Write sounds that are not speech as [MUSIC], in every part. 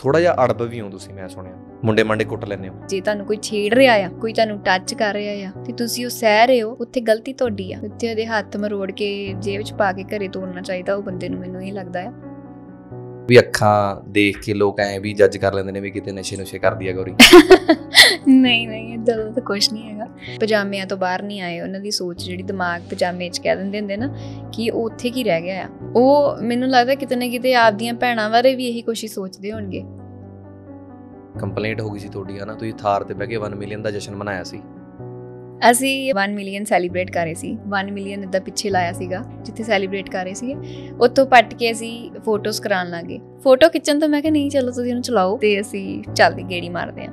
ਥੋੜਾ ਜਿਹਾ ਅੜਬ ਵੀ ਹੋ ਤੁਸੀਂ ਮੈਂ ਸੁਣਿਆ ਮੁੰਡੇ ਮੰਡੇ ਕੁੱਟ ਲੈਂਦੇ ਹੋ ਜੇ ਤੁਹਾਨੂੰ ਕੋਈ ਛੇੜ ਰਿਹਾ ਆ ਕੋਈ ਤੁਹਾਨੂੰ ਟੱਚ ਕਰ ਰਿਹਾ ਆ ਤੇ ਤੁਸੀਂ ਉਹ ਸਹਿ ਰਹੇ ਹੋ ਉੱਥੇ ਗਲਤੀ ਤੁਹਾਡੀ ਆ ਉੱਥੇ ਉਹਦੇ ਹੱਥ ਮਰੋੜ ਕੇ ਜੇਬ 'ਚ ਪਾ ਕੇ ਘਰੇ ਤੋੜਨਾ ਚਾਹੀਦਾ ਉਹ ਬੰਦੇ ਨੂੰ ਮੈਨੂੰ ਇਹ ਲੱਗਦਾ ਆ ਵੀ ਅੱਖਾਂ ਦੇਖ ਕੇ ਲੋਕ ਐ ਵੀ ਜੱਜ ਕਰ ਲੈਂਦੇ ਨੇ ਵੀ ਕਿਤੇ ਨਸ਼ੇ ਨੁਸ਼ੇ ਕਰਦੀ ਆ ਗੋਰੀ ਨਹੀਂ ਨਹੀਂ ਇਦਾਂ ਦਾ ਤਾਂ ਕੁਝ ਨਹੀਂ ਹੈਗਾ ਪਜਾਮਿਆਂ ਤੋਂ ਬਾਹਰ ਨਹੀਂ ਆਏ ਉਹਨਾਂ ਦੀ ਸੋਚ ਜਿਹੜੀ ਦਿਮਾਗ ਪਜਾਮੇ 'ਚ ਕਹਿ ਦਿੰਦੇ ਹੁੰਦੇ ਨਾ ਕਿ ਉਹ ਉੱਥੇ ਕੀ ਰਹਿ ਗਿਆ ਆ ਉਹ ਮੈਨੂੰ ਲੱਗਦਾ ਕਿਤੇ ਨਾ ਕਿਤੇ ਆਪਦੀਆਂ ਭੈਣਾਂ ਬਾਰੇ ਵੀ ਇਹੀ ਕੁਝ ਹੀ ਸੋਚਦੇ ਹੋਣਗੇ ਕੰਪਲੇਂਟ ਹੋ ਗਈ ਸੀ ਤੁਹਾਡੀ ਹਨਾ ਤੁਸੀਂ ਥਾਰ ਤੇ ਬਹਿ ਕੇ 1 ਮਿਲੀਅਨ ਦਾ ਜਸ਼ਨ ਮਨਾਇਆ ਸੀ ਅਸੀਂ 1 ਮਿਲੀਅਨ ਸੈਲੀਬ੍ਰੇਟ ਕਰ ਰਹੇ ਸੀ 1 ਮਿਲੀਅਨ ਇਦਾਂ ਪਿੱਛੇ ਲਾਇਆ ਸੀਗਾ ਜਿੱਥੇ ਸੈਲੀਬ੍ਰੇਟ ਕਰ ਰਹੇ ਸੀਗੇ ਉੱਥੋਂ ਪੱਟ ਕੇ ਅਸੀਂ ਫੋਟੋਸ ਕਰਾਉਣ ਲੱਗੇ ਫੋਟੋ ਖਿੱਚਣ ਤੋਂ ਮੈਂ ਕਿਹਾ ਨਹੀਂ ਚਲੋ ਤੁਸੀਂ ਉਹਨੂੰ ਚਲਾਓ ਤੇ ਅਸੀਂ ਚੱਲਦੀ ਗੇੜੀ ਮਾਰਦੇ ਆਂ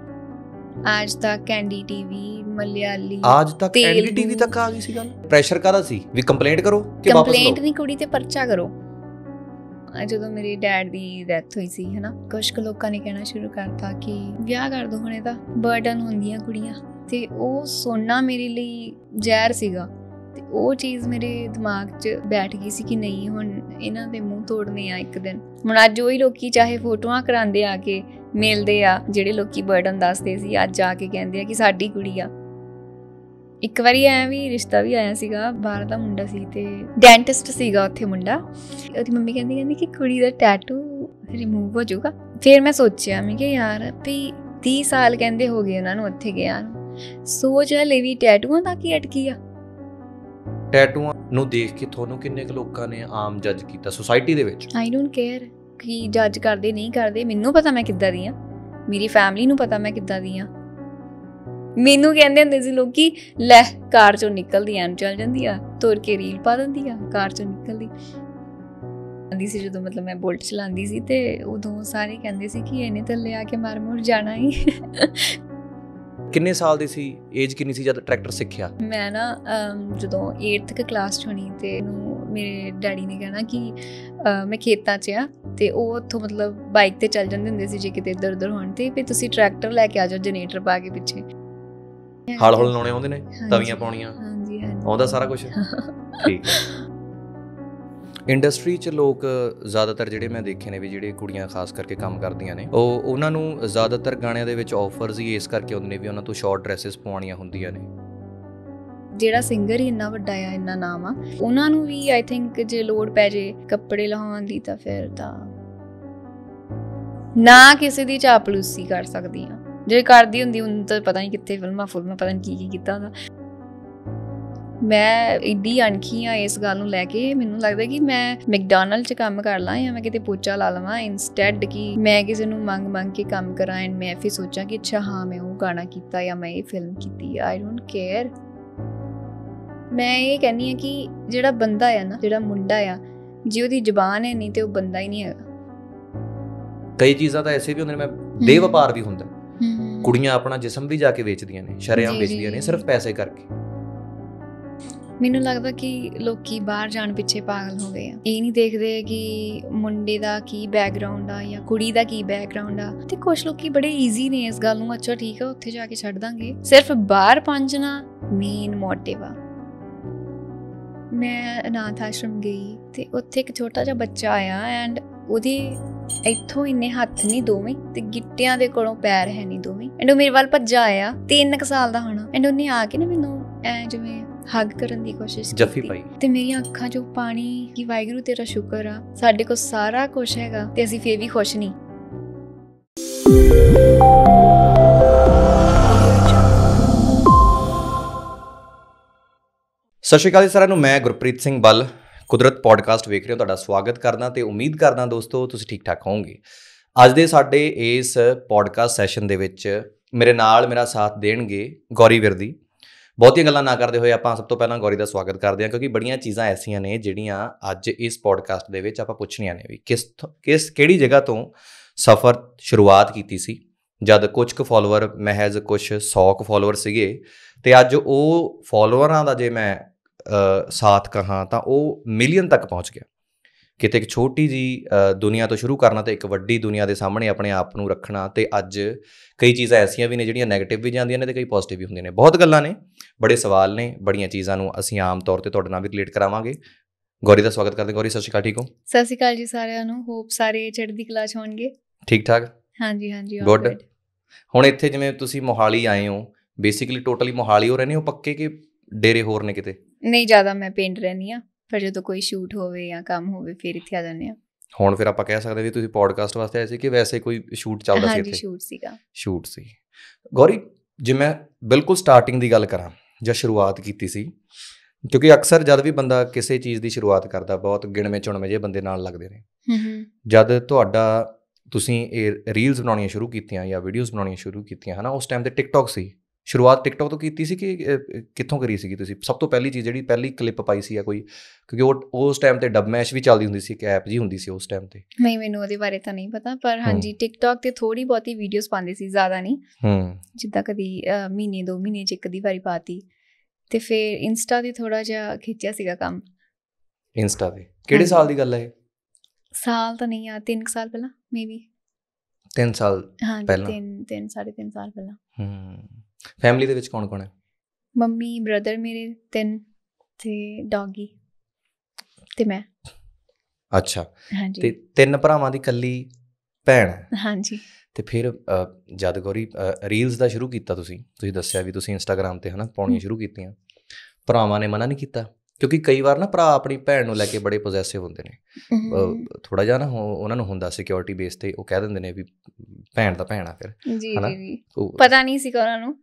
ਅੱਜ ਤੱਕ ਕੈਂਡੀ ਟੀਵੀ ਮਲਿਆਲੀ ਅੱਜ ਤੱਕ ਕੈਂਡੀ ਟੀਵੀ ਤੱਕ ਆ ਗਈ ਸੀ ਗੱਲ ਪ੍ਰੈਸ਼ਰ ਕਾਦਾ ਸੀ ਵੀ ਕੰਪਲੇਂਟ ਕਰੋ ਕਿ ਵਾਪਸ ਕੰਪਲੇਂਟ ਨਹੀਂ ਕੁੜੀ ਤੇ ਪਰਚਾ ਕਰੋ ਜਦੋਂ ਮੇਰੇ ਡੈਡ ਦੀ ਡੈਥ ਹੋਈ ਸੀ ਹਨਾ ਕੁਝ ਕੁ ਲੋਕਾਂ ਨੇ ਕਹਿਣਾ ਸ਼ੁਰੂ ਕਰਤਾ ਕਿ ਵਿਆਹ ਕਰ ਦੋ ਹੁਣੇ ਤਾਂ ਬਰਡਨ ਹੁੰਦੀਆਂ ਕੁੜੀਆਂ ਤੇ ਉਹ ਸੋਨਾ ਮੇਰੇ ਲਈ ਜ਼ਹਿਰ ਸੀਗਾ ਤੇ ਉਹ ਚੀਜ਼ ਮੇਰੇ ਦਿਮਾਗ 'ਚ ਬੈਠ ਗਈ ਸੀ ਕਿ ਨਹੀਂ ਹੁਣ ਇਹਨਾਂ ਦੇ ਮੂੰਹ ਤੋੜਨੇ ਆ ਇੱਕ ਦਿਨ ਹੁਣ ਅੱਜ ਉਹੀ ਲੋਕੀ ਚਾਹੇ ਫੋਟੋਆਂ ਕਰਾਉਂਦੇ ਆ ਕੇ ਮਿਲਦੇ ਆ ਜਿਹੜੇ ਲੋਕੀ ਬਰਡਨ ਦੱਸਦੇ ਸੀ ਅੱਜ ਆ ਕੇ ਕਹਿੰਦੇ ਆ ਕਿ ਸਾਡੀ ਕੁੜੀ ਆ ਇੱਕ ਵਾਰੀ ਐ ਵੀ ਰਿਸ਼ਤਾ ਵੀ ਆਇਆ ਸੀਗਾ ਬਾਹਰ ਦਾ ਮੁੰਡਾ ਸੀ ਤੇ ਡੈਂਟਿਸਟ ਸੀਗਾ ਉੱਥੇ ਮੁੰਡਾ ਉਹਦੀ ਮੰਮੀ ਕਹਿੰਦੀ ਕਹਿੰਦੀ ਕਿ ਕੁੜੀ ਦਾ ਟੈਟੂ ਰਿਮੂਵ ਹੋ ਜਾਊਗਾ ਫਿਰ ਮੈਂ ਸੋਚਿਆ ਮੈਂ ਕਿ ਯਾਰ ਵੀ 30 ਸਾਲ ਕਹਿੰਦੇ ਹੋ ਗਏ ਉਹਨਾਂ ਨੂੰ ਉੱਥੇ ਗਿਆ ਸੋਚ ਹਲੇ ਵੀ ਟੈਟੂਆਂ ਦਾ ਕੀ ਅਟਕੀ ਆ ਟੈਟੂਆਂ ਨੂੰ ਦੇਖ ਕੇ ਤੁਹਾਨੂੰ ਕਿੰਨੇ ਕ ਲੋਕਾਂ ਨੇ ਆਮ ਜੱਜ ਕੀਤਾ ਸੋਸਾਇਟੀ ਦੇ ਵਿੱਚ ਆਈ ਡੋਨਟ ਕੇਅਰ ਕੀ ਜੱਜ ਕਰਦੇ ਨਹੀਂ ਕਰਦੇ ਮੈਨੂੰ ਪਤਾ ਮੈਂ ਕਿੱਦਾਂ ਦੀ ਆ ਮੇਰੀ ਫੈਮਿਲੀ ਨੂੰ ਪਤਾ ਮੈਂ ਕਿੱਦਾਂ ਦੀ ਆ ਮੈਨੂੰ ਕਹਿੰਦੇ ਹੁੰਦੇ ਸੀ ਲੋਕੀ ਲੈ ਕਾਰ ਚੋਂ ਨਿਕਲਦੀ ਐਂ ਚੱਲ ਜਾਂਦੀ ਆ ਤੁਰ ਕੇ ਰੀਲ ਪਾ ਦਿੰਦੀ ਆ ਕਾਰ ਚੋਂ ਨਿਕਲਦੀ ਆਂਦੀ ਸੀ ਜਦੋਂ ਮਤਲਬ ਮੈਂ ਬੋਲਟ ਚਲਾਉਂਦੀ ਸੀ ਤੇ ਉਦੋਂ ਸਾਰੇ ਕਹਿੰਦੇ ਸੀ ਕਿ ਇਹਨੇ ਤਾਂ ਲਿਆ ਕੇ ਮਾਰ ਜਾਣਾ ਹੀ ਕਿੰਨੇ ਸਾਲ ਦੀ ਸੀ ਏਜ ਕਿੰਨੀ ਸੀ ਜਦ ਟਰੈਕਟਰ ਸਿੱਖਿਆ ਮੈਂ ਨਾ ਜਦੋਂ 8th ਕਲਾਸ ਚ ਹੋਣੀ ਤੇ ਮੇਰੇ ਡੈਡੀ ਨੇ ਕਹਿਣਾ ਕਿ ਮੈਂ ਖੇਤਾਂ 'ਚ ਆ ਤੇ ਉਹ ਉੱਥੋਂ ਮਤਲਬ ਬਾਈਕ ਤੇ ਚੱਲ ਜਾਂਦੇ ਹੁੰਦੇ ਸੀ ਜੇ ਕਿਤੇ ਇੱਧਰ ਉੱਧਰ ਹੋਣ ਤੇ ਵੀ ਤੁਸੀਂ ਟਰੈਕਟਰ ਲੈ ਕੇ ਆ ਜਾਓ ਜਨਰੇਟਰ ਪਾ ਕੇ ਪਿੱਛੇ ਹਲ ਹਲ ਲਾਉਣੇ ਆਉਂਦੇ ਨੇ ਤਵੀਆਂ ਪਾਉਣੀਆਂ ਹਾਂਜੀ ਹਾਂਜੀ ਆਉਂਦਾ ਸਾਰਾ ਕੁਝ ਠੀਕ ਇੰਡਸਟਰੀ 'ਚ ਲੋਕ ਜ਼ਿਆਦਾਤਰ ਜਿਹੜੇ ਮੈਂ ਦੇਖੇ ਨੇ ਵੀ ਜਿਹੜੇ ਕੁੜੀਆਂ ਖਾਸ ਕਰਕੇ ਕੰਮ ਕਰਦੀਆਂ ਨੇ ਉਹ ਉਹਨਾਂ ਨੂੰ ਜ਼ਿਆਦਾਤਰ ਗਾਣਿਆਂ ਦੇ ਵਿੱਚ ਆਫਰਸ ਹੀ ਇਸ ਕਰਕੇ ਹੁੰਦੇ ਨੇ ਵੀ ਉਹਨਾਂ ਤੋਂ ਸ਼ਾਰਟ ਡਰੈਸਸ ਪਵਾਉਣੀਆਂ ਹੁੰਦੀਆਂ ਨੇ ਜਿਹੜਾ ਸਿੰਗਰ ਹੀ ਇੰਨਾ ਵੱਡਾ ਆ ਇੰਨਾ ਨਾਮ ਆ ਉਹਨਾਂ ਨੂੰ ਵੀ ਆਈ ਥਿੰਕ ਜੇ ਲੋਡ ਪੈ ਜੇ ਕੱਪੜੇ ਲਹਾਉਣ ਦੀ ਤਾਂ ਫਿਰ ਤਾਂ ਨਾ ਕਿਸੇ ਦੀ ਚਾਪਲੂਸੀ ਕਰ ਸਕਦੀ ਆ ਜੇ ਕਰਦੀ ਹੁੰਦੀ ਉਹਨਾਂ ਤਾਂ ਪਤਾ ਨਹੀਂ ਕਿੱਥੇ ਫਿਲਮਾਂ ਫੁਲਮਾਂ ਪਤਾ ਨਹੀਂ ਕੀ ਕੀ ਕੀਤਾ ਹੁੰਦਾ ਮੈਂ ਇੱਡੀ ਅਣਖੀ ਆ ਇਸ ਗੱਲ ਨੂੰ ਲੈ ਕੇ ਮੈਨੂੰ ਲੱਗਦਾ ਕਿ ਮੈਂ ਮੈਕਡੋਨਲਡ 'ਚ ਕੰਮ ਕਰ ਲਾਂ ਜਾਂ ਮੈਂ ਕਿਤੇ ਪੋਚਾ ਲਾ ਲਵਾਂ ਇਨਸਟੈਡ ਕਿ ਮੈਂ ਕਿਸੇ ਨੂੰ ਮੰਗ ਮੰਗ ਕੇ ਕੰਮ ਕਰਾਂ ਐਂਡ ਮੈਂ ਫੇ ਸੋਚਾਂ ਕਿ ਅੱਛਾ ਹਾਂ ਮੈਂ ਉਹ ਗਾਣਾ ਕੀਤਾ ਜਾਂ ਮੈਂ ਇਹ ਫਿਲਮ ਕੀਤੀ ਆਈ ਡੋਨਟ ਕੇਅਰ ਮੈਂ ਇਹ ਕਹਿੰਨੀ ਆ ਕਿ ਜਿਹੜਾ ਬੰਦਾ ਆ ਨਾ ਜਿਹੜਾ ਮੁੰਡਾ ਆ ਜੇ ਉਹਦੀ ਜ਼ੁਬਾਨ ਹੈ ਨਹੀਂ ਤੇ ਉਹ ਬੰਦਾ ਹੀ ਨਹੀਂ ਹੈਗਾ ਕਈ ਚੀਜ਼ਾਂ ਤਾਂ ਐਸੇ ਵੀ ਹੁੰਦੇ ਨੇ ਮੈਂ ਦੇ ਵਪਾਰ ਵੀ ਹੁੰਦਾ ਕੁੜੀਆਂ ਆਪਣਾ ਜਿਸਮ ਵੀ ਜਾ ਕੇ ਵੇਚਦੀਆਂ ਨੇ ਸ਼ਰਿਆਂ ਵੇਚਦੀਆਂ ਨੇ ਸਿਰਫ ਪੈਸੇ ਕਰਕੇ ਮੈਨੂੰ ਲੱਗਦਾ ਕਿ ਲੋਕੀ ਬਾਹਰ ਜਾਣ ਪਿੱਛੇ ਪਾਗਲ ਹੋ ਗਏ ਆ ਇਹ ਨਹੀਂ ਦੇਖਦੇ ਕਿ ਮੁੰਡੇ ਦਾ ਕੀ ਬੈਕਗ੍ਰਾਉਂਡ ਆ ਜਾਂ ਕੁੜੀ ਦਾ ਕੀ ਬੈਕਗ੍ਰਾਉਂਡ ਆ ਤੇ ਕੁਝ ਲੋਕੀ ਬੜੇ ਈਜ਼ੀ ਨੇ ਇਸ ਗੱਲ ਨੂੰ ਅੱਛਾ ਠੀਕ ਆ ਉੱਥੇ ਜਾ ਕੇ ਛੱਡ ਦਾਂਗੇ ਸਿਰਫ ਬਾਹਰ ਪੰਜਣਾ ਮੇਨ ਮੋਟਿਵ ਆ ਮੈਂ ਅਨਾਥ ਆਸ਼ਰਮ ਗਈ ਤੇ ਉੱਥੇ ਇੱਕ ਛੋਟਾ ਜਿਹਾ ਬੱਚਾ ਆਇਆ ਐਂਡ ਉਹਦੇ ਇੱਥੋਂ ਇੰਨੇ ਹੱਥ ਨਹੀਂ ਦੋਵੇਂ ਤੇ ਗਿੱਟਿਆਂ ਦੇ ਕੋਲੋਂ ਪੈਰ ਹੈ ਨਹੀਂ ਦੋਵੇਂ ਐਂਡ ਉਹ ਮੇਰੇ ਵੱਲ ਭੱਜਾ ਆਇਆ 3 ਸਾਲ ਦਾ ਹੋਣਾ ਐਂਡ ਉਹਨੇ ਆ ਕੇ ਨਾ ਮੈਨੂੰ ਐ ਜਿਵੇਂ ਹੱਗ ਕਰਨ ਦੀ ਕੋਸ਼ਿਸ਼ ਕੀਤੀ ਜਫੀ ਪਾਈ ਤੇ ਮੇਰੀਆਂ ਅੱਖਾਂ 'ਚੋਂ ਪਾਣੀ ਕਿ ਵਾਹਿਗੁਰੂ ਤੇਰਾ ਸ਼ੁਕਰ ਆ ਸਾਡੇ ਕੋਲ ਸਾਰਾ ਕੁਝ ਹੈਗਾ ਤੇ ਅਸੀਂ ਫੇਰ ਵੀ ਖੁਸ਼ ਨਹੀਂ ਸਤਿ ਸ਼੍ਰੀ ਅਕਾਲ ਸਾਰਿਆਂ ਨੂੰ ਮੈਂ ਗੁਰਪ੍ਰੀਤ ਸਿੰਘ ਬੱਲ ਕੁਦਰਤ ਪੋਡਕਾਸਟ ਵੇਖ ਰਹੇ ਹੋ ਤੁਹਾਡਾ ਸਵਾਗਤ ਕਰਦਾ ਤੇ ਉਮੀਦ ਕਰਦਾ ਦੋਸਤੋ ਤੁਸੀਂ ਠੀਕ ਠਾਕ ਹੋਵੋਗੇ ਅੱਜ ਦੇ ਸਾਡੇ ਇਸ ਪੋਡਕਾਸਟ ਸੈਸ਼ਨ ਦੇ ਵਿੱਚ ਮੇਰੇ ਨਾਲ ਮੇਰਾ ਸਾਥ ਦੇਣਗੇ ਗੌਰੀ ਵਿਰਦੀ ਬਹੁਤੀਆਂ ਗੱਲਾਂ ਨਾ ਕਰਦੇ ਹੋਏ ਆਪਾਂ ਸਭ ਤੋਂ ਪਹਿਲਾਂ ਗੌਰੀ ਦਾ ਸਵਾਗਤ ਕਰਦੇ ਹਾਂ ਕਿਉਂਕਿ ਬੜੀਆਂ ਚੀਜ਼ਾਂ ਐਸੀਆਂ ਨੇ ਜਿਹੜੀਆਂ ਅੱਜ ਇਸ ਪੋਡਕਾਸਟ ਦੇ ਵਿੱਚ ਆਪਾਂ ਪੁੱਛਣੀਆਂ ਨੇ ਵੀ ਕਿਸ ਕਿਸ ਕਿਹੜੀ ਜਗ੍ਹਾ ਤੋਂ ਸਫ਼ਰ ਸ਼ੁਰੂਆਤ ਕੀਤੀ ਸੀ ਜਦ ਕੁਝ ਕੁ ਫਾਲੋਅਰ ਮਹਿਜ਼ ਕੁਝ 100 ਕੁ ਫਾਲੋਅਰ ਸੀਗੇ ਤੇ ਅੱਜ ਉਹ ਫਾਲੋਅਰਾਂ ਦਾ ਜੇ ਮੈਂ ਸਾਥ ਕਹਾ ਤਾਂ ਉਹ ਮਿਲੀਅਨ ਤੱਕ ਪਹੁੰਚ ਗਿਆ ਕਿਤੇ ਇੱਕ ਛੋਟੀ ਜੀ ਦੁਨੀਆ ਤੋਂ ਸ਼ੁਰੂ ਕਰਨਾ ਤੇ ਇੱਕ ਵੱਡੀ ਦੁਨੀਆ ਦੇ ਸਾਹਮਣੇ ਆਪਣੇ ਆਪ ਨੂੰ ਰੱਖਣਾ ਤੇ ਅੱਜ ਕਈ ਚੀਜ਼ਾਂ ਐਸੀਆਂ ਵੀ ਨੇ ਜਿਹੜੀਆਂ ਨੈਗੇਟਿਵ ਵੀ ਜਾਂਦੀਆਂ ਨੇ ਤੇ ਕਈ ਪੋਜ਼ਿਟਿਵ ਵੀ ਹੁੰਦੀਆਂ ਨੇ ਬਹੁਤ ਗੱਲਾਂ ਨੇ ਬੜੇ ਸਵਾਲ ਨੇ ਬੜੀਆਂ ਚੀਜ਼ਾਂ ਨੂੰ ਅਸੀਂ ਆਮ ਤੌਰ ਤੇ ਤੁਹਾਡੇ ਨਾਲ ਵੀ ਰਿਲੇਟ ਕਰਾਵਾਂਗੇ ਗੌਰੀ ਦਾ ਸਵਾਗਤ ਕਰਦੇ ਗੌਰੀ ਸਤਿ ਸ਼੍ਰੀ ਅਕਾਲ ਠੀਕ ਹੋ ਸਤਿ ਸ਼੍ਰੀ ਅਕਾਲ ਜੀ ਸਾਰਿਆਂ ਨੂੰ ਹੋਪ ਸਾਰੇ ਚੜ੍ਹਦੀ ਕਲਾ ਚ ਹੋਣਗੇ ਠੀਕ ਠਾਕ ਹਾਂਜੀ ਹਾਂਜੀ ਗੁੱਡ ਹੁਣ ਇੱਥੇ ਜਿਵੇਂ ਤੁਸੀਂ ਮੋਹਾਲੀ ਆਏ ਹੋ ਬੇਸਿਕਲੀ ਟੋਟਲੀ ਮੋਹਾਲੀ ਹੋ ਰਹੇ ਨੇ ਉਹ ਪੱਕੇ ਕਿ ਡੇਰੇ ਹੋਰ ਨੇ ਕਿਤੇ ਨਹੀਂ ਜ਼ਿਆਦਾ ਮੈਂ ਪਿੰਡ ਰਹਿਨੀ ਆ ਫਿਰ ਜਦੋਂ ਕੋਈ ਸ਼ੂਟ ਹੋਵੇ ਜਾਂ ਕੰਮ ਹੋਵੇ ਫਿਰ ਇੱਥੇ ਆ ਜਾਂਦੇ ਆ ਹੁਣ ਫਿਰ ਆਪਾਂ ਕਹਿ ਸਕਦੇ ਵੀ ਤੁਸੀਂ ਪੋਡਕਾਸਟ ਵਾਸਤੇ ਆਏ ਸੀ ਕਿ ਵੈਸੇ ਕੋਈ ਸ਼ੂਟ ਚੱਲਦਾ ਸੀ ਇੱਥੇ ਹਾਂਜੀ ਸ਼ੂਟ ਸੀਗਾ ਸ਼ੂਟ ਸੀ ਗੌਰੀ ਜੇ ਮੈਂ ਬਿਲਕੁਲ ਸਟਾਰਟਿੰਗ ਦੀ ਗੱਲ ਕਰਾਂ ਜਾਂ ਸ਼ੁਰੂਆਤ ਕੀਤੀ ਸੀ ਕਿਉਂਕਿ ਅਕਸਰ ਜਦ ਵੀ ਬੰਦਾ ਕਿਸੇ ਚੀਜ਼ ਦੀ ਸ਼ੁਰੂਆਤ ਕਰਦਾ ਬਹੁਤ ਗਿਣਵੇਂ ਚੁਣਵੇਂ ਜੇ ਬੰਦੇ ਨਾਲ ਲੱਗਦੇ ਨੇ ਹੂੰ ਹੂੰ ਜਦ ਤੁਹਾਡਾ ਤੁਸੀਂ ਇਹ ਰੀਲਸ ਬਣਾਉਣੀਆਂ ਸ਼ੁਰੂ ਕੀਤੀਆਂ ਜਾਂ ਵੀਡੀਓਜ਼ ਬਣਾਉਣੀਆਂ ਸ਼ੁਰੂ ਕੀਤੀਆਂ ਹਨਾ ਉਸ ਟਾਈਮ ਤੇ ਟਿਕਟੌਕ ਸੀ ਸ਼ੁਰੂਆਤ ਟਿਕਟੌਕ ਤੋਂ ਕੀਤੀ ਸੀ ਕਿ ਕਿੱਥੋਂ ਕਰੀ ਸੀਗੀ ਤੁਸੀਂ ਸਭ ਤੋਂ ਪਹਿਲੀ ਚੀਜ਼ ਜਿਹੜੀ ਪਹਿਲੀ ਕਲਿੱਪ ਪਾਈ ਸੀ ਆ ਕੋਈ ਕਿਉਂਕਿ ਉਹ ਉਸ ਟਾਈਮ ਤੇ ਡਬ ਮੈਸ਼ ਵੀ ਚੱਲਦੀ ਹੁੰਦੀ ਸੀ ਇੱਕ ਐਪ ਜੀ ਹੁੰਦੀ ਸੀ ਉਸ ਟਾਈਮ ਤੇ ਨਹੀਂ ਮੈਨੂੰ ਉਹਦੇ ਬਾਰੇ ਤਾਂ ਨਹੀਂ ਪਤਾ ਪਰ ਹਾਂਜੀ ਟਿਕਟੌਕ ਤੇ ਥੋੜੀ ਬਹੁਤੀ ਵੀਡੀਓਜ਼ ਪਾਉਂਦੇ ਸੀ ਜ਼ਿਆਦਾ ਨਹੀਂ ਹੂੰ ਜਿੱਦਾਂ ਕਦੀ ਮਹੀਨੇ ਦੋ ਮਹੀਨੇ ਚ ਇੱਕ ਦੀ ਵਾਰੀ ਪਾਤੀ ਤੇ ਫਿਰ ਇੰਸਟਾ ਤੇ ਥੋੜਾ ਜਿਹਾ ਖਿੱਚਿਆ ਸੀਗਾ ਕੰਮ ਇੰਸਟਾ ਤੇ ਕਿਹੜੇ ਸਾਲ ਦੀ ਗੱਲ ਹੈ ਸਾਲ ਤਾਂ ਨਹੀਂ ਆ 3 ਸਾਲ ਪਹਿਲਾਂ ਮੇਬੀ 3 ਸਾਲ ਪਹਿਲਾਂ ਹਾਂ 3 3 3.5 ਸਾਲ ਪਹਿਲਾਂ ਹੂੰ ਫੈਮਿਲੀ ਦੇ ਵਿੱਚ ਕੌਣ ਕੌਣ ਹੈ ਮੰਮੀ ਬ੍ਰਦਰ ਮੇਰੇ ਤਿੰਨ ਤੇ ਡੌਗੀ ਤੇ ਮੈਂ ਅੱਛਾ ਹਾਂਜੀ ਤੇ ਤਿੰਨ ਭਰਾਵਾਂ ਦੀ ਕੱਲੀ ਭੈਣ ਹਾਂਜੀ ਤੇ ਫਿਰ ਜਦ ਗੋਰੀ ਰੀਲਸ ਦਾ ਸ਼ੁਰੂ ਕੀਤਾ ਤੁਸੀਂ ਤੁਸੀਂ ਦੱਸਿਆ ਵੀ ਤੁਸੀਂ ਇੰਸਟਾਗ੍ਰam ਤੇ ਹਨਾ ਪਾਉਣੀ ਸ਼ੁਰੂ ਕੀਤੀਆਂ ਭਰਾਵਾਂ ਨੇ ਮਨਾ ਨਹੀਂ ਕੀਤਾ ਕਿਉਂਕਿ ਕਈ ਵਾਰ ਨਾ ਭਰਾ ਆਪਣੀ ਭੈਣ ਨੂੰ ਲੈ ਕੇ ਬੜੇ ਪੋਜੈਸਿਵ ਹੁੰਦੇ ਨੇ ਥੋੜਾ ਜਿਹਾ ਨਾ ਉਹਨਾਂ ਨੂੰ ਹੁੰਦਾ ਸਿਕਿਉਰਿਟੀ ਬੇਸ ਤੇ ਉਹ ਕਹਿ ਦਿੰਦੇ ਨੇ ਵੀ ਭੈਣ ਦਾ ਭੈਣ ਆ ਫਿਰ ਹਨਾ ਜੀ ਪਤਾ ਨਹੀਂ ਸੀ ਉਹਨਾਂ ਨੂੰ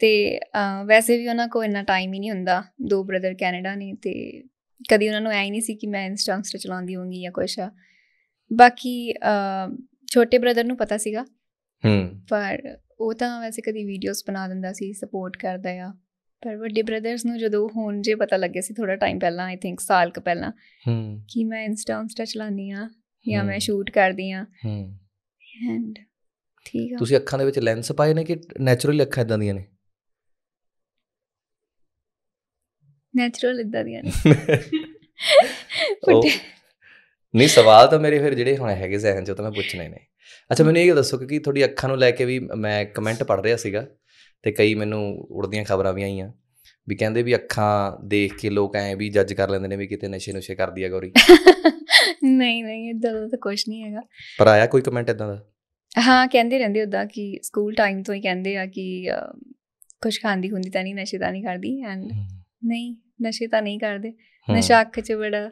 ਤੇ ਵੈਸੇ ਵੀ ਉਹਨਾਂ ਕੋ ਇੰਨਾ ਟਾਈਮ ਹੀ ਨਹੀਂ ਹੁੰਦਾ ਦੋ ਬ੍ਰਦਰ ਕੈਨੇਡਾ ਨੇ ਤੇ ਕਦੀ ਉਹਨਾਂ ਨੂੰ ਐ ਹੀ ਨਹੀਂ ਸੀ ਕਿ ਮੈਂ ਇੰਸਟਾਗ੍ਰਾਮ ਇੰਸਟਾ ਚਲਾਉਂਦੀ ਹੋਵਾਂਗੀ ਜਾਂ ਕੁਛ ਬਾਕੀ ਛੋਟੇ ਬ੍ਰਦਰ ਨੂੰ ਪਤਾ ਸੀਗਾ ਹੂੰ ਪਰ ਉਹ ਤਾਂ ਵੈਸੇ ਕਦੀ ਵੀਡੀਓਜ਼ ਬਣਾ ਦਿੰਦਾ ਸੀ ਸਪੋਰਟ ਕਰਦਾ ਆ ਪਰ ਵੱਡੇ ਬ੍ਰਦਰਸ ਨੂੰ ਜਦੋਂ ਹੋਣ ਜੇ ਪਤਾ ਲੱਗਿਆ ਸੀ ਥੋੜਾ ਟਾਈਮ ਪਹਿਲਾਂ ਆਈ ਥਿੰਕ ਸਾਲ ਕ ਪਹਿਲਾਂ ਹੂੰ ਕਿ ਮੈਂ ਇੰਸਟਾਗ੍ਰਾਮ ਇੰਸਟਾ ਚਲਾਉਂਦੀ ਆ ਜਾਂ ਮੈਂ ਸ਼ੂਟ ਕਰਦੀ ਆ ਹੂੰ ਐਂਡ ਠੀਕ ਆ ਤੁਸੀਂ ਅੱਖਾਂ ਦੇ ਵਿੱਚ ਲੈਂਸ ਪਾਏ ਨੇ ਕਿ ਨੇਚਰਲੀ ਅੱਖਾਂ ਇਦਾਂ ਦੀਆਂ ਨੇ ਨੈਚੁਰਲ ਇਦਾਂ ਦੀਆਂ ਨੇ [LAUGHS] ਨਹੀਂ ਸਵਾਲ ਤਾਂ ਮੇਰੇ ਫਿਰ ਜਿਹੜੇ ਹੁਣ ਹੈਗੇ ਜ਼ਹਿਨ 'ਚ ਉਹ ਤਾਂ ਮੈਂ ਪੁੱਛਣੇ ਨੇ ਅੱਛਾ ਮੈਨੂੰ ਇਹ ਦੱਸੋ ਕਿ ਤੁਹਾਡੀ ਅੱਖਾਂ ਨੂੰ ਲੈ ਕੇ ਵੀ ਮੈਂ ਕਮੈਂਟ ਪੜ ਰਿਹਾ ਸੀਗਾ ਤੇ ਕਈ ਮੈਨੂੰ ਉੜਦੀਆਂ ਖਬਰਾਂ ਵੀ ਆਈਆਂ ਵੀ ਕਹਿੰਦੇ ਵੀ ਅੱਖਾਂ ਦੇਖ ਕੇ ਲੋਕ ਐ ਵੀ ਜੱਜ ਕਰ ਲੈਂਦੇ ਨੇ ਵੀ ਕਿਤੇ ਨਸ਼ੇ ਨੁਸ਼ੇ ਕਰਦੀ ਆ ਗੋਰੀ [LAUGHS] ਨਹੀਂ ਨਹੀਂ ਇਦਾਂ ਦਾ ਤਾਂ ਕੁਝ ਨਹੀਂ ਹੈਗਾ ਪਰ ਆਇਆ ਕੋਈ ਕਮੈਂਟ ਇਦਾਂ ਦਾ ਹਾਂ ਕਹਿੰਦੇ ਰਹਿੰਦੇ ਉਦਾਂ ਕਿ ਸਕੂਲ ਟਾਈਮ ਤੋਂ ਹੀ ਕਹਿੰਦੇ ਆ ਕਿ ਕੁਝ ਖਾਂਦੀ ਹੁੰਦੀ ਤਾਂ ਨਹੀਂ ਨਸ਼ੇ ਤਾਂ ਨਹੀਂ ਕਰਦੀ ਐਂਡ ਨਹੀਂ ਨਸ਼ੇ ਤਾਂ ਨਹੀਂ ਕਰਦੇ ਨਸ਼ਾ ਅੱਖ 'ਚ ਬੜਾ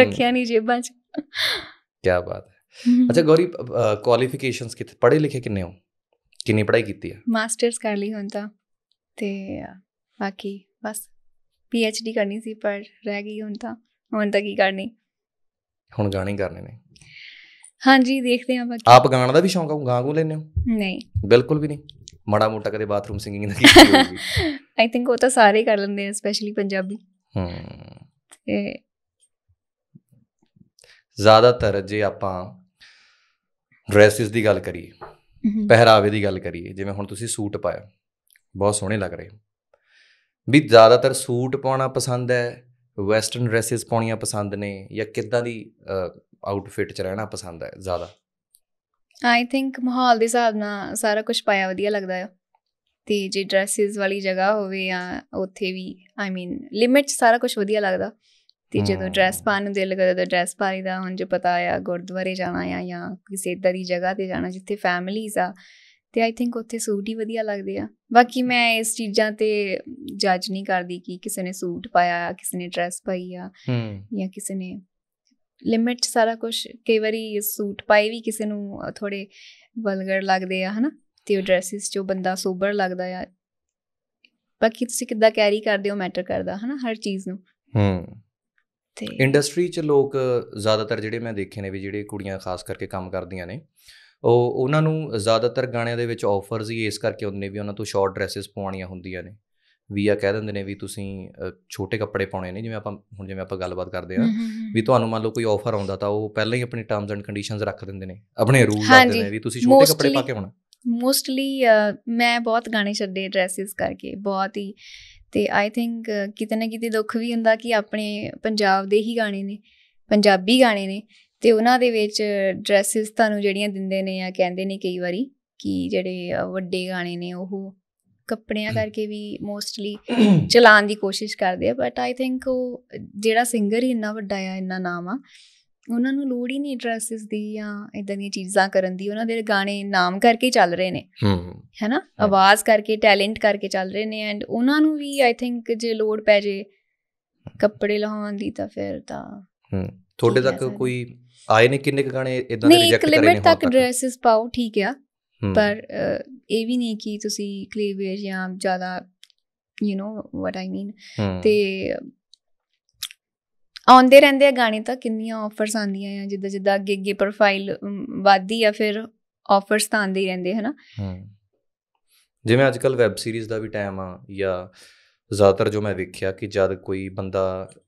ਰੱਖਿਆ ਨਹੀਂ ਜੇਬਾਂ 'ਚ ਕੀ ਬਾਤ ਹੈ ਅੱਛਾ ਗੌਰੀ ਕੁਆਲੀਫਿਕੇਸ਼ਨਸ ਕਿੱਥੇ ਪੜ੍ਹੇ ਲਿਖੇ ਕਿੰਨੇ ਹੋ ਕਿੰਨੀ ਪੜ੍ਹਾਈ ਕੀਤੀ ਹੈ ਮਾਸਟਰਸ ਕਰ ਲਈ ਹੁਣ ਤਾਂ ਤੇ ਬਾਕੀ ਬਸ ਪੀ ਐਚ ਡੀ ਕਰਨੀ ਸੀ ਪਰ ਰਹਿ ਗਈ ਹੁਣ ਤਾਂ ਹੁਣ ਤਾਂ ਕੀ ਕਰਨੀ ਹੁਣ ਗਾਣੇ ਕਰਨੇ ਨੇ ਹਾਂਜੀ ਦੇਖਦੇ ਆਂ ਬਾਕੀ ਆਪ ਗਾਣ ਦਾ ਵੀ ਸ਼ੌਂਕ ਆ ਗਾ ਲੈਨੇ ਹੋ ਨਹੀਂ ਬਿਲਕੁਲ ਵੀ ਨਹੀਂ ਮੜਾ ਮੋਟਾ ਕਦੇ ਬਾਥਰੂਮ ਸਿੰਗਿੰਗ ਦਾ ਕੀਤੀ ਹੋਊਗੀ [LAUGHS] ਆਈ ਥਿੰਕ ਉਹ ਤਾਂ ਸਾਰੇ ਕਰ ਲੈਂਦੇ ਆ ਸਪੈਸ਼ਲੀ ਪੰਜਾਬੀ ਹੂੰ ਤੇ ਜ਼ਿਆਦਾਤਰ ਜੇ ਆਪਾਂ ਡਰੈਸਿਸ ਦੀ ਗੱਲ ਕਰੀਏ ਪਹਿਰਾਵੇ ਦੀ ਗੱਲ ਕਰੀਏ ਜਿਵੇਂ ਹੁਣ ਤੁਸੀਂ ਸੂਟ ਪਾਇਆ ਬਹੁਤ ਸੋਹਣੇ ਲੱਗ ਰਹੇ ਵੀ ਜ਼ਿਆਦਾਤਰ ਸੂਟ ਪਾਉਣਾ ਪਸੰਦ ਹੈ ਵੈਸਟਰਨ ਡਰੈਸਿਸ ਪਾਉਣੀਆਂ ਪਸੰਦ ਨੇ ਜਾਂ ਕਿੱਦਾਂ ਦੀ ਆਊਟਫਿਟ ਚ ਰਹਿਣਾ ਪਸੰਦ ਹੈ ਜ਼ਿਆਦਾ ਆਈ ਥਿੰਕ ਮਾਹੌਲ ਦੇ ਹਿਸਾਬ ਨਾਲ ਸਾਰਾ ਕੁਝ ਪਾਇਆ ਵਧੀਆ ਲੱਗਦਾ ਹੈ ਤੇ ਜੇ ਡਰੈਸਸ ਵਾਲੀ ਜਗ੍ਹਾ ਹੋਵੇ ਜਾਂ ਉੱਥੇ ਵੀ ਆਈ ਮੀਨ ਲਿਮਿਟ ਸਾਰਾ ਕੁਝ ਵਧੀਆ ਲੱਗਦਾ ਤੇ ਜਦੋਂ ਡਰੈਸ ਪਾਣ ਨੂੰ ਦਿਲ ਕਰਦਾ ਤਾਂ ਡਰੈਸ ਪਾਈ ਦਾ ਹੁਣ ਜੇ ਪਤਾ ਆ ਗੁਰਦੁਆਰੇ ਜਾਣਾ ਆ ਜਾਂ ਕਿਸੇ ਇਦਾਂ ਦੀ ਜਗ੍ਹਾ ਤੇ ਜਾਣਾ ਜਿੱਥੇ ਫੈਮਿਲੀਜ਼ ਆ ਤੇ ਆਈ ਥਿੰਕ ਉੱਥੇ ਸੂਟ ਹੀ ਵਧੀਆ ਲੱਗਦੇ ਆ ਬਾਕੀ ਮੈਂ ਇਸ ਚੀਜ਼ਾਂ ਤੇ ਜੱਜ ਨਹੀਂ ਕਰਦੀ ਕਿ ਕਿਸੇ ਨੇ ਸੂਟ ਪਾਇਆ ਕਿਸੇ ਨੇ ਡਰੈਸ ਪਾਈ ਆ ਜਾਂ ਕਿਸੇ ਨੇ ਲਿਮਿਟ ਸਾਰਾ ਕੁਝ ਕਈ ਵਾਰੀ ਸੂਟ ਪਾਈ ਵੀ ਕਿਸੇ ਨੂੰ ਥੋੜੇ ਵਲਗਰ ਲੱਗਦੇ ਆ ਹਨਾ ਤੇ ਉਹ ਡਰੈਸਿਸ ਜੋ ਬੰਦਾ ਸੋਬਰ ਲੱਗਦਾ ਆ ਬਾਕੀ ਤੁਸੀਂ ਕਿੱਦਾਂ ਕੈਰੀ ਕਰਦੇ ਹੋ ਮੈਟਰ ਕਰਦਾ ਹਨਾ ਹਰ ਚੀਜ਼ ਨੂੰ ਹੂੰ ਤੇ ਇੰਡਸਟਰੀ 'ਚ ਲੋਕ ਜ਼ਿਆਦਾਤਰ ਜਿਹੜੇ ਮੈਂ ਦੇਖੇ ਨੇ ਵੀ ਜਿਹੜੇ ਕੁੜੀਆਂ ਖਾਸ ਕਰਕੇ ਕੰਮ ਕਰਦੀਆਂ ਨੇ ਉਹ ਉਹਨਾਂ ਨੂੰ ਜ਼ਿਆਦਾਤਰ ਗਾਣਿਆਂ ਦੇ ਵਿੱਚ ਆਫਰਸ ਹੀ ਇਸ ਕਰਕੇ ਹੁੰਦੇ ਨੇ ਵੀ ਉਹਨਾਂ ਤੋਂ ਸ਼ਾਰਟ ਡਰੈਸਸ ਪਵਾਉਣੀਆਂ ਹੁੰਦੀਆਂ ਨੇ ਵੀ ਆ ਕਹਿ ਦਿੰਦੇ ਨੇ ਵੀ ਤੁਸੀਂ ਛੋਟੇ ਕੱਪੜੇ ਪਾਉਣੇ ਨੇ ਜਿਵੇਂ ਆਪਾਂ ਹੁਣ ਜਿਵੇਂ ਆਪਾਂ ਗੱਲਬਾਤ ਕਰਦੇ ਆ ਵੀ ਤੁਹਾਨੂੰ ਮੰਨ ਲਓ ਕੋਈ ਆਫਰ ਆਉਂਦਾ ਤਾਂ ਉਹ ਪਹਿਲਾਂ ਹੀ ਆਪਣੀ ਟਰਮਸ ਐਂਡ ਕੰਡੀਸ਼ਨਸ ਰੱਖ ਦਿੰਦੇ ਨੇ ਆਪਣੇ ਰੂਲ ਰੱਖ ਦਿੰਦੇ ਨੇ ਵੀ ਤੁਸੀਂ ਛੋਟੇ ਕੱਪੜੇ ਪਾ ਕੇ ਆਉਣਾ ਮੋਸਟਲੀ ਮੈਂ ਬਹੁਤ ਗਾਣੇ ਛੱਡੇ ਡਰੈਸਿਸ ਕਰਕੇ ਬਹੁਤ ਹੀ ਤੇ ਆਈ ਥਿੰਕ ਕਿਤੇ ਨਾ ਕਿਤੇ ਦੁੱਖ ਵੀ ਹੁੰਦਾ ਕਿ ਆਪਣੇ ਪੰਜਾਬ ਦੇ ਹੀ ਗਾਣੇ ਨੇ ਪੰਜਾਬੀ ਗਾਣੇ ਨੇ ਤੇ ਉਹਨਾਂ ਦੇ ਵਿੱਚ ਡਰੈਸਿਸ ਤੁਹਾਨੂੰ ਜਿਹੜੀਆਂ ਦਿੰਦੇ ਨੇ ਆ ਕਹਿੰਦੇ ਨੇ ਕਈ ਵਾਰੀ ਕਿ ਜਿਹੜੇ ਵੱਡੇ ਗਾਣੇ ਨੇ ਉਹ ਕੱਪੜਿਆਂ ਕਰਕੇ ਵੀ ਮੋਸਟਲੀ [COUGHS] ਚਲਾਉਣ ਦੀ ਕੋਸ਼ਿਸ਼ ਕਰਦੇ ਆ ਬਟ ਆਈ ਥਿੰਕ ਉਹ ਜਿਹੜਾ ਸਿੰਗਰ ਹੀ ਇੰਨਾ ਵੱਡਾ ਆ ਇੰਨਾ ਨਾਮ ਆ ਉਹਨਾਂ ਨੂੰ ਲੋੜ ਹੀ ਨਹੀਂ ਡਰੈਸਸ ਦੀ ਜਾਂ ਇਦਾਂ ਦੀਆਂ ਚੀਜ਼ਾਂ ਕਰਨ ਦੀ ਉਹਨਾਂ ਦੇ ਗਾਣੇ ਨਾਮ ਕਰਕੇ ਚੱਲ ਰਹੇ ਨੇ ਹੂੰ ਹੈਨਾ ਆਵਾਜ਼ ਕਰਕੇ ਟੈਲੈਂਟ ਕਰਕੇ ਚੱਲ ਰਹੇ ਨੇ ਐਂਡ ਉਹਨਾਂ ਨੂੰ ਵੀ ਆਈ ਥਿੰਕ ਜੇ ਲੋੜ ਪੈ ਜੇ ਕੱਪੜੇ ਲਹਾਉਣ ਦੀ ਤਾਂ ਫਿਰ ਤਾਂ ਹੂੰ ਤੁਹਾਡੇ ਤੱਕ ਕੋਈ ਆਏ ਨੇ ਕਿੰਨੇ ਕ ਗਾਣੇ ਇਦਾਂ ਦੇ ਰਿਜੈਕਟ ਕਰੇ ਨੇ ਨਹੀਂ ਤੱਕ ਡਰੈਸਸ ਪਾਓ ਠੀਕ ਆ ਪਰ ਇਹ ਵੀ ਨਹੀਂ ਕਿ ਤੁਸੀਂ ਕਲੇਵੇਜ ਜਾਂ ਜ਼ਿਆਦਾ ਯੂ نو ਵਾਟ ਆਈ ਮੀਨ ਤੇ ਆਉਂਦੇ ਰਹਿੰਦੇ ਆ ਗਾਣੇ ਤਾਂ ਕਿੰਨੀਆਂ ਆਫਰਸ ਆਉਂਦੀਆਂ ਆ ਜਿੱਦਾਂ ਜਿੱਦਾਂ ਅੱਗੇ ਅੱਗੇ ਪ੍ਰੋਫਾਈਲ ਵਧਦੀ ਆ ਫਿਰ ਆਫਰਸ ਤਾਂ ਆਉਂਦੇ ਹੀ ਰਹਿੰਦੇ ਹਨਾ ਜਿਵੇਂ ਅੱਜ ਕੱਲ ਵੈਬ ਸੀਰੀਜ਼ ਦਾ ਵੀ ਟਾਈਮ ਆ ਜਾਂ ਜ਼ਿਆਦਾਤਰ ਜੋ ਮੈਂ ਵੇਖਿਆ ਕਿ ਜਦ ਕੋਈ ਬੰਦਾ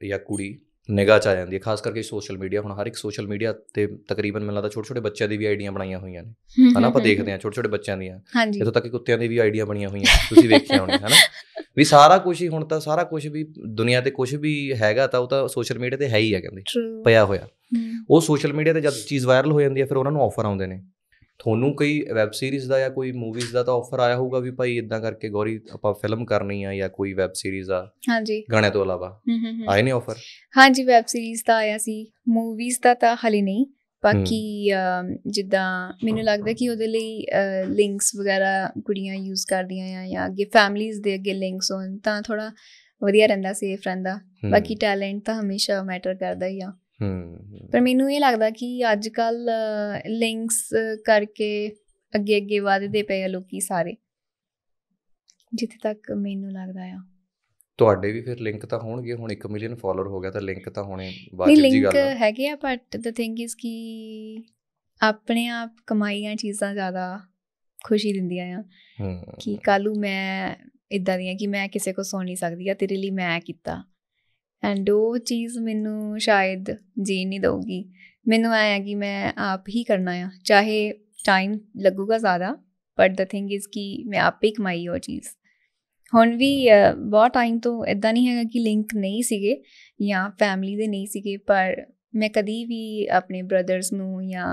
ਜਾਂ ਕੁੜੀ ਨਿਗਾਹ ਚ ਆ ਜਾਂਦੀ ਹੈ ਖਾਸ ਕਰਕੇ ਸੋਸ਼ਲ ਮੀਡੀਆ ਹੁਣ ਹਰ ਇੱਕ ਸੋਸ਼ਲ ਮੀਡੀਆ ਤੇ ਤਕਰੀਬਨ ਮੈਨੂੰ ਲੱਗਦਾ ਛੋਟੇ ਛੋਟੇ ਬੱਚਿਆਂ ਦੀ ਵੀ ਆਈਡੀਆਂ ਬਣਾਈਆਂ ਹੋਈਆਂ ਨੇ ਹਨਾ ਆਪਾਂ ਦੇਖਦੇ ਹਾਂ ਛੋਟੇ ਛੋਟੇ ਬੱਚਿਆਂ ਦੀਆਂ ਇਥੋਂ ਤੱਕ ਕਿ ਕੁੱਤਿਆਂ ਦੀ ਵੀ ਆਈਡੀਆਂ ਬਣੀਆਂ ਹੋਈਆਂ ਤੁਸੀਂ ਵੇਖਿਆ ਹੋਣੇ ਹਨਾ ਵੀ ਸਾਰਾ ਕੁਝ ਹੀ ਹੁਣ ਤਾਂ ਸਾਰਾ ਕੁਝ ਵੀ ਦੁਨੀਆ ਤੇ ਕੁਝ ਵੀ ਹੈਗਾ ਤਾਂ ਉਹ ਤਾਂ ਸੋਸ਼ਲ ਮੀਡੀਆ ਤੇ ਹੈ ਹੀ ਆ ਕਹਿੰਦੇ ਪਿਆ ਹੋਇਆ ਉਹ ਸੋਸ਼ਲ ਮੀਡੀਆ ਤੇ ਜਦ ਚੀਜ਼ ਵਾਇਰਲ ਹੋ ਜਾਂਦੀ ਹੈ ਫਿਰ ਉਹਨਾਂ ਨੂੰ ਆਫਰ ਆਉਂਦੇ ਨੇ ਤੁਹਾਨੂੰ ਕੋਈ ਵੈਬ ਸੀਰੀਜ਼ ਦਾ ਜਾਂ ਕੋਈ ਮੂਵੀਜ਼ ਦਾ ਤਾਂ ਆਫਰ ਆਇਆ ਹੋਊਗਾ ਵੀ ਭਾਈ ਇਦਾਂ ਕਰਕੇ ਗੌਰੀ ਆਪਾਂ ਫਿਲਮ ਕਰਨੀ ਆ ਜਾਂ ਕੋਈ ਵੈਬ ਸੀਰੀਜ਼ ਆ ਹਾਂਜੀ ਗਾਣੇ ਤੋਂ ਇਲਾਵਾ ਆਏ ਨੇ ਆਫਰ ਹਾਂਜੀ ਵੈਬ ਸੀਰੀਜ਼ ਦਾ ਆਇਆ ਸੀ ਮੂਵੀਜ਼ ਦਾ ਤਾਂ ਹਲੇ ਨਹੀਂ ਬਾਕੀ ਜਿੱਦਾਂ ਮੈਨੂੰ ਲੱਗਦਾ ਕਿ ਉਹਦੇ ਲਈ ਲਿੰਕਸ ਵਗੈਰਾ ਕੁੜੀਆਂ ਯੂਜ਼ ਕਰਦੀਆਂ ਆ ਜਾਂ ਅੱਗੇ ਫੈਮਲੀਆਂ ਦੇ ਅੱਗੇ ਲਿੰਕਸ ਹੋਣ ਤਾਂ ਥੋੜਾ ਵਧੀਆ ਰਹਿੰਦਾ ਸੇਫ ਰਹਿੰਦਾ ਬਾਕੀ ਟੈਲੈਂਟ ਤਾਂ ਹਮੇਸ਼ਾ ਮੈਟਰ ਕਰਦਾ ਹੀ ਆ ਪਰ ਮੈਨੂੰ ਇਹ ਲੱਗਦਾ ਕਿ ਅੱਜ ਕੱਲ ਲਿੰਕਸ ਕਰਕੇ ਅੱਗੇ ਅੱਗੇ ਵਧਦੇ ਪਏ ਲੋਕੀ ਸਾਰੇ ਜਿੱਥੇ ਤੱਕ ਮੈਨੂੰ ਲੱਗਦਾ ਆ ਤੁਹਾਡੇ ਵੀ ਫਿਰ ਲਿੰਕ ਤਾਂ ਹੋਣਗੇ ਹੁਣ 1 ਮਿਲੀਅਨ ਫਾਲੋਅਰ ਹੋ ਗਿਆ ਤਾਂ ਲਿੰਕ ਤਾਂ ਹੋਣੇ ਬਾਤ ਜੀ ਗੱਲ ਹੈ ਲਿੰਕ ਹੈਗੇ ਆ ਬਟ ਦ ਥਿੰਗ ਇਜ਼ ਕਿ ਆਪਣੇ ਆਪ ਕਮਾਈਆਂ ਚੀਜ਼ਾਂ ਜ਼ਿਆਦਾ ਖੁਸ਼ੀ ਦਿੰਦੀਆਂ ਆ ਕਿ ਕਾਲੂ ਮੈਂ ਇਦਾਂ ਦੀਆਂ ਕਿ ਮੈਂ ਕਿਸੇ ਕੋ ਸੋ ਨਹੀਂ ਸਕਦੀ ਆ ਤੇਰੇ ਲਈ ਮੈਂ ਕੀਤਾ ਐਂਡ ਉਹ ਚੀਜ਼ ਮੈਨੂੰ ਸ਼ਾਇਦ ਜੀ ਨਹੀਂ ਦਊਗੀ ਮੈਨੂੰ ਆਇਆ ਕਿ ਮੈਂ ਆਪ ਹੀ ਕਰਨਾ ਆ ਚਾਹੇ ਟਾਈਮ ਲੱਗੂਗਾ ਜ਼ਿਆਦਾ ਬਟ ਦ ਥਿੰਗ ਇਜ਼ ਕਿ ਮੈਂ ਆਪੇ ਕਮਾਈ ਉਹ ਚੀਜ਼ ਹੁਣ ਵੀ ਬਹੁਤ ਟਾਈਮ ਤੋਂ ਇਦਾਂ ਨਹੀਂ ਹੈਗਾ ਕਿ ਲਿੰਕ ਨਹੀਂ ਸੀਗੇ ਜਾਂ ਫੈਮਿਲੀ ਦੇ ਨਹੀਂ ਸੀਗੇ ਪਰ ਮੈਂ ਕਦੀ ਵੀ ਆਪਣੇ ਬ੍ਰਦਰਸ ਨੂੰ ਜਾਂ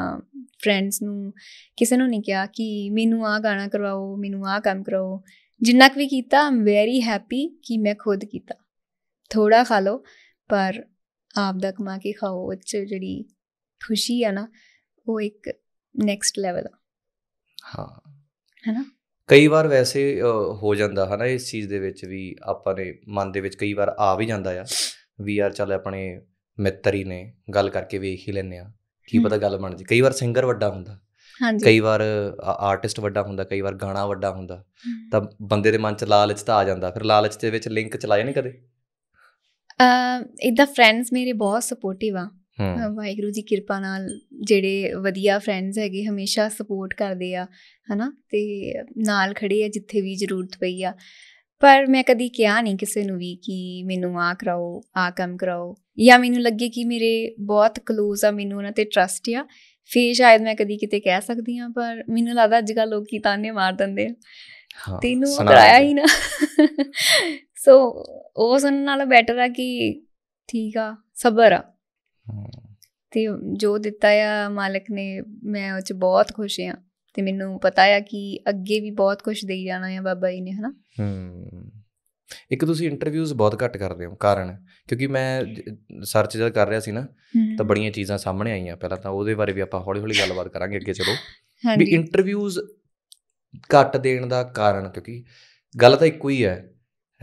ਫਰੈਂਡਸ ਨੂੰ ਕਿਸੇ ਨੂੰ ਨਹੀਂ ਕਿਹਾ ਕਿ ਮੈਨੂੰ ਆ ਗਾਣਾ ਕਰਵਾਓ ਮੈਨੂੰ ਆ ਕੰਮ ਕਰਾਓ ਜਿੰਨਾ ਕੁ ਵੀ ਕੀਤਾ ਆਮ ਵੈਰੀ ਹੈਪੀ ਕਿ ਮੈਂ ਖੁਦ ਕੀਤਾ ਥੋੜਾ ਖਾ ਲਓ ਪਰ ਆਪ ਦਾ ਕਮਾ ਕੇ ਖਾਓ ਉਹ ਜਿਹੜੀ ਖੁਸ਼ੀ ਆ ਨਾ ਉਹ ਇੱਕ ਨੈਕਸਟ ਲੈਵਲ ਆ ਹਾਂ ਹੈਨਾ ਕਈ ਵਾਰ ਵੈਸੇ ਹੋ ਜਾਂਦਾ ਹਨਾ ਇਸ ਚੀਜ਼ ਦੇ ਵਿੱਚ ਵੀ ਆਪਾਂ ਨੇ ਮਨ ਦੇ ਵਿੱਚ ਕਈ ਵਾਰ ਆ ਵੀ ਜਾਂਦਾ ਆ ਵੀ ਯਾਰ ਚੱਲ ਆਪਣੇ ਮਿੱਤਰ ਹੀ ਨੇ ਗੱਲ ਕਰਕੇ ਵੇਖ ਹੀ ਲੈਨੇ ਆ ਕੀ ਪਤਾ ਗੱਲ ਬਣ ਜੇ ਕਈ ਵਾਰ ਸਿੰਗਰ ਵੱਡਾ ਹੁੰਦਾ ਹਾਂਜੀ ਕਈ ਵਾਰ ਆਰਟਿਸਟ ਵੱਡਾ ਹੁੰਦਾ ਕਈ ਵਾਰ ਗਾਣਾ ਵੱਡਾ ਹੁੰਦਾ ਤਾਂ ਬੰਦੇ ਦੇ ਮਨ 'ਚ ਲਾਲਚ ਤਾਂ ਆ ਜਾਂਦਾ ਫਿਰ ਲਾਲਚ ਦੇ ਵਿੱਚ ਲਿੰਕ ਚਲਾਇਆ ਨਹੀਂ ਕਦੇ ਅ ਇਦਾਂ ਫਰੈਂਡਸ ਮੇਰੇ ਬਹੁਤ ਸਪੋਰਟਿਵ ਆ ਵਾਹਿਗੁਰੂ ਜੀ ਕਿਰਪਾ ਨਾਲ ਜਿਹੜੇ ਵਧੀਆ ਫਰੈਂਡਸ ਹੈਗੇ ਹਮੇਸ਼ਾ ਸਪੋਰਟ ਕਰਦੇ ਆ ਹਨਾ ਤੇ ਨਾਲ ਖੜੇ ਆ ਜਿੱਥੇ ਵੀ ਜ਼ਰੂਰਤ ਪਈ ਆ ਪਰ ਮੈਂ ਕਦੀ ਕਿਹਾ ਨਹੀਂ ਕਿਸੇ ਨੂੰ ਵੀ ਕਿ ਮੈਨੂੰ ਆ ਕਰਾਓ ਆ ਕੰਮ ਕਰਾਓ ਜਾਂ ਮੈਨੂੰ ਲੱਗੇ ਕਿ ਮੇਰੇ ਬਹੁਤ ক্লোਜ਼ ਆ ਮੈਨੂੰ ਉਹਨਾਂ ਤੇ ਟਰਸਟ ਆ ਫੇ ਸ਼ਾਇਦ ਮੈਂ ਕਦੀ ਕਿਤੇ ਕਹਿ ਸਕਦੀ ਆ ਪਰ ਮੈਨੂੰ ਲੱਗਦਾ ਅੱਜ ਕੱਲ ਲੋਕੀ ਤਾਨੇ ਮਾਰ ਦਿੰਦੇ ਆ ਤੈਨੂੰ ਕਰਾਇਆ ਹੀ ਨਾ ਸੋ [LAUGHS] ਉਹ ਸੁਣਨ ਨਾਲ ਬੈਟਰ ਆ ਕਿ ਠੀਕ ਆ ਸਬਰ ਆ ਤੇ ਜੋ ਦਿੱਤਾ ਆ ਮਾਲਕ ਨੇ ਮੈਂ ਉਹ ਚ ਬਹੁਤ ਖੁਸ਼ ਹਾਂ ਤੇ ਮੈਨੂੰ ਪਤਾ ਆ ਕਿ ਅੱਗੇ ਵੀ ਬਹੁਤ ਕੁਝ ਦੇਈ ਜਾਣਾ ਆ ਬਾਬਾ ਜੀ ਨੇ ਹਨਾ ਹੂੰ ਇੱਕ ਤੁਸੀਂ ਇੰਟਰਵਿਊਜ਼ ਬਹੁਤ ਘੱਟ ਕਰਦੇ ਹੋ ਕਾਰਨ ਕਿਉਂਕਿ ਮੈਂ ਸਰਚ ਜਦ ਕਰ ਰਿਹਾ ਸੀ ਨਾ ਤਾਂ ਬੜੀਆਂ ਚੀਜ਼ਾਂ ਸਾਹਮਣੇ ਆਈਆਂ ਪਹਿਲਾਂ ਤਾਂ ਉਹਦੇ ਬਾਰੇ ਵੀ ਆਪਾਂ ਹੌਲੀ-ਹੌਲੀ ਗੱਲਬਾਤ ਕਰਾਂਗੇ ਅੱਗੇ ਚਲੋ ਵੀ ਇੰਟਰਵਿਊਜ਼ ਘੱਟ ਦੇਣ ਦਾ ਕਾਰਨ ਕਿਉਂਕਿ ਗੱਲ ਤਾਂ ਇੱਕੋ ਹੀ ਹੈ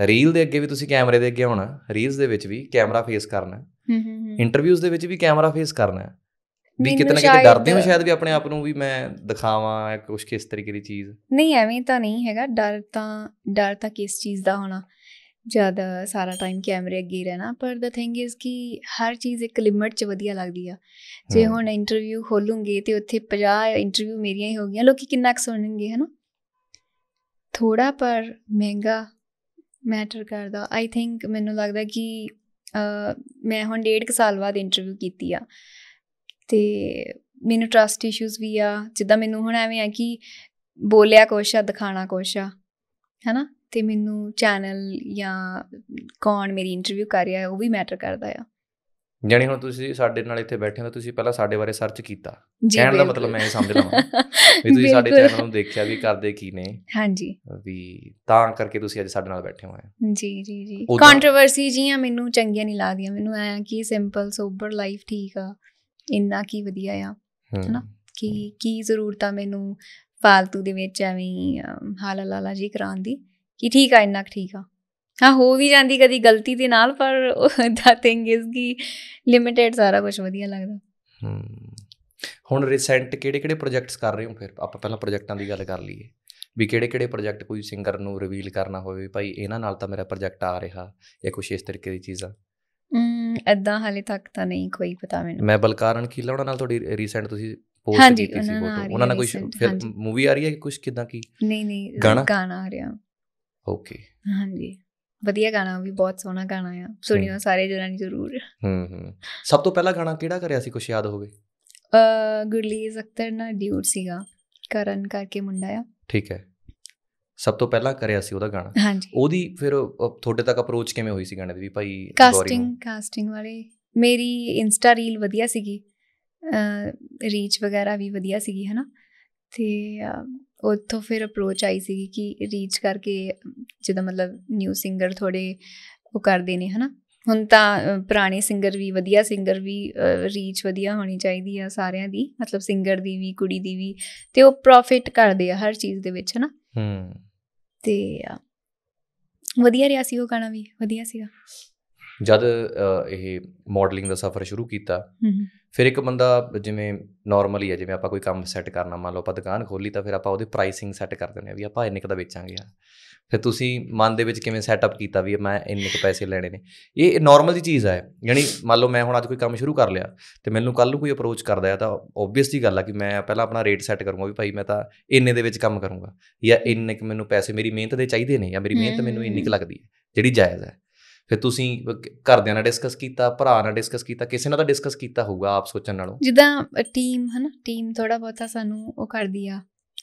ਰੀਲ ਦੇ ਅੱਗੇ ਵੀ ਤੁਸੀਂ ਕੈਮਰੇ ਦੇ ਅੱਗੇ ਹੋਣਾ ਰੀਲਸ ਦੇ ਵਿੱਚ ਵੀ ਕੈਮਰਾ ਫੇਸ ਕਰਨਾ ਇੰਟਰਵਿਊਜ਼ ਦੇ ਵਿੱਚ ਵੀ ਕੈਮਰਾ ਫੇਸ ਕਰਨਾ ਹੈ ਵੀ ਕਿਤਨਾ ਕਿਤੇ ਡਰਦੇ ਹੋ ਸ਼ਾਇਦ ਵੀ ਆਪਣੇ ਆਪ ਨੂੰ ਵੀ ਮੈਂ ਦਿਖਾਵਾਂ ਕੁਝ ਕਿਸ ਤਰੀਕੇ ਦੀ ਚੀਜ਼ ਨਹੀਂ ਐਵੇਂ ਤਾਂ ਨਹੀਂ ਹੈਗਾ ਡਰ ਤਾਂ ਡਰ ਤਾਂ ਕਿਸ ਚੀਜ਼ ਦਾ ਹੋਣਾ ਜਦ ਸਾਰਾ ਟਾਈਮ ਕੈਮਰੇ ਅੱਗੇ ਰਹਿਣਾ ਪਰ ਦ ਥਿੰਗ ਇਜ਼ ਕਿ ਹਰ ਚੀਜ਼ ਇੱਕ ਲਿਮਟ 'ਚ ਵਧੀਆ ਲੱਗਦੀ ਆ ਜੇ ਹੁਣ ਇੰਟਰਵਿਊ ਖੋਲੂਗੇ ਤੇ ਉੱਥੇ 50 ਇੰਟਰਵਿਊ ਮੇਰੀਆਂ ਹੀ ਹੋਗੀਆਂ ਲੋਕੀ ਕਿੰਨਾ ਕੁ ਸੁਣਨਗੇ ਹਨਾ ਥੋੜਾ ਪਰ ਮਹਿੰਗਾ ਮੈਟਰ ਕਰਦਾ ਆਈ ਥਿੰਕ ਮੈਨੂੰ ਲੱਗਦਾ ਕਿ ਮੈਂ ਹੁਣ ਡੇਢ ਕੁ ਸਾਲ ਬਾਅਦ ਇੰਟਰਵਿਊ ਕੀਤੀ ਆ ਤੇ ਮੈਨੂੰ ਟਰਸਟ ਇਸ਼ੂਸ ਵੀ ਆ ਜਿੱਦਾਂ ਮੈਨੂੰ ਹੁਣ ਐਵੇਂ ਆ ਕਿ ਬੋਲਿਆ ਕੁਛ ਆ ਦਿਖਾਣਾ ਕੁਛ ਆ ਹੈਨਾ ਤੇ ਮੈਨੂੰ ਚੈਨਲ ਜਾਂ ਕੌਣ ਮੇਰੀ ਇੰਟਰਵਿਊ ਕਰ ਰਿਹਾ ਹੈ ਉਹ ਵੀ ਮੈਟਰ ਕਰਦਾ ਆ ਜਾਨੀ ਹੁਣ ਤੁਸੀਂ ਸਾਡੇ ਨਾਲ ਇੱਥੇ ਬੈਠੇ ਹੋ ਤੁਸੀਂ ਪਹਿਲਾਂ ਸਾਡੇ ਬਾਰੇ ਸਰਚ ਕੀਤਾ ਕਹਿਣ ਦਾ ਮਤਲਬ ਮੈਂ ਇਹ ਸਮਝ ਲਵਾਂ ਵੀ ਤੁਸੀਂ ਸਾਡੇ ਚੈਨਲ ਨੂੰ ਦੇਖਿਆ ਵੀ ਕਰਦੇ ਕੀ ਨੇ ਹਾਂਜੀ ਵੀ ਤਾਂ ਕਰਕੇ ਤੁਸੀਂ ਅੱਜ ਸਾਡੇ ਨਾਲ ਬੈਠੇ ਹੋ ਜੀ ਜੀ ਜੀ ਕੰਟਰੋਵਰਸੀ ਜੀਆਂ ਮੈਨੂੰ ਚੰਗੀਆਂ ਨਹੀਂ ਲੱਗਦੀਆਂ ਮੈਨੂੰ ਆਇਆ ਕਿ ਸਿੰਪਲ ਸੋਬਰ ਲਾਈਫ ਠੀਕ ਆ ਇੰਨਾ ਕੀ ਵਧੀਆ ਆ ਹੈਨਾ ਕਿ ਕੀ ਜ਼ਰੂਰਤ ਆ ਮੈਨੂੰ ਫਾਲਤੂ ਦੇ ਵਿੱਚ ਐਵੇਂ ਹਾਲਾ ਲਾਲਾ ਜੀ ਕਰਾਉਣ ਦੀ ਕਿ ਠੀਕ ਆ ਇੰਨਾ ਠੀਕ ਆ ਹਾਂ ਹੋ ਵੀ ਜਾਂਦੀ ਕਦੀ ਗਲਤੀ ਦੇ ਨਾਲ ਪਰ ਦਾ ਥਿੰਗ ਇਜ਼ ਕਿ ਲਿਮਿਟਿਡ ਸਾਰਾ ਕੁਝ ਵਧੀਆ ਲੱਗਦਾ ਹਮ ਹੁਣ ਰੀਸੈਂਟ ਕਿਹੜੇ-ਕਿਹੜੇ ਪ੍ਰੋਜੈਕਟਸ ਕਰ ਰਹੇ ਹੋ ਫਿਰ ਆਪਾਂ ਪਹਿਲਾਂ ਪ੍ਰੋਜੈਕਟਾਂ ਦੀ ਗੱਲ ਕਰ ਲਈਏ ਵੀ ਕਿਹੜੇ-ਕਿਹੜੇ ਪ੍ਰੋਜੈਕਟ ਕੋਈ ਸਿੰਗਰ ਨੂੰ ਰਿਵੀਲ ਕਰਨਾ ਹੋਵੇ ਭਾਈ ਇਹਨਾਂ ਨਾਲ ਤਾਂ ਮੇਰਾ ਪ੍ਰੋਜੈਕਟ ਆ ਰਿਹਾ ਇਹ ਕੁਝ ਇਸ ਤਰੀਕੇ ਦੀ ਚੀਜ਼ਾਂ ਹਮ ਐਦਾਂ ਹਾਲੇ ਤੱਕ ਤਾਂ ਨਹੀਂ ਕੋਈ ਪਤਾ ਮੈਨੂੰ ਮੈਂ ਬਲਕਾਰਨ ਕੀ ਉਹਨਾਂ ਨਾਲ ਤੁਹਾਡੀ ਰੀਸੈਂਟ ਤੁਸੀਂ ਪੋਸਟ ਕੀਤੀ ਸੀ ਫੋਟੋ ਉਹਨਾਂ ਨਾਲ ਕੋਈ ਫਿਰ ਮੂਵੀ ਆ ਰਹੀ ਹੈ ਕਿ ਕੁਝ ਕਿਦਾਂ ਕੀ ਨਹੀਂ ਨਹੀਂ ਗਾਣਾ ਆ ਰਿਹਾ ਓਕੇ ਹਾਂਜੀ ਵਧੀਆ ਗਾਣਾ ਵੀ ਬਹੁਤ ਸੋਹਣਾ ਗਾਣਾ ਆ ਸੁਣਿਓ ਸਾਰੇ ਜਣਾਂ ਜਰੂਰ ਹੂੰ ਹੂੰ ਸਭ ਤੋਂ ਪਹਿਲਾ ਗਾਣਾ ਕਿਹੜਾ ਕਰਿਆ ਸੀ ਕੁਝ ਯਾਦ ਹੋਵੇ ਅ ਗੁਰਲੀਜ਼ ਅਖਤਰ ਨਾਲ ਡਿਊਟ ਸੀਗਾ ਕਰਨ ਕਰਕੇ ਮੁੰਡਾ ਆ ਠੀਕ ਹੈ ਸਭ ਤੋਂ ਪਹਿਲਾਂ ਕਰਿਆ ਸੀ ਉਹਦਾ ਗਾਣਾ ਹਾਂਜੀ ਉਹਦੀ ਫਿਰ ਤੁਹਾਡੇ ਤੱਕ ਅਪਰੋਚ ਕਿਵੇਂ ਹੋਈ ਸੀ ਗਾਣੇ ਦੀ ਵੀ ਭਾਈ ਕਾਸਟਿੰਗ ਕਾਸਟਿੰਗ ਵਾਲੇ ਮੇਰੀ ਇੰਸਟਾ ਰੀਲ ਵਧੀਆ ਸੀਗੀ ਅ ਰੀਚ ਵਗੈਰਾ ਵੀ ਵਧੀਆ ਸੀਗੀ ਹਨਾ ਤੇ ਉੱਥੋਂ ਫਿਰ ਅਪਰੋਚ ਆਈ ਸੀ ਕਿ ਰੀਚ ਕਰਕੇ ਜਿਹਦਾ ਮਤਲਬ ਨਿਊ ਸਿੰਗਰ ਥੋੜੇ ਉਹ ਕਰਦੇ ਨੇ ਹਨਾ ਹੁਣ ਤਾਂ ਪੁਰਾਣੇ ਸਿੰਗਰ ਵੀ ਵਧੀਆ ਸਿੰਗਰ ਵੀ ਰੀਚ ਵਧੀਆ ਹੋਣੀ ਚਾਹੀਦੀ ਆ ਸਾਰਿਆਂ ਦੀ ਮਤਲਬ ਸਿੰਗਰ ਦੀ ਵੀ ਕੁੜੀ ਦੀ ਵੀ ਤੇ ਉਹ ਪ੍ਰੋਫਿਟ ਕਰਦੇ ਆ ਹਰ ਚੀਜ਼ ਦੇ ਵਿੱਚ ਹਨਾ ਹੂੰ ਤੇ ਵਧੀਆ ਰਿਆ ਸੀ ਉਹ ਗਾਣਾ ਵੀ ਵਧੀਆ ਸੀਗਾ ਜਦ ਇਹ ਮਾਡਲਿੰਗ ਦਾ ਸਫ਼ਰ ਸ਼ੁਰੂ ਕੀਤਾ ਫਿਰ ਇੱਕ ਬੰਦਾ ਜਿਵੇਂ ਨਾਰਮਲੀ ਹੈ ਜਿਵੇਂ ਆਪਾਂ ਕੋਈ ਕੰਮ ਸੈੱਟ ਕਰਨਾ ਮੰਨ ਲਓ ਆਪਾਂ ਦੁਕਾਨ ਖੋਲੀ ਤਾਂ ਫਿਰ ਆਪਾਂ ਉਹਦੇ ਪ੍ਰਾਈਸਿੰਗ ਸੈੱਟ ਕਰ ਦਿੰਦੇ ਆ ਵੀ ਆਪਾਂ ਇੰਨੇ ਕ ਦਾ ਵੇਚਾਂਗੇ ਆ ਫਿਰ ਤੁਸੀਂ ਮਨ ਦੇ ਵਿੱਚ ਕਿਵੇਂ ਸੈਟਅਪ ਕੀਤਾ ਵੀ ਮੈਂ ਇੰਨੇ ਕ ਪੈਸੇ ਲੈਣੇ ਨੇ ਇਹ ਨਾਰਮਲ ਜੀ ਚੀਜ਼ ਹੈ ਯਾਨੀ ਮੰਨ ਲਓ ਮੈਂ ਹੁਣ ਅੱਜ ਕੋਈ ਕੰਮ ਸ਼ੁਰੂ ਕਰ ਲਿਆ ਤੇ ਮੈਨੂੰ ਕੱਲ ਨੂੰ ਕੋਈ ਅਪਰੋਚ ਕਰਦਾ ਹੈ ਤਾਂ ਓਬਵੀਅਸਲੀ ਗੱਲ ਆ ਕਿ ਮੈਂ ਪਹਿਲਾਂ ਆਪਣਾ ਰੇਟ ਸੈੱਟ ਕਰੂੰਗਾ ਵੀ ਭਾਈ ਮੈਂ ਤਾਂ ਇੰਨੇ ਦੇ ਵਿੱਚ ਕੰਮ ਕਰੂੰਗਾ ਜਾਂ ਇੰਨੇ ਕ ਮੈਨੂੰ ਪੈਸੇ ਮੇਰੀ ਮਿਹਨਤ ਦੇ ਚਾਹੀਦੇ ਨੇ ਜਾਂ ਮੇਰੀ ਮਿਹਨਤ ਮੈਨੂੰ ਇੰਨੀ ਕ ਲੱਗਦੀ ਹੈ ਜਿਹੜੀ ਜਾਇਜ਼ ਹੈ ਫਿਰ ਤੁਸੀਂ ਘਰਦਿਆਂ ਨਾਲ ਡਿਸਕਸ ਕੀਤਾ ਭਰਾ ਨਾਲ ਡਿਸਕਸ ਕੀਤਾ ਕਿਸੇ ਨਾਲ ਤਾਂ ਡਿਸਕਸ ਕੀਤਾ ਹੋਊਗਾ ਆਪ ਸੋਚਣ ਨਾਲੋਂ ਜਿੱਦਾਂ ਟੀਮ ਹਨਾ ਟੀਮ ਥੋੜਾ ਬਹੁਤਾ ਸਾਨੂੰ ਉਹ ਕਰਦੀ ਆ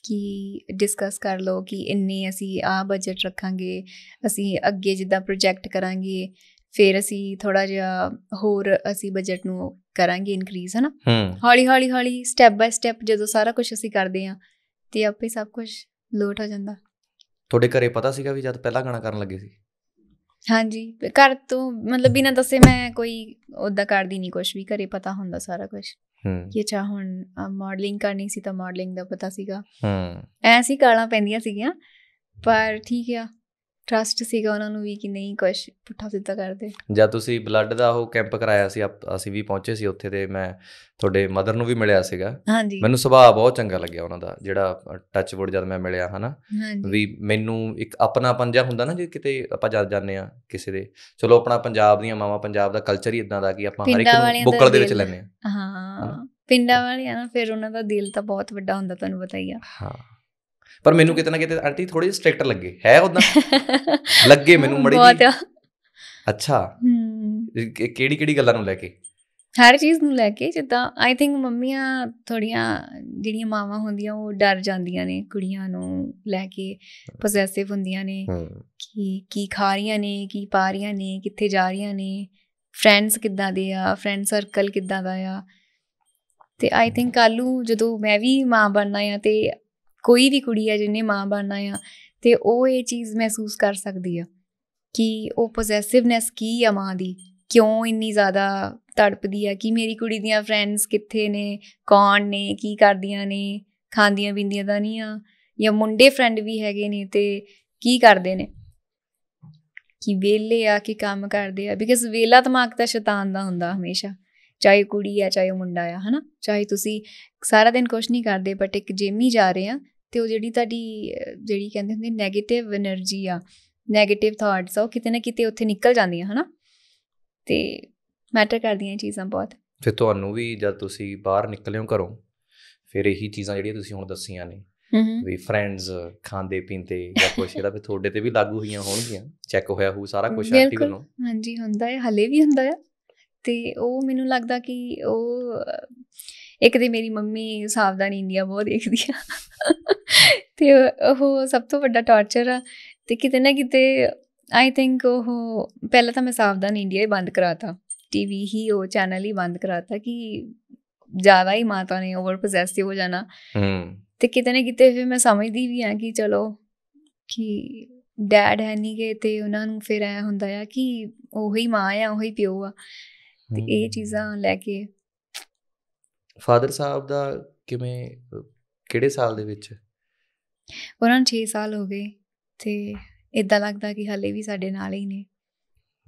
ਕਿ ਡਿਸਕਸ ਕਰ ਲਓ ਕਿ ਇੰਨੇ ਅਸੀਂ ਆ ਬਜਟ ਰੱਖਾਂਗੇ ਅਸੀਂ ਅੱਗੇ ਜਿੱਦਾਂ ਪ੍ਰੋਜੈਕਟ ਕਰਾਂਗੇ ਫਿਰ ਅਸੀਂ ਥੋੜਾ ਜਿਹਾ ਹੋਰ ਅਸੀਂ ਬਜਟ ਨੂੰ ਕਰਾਂਗੇ ਇਨਕਰੀਜ਼ ਹਨਾ ਹੌਲੀ ਹੌਲੀ ਹੌਲੀ ਸਟੈਪ ਬਾਈ ਸਟੈਪ ਜਦੋਂ ਸਾਰਾ ਕੁਝ ਅਸੀਂ ਕਰਦੇ ਆ ਤੇ ਆਪੇ ਸਭ ਕੁਝ ਲੋਟ ਹੋ ਜਾਂਦਾ ਤੁਹਾਡੇ ਘਰੇ ਪਤਾ ਸੀਗਾ ਵੀ ਜਦ ਪਹਿਲਾ ਗਾਣਾ ਕਰਨ ਲੱਗੇ ਸੀ ਹਾਂਜੀ ਘਰ ਤੋਂ ਮਤਲਬ ਬਿਨਾਂ ਦੱਸੇ ਮੈਂ ਕੋਈ ਉਦਾ ਕਰਦੀ ਨਹੀਂ ਕੁਝ ਵੀ ਘਰੇ ਪਤਾ ਹੁੰਦਾ ਸਾਰਾ ਕੁਝ ਹੂੰ ਕਿ ਚਾ ਹੁਣ ਮਾਡਲਿੰਗ ਕਰਨੀ ਸੀ ਤਾਂ ਮਾਡਲਿੰਗ ਦਾ ਪਤਾ ਸੀਗਾ ਹੂੰ ਐਸੀ ਕਾਲਾਂ ਪੈਂਦੀਆਂ ਸੀਗੀਆਂ ਪਰ ਠੀਕ ਆ ਟਰਸਟ ਸੀਗਾ ਉਹਨਾਂ ਨੂੰ ਵੀ ਕਿ ਨਹੀਂ ਕੁਝ ਪੁੱਠਾ ਸਿੱਧਾ ਕਰਦੇ ਜਦ ਤੁਸੀਂ ਬਲੱਡ ਦਾ ਉਹ ਕੈਂਪ ਕਰਾਇਆ ਸੀ ਅਸੀਂ ਵੀ ਪਹੁੰਚੇ ਸੀ ਉੱਥੇ ਤੇ ਮੈਂ ਤੁਹਾਡੇ ਮਦਰ ਨੂੰ ਵੀ ਮਿਲਿਆ ਸੀਗਾ ਮੈਨੂੰ ਸੁਭਾਅ ਬਹੁਤ ਚੰਗਾ ਲੱਗਿਆ ਉਹਨਾਂ ਦਾ ਜਿਹੜਾ ਟੱਚ ਵੁੱਡ ਜਦ ਮੈਂ ਮਿਲਿਆ ਹਨਾ ਵੀ ਮੈਨੂੰ ਇੱਕ ਆਪਣਾ ਪੰਜਾ ਹੁੰਦਾ ਨਾ ਜੇ ਕਿਤੇ ਆਪਾਂ ਜਦ ਜਾਂਦੇ ਆ ਕਿਸੇ ਦੇ ਚਲੋ ਆਪਣਾ ਪੰਜਾਬ ਦੀਆਂ ਮਾਵਾ ਪੰਜਾਬ ਦਾ ਕਲਚਰ ਹੀ ਇਦਾਂ ਦਾ ਕਿ ਆਪਾਂ ਹਰ ਇੱਕ ਨੂੰ ਬੁੱਕਲ ਦੇ ਵਿੱਚ ਲੈਂਦੇ ਆ ਹਾਂ ਪਿੰਡਾਂ ਵਾਲਿਆਂ ਨਾਲ ਫਿਰ ਉਹਨਾਂ ਦਾ ਦਿਲ ਤਾਂ ਬਹੁਤ ਵੱਡਾ ਹੁੰਦਾ ਤੁਹਾਨੂੰ ਪਤਾ ਹੀ ਆ ਹਾਂ ਪਰ ਮੈਨੂੰ ਕਿਤੇ ਨਾ ਕਿਤੇ ਆਂਟੀ ਥੋੜੀ ਜਿਹੀ ਸਟ੍ਰਿਕਟ ਲੱਗੇ ਹੈ ਉਦਾਂ [LAUGHS] ਲੱਗੇ ਮੈਨੂੰ ਮੜੀ ਬਹੁਤ ਅੱਛਾ ਕਿਹੜੀ ਕਿਹੜੀ ਗੱਲਾਂ ਨੂੰ ਲੈ ਕੇ ਹਰ ਚੀਜ਼ ਨੂੰ ਲੈ ਕੇ ਜਿੱਦਾਂ ਆਈ ਥਿੰਕ ਮੰਮੀਆਂ ਥੋੜੀਆਂ ਜਿਹੜੀਆਂ ਮਾਵਾਂ ਹੁੰਦੀਆਂ ਉਹ ਡਰ ਜਾਂਦੀਆਂ ਨੇ ਕੁੜੀਆਂ ਨੂੰ ਲੈ ਕੇ ਪੋਸੈਸਿਵ ਹੁੰਦੀਆਂ ਨੇ ਕਿ ਕੀ ਖਾ ਰਹੀਆਂ ਨੇ ਕੀ ਪਾ ਰਹੀਆਂ ਨੇ ਕਿੱਥੇ ਜਾ ਰਹੀਆਂ ਨੇ ਫਰੈਂਡਸ ਕਿੱਦਾਂ ਦੇ ਆ ਫਰੈਂਡ ਸਰਕਲ ਕਿੱਦਾਂ ਦਾ ਆ ਤੇ ਆਈ ਥਿੰਕ ਕੱਲੂ ਜਦੋਂ ਮੈਂ ਵੀ ਮਾਂ ਬਣਨਾ ਆ ਤੇ ਕੋਈ ਵੀ ਕੁੜੀ ਹੈ ਜਿਹਨੇ ਮਾਂ ਬਣਨਾ ਆ ਤੇ ਉਹ ਇਹ ਚੀਜ਼ ਮਹਿਸੂਸ ਕਰ ਸਕਦੀ ਆ ਕਿ ਉਹ ਪੋਜੈਸਿਵਨੈਸ ਕੀ ਆ ਮਾਂ ਦੀ ਕਿਉਂ ਇੰਨੀ ਜ਼ਿਆਦਾ ਤੜਪਦੀ ਆ ਕਿ ਮੇਰੀ ਕੁੜੀ ਦੀਆਂ ਫਰੈਂਡਸ ਕਿੱਥੇ ਨੇ ਕੌਣ ਨੇ ਕੀ ਕਰਦੀਆਂ ਨੇ ਖਾਂਦੀਆਂ ਪੀਂਦੀਆਂ ਤਾਂ ਨਹੀਂ ਆ ਜਾਂ ਮੁੰਡੇ ਫਰੈਂਡ ਵੀ ਹੈਗੇ ਨੇ ਤੇ ਕੀ ਕਰਦੇ ਨੇ ਕਿ ਵੇਲੇ ਆ ਕੇ ਕੰਮ ਕਰਦੇ ਆ ਬਿਕਾਜ਼ ਵੇਲਾ ਦਿਮਾਗ ਤਾਂ ਸ਼ੈਤਾਨ ਦਾ ਹੁੰਦਾ ਹਮੇਸ਼ਾ ਚਾਹੇ ਕੁੜੀ ਆ ਚਾਹੇ ਮੁੰਡਾ ਆ ਹਨਾ ਚਾਹੇ ਤੁਸੀਂ ਸਾਰਾ ਦਿਨ ਕੁਝ ਨਹੀਂ ਕਰਦੇ ਬਟ ਇੱਕ ਜੇਮੀ ਜਾ ਰਹੇ ਆ ਤੇ ਉਹ ਜਿਹੜੀ ਤੁਹਾਡੀ ਜਿਹੜੀ ਕਹਿੰਦੇ ਹੁੰਦੇ 네ਗੇਟਿਵ એનર્ਜੀ ਆ 네ਗੇਟਿਵ ਥਾਟਸ ਆ ਉਹ ਕਿਤੇ ਨਾ ਕਿਤੇ ਉੱਥੇ ਨਿਕਲ ਜਾਂਦੀਆਂ ਹਨਾ ਤੇ ਮੈਟਰ ਕਰਦੀਆਂ ਇਹ ਚੀਜ਼ਾਂ ਬਹੁਤ ਫਿਰ ਤੁਹਾਨੂੰ ਵੀ ਜਦ ਤੁਸੀਂ ਬਾਹਰ ਨਿਕਲਿਓ ਘਰੋਂ ਫਿਰ ਇਹੀ ਚੀਜ਼ਾਂ ਜਿਹੜੀਆਂ ਤੁਸੀਂ ਹੁਣ ਦੱਸੀਆਂ ਨੇ ਵੀ ਫਰੈਂਡਸ ਖਾਂਦੇ ਪੀਂਦੇ ਜਾਂ ਕੁਝ ਇਹਦਾ ਵੀ ਤੁਹਾਡੇ ਤੇ ਵੀ ਲਾਗੂ ਹੋਈਆਂ ਹੋਣਗੀਆਂ ਚੈੱਕ ਹੋਇਆ ਹੋਊ ਸਾਰਾ ਕੁਝ ਆਰਟੀਕਲ ਨੂੰ ਹਾਂਜੀ ਹੁੰਦਾ ਹੈ ਹਲੇ ਵੀ ਹੁੰਦਾ ਹੈ ਤੇ ਉਹ ਮੈਨੂੰ ਲੱਗਦਾ ਕਿ ਉਹ ਇੱਕ ਦੇ ਮੇਰੀ ਮੰਮੀ ਸਾਵਧਾਨੀ ਇੰਡੀਆ ਬਹੁਤ ਦੇਖਦੀ ਆ ਤੇ ਉਹ ਸਭ ਤੋਂ ਵੱਡਾ ਟਾਰਚਰ ਆ ਤੇ ਕਿਤੇ ਨਾ ਕਿਤੇ ਆਈ ਥਿੰਕ ਉਹ ਪਹਿਲਾਂ ਤਾਂ ਮੈਂ ਸਾਵਧਾਨ ਇੰਡੀਆ ਹੀ ਬੰਦ ਕਰਾਤਾ ਟੀਵੀ ਹੀ ਉਹ ਚੈਨਲ ਹੀ ਬੰਦ ਕਰਾਤਾ ਕਿ ਜ਼ਿਆਦਾ ਹੀ ਮਾਤਾ ਨੇ ਓਵਰ ਪੋਜੈਸਿਵ ਹੋ ਜਾਣਾ ਹੂੰ ਤੇ ਕਿਤੇ ਨਾ ਕਿਤੇ ਫਿਰ ਮੈਂ ਸਮਝਦੀ ਵੀ ਆ ਕਿ ਚਲੋ ਕਿ ਡੈਡ ਹੈ ਨਹੀਂ ਗਏ ਤੇ ਉਹਨਾਂ ਨੂੰ ਫਿਰ ਆਇਆ ਹੁੰਦਾ ਆ ਕਿ ਉਹੀ ਮਾਂ ਆ ਉਹੀ ਪਿਓ ਆ ਤੇ ਇਹ ਚੀਜ਼ਾਂ ਲੈ ਕੇ ਫਾਦਰ ਸਾਹਿਬ ਦਾ ਕਿਵੇਂ ਕਿਹੜੇ ਸਾਲ ਦੇ ਵਿੱਚ ਉਹਨਾਂ ਨੂੰ 6 ਸਾਲ ਹੋ ਗਏ ਤੇ ਇਦਾਂ ਲੱਗਦਾ ਕਿ ਹਲੇ ਵੀ ਸਾਡੇ ਨਾਲ ਹੀ ਨੇ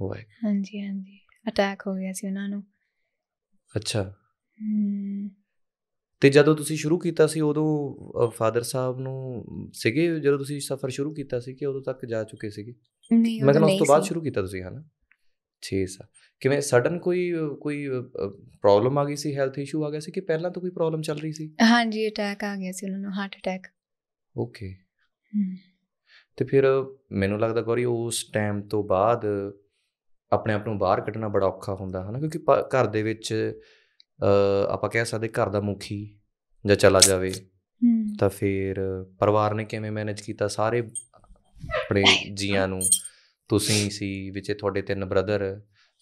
ਹੋਏ ਹਾਂਜੀ ਹਾਂਜੀ ਅਟੈਕ ਹੋ ਗਿਆ ਸੀ ਉਹਨਾਂ ਨੂੰ ਅੱਛਾ ਤੇ ਜਦੋਂ ਤੁਸੀਂ ਸ਼ੁਰੂ ਕੀਤਾ ਸੀ ਉਦੋਂ ਫਾਦਰ ਸਾਹਿਬ ਨੂੰ ਸੀਗੇ ਜਦੋਂ ਤੁਸੀਂ ਸਫ਼ਰ ਸ਼ੁਰੂ ਕੀਤਾ ਸੀ ਕਿ ਉਦੋਂ ਤੱਕ ਜਾ ਚੁੱਕੇ ਸੀਗੇ ਨਹੀਂ ਮੈਂ ਕਿਹਾ ਉਸ ਤੋਂ ਬਾਅਦ ਸ਼ੁਰੂ ਕੀਤਾ ਤੁਸੀਂ ਹਨਾ 6 ਸਾਲ ਕਿਵੇਂ ਸਡਨ ਕੋਈ ਕੋਈ ਪ੍ਰੋਬਲਮ ਆ ਗਈ ਸੀ ਹੈਲਥ ਇਸ਼ੂ ਆ ਗਿਆ ਸੀ ਕਿ ਪਹਿਲਾਂ ਤੋਂ ਕੋਈ ਪ੍ਰੋਬਲਮ ਚੱਲ ਰਹੀ ਸੀ ਹਾਂਜੀ ਅਟੈਕ ਆ ਗਿਆ ਸੀ ਉਹਨਾਂ ਨੂੰ ਹਾਰਟ ਅਟੈਕ ਓਕੇ ਤੇ ਫਿਰ ਮੈਨੂੰ ਲੱਗਦਾ ਕੋਈ ਉਸ ਟਾਈਮ ਤੋਂ ਬਾਅਦ ਆਪਣੇ ਆਪ ਨੂੰ ਬਾਹਰ ਕੱਢਣਾ ਬੜਾ ਔਖਾ ਹੁੰਦਾ ਹਨਾ ਕਿਉਂਕਿ ਘਰ ਦੇ ਵਿੱਚ ਆਪਾਂ ਕਹਿ ਸਕਦੇ ਘਰ ਦਾ ਮੁਖੀ ਜਾਂ ਚਲਾ ਜਾਵੇ ਤਾਂ ਫਿਰ ਪਰਿਵਾਰ ਨੇ ਕਿਵੇਂ ਮੈਨੇਜ ਕੀਤਾ ਸਾਰੇ ਆਪਣੇ ਜੀਆਂ ਨੂੰ ਤੁਸੀਂ ਸੀ ਵਿੱਚ ਤੁਹਾਡੇ ਤਿੰਨ ਬ੍ਰਦਰ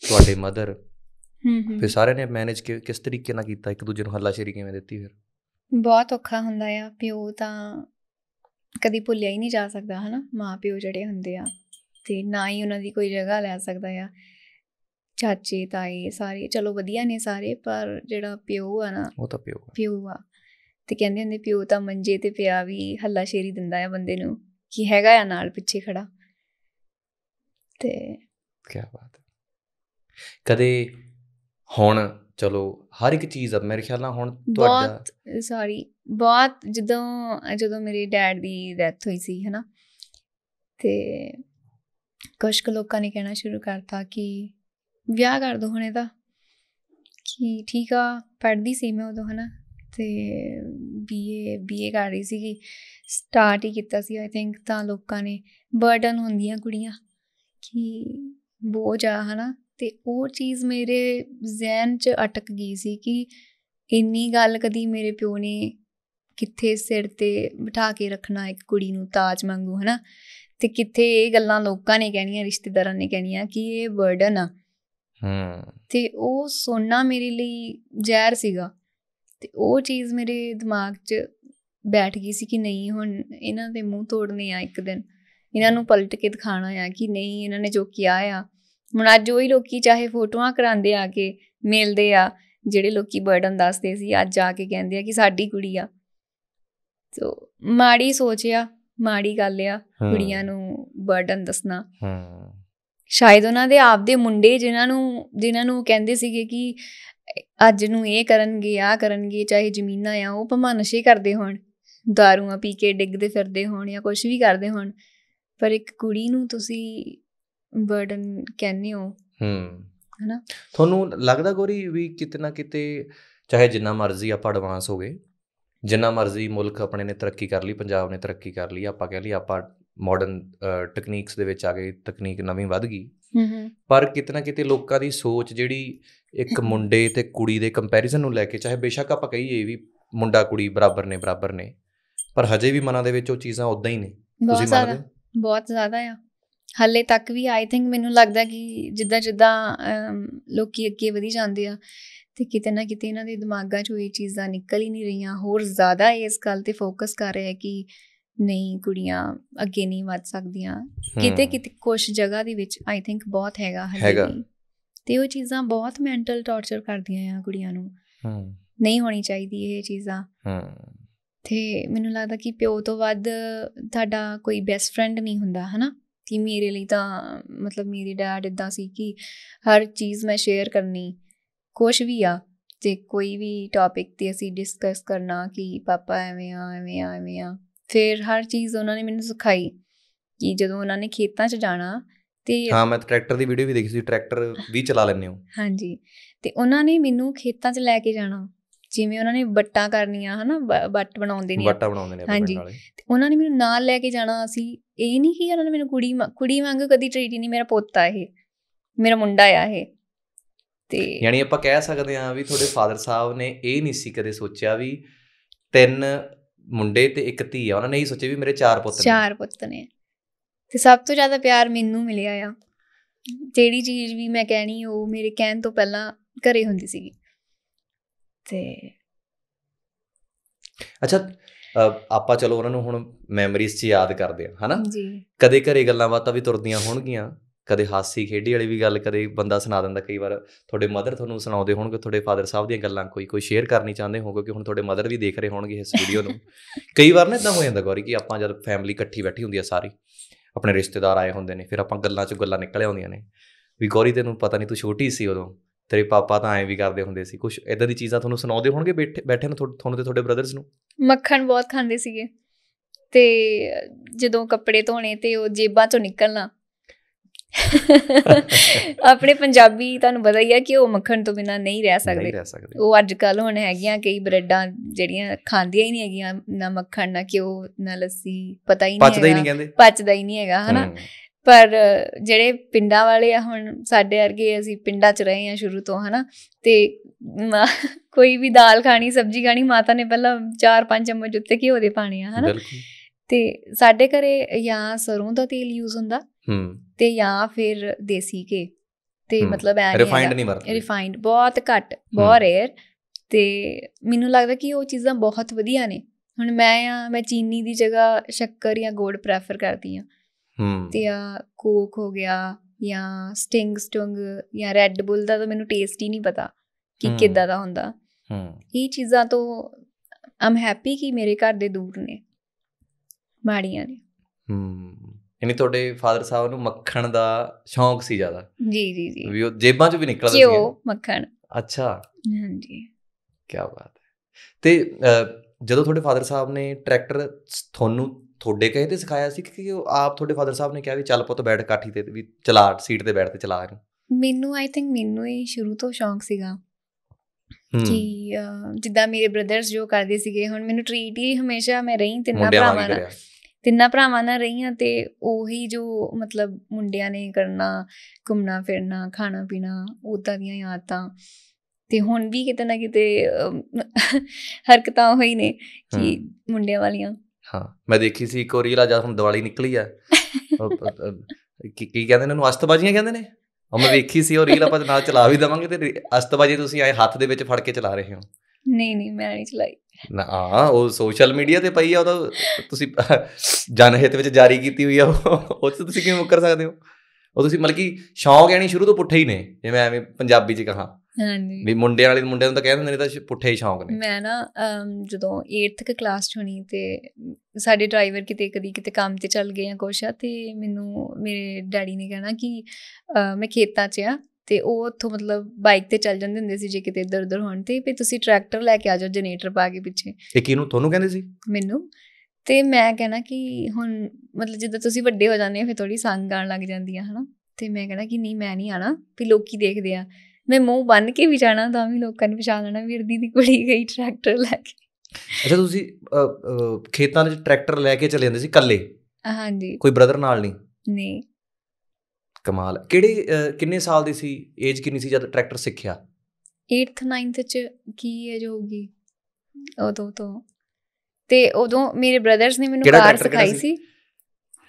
ਤੁਹਾਡੇ ਮਦਰ ਹੂੰ ਹੂੰ ਫਿਰ ਸਾਰੇ ਨੇ ਮੈਨੇਜ ਕਿਸ ਤਰੀਕੇ ਨਾਲ ਕੀਤਾ ਇੱਕ ਦੂਜੇ ਨੂੰ ਹੱਲਾਸ਼ੇਰੀ ਕਿਵੇਂ ਦਿੱਤੀ ਫਿਰ ਬਹੁਤ ਔਖਾ ਹੁੰਦਾ ਆ ਪਿਓ ਤਾਂ ਕਦੀ ਭੁੱਲਿਆ ਹੀ ਨਹੀਂ ਜਾ ਸਕਦਾ ਹਨਾ ਮਾਂ ਪਿਓ ਜਿਹੜੇ ਹੁੰਦੇ ਆ ਤੇ ਨਾ ਹੀ ਉਹਨਾਂ ਦੀ ਕੋਈ ਜਗ੍ਹਾ ਲੈ ਸਕਦਾ ਆ ਚਾਚੇ ਤਾਏ ਸਾਰੇ ਚਲੋ ਵਧੀਆ ਨੇ ਸਾਰੇ ਪਰ ਜਿਹੜਾ ਪਿਓ ਆ ਨਾ ਉਹ ਤਾਂ ਪਿਓ ਆ ਪਿਓ ਆ ਤੇ ਕਹਿੰਦੇ ਹੁੰਦੇ ਪਿਓ ਤਾਂ ਮੰਜੇ ਤੇ ਪਿਆ ਵੀ ਹੱਲਾਸ਼ੇਰੀ ਦਿੰਦਾ ਆ ਬੰਦੇ ਨੂੰ ਕੀ ਹੈਗਾ ਆ ਨਾਲ ਪਿੱਛੇ ਖੜਾ ਤੇ ਕੀ ਬਾਤ ਹੈ ਕਦੇ ਹੁਣ ਚਲੋ ਹਰ ਇੱਕ ਚੀਜ਼ ਆ ਮੇਰੇ ਖਿਆਲ ਨਾਲ ਹੁਣ ਤੁਹਾਡਾ ਬਹੁਤ ਸੌਰੀ ਬਹੁਤ ਜਦੋਂ ਜਦੋਂ ਮੇਰੇ ਡੈਡ ਦੀ ਡੈਥ ਹੋਈ ਸੀ ਹਨਾ ਤੇ ਕੁਝ ਕੁ ਲੋਕਾਂ ਨੇ ਕਹਿਣਾ ਸ਼ੁਰੂ ਕਰਤਾ ਕਿ ਵਿਆਹ ਕਰ ਦੋ ਹੁਣੇ ਦਾ ਕਿ ਠੀਕ ਆ ਪੜਦੀ ਸੀ ਮੈਂ ਉਦੋਂ ਹਨਾ ਤੇ ਬੀਏ ਬੀਏ ਕਰ ਰਹੀ ਸੀਗੀ ਸਟਾਰਟ ਹੀ ਕੀਤਾ ਸੀ ਆਈ ਥਿੰਕ ਤਾਂ ਲੋਕਾਂ ਨੇ ਬਰਡਨ ਹੁੰਦੀਆਂ ਕੁੜੀਆਂ ਕਿ ਬੋਝ ਆ ਹਨਾ ਤੇ ਉਹ ਚੀਜ਼ ਮੇਰੇ ਜ਼ਿਹਨ 'ਚ اٹਕ ਗਈ ਸੀ ਕਿ ਇੰਨੀ ਗੱਲ ਕਦੀ ਮੇਰੇ ਪਿਓ ਨੇ ਕਿੱਥੇ ਸਿਰ ਤੇ ਬਿਠਾ ਕੇ ਰੱਖਣਾ ਇੱਕ ਕੁੜੀ ਨੂੰ ਤਾਜ ਮੰਗੂ ਹਨਾ ਤੇ ਕਿੱਥੇ ਇਹ ਗੱਲਾਂ ਲੋਕਾਂ ਨੇ ਕਹਿਣੀਆਂ ਰਿਸ਼ਤੇਦਾਰਾਂ ਨੇ ਕਹਿਣੀਆਂ ਕਿ ਇਹ ਬਰਡਨ ਆ ਹਾਂ ਤੇ ਉਹ ਸੋਨਾ ਮੇਰੇ ਲਈ ਜ਼ਹਿਰ ਸੀਗਾ ਤੇ ਉਹ ਚੀਜ਼ ਮੇਰੇ ਦਿਮਾਗ 'ਚ ਬੈਠ ਗਈ ਸੀ ਕਿ ਨਹੀਂ ਹੁਣ ਇਹਨਾਂ ਦੇ ਮੂੰਹ ਤੋੜਨੇ ਆ ਇੱਕ ਦਿਨ ਇਹਨਾਂ ਨੂੰ ਪਲਟ ਕੇ ਦਿਖਾਣਾ ਆ ਕਿ ਨਹੀਂ ਇਹਨਾਂ ਨੇ ਜੋ ਕੀਤਾ ਆ ਹੁਣ ਅੱਜ ਉਹੀ ਲੋਕੀ ਚਾਹੇ ਫੋਟੋਆਂ ਕਰਾਉਂਦੇ ਆ ਕੇ ਮਿਲਦੇ ਆ ਜਿਹੜੇ ਲੋਕੀ ਬਰਡਨ ਦੱਸਦੇ ਸੀ ਅੱਜ ਆ ਕੇ ਕਹਿੰਦੇ ਆ ਕਿ ਸਾਡੀ ਕੁੜੀ ਆ ਸੋ ਮਾੜੀ ਸੋਚਿਆ ਮਾੜੀ ਗੱਲ ਆ ਕੁੜੀਆਂ ਨੂੰ ਬਰਡਨ ਦੱਸਣਾ ਹਾਂ ਸ਼ਾਇਦ ਉਹਨਾਂ ਦੇ ਆਪਦੇ ਮੁੰਡੇ ਜਿਨ੍ਹਾਂ ਨੂੰ ਜਿਨ੍ਹਾਂ ਨੂੰ ਕਹਿੰਦੇ ਸੀਗੇ ਕਿ ਅੱਜ ਨੂੰ ਇਹ ਕਰਨਗੇ ਆ ਕਰਨਗੇ ਚਾਹੇ ਜ਼ਮੀਨਾਂ ਆ ਉਹ ਭਮਾ ਨਸ਼ੇ ਕਰਦੇ ਹੋਣ ਦਾਰੂਆਂ ਪੀ ਕੇ ਡਿੱਗਦੇ ਫਿਰਦੇ ਹੋਣ ਜਾਂ ਕੁਝ ਵੀ ਕਰਦੇ ਹੋਣ ਪਰ ਇੱਕ ਕੁੜੀ ਨੂੰ ਤੁਸੀਂ ਬਰਡਨ ਕਹਿੰਦੇ ਹੋ ਹੂੰ ਹੈਨਾ ਤੁਹਾਨੂੰ ਲੱਗਦਾ ਗੋਰੀ ਵੀ ਕਿਤਨਾ ਕਿਤੇ ਚਾਹੇ ਜਿੰਨਾ ਮਰਜ਼ੀ ਆਪਾਂ ਐਡਵਾਂਸ ਹੋ ਗਏ ਜਿੰਨਾ ਮਰਜ਼ੀ ਮੁਲਕ ਆਪਣੇ ਨੇ ਤਰੱਕੀ ਕਰ ਲਈ ਪੰਜਾਬ ਨੇ ਤਰੱਕੀ ਕਰ ਲਈ ਆਪਾਂ ਕਹਿ ਲਈ ਆਪਾਂ ਮਾਡਰਨ ਟੈਕਨੀਕਸ ਦੇ ਵਿੱਚ ਆ ਗਏ ਤਕਨੀਕ ਨਵੀਂ ਵੱਧ ਗਈ ਪਰ ਕਿਤਨਾ ਕਿਤੇ ਲੋਕਾਂ ਦੀ ਸੋਚ ਜਿਹੜੀ ਇੱਕ [LAUGHS] ਮੁੰਡੇ ਤੇ ਕੁੜੀ ਦੇ ਕੰਪੈਰੀਜ਼ਨ ਨੂੰ ਲੈ ਕੇ ਚਾਹੇ ਬੇਸ਼ੱਕ ਆਪਾਂ ਕਹੀਏ ਵੀ ਮੁੰਡਾ ਕੁੜੀ ਬਰਾਬਰ ਨੇ ਬਰਾਬਰ ਨੇ ਪਰ ਹਜੇ ਵੀ ਮਨਾਂ ਦੇ ਵਿੱਚ ਉਹ ਚੀਜ਼ਾਂ ਉਦਾਂ ਹੀ ਨੇ ਤੁਸੀਂ ਮੰਨਦੇ ਬਹੁਤ ਜ਼ਿਆਦਾ ਆ ਹੱਲੇ ਤੱਕ ਵੀ ਆਈ ਥਿੰਕ ਮੈਨੂੰ ਲੱਗਦਾ ਕਿ ਜਿੱਦਾਂ ਜਿੱਦਾਂ ਲੋਕੀ ਅੱਗੇ ਵਧੀ ਜਾਂਦੇ ਆ ਤੇ ਕਿਤੇ ਨਾ ਕਿਤੇ ਇਹਨਾਂ ਦੇ ਦਿਮਾਗਾਂ 'ਚੋਂ ਇਹ ਚੀਜ਼ਾਂ ਨਿਕਲ ਹੀ ਨਹੀਂ ਰਹੀਆਂ ਹੋਰ ਜ਼ਿਆਦਾ ਇਸ ਗੱਲ ਤੇ ਫੋਕਸ ਕਰ ਰਿਹਾ ਕਿ ਨਹੀਂ ਕੁੜੀਆਂ ਅੱਗੇ ਨਹੀਂ ਵੱਧ ਸਕਦੀਆਂ ਕਿਤੇ ਕਿਤੇ ਕੁਝ ਜਗ੍ਹਾ ਦੇ ਵਿੱਚ ਆਈ ਥਿੰਕ ਬਹੁਤ ਹੈਗਾ ਹੱਲੇ ਤੇ ਉਹ ਚੀਜ਼ਾਂ ਬਹੁਤ ਮੈਂਟਲ ਟੌਰਚਰ ਕਰਦੀਆਂ ਆ ਕੁੜੀਆਂ ਨੂੰ ਹਾਂ ਨਹੀਂ ਹੋਣੀ ਚਾਹੀਦੀ ਇਹ ਚੀਜ਼ਾਂ ਹਾਂ ਤੇ ਮੈਨੂੰ ਲੱਗਦਾ ਕਿ ਪਿਓ ਤੋਂ ਵੱਧ ਤੁਹਾਡਾ ਕੋਈ ਬੈਸਟ ਫਰੈਂਡ ਨਹੀਂ ਹੁੰਦਾ ਹਨਾ ਕਿ ਮੇਰੇ ਲਈ ਤਾਂ ਮਤਲਬ ਮੇਰੇ ਡੈਡ ਇਦਾਂ ਸੀ ਕਿ ਹਰ ਚੀਜ਼ ਮੈਂ ਸ਼ੇਅਰ ਕਰਨੀ ਕੁਝ ਵੀ ਆ ਤੇ ਕੋਈ ਵੀ ਟੌਪਿਕ ਤੇ ਅਸੀਂ ਡਿਸਕਸ ਕਰਨਾ ਕਿ ਪਾਪਾ ਐਵੇਂ ਆ ਐਵੇਂ ਆ ਐਵੇਂ ਆ ਫਿਰ ਹਰ ਚੀਜ਼ ਉਹਨਾਂ ਨੇ ਮੈਨੂੰ ਸਿਖਾਈ ਕਿ ਜਦੋਂ ਉਹਨਾਂ ਨੇ ਖੇਤਾਂ 'ਚ ਜਾਣਾ ਤੇ ਹਾਂ ਮੈਂ ਟਰੈਕਟਰ ਦੀ ਵੀਡੀਓ ਵੀ ਦੇਖੀ ਸੀ ਟਰੈਕਟਰ ਵੀ ਚਲਾ ਲੈਂਦੇ ਹੋ ਹਾਂਜੀ ਤੇ ਉਹਨਾਂ ਨੇ ਮੈਨੂੰ ਖੇਤਾਂ 'ਚ ਲੈ ਕੇ ਜਾਣਾ ਜਿਵੇਂ ਉਹਨਾਂ ਨੇ ਬੱਟਾਂ ਕਰਨੀਆਂ ਹਨਾ ਬੱਟ ਬਣਾਉਂਦੇ ਨੇ ਬੱਟਾ ਬਣਾਉਂਦੇ ਨੇ ਹਾਂਜੀ ਉਹਨਾਂ ਨੇ ਮੈਨੂੰ ਨਾਲ ਲੈ ਕੇ ਜਾਣਾ ਸੀ ਇਹ ਨਹੀਂ ਕਿ ਉਹਨਾਂ ਨੇ ਮੈਨੂੰ ਕੁੜੀ ਕੁੜੀ ਵਾਂਗ ਕਦੀ ਟ੍ਰੀਟ ਨਹੀਂ ਮੇਰਾ ਪੋਤਾ ਇਹ ਮੇਰਾ ਮੁੰਡਾ ਆ ਇਹ ਤੇ ਯਾਨੀ ਆਪਾਂ ਕਹਿ ਸਕਦੇ ਹਾਂ ਵੀ ਤੁਹਾਡੇ ਫਾਦਰ ਸਾਹਿਬ ਨੇ ਇਹ ਨਹੀਂ ਸੀ ਕਦੇ ਸੋਚਿਆ ਵੀ ਤਿੰਨ ਮੁੰਡੇ ਤੇ ਇੱਕ ਧੀ ਆ ਉਹਨਾਂ ਨੇ ਇਹ ਸੋਚਿਆ ਵੀ ਮੇਰੇ ਚਾਰ ਪੁੱਤ ਨੇ ਚਾਰ ਪੁੱਤ ਨੇ ਤੇ ਸਭ ਤੋਂ ਜ਼ਿਆਦਾ ਪਿਆਰ ਮੈਨੂੰ ਮਿਲਿਆ ਆ ਜਿਹੜੀ ਚੀਜ਼ ਵੀ ਮੈਂ ਕਹਿਣੀ ਉਹ ਮੇਰੇ ਕਹਿਣ ਤੋਂ ਪਹਿਲਾਂ ਘਰੇ ਹੁੰਦੀ ਸੀਗੀ ਤੇ ਅੱਛਾ ਆਪਾਂ ਚਲੋ ਉਹਨਾਂ ਨੂੰ ਹੁਣ ਮੈਮਰੀਜ਼ 'ਚ ਯਾਦ ਕਰਦੇ ਆ ਹਨਾ ਜੀ ਕਦੇ ਘਰੇ ਗੱਲਾਂ ਬਾਤਾਂ ਵੀ ਤੁਰਦੀਆਂ ਹੋਣਗੀਆਂ ਕਦੇ ਹਾਸੀ ਖੇਡੀ ਵਾਲੀ ਵੀ ਗੱਲ ਕਦੇ ਬੰਦਾ ਸੁਣਾ ਦਿੰਦਾ ਕਈ ਵਾਰ ਤੁਹਾਡੇ ਮਦਰ ਤੁਹਾਨੂੰ ਸੁਣਾਉਂਦੇ ਹੋਣਗੇ ਤੁਹਾਡੇ ਫਾਦਰ ਸਾਹਿਬ ਦੀਆਂ ਗੱਲਾਂ ਕੋਈ ਕੋਈ ਸ਼ੇਅਰ ਕਰਨੀ ਚਾਹੁੰਦੇ ਹੋਗੇ ਕਿ ਹੁਣ ਤੁਹਾਡੇ ਮਦਰ ਵੀ ਦੇਖ ਰਹੇ ਹੋਣਗੇ ਇਸ ਵੀਡੀਓ ਨੂੰ [LAUGHS] ਕਈ ਵਾਰ ਨਾ ਇਦਾਂ ਹੋ ਜਾਂਦਾ ਗੌਰੀ ਕਿ ਆਪਾਂ ਜਦ ਫੈਮਿਲੀ ਇਕੱਠੀ ਬੈਠੀ ਹੁੰਦੀ ਆ ਸਾਰੀ ਆਪਣੇ ਰਿਸ਼ਤੇਦਾਰ ਆਏ ਹੁੰਦੇ ਨੇ ਫਿਰ ਆਪਾਂ ਗੱਲਾਂ 'ਚ ਗੱਲਾਂ ਨਿਕਲ ਆਉਂਦੀਆਂ ਨੇ ਵੀ ਗੌਰੀ ਤੈਨੂੰ ਪਤਾ ਨਹੀਂ ਤੂੰ ਛੋਟੀ ਸੀ ਉਦੋਂ ਤੇਰੇ ਪਾਪਾ ਤਾਂ ਐਂ ਵੀ ਕਰਦੇ ਹੁੰਦੇ ਸੀ ਕੁਝ ਇਦਾਂ ਦੀ ਚੀਜ਼ਾਂ ਤੁਹਾਨੂੰ ਸੁਣਾਉਂਦੇ ਹੋਣਗੇ ਬੈਠੇ ਬੈਠੇ ਨੂੰ ਤੁਹਾਨੂੰ ਤੇ ਤੁਹਾਡੇ ਬ੍ਰਦਰਸ ਨੂੰ ਮੱਖਣ ਬਹੁਤ ਖਾਂਦੇ ਸੀਗੇ ਤੇ ਜਦੋਂ ਕੱਪੜੇ ਧੋਣੇ ਤੇ ਉਹ ਜੇਬਾਂ ਚੋਂ ਨਿਕਲਣਾ [LAUGHS] ਆਪਣੇ ਪੰਜਾਬੀ ਤੁਹਾਨੂੰ ਪਤਾ ਹੀ ਆ ਕਿ ਉਹ ਮੱਖਣ ਤੋਂ ਬਿਨਾ ਨਹੀਂ ਰਹਿ ਸਕਦੇ ਉਹ ਅੱਜ ਕੱਲ ਹੁਣ ਹੈਗੀਆਂ ਕਈ ਬ੍ਰੈਡਾਂ ਜਿਹੜੀਆਂ ਖਾਂਦੀਆਂ ਹੀ ਨਹੀਂ ਹੈਗੀਆਂ ਨਾ ਮੱਖਣ ਨਾ ਕਿਉਂ ਨਾ ਲੱਸੀ ਪਤਾ ਹੀ ਨਹੀਂ ਪਚਦਾ ਹੀ ਨਹੀਂ ਕਹਿੰਦੇ ਪਚਦਾ ਹੀ ਨਹੀਂ ਹੈਗਾ ਹਨਾ ਪਰ ਜਿਹੜੇ ਪਿੰਡਾਂ ਵਾਲੇ ਆ ਹੁਣ ਸਾਡੇ ਵਰਗੇ ਅਸੀਂ ਪਿੰਡਾਂ 'ਚ ਰਹੇ ਆ ਸ਼ੁਰੂ ਤੋਂ ਹਨਾ ਤੇ ਕੋਈ ਵੀ ਦਾਲ ਖਾਣੀ ਸਬਜ਼ੀ ਖਾਣੀ ਮਾਤਾ ਨੇ ਪਹਿਲਾਂ 4-5 ਚਮਚ ਉੱਤੇ ਕੀ ਦੇ ਪਾਣੀ ਆ ਹਨਾ ਤੇ ਸਾਡੇ ਘਰੇ ਜਾਂ ਸਰੋਂ ਦਾ ਤੇਲ ਯੂਜ਼ ਹੁੰਦਾ ਹੂੰ ਤੇ ਜਾਂ ਫਿਰ ਦੇਸੀ ਕੇ ਤੇ ਮਤਲਬ ਐ ਰਿਫਾਈਨਡ ਨਹੀਂ ਵਰਤਦੇ ਰਿਫਾਈਨਡ ਬਹੁਤ ਘੱਟ ਬਹੁਤ ਰੇਅਰ ਤੇ ਮੈਨੂੰ ਲੱਗਦਾ ਕਿ ਉਹ ਚੀਜ਼ਾਂ ਬਹੁਤ ਵਧੀਆ ਨੇ ਹੁਣ ਮੈਂ ਆ ਮੈਂ ਚੀਨੀ ਦੀ ਜਗ੍ਹਾ ਸ਼ੱਕਰ ਜਾਂ ਗੋੜ ਪ੍ਰੈਫਰ ਕਰਦੀ ਆ ਤੇ ਆ ਕੋਕ ਹੋ ਗਿਆ ਜਾਂ ਸਟਿੰਗ ਸਟੰਗ ਜਾਂ ਰੈੱਡ ਬੁੱਲ ਦਾ ਤਾਂ ਮੈਨੂੰ ਟੇਸਟ ਹੀ ਨਹੀਂ ਪਤਾ ਕਿ ਕਿੱਦਾਂ ਦਾ ਹੁੰਦਾ ਇਹ ਚੀਜ਼ਾਂ ਤੋਂ ਆਮ ਹੈਪੀ ਕਿ ਮੇਰੇ ਘਰ ਦੇ ਦੂਰ ਨੇ ਮਾੜੀਆਂ ਨੇ ਹੂੰ ਯਾਨੀ ਤੁਹਾਡੇ ਫਾਦਰ ਸਾਹਿਬ ਨੂੰ ਮੱਖਣ ਦਾ ਸ਼ੌਂਕ ਸੀ ਜ਼ਿਆਦਾ ਜੀ ਜੀ ਜੀ ਵੀ ਉਹ ਜੇਬਾਂ ਚੋਂ ਵੀ ਨਿਕਲਦਾ ਸੀ ਕਿਉਂ ਮੱਖਣ ਅੱਛਾ ਹਾਂਜੀ ਕੀ ਬਾਤ ਹੈ ਤੇ ਜਦੋਂ ਤੁਹਾਡੇ ਫਾਦਰ ਸਾਹਿਬ ਨੇ ਟਰੈਕਟਰ ਤੁਹਾਨੂੰ ਤੁਹਾਡੇ ਕਹੇ ਤੇ ਸਿਖਾਇਆ ਸੀ ਕਿ ਉਹ ਆਪ ਤੁਹਾਡੇ ਫਾਦਰ ਸਾਹਿਬ ਨੇ ਕਿਹਾ ਵੀ ਚੱਲ ਪੁੱਤ ਬੈਠ ਕਾਠੀ ਤੇ ਵੀ ਚਲਾ ਸੀਟ ਤੇ ਬੈਠ ਤੇ ਚਲਾ ਇਹਨੂੰ ਮੈਨੂੰ ਆਈ ਥਿੰਕ ਮੈਨੂੰ ਹੀ ਸ਼ੁਰੂ ਤੋਂ ਸ਼ੌਂਕ ਸੀਗਾ ਕਿ ਜਿੱਦਾਂ ਮੇਰੇ ਬ੍ਰਦਰਸ ਜੋ ਕਰਦੇ ਸੀਗੇ ਹੁਣ ਮੈਨੂੰ ਟ੍ਰੀਟ ਹੀ ਹਮੇਸ਼ਾ ਮੈਂ ਰਹੀ ਤਿੰਨਾਂ ਭਰਾਵਾਂ ਨਾਲ ਤਿੰਨਾਂ ਭਰਾਵਾਂ ਨਾਲ ਰਹੀਆਂ ਤੇ ਉਹੀ ਜੋ ਮਤਲਬ ਮੁੰਡਿਆਂ ਨੇ ਕਰਨਾ ਘੁੰਮਣਾ ਫਿਰਨਾ ਖਾਣਾ ਪੀਣਾ ਉਦਾਂ ਦੀਆਂ ਯਾਦਾਂ ਤੇ ਹੁਣ ਵੀ ਕਿਤੇ ਨਾ ਕਿਤੇ ਹਰਕਤਾਂ ਹੋਈ ਨੇ ਕਿ ਮੁੰਡਿਆਂ ਵਾਲੀਆਂ ਹਾਂ ਮੈਂ ਦੇਖੀ ਸੀ ਇੱਕ ਰੀਲ ਆ ਜਦ ਹੁਣ ਦੀਵਾਲੀ ਨਿਕਲੀ ਆ [LAUGHS] ਕੀ ਕਹਿੰਦੇ ਨੇ ਉਹਨੂੰ ਅਸਤਬਾਜ਼ੀਆਂ ਕਹਿੰਦੇ ਨੇ ਉਹ ਮੈਂ ਵੇਖੀ ਸੀ ਉਹ ਰੀਲ ਆਪਾਂ ਨਾਲ ਚਲਾ ਵੀ ਦਵਾਂਗੇ ਤੇ ਅਸਤਬਾਜ਼ੀ ਤੁਸੀਂ ਆਏ ਹੱਥ ਦੇ ਵਿੱਚ ਫੜ ਕੇ ਚਲਾ ਰਹੇ ਹੋ ਨਹੀਂ ਨਹੀਂ ਮੈਂ ਨਹੀਂ ਚਲਾਈ ਨਾ ਆ ਉਹ ਸੋਸ਼ਲ ਮੀਡੀਆ ਤੇ ਪਈ ਆ ਉਹਦਾ ਤੁਸੀਂ ਜਨਹਿਤ ਵਿੱਚ ਜਾਰੀ ਕੀਤੀ ਹੋਈ ਆ ਉਹ ਤੁਸੀਂ ਕਿਵੇਂ ਮੁੱਕਰ ਸਕਦੇ ਹੋ ਉਹ ਤੁਸੀਂ ਮਤਲਬ ਕਿ ਸ਼ੌਂਕ ਐਣੀ ਸ਼ੁਰੂ ਤੋਂ ਪੁੱਠੇ ਹੀ ਨੇ ਜਿਵੇਂ ਐਵੇਂ ਪੰਜਾਬੀ ਚ ਕਹਾ ਹਾਂਜੀ ਵੀ ਮੁੰਡੇ ਵਾਲੇ ਮੁੰਡੇ ਨੂੰ ਤਾਂ ਕਹਿ ਦਿੰਦੇ ਨੇ ਤਾਂ ਪੁੱਠੇ ਹੀ ਸ਼ੌਂਕ ਨੇ ਮੈਂ ਨਾ ਜਦੋਂ 8th ਕਲਾਸ ਚ ਹੁਣੀ ਤੇ ਸਾਡੇ ਡਰਾਈਵਰ ਕਿਤੇ ਕਦੀ ਕਿਤੇ ਕੰਮ ਤੇ ਚੱਲ ਗਏ ਆ ਕੋਸ਼ਾ ਤੇ ਮੈਨੂੰ ਮੇਰੇ ਡੈਡੀ ਨੇ ਕਹਿਣਾ ਕਿ ਮੈਂ ਖੇਤਾਂ 'ਚ ਆ ਤੇ ਉਹ ਉੱਥੋਂ ਮਤਲਬ ਬਾਈਕ ਤੇ ਚੱਲ ਜਾਂਦੇ ਹੁੰਦੇ ਸੀ ਜੇ ਕਿਤੇ ਇੱਧਰ ਉੱਧਰ ਹੋਣ ਤੇ ਵੀ ਤੁਸੀਂ ਟਰੈਕਟਰ ਲੈ ਕੇ ਆ ਜਾਓ ਜਨਰੇਟਰ ਪਾ ਕੇ ਪਿੱਛੇ ਇਹ ਕਿਹਨੂੰ ਤੁਹਾਨੂੰ ਕਹਿੰਦੇ ਸੀ ਮੈਨੂੰ ਤੇ ਮੈਂ ਕਹਿਣਾ ਕਿ ਹੁਣ ਮਤਲਬ ਜਦੋਂ ਤੁਸੀਂ ਵੱਡੇ ਹੋ ਜਾਂਦੇ ਹੋ ਫਿਰ ਥੋੜੀ ਸੰਗ ਆਣ ਲੱਗ ਜਾਂਦੀ ਆ ਹਨਾ ਤੇ ਮੈਂ ਕਹਿਣਾ ਕਿ ਨਹੀਂ ਮੈਂ ਨਹੀਂ ਆਣਾ ਵੀ ਲੋਕੀ ਦੇਖਦੇ ਆ ਮੈਂ ਮੂੰਹ ਬੰਨ ਕੇ ਵੀ ਜਾਣਾ ਤਾਂ ਵੀ ਲੋਕਾਂ ਨੇ ਪਛਾਣ ਲੈਣਾ ਵੀਰਦੀ ਦੀ ਕੁੜੀ ਗਈ ਟਰੈਕਟਰ ਲੈ ਕੇ ਅੱਛਾ ਤੁਸੀਂ ਖੇਤਾਂ ਵਿੱਚ ਟਰੈਕਟਰ ਲੈ ਕੇ ਚਲੇ ਜਾਂਦੇ ਸੀ ਇਕੱਲੇ ਹਾਂਜੀ ਕੋਈ ਬ੍ਰਦਰ ਨਾਲ ਨਹੀਂ ਨਹੀਂ ਕਮਾਲ ਕਿਹੜੇ ਕਿੰਨੇ ਸਾਲ ਦੀ ਸੀ ਏਜ ਕਿੰਨੀ ਸੀ ਜਦ ਟਰੈਕਟਰ ਸਿੱਖਿਆ 8th 9th ਚ ਕੀ ਜੋ ਹੋਗੀ ਉਦੋਂ ਤੋਂ ਤੇ ਉਦੋਂ ਮੇਰੇ ਬ੍ਰਦਰਸ ਨੇ ਮੈਨੂੰ ਕਾਰ ਸਿਖਾਈ ਸੀ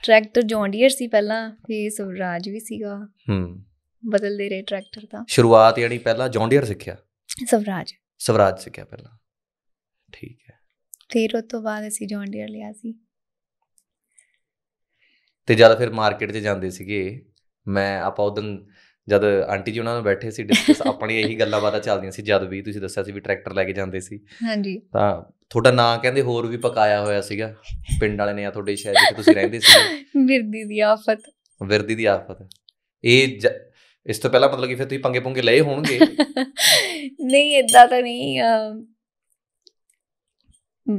ਟਰੈਕਟਰ ਜੌਂਡੀਅਰ ਸੀ ਪਹਿਲਾਂ ਫੇ ਸਵਰਾਜ ਵੀ ਸੀਗਾ ਹੂੰ ਬਦਲਦੇ ਰਹੇ ਟਰੈਕਟਰ ਦਾ ਸ਼ੁਰੂਆਤ ਯਾਨੀ ਪਹਿਲਾਂ ਜੌਂਡੀਅਰ ਸਿੱਖਿਆ ਸਵਰਾਜ ਸਵਰਾਜ ਸਿੱਖਿਆ ਪਹਿਲਾਂ ਠੀਕ ਹੈ ਫਿਰ ਉਸ ਤੋਂ ਬਾਅਦ ਅਸੀਂ ਜੌਂਡੀਅਰ ਲਿਆ ਸੀ ਤੇ ਜਦ ਫਿਰ ਮਾਰਕੀਟ 'ਚ ਜਾਂਦੇ ਸੀਗੇ ਮੈਂ ਆਪਾਂ ਉਦੋਂ ਜਦ ਆਂਟੀ ਜੀ ਉਹਨਾਂ ਨਾਲ ਬੈਠੇ ਸੀ ਡਿਸਕਸ ਆਪਣੀ ਇਹੀ ਗੱਲਾਂ ਬਾਤਾਂ ਚੱਲਦੀਆਂ ਸੀ ਜਦ ਵੀ ਤੁਸੀਂ ਦੱਸਿਆ ਸੀ ਵੀ ਟਰੈਕਟਰ ਲੈ ਕੇ ਜਾਂਦੇ ਸੀ ਹਾਂਜੀ ਤਾਂ ਤੁਹਾਡਾ ਨਾਂ ਕਹਿੰਦੇ ਹੋਰ ਵੀ ਪਕਾਇਆ ਹੋਇਆ ਸੀਗਾ ਪਿੰਡ ਵਾਲੇ ਨੇ ਆ ਤੁਹਾਡੇ ਸ਼ਹਿਰ ਜਿੱਥੇ ਤੁਸੀਂ ਰਹਿੰਦੇ ਸੀ ਵਿਰਦੀ [LAUGHS] ਦੀ ਆਫਤ ਵਿਰਦੀ ਦੀ ਆਫਤ ਇਹ ਇਸ ਤੋਂ ਪਹਿਲਾਂ ਮਤਲਬ ਕਿ ਫਿਰ ਤੁਸੀਂ ਪੰਗੇ ਪੁੰਗੇ ਲਏ ਹੋਣਗੇ [LAUGHS] ਨਹੀਂ ਇਦਾਂ ਤਾਂ ਨਹੀਂ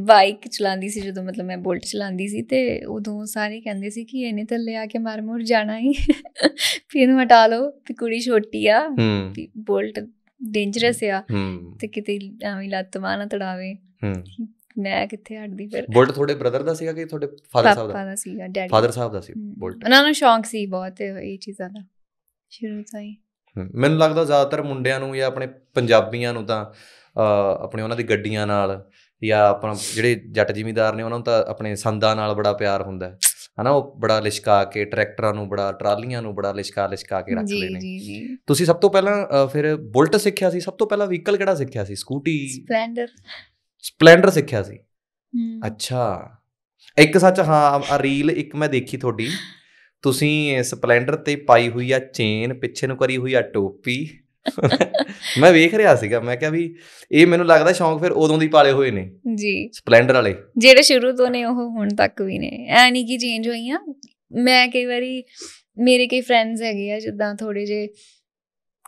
ਬਾਈਕ ਚਲਾਉਂਦੀ ਸੀ ਜਦੋਂ ਮਤਲਬ ਮੈਂ ਬੋਲਟ ਚਲਾਉਂਦੀ ਸੀ ਤੇ ਉਦੋਂ ਸਾਰੇ ਕਹਿੰਦੇ ਸੀ ਕਿ ਇਹਨੇ ਤਾਂ ਲਿਆ ਕੇ ਮਾਰ ਮੋਰ ਜਾਣਾ ਹੀ ਫਿਰ [LAUGHS] ਨੂੰ ਹਟਾ ਲਓ ਤੇ ਕੁੜੀ ਛੋਟੀ ਆ ਬੋਲਟ ਡੇਂਜਰਸ ਆ ਤੇ ਕਿਤੇ ਐਵੇਂ ਲੱਤ ਮਾਣਾ ਤੜਾਵੇ ਮੈਂ ਕਿੱਥੇ ਹਟਦੀ ਫਿਰ ਬੋਲਟ ਤੁਹਾਡੇ ਬ੍ਰਦਰ ਦਾ ਸੀਗਾ ਕਿ ਤੁਹਾਡੇ ਫਾਦਰ ਸਾਹਿਬ ਦਾ ਦਾ ਸੀਗਾ ਡੈਡੀ ਫਾਦਰ ਸਾਹਿਬ ਦਾ ਸੀ ਬੋਲਟ ਉਹਨਾਂ ਨੂੰ ਸ਼ੌਂਕ ਸੀ ਬਹੁਤ ਇਹ ਚੀਜ਼ਾਂ ਦਾ ਸ਼ੁਰੂ ਤੋਂ ਹੀ ਮੈਨੂੰ ਲੱਗਦਾ ਜ਼ਿਆਦਾਤਰ ਮੁੰਡਿਆਂ ਨੂੰ ਜਾਂ ਆਪਣੇ ਪੰਜਾਬੀਆਂ ਨੂੰ ਤਾਂ ਆਪਣੇ ਉਹਨਾਂ ਦੀ ਗੱਡੀਆਂ ਨਾਲ ਜਾਂ ਆਪਣਾ ਜਿਹੜੇ ਜੱਟ ਜ਼ਿਮੀਂਦਾਰ ਨੇ ਉਹਨਾਂ ਨੂੰ ਤਾਂ ਆਪਣੇ ਸੰਦਾਂ ਨਾਲ ਬੜਾ ਪਿਆਰ ਹੁੰਦਾ ਹੈ ਹਨਾ ਉਹ ਬੜਾ ਲਿਸ਼ਕਾ ਕੇ ਟਰੈਕਟਰਾਂ ਨੂੰ ਬੜਾ ਟਰਾਲੀਆਂ ਨੂੰ ਬੜਾ ਲਿਸ਼ਕਾ ਲਿਸ਼ਕਾ ਕੇ ਰੱਖਦੇ ਨੇ ਜੀ ਜੀ ਤੁਸੀਂ ਸਭ ਤੋਂ ਪਹਿਲਾਂ ਫਿਰ ਬੁਲਟ ਸਿੱਖਿਆ ਸੀ ਸਭ ਤੋਂ ਪਹਿਲਾਂ ਵਹੀਕਲ ਕਿਹੜਾ ਸਿੱਖਿਆ ਸੀ ਸਕੂਟੀ ਸਪਲੈਂਡਰ ਸਪਲੈਂਡਰ ਸਿੱਖਿਆ ਸੀ ਅੱਛਾ ਇੱਕ ਸੱਚ ਹਾਂ ਆ ਰੀਲ ਇੱਕ ਮੈਂ ਦੇਖੀ ਤੁਹਾਡੀ ਤੁਸੀਂ ਸਪਲੈਂਡਰ ਤੇ ਪਾਈ ਹੋਈ ਆ ਚੇਨ ਪਿੱਛੇ ਨੂੰ ਕਰੀ ਹੋਈ ਆ ਟੋਪੀ ਮੈਂ ਵੇਖ ਰਿਹਾ ਸੀਗਾ ਮੈਂ ਕਿਹਾ ਵੀ ਇਹ ਮੈਨੂੰ ਲੱਗਦਾ ਸ਼ੌਂਕ ਫਿਰ ਉਦੋਂ ਦੀ ਪਾਲੇ ਹੋਏ ਨੇ ਜੀ ਸਪਲੈਂਡਰ ਵਾਲੇ ਜਿਹੜੇ ਸ਼ੁਰੂ ਤੋਂ ਨੇ ਉਹ ਹੁਣ ਤੱਕ ਵੀ ਨੇ ਐ ਨਹੀਂ ਕਿ ਚੇਂਜ ਹੋਈਆਂ ਮੈਂ ਕਈ ਵਾਰੀ ਮੇਰੇ ਕਈ ਫਰੈਂਡਸ ਹੈਗੇ ਆ ਜਿੱਦਾਂ ਥੋੜੇ ਜੇ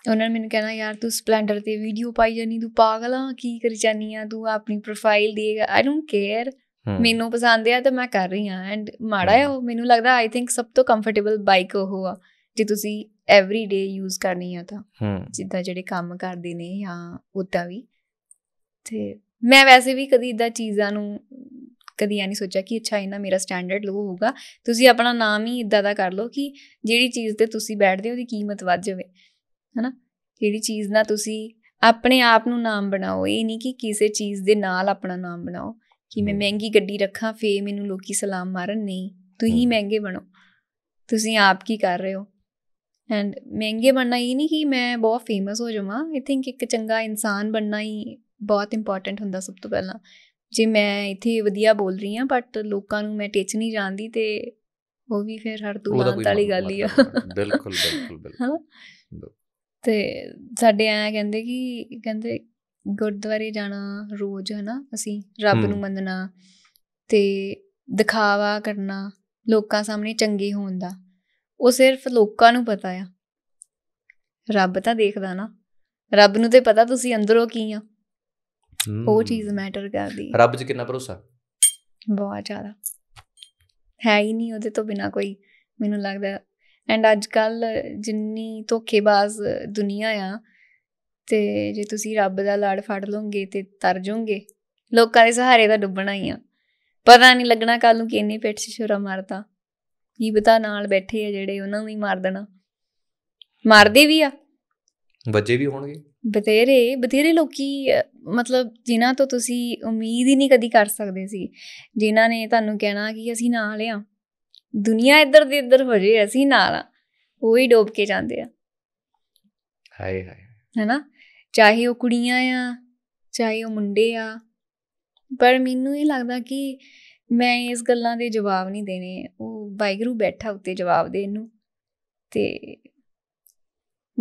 ਉਹਨਾਂ ਨੇ ਮੈਨੂੰ ਕਹਿਣਾ ਯਾਰ ਤੂੰ ਸਪਲੈਂਡਰ ਤੇ ਵੀਡੀਓ ਪਾਈ ਜਾਨੀ ਤੂੰ ਪਾਗਲ ਆ ਕੀ ਕਰੀ ਜਾਨੀ ਆ ਤੂੰ ਆਪਣੀ ਪ੍ਰੋਫਾਈਲ ਦੇ ਆਈ ਡੋਨਟ ਕੇਅਰ ਮੈਨੂੰ ਪਸੰਦ ਆ ਤਾਂ ਮੈਂ ਕਰ ਰਹੀ ਆ ਐਂਡ ਮਾੜਾ ਹੈ ਉਹ ਮੈਨੂੰ ਲੱਗਦਾ ਆਈ ਥਿੰਕ ਸਭ ਤੋਂ ਕੰਫਰਟੇਬਲ ਬਾਈਕ ਉਹ ਆ ਜੇ ਤੁਸੀਂ ਐਵਰੀ ਡੇ ਯੂਜ਼ ਕਰਨੀ ਆ ਤਾਂ ਜਿੱਦਾਂ ਜਿਹੜੇ ਕੰਮ ਕਰਦੇ ਨੇ ਜਾਂ ਉਦਾਂ ਵੀ ਤੇ ਮੈਂ ਵੈਸੇ ਵੀ ਕਦੀ ਇਦਾਂ ਚੀਜ਼ਾਂ ਨੂੰ ਕਦੀ ਆ ਨਹੀਂ ਸੋਚਿਆ ਕਿ ਅੱਛਾ ਇਹਨਾਂ ਮੇਰਾ ਸਟੈਂਡਰਡ ਲੋ ਹੋਊਗਾ ਤੁਸੀਂ ਆਪਣਾ ਨਾਮ ਹੀ ਇਦਾਂ ਦਾ ਕਰ ਲਓ ਕਿ ਜਿਹੜੀ ਚੀਜ਼ ਤੇ ਤੁਸੀਂ ਬੈਠਦੇ ਹੋ ਉਹਦੀ ਕੀਮਤ ਵੱਧ ਜਾਵੇ ਹਨਾ ਜਿਹੜੀ ਚੀਜ਼ ਨਾਲ ਤੁਸੀਂ ਆਪਣੇ ਆਪ ਨੂੰ ਨਾਮ ਬਣਾਓ ਇਹ ਨਹੀਂ ਕਿ ਕਿਸੇ ਚੀਜ਼ ਦੇ ਨਾਲ ਆਪਣਾ ਨਾਮ ਬਣਾਓ ਕਿ ਮੈਂ ਮਹਿੰਗੀ ਗੱਡੀ ਰੱਖਾਂ ਫੇ ਮੈਨੂੰ ਲੋਕੀ ਸਲਾਮ ਮਾਰਨ ਨਹੀਂ ਤੁਸੀਂ ਮਹਿੰਗੇ ਬਣੋ ਤੁਸੀਂ ਆਪ ਕੀ ਕਰ ਰਹੇ ਹੋ ਐਂਡ ਮਹਿੰਗੇ ਬਣਨਾ ਹੀ ਨਹੀਂ ਕਿ ਮੈਂ ਬਹੁਤ ਫੇਮਸ ਹੋ ਜਾਵਾਂ ਆਈ ਥਿੰਕ ਇੱਕ ਚੰਗਾ ਇਨਸਾਨ ਬਣਨਾ ਹੀ ਬਹੁਤ ਇੰਪੋਰਟੈਂਟ ਹੁੰਦਾ ਸਭ ਤੋਂ ਪਹਿਲਾਂ ਜੇ ਮੈਂ ਇੱਥੇ ਵਧੀਆ ਬੋਲ ਰਹੀ ਹਾਂ ਬਟ ਲੋਕਾਂ ਨੂੰ ਮੈਂ ਟਿਚ ਨਹੀਂ ਜਾਂਦੀ ਤੇ ਉਹ ਵੀ ਫਿਰ ਹਰ ਦੁਕਾਨ ਵਾਲੀ ਗੱਲ ਹੀ ਆ ਬਿਲਕੁਲ ਬਿਲਕੁਲ ਬਿਲਕੁਲ ਤੇ ਸਾਡੇ ਆਇਆ ਕਹਿੰਦੇ ਕਿ ਕਹਿੰਦੇ ਗੁਰਦੁਆਰੇ ਜਾਣਾ ਰੋਜ਼ ਹਨਾ ਅਸੀਂ ਰੱਬ ਨੂੰ ਮੰਨਣਾ ਤੇ ਦਿਖਾਵਾ ਕਰਨਾ ਲੋਕਾਂ ਸਾਹਮਣੇ ਚੰਗੇ ਹੋਣ ਦਾ ਉਹ ਸਿਰਫ ਲੋਕਾਂ ਨੂੰ ਪਤਾ ਆ ਰੱਬ ਤਾਂ ਦੇਖਦਾ ਨਾ ਰੱਬ ਨੂੰ ਤੇ ਪਤਾ ਤੁਸੀਂ ਅੰਦਰੋਂ ਕੀ ਆ ਉਹ ਚੀਜ਼ ਮੈਟਰ ਕਰਦੀ ਰੱਬ 'ਚ ਕਿੰਨਾ ਭਰੋਸਾ ਬਹੁਤ ਜ਼ਿਆਦਾ ਹੈ ਹੀ ਨਹੀਂ ਉਹਦੇ ਤੋਂ ਬਿਨਾ ਕੋਈ ਮੈਨੂੰ ਲੱਗਦਾ ਐਂਡ ਅੱਜ ਕੱਲ ਜਿੰਨੀ ਧੋਖੇਬਾਜ਼ ਦੁਨੀਆ ਆ ਤੇ ਜੇ ਤੁਸੀਂ ਰੱਬ ਦਾ ਲਾੜ ਫੜ ਲਓਗੇ ਤੇ ਤਰ ਜੂਗੇ ਲੋਕਾਂ ਦੇ ਸਹਾਰੇ ਤਾਂ ਡੁੱਬਣਾ ਹੀ ਆ ਪਤਾ ਨਹੀਂ ਲੱਗਣਾ ਕੱਲ ਨੂੰ ਕਿੰਨੇ ਪੇਟ 'ਚ ਛੁਰਾ ਇਹ ਜੀਵਤਾ ਨਾਲ ਬੈਠੇ ਆ ਜਿਹੜੇ ਉਹਨਾਂ ਨੂੰ ਹੀ ਮਾਰ ਦੇਣਾ ਮਾਰਦੇ ਵੀ ਆ ਬੱਜੇ ਵੀ ਹੋਣਗੇ ਬਤੇਰੇ ਬਤੇਰੇ ਲੋਕੀ ਮਤਲਬ ਜਿਨ੍ਹਾਂ ਤੋਂ ਤੁਸੀਂ ਉਮੀਦ ਹੀ ਨਹੀਂ ਕਦੀ ਕਰ ਸਕਦੇ ਸੀ ਜਿਨ੍ਹਾਂ ਨੇ ਤੁਹਾਨੂੰ ਕਹਿਣਾ ਕਿ ਅਸੀਂ ਨਾਲ ਆ ਦੁਨੀਆ ਇੱਧਰ ਦੇ ਇੱਧਰ ਹੋ ਜੇ ਅਸੀਂ ਨਾਲ ਆ ਉਹ ਹੀ ਡੋਬ ਕੇ ਜਾਂਦੇ ਆ ਹਾਏ ਹਾਏ ਹੈਨਾ ਚਾਹੇ ਉਹ ਕੁੜੀਆਂ ਆ ਚਾਹੇ ਉਹ ਮੁੰਡੇ ਆ ਪਰ ਮੈਨੂੰ ਇਹ ਲੱਗਦਾ ਕਿ ਮੈਂ ਇਸ ਗੱਲਾਂ ਦੇ ਜਵਾਬ ਨਹੀਂ ਦੇਣੇ ਉਹ ਵਾਇਗਰੂ ਬੈਠਾ ਉੱਤੇ ਜਵਾਬ ਦੇ ਇਹਨੂੰ ਤੇ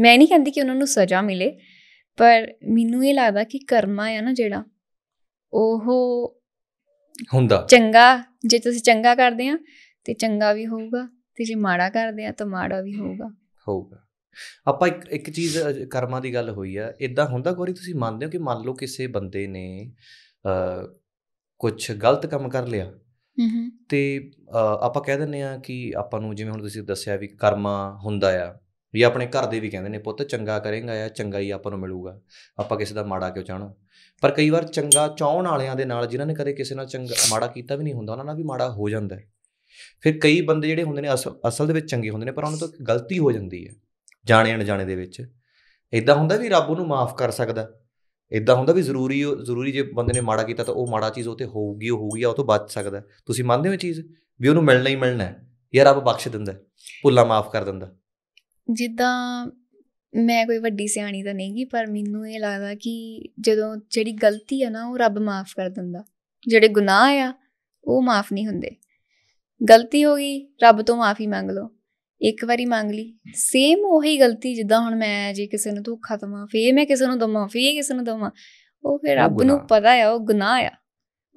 ਮੈਂ ਨਹੀਂ ਕਹਿੰਦੀ ਕਿ ਉਹਨਾਂ ਨੂੰ ਸਜ਼ਾ ਮਿਲੇ ਪਰ ਮੈਨੂੰ ਇਹ ਲੱਗਦਾ ਕਿ ਕਰਮਾ ਆ ਨਾ ਜਿਹੜਾ ਉਹ ਹੁੰਦਾ ਚੰਗਾ ਜੇ ਤੁਸੀਂ ਚੰਗਾ ਕਰਦੇ ਆ ਤੇ ਚੰਗਾ ਵੀ ਹੋਊਗਾ ਤੇ ਜੇ ਮਾੜਾ ਕਰਦੇ ਆ ਤਾਂ ਮਾੜਾ ਵੀ ਹੋਊਗਾ ਹੋਊਗਾ ਆਪਾਂ ਇੱਕ ਇੱਕ ਚੀਜ਼ ਕਰਮਾਂ ਦੀ ਗੱਲ ਹੋਈ ਆ ਇਦਾਂ ਹੁੰਦਾ ਗੋਰੀ ਤੁਸੀਂ ਮੰਨਦੇ ਹੋ ਕਿ ਮੰਨ ਲਓ ਕਿਸੇ ਬੰਦੇ ਨੇ ਕੁਝ ਗਲਤ ਕੰਮ ਕਰ ਲਿਆ ਹੂੰ ਤੇ ਆਪਾਂ ਕਹਿ ਦਿੰਨੇ ਆ ਕਿ ਆਪਾਂ ਨੂੰ ਜਿਵੇਂ ਹੁਣ ਤੁਸੀਂ ਦੱਸਿਆ ਵੀ ਕਰਮਾ ਹੁੰਦਾ ਆ ਵੀ ਆਪਣੇ ਘਰ ਦੇ ਵੀ ਕਹਿੰਦੇ ਨੇ ਪੁੱਤ ਚੰਗਾ ਕਰੇਗਾ ਆ ਚੰਗਾ ਹੀ ਆਪਾਂ ਨੂੰ ਮਿਲੂਗਾ ਆਪਾਂ ਕਿਸੇ ਦਾ ਮਾੜਾ ਕਿਉਂ ਚਾਹਣਾ ਪਰ ਕਈ ਵਾਰ ਚੰਗਾ ਚਾਹਣ ਵਾਲਿਆਂ ਦੇ ਨਾਲ ਜਿਨ੍ਹਾਂ ਨੇ ਕਦੇ ਕਿਸੇ ਨਾਲ ਚੰਗਾ ਮਾੜਾ ਕੀਤਾ ਵੀ ਨਹੀਂ ਹੁੰਦਾ ਉਹਨਾਂ ਨਾਲ ਵੀ ਮਾੜਾ ਹੋ ਜਾਂਦਾ ਫਿਰ ਕਈ ਬੰਦੇ ਜਿਹੜੇ ਹੁੰਦੇ ਨੇ ਅਸਲ ਦੇ ਵਿੱਚ ਚੰਗੇ ਹੁੰਦੇ ਨੇ ਪਰ ਉਹਨਾਂ ਤੋਂ ਗਲਤੀ ਹੋ ਜਾਂਦੀ ਹੈ ਜਾਣੇ ਅਣਜਾਣੇ ਦੇ ਵਿੱਚ ਇਦਾਂ ਹੁੰਦਾ ਵੀ ਰੱਬ ਉਹਨੂੰ ਮਾਫ ਕਰ ਸਕਦਾ ਇਦਾਂ ਹੁੰਦਾ ਵੀ ਜ਼ਰੂਰੀ ਜ਼ਰੂਰੀ ਜੇ ਬੰਦੇ ਨੇ ਮਾੜਾ ਕੀਤਾ ਤਾਂ ਉਹ ਮਾੜਾ ਚੀਜ਼ ਉਹ ਤੇ ਹੋਊਗੀ ਉਹ ਹੋਊਗੀ ਉਹ ਤੋਂ ਬਚ ਸਕਦਾ ਤੁਸੀਂ ਮੰਨਦੇ ਹੋ ਚੀਜ਼ ਵੀ ਉਹਨੂੰ ਮਿਲਣਾ ਹੀ ਮਿਲਣਾ ਹੈ ਯਾਰ ਰੱਬ ਬਖਸ਼ ਦਿੰਦਾ ਭੁੱਲਾ ਮਾਫ ਕਰ ਦਿੰਦਾ ਜਿੱਦਾਂ ਮੈਂ ਕੋਈ ਵੱਡੀ ਸਿਆਣੀ ਤਾਂ ਨਹੀਂਗੀ ਪਰ ਮੈਨੂੰ ਇਹ ਲੱਗਦਾ ਕਿ ਜਦੋਂ ਜਿਹੜੀ ਗਲਤੀ ਆ ਨਾ ਉਹ ਰੱਬ ਮਾਫ ਕਰ ਦਿੰਦਾ ਜਿਹੜੇ ਗੁਨਾਹ ਆ ਉਹ ਮਾਫ ਨਹੀਂ ਹੁੰਦੇ ਗਲਤੀ ਹੋ ਗਈ ਰੱਬ ਤੋਂ ਮਾਫੀ ਮੰਗ ਲਓ ਇੱਕ ਵਾਰੀ ਮੰਗ ਲਈ ਸੇਮ ਉਹੀ ਗਲਤੀ ਜਿੱਦਾਂ ਹੁਣ ਮੈਂ ਜੇ ਕਿਸੇ ਨੂੰ ਧੋਖਾ ਦਵਾਂ ਫੇਰ ਮੈਂ ਕਿਸੇ ਨੂੰ ਦਵਾਂ ਫੇਰ ਕਿਸੇ ਨੂੰ ਦਵਾਂ ਉਹ ਫਿਰ ਰੱਬ ਨੂੰ ਪਤਾ ਆ ਉਹ ਗੁਨਾਹ ਆ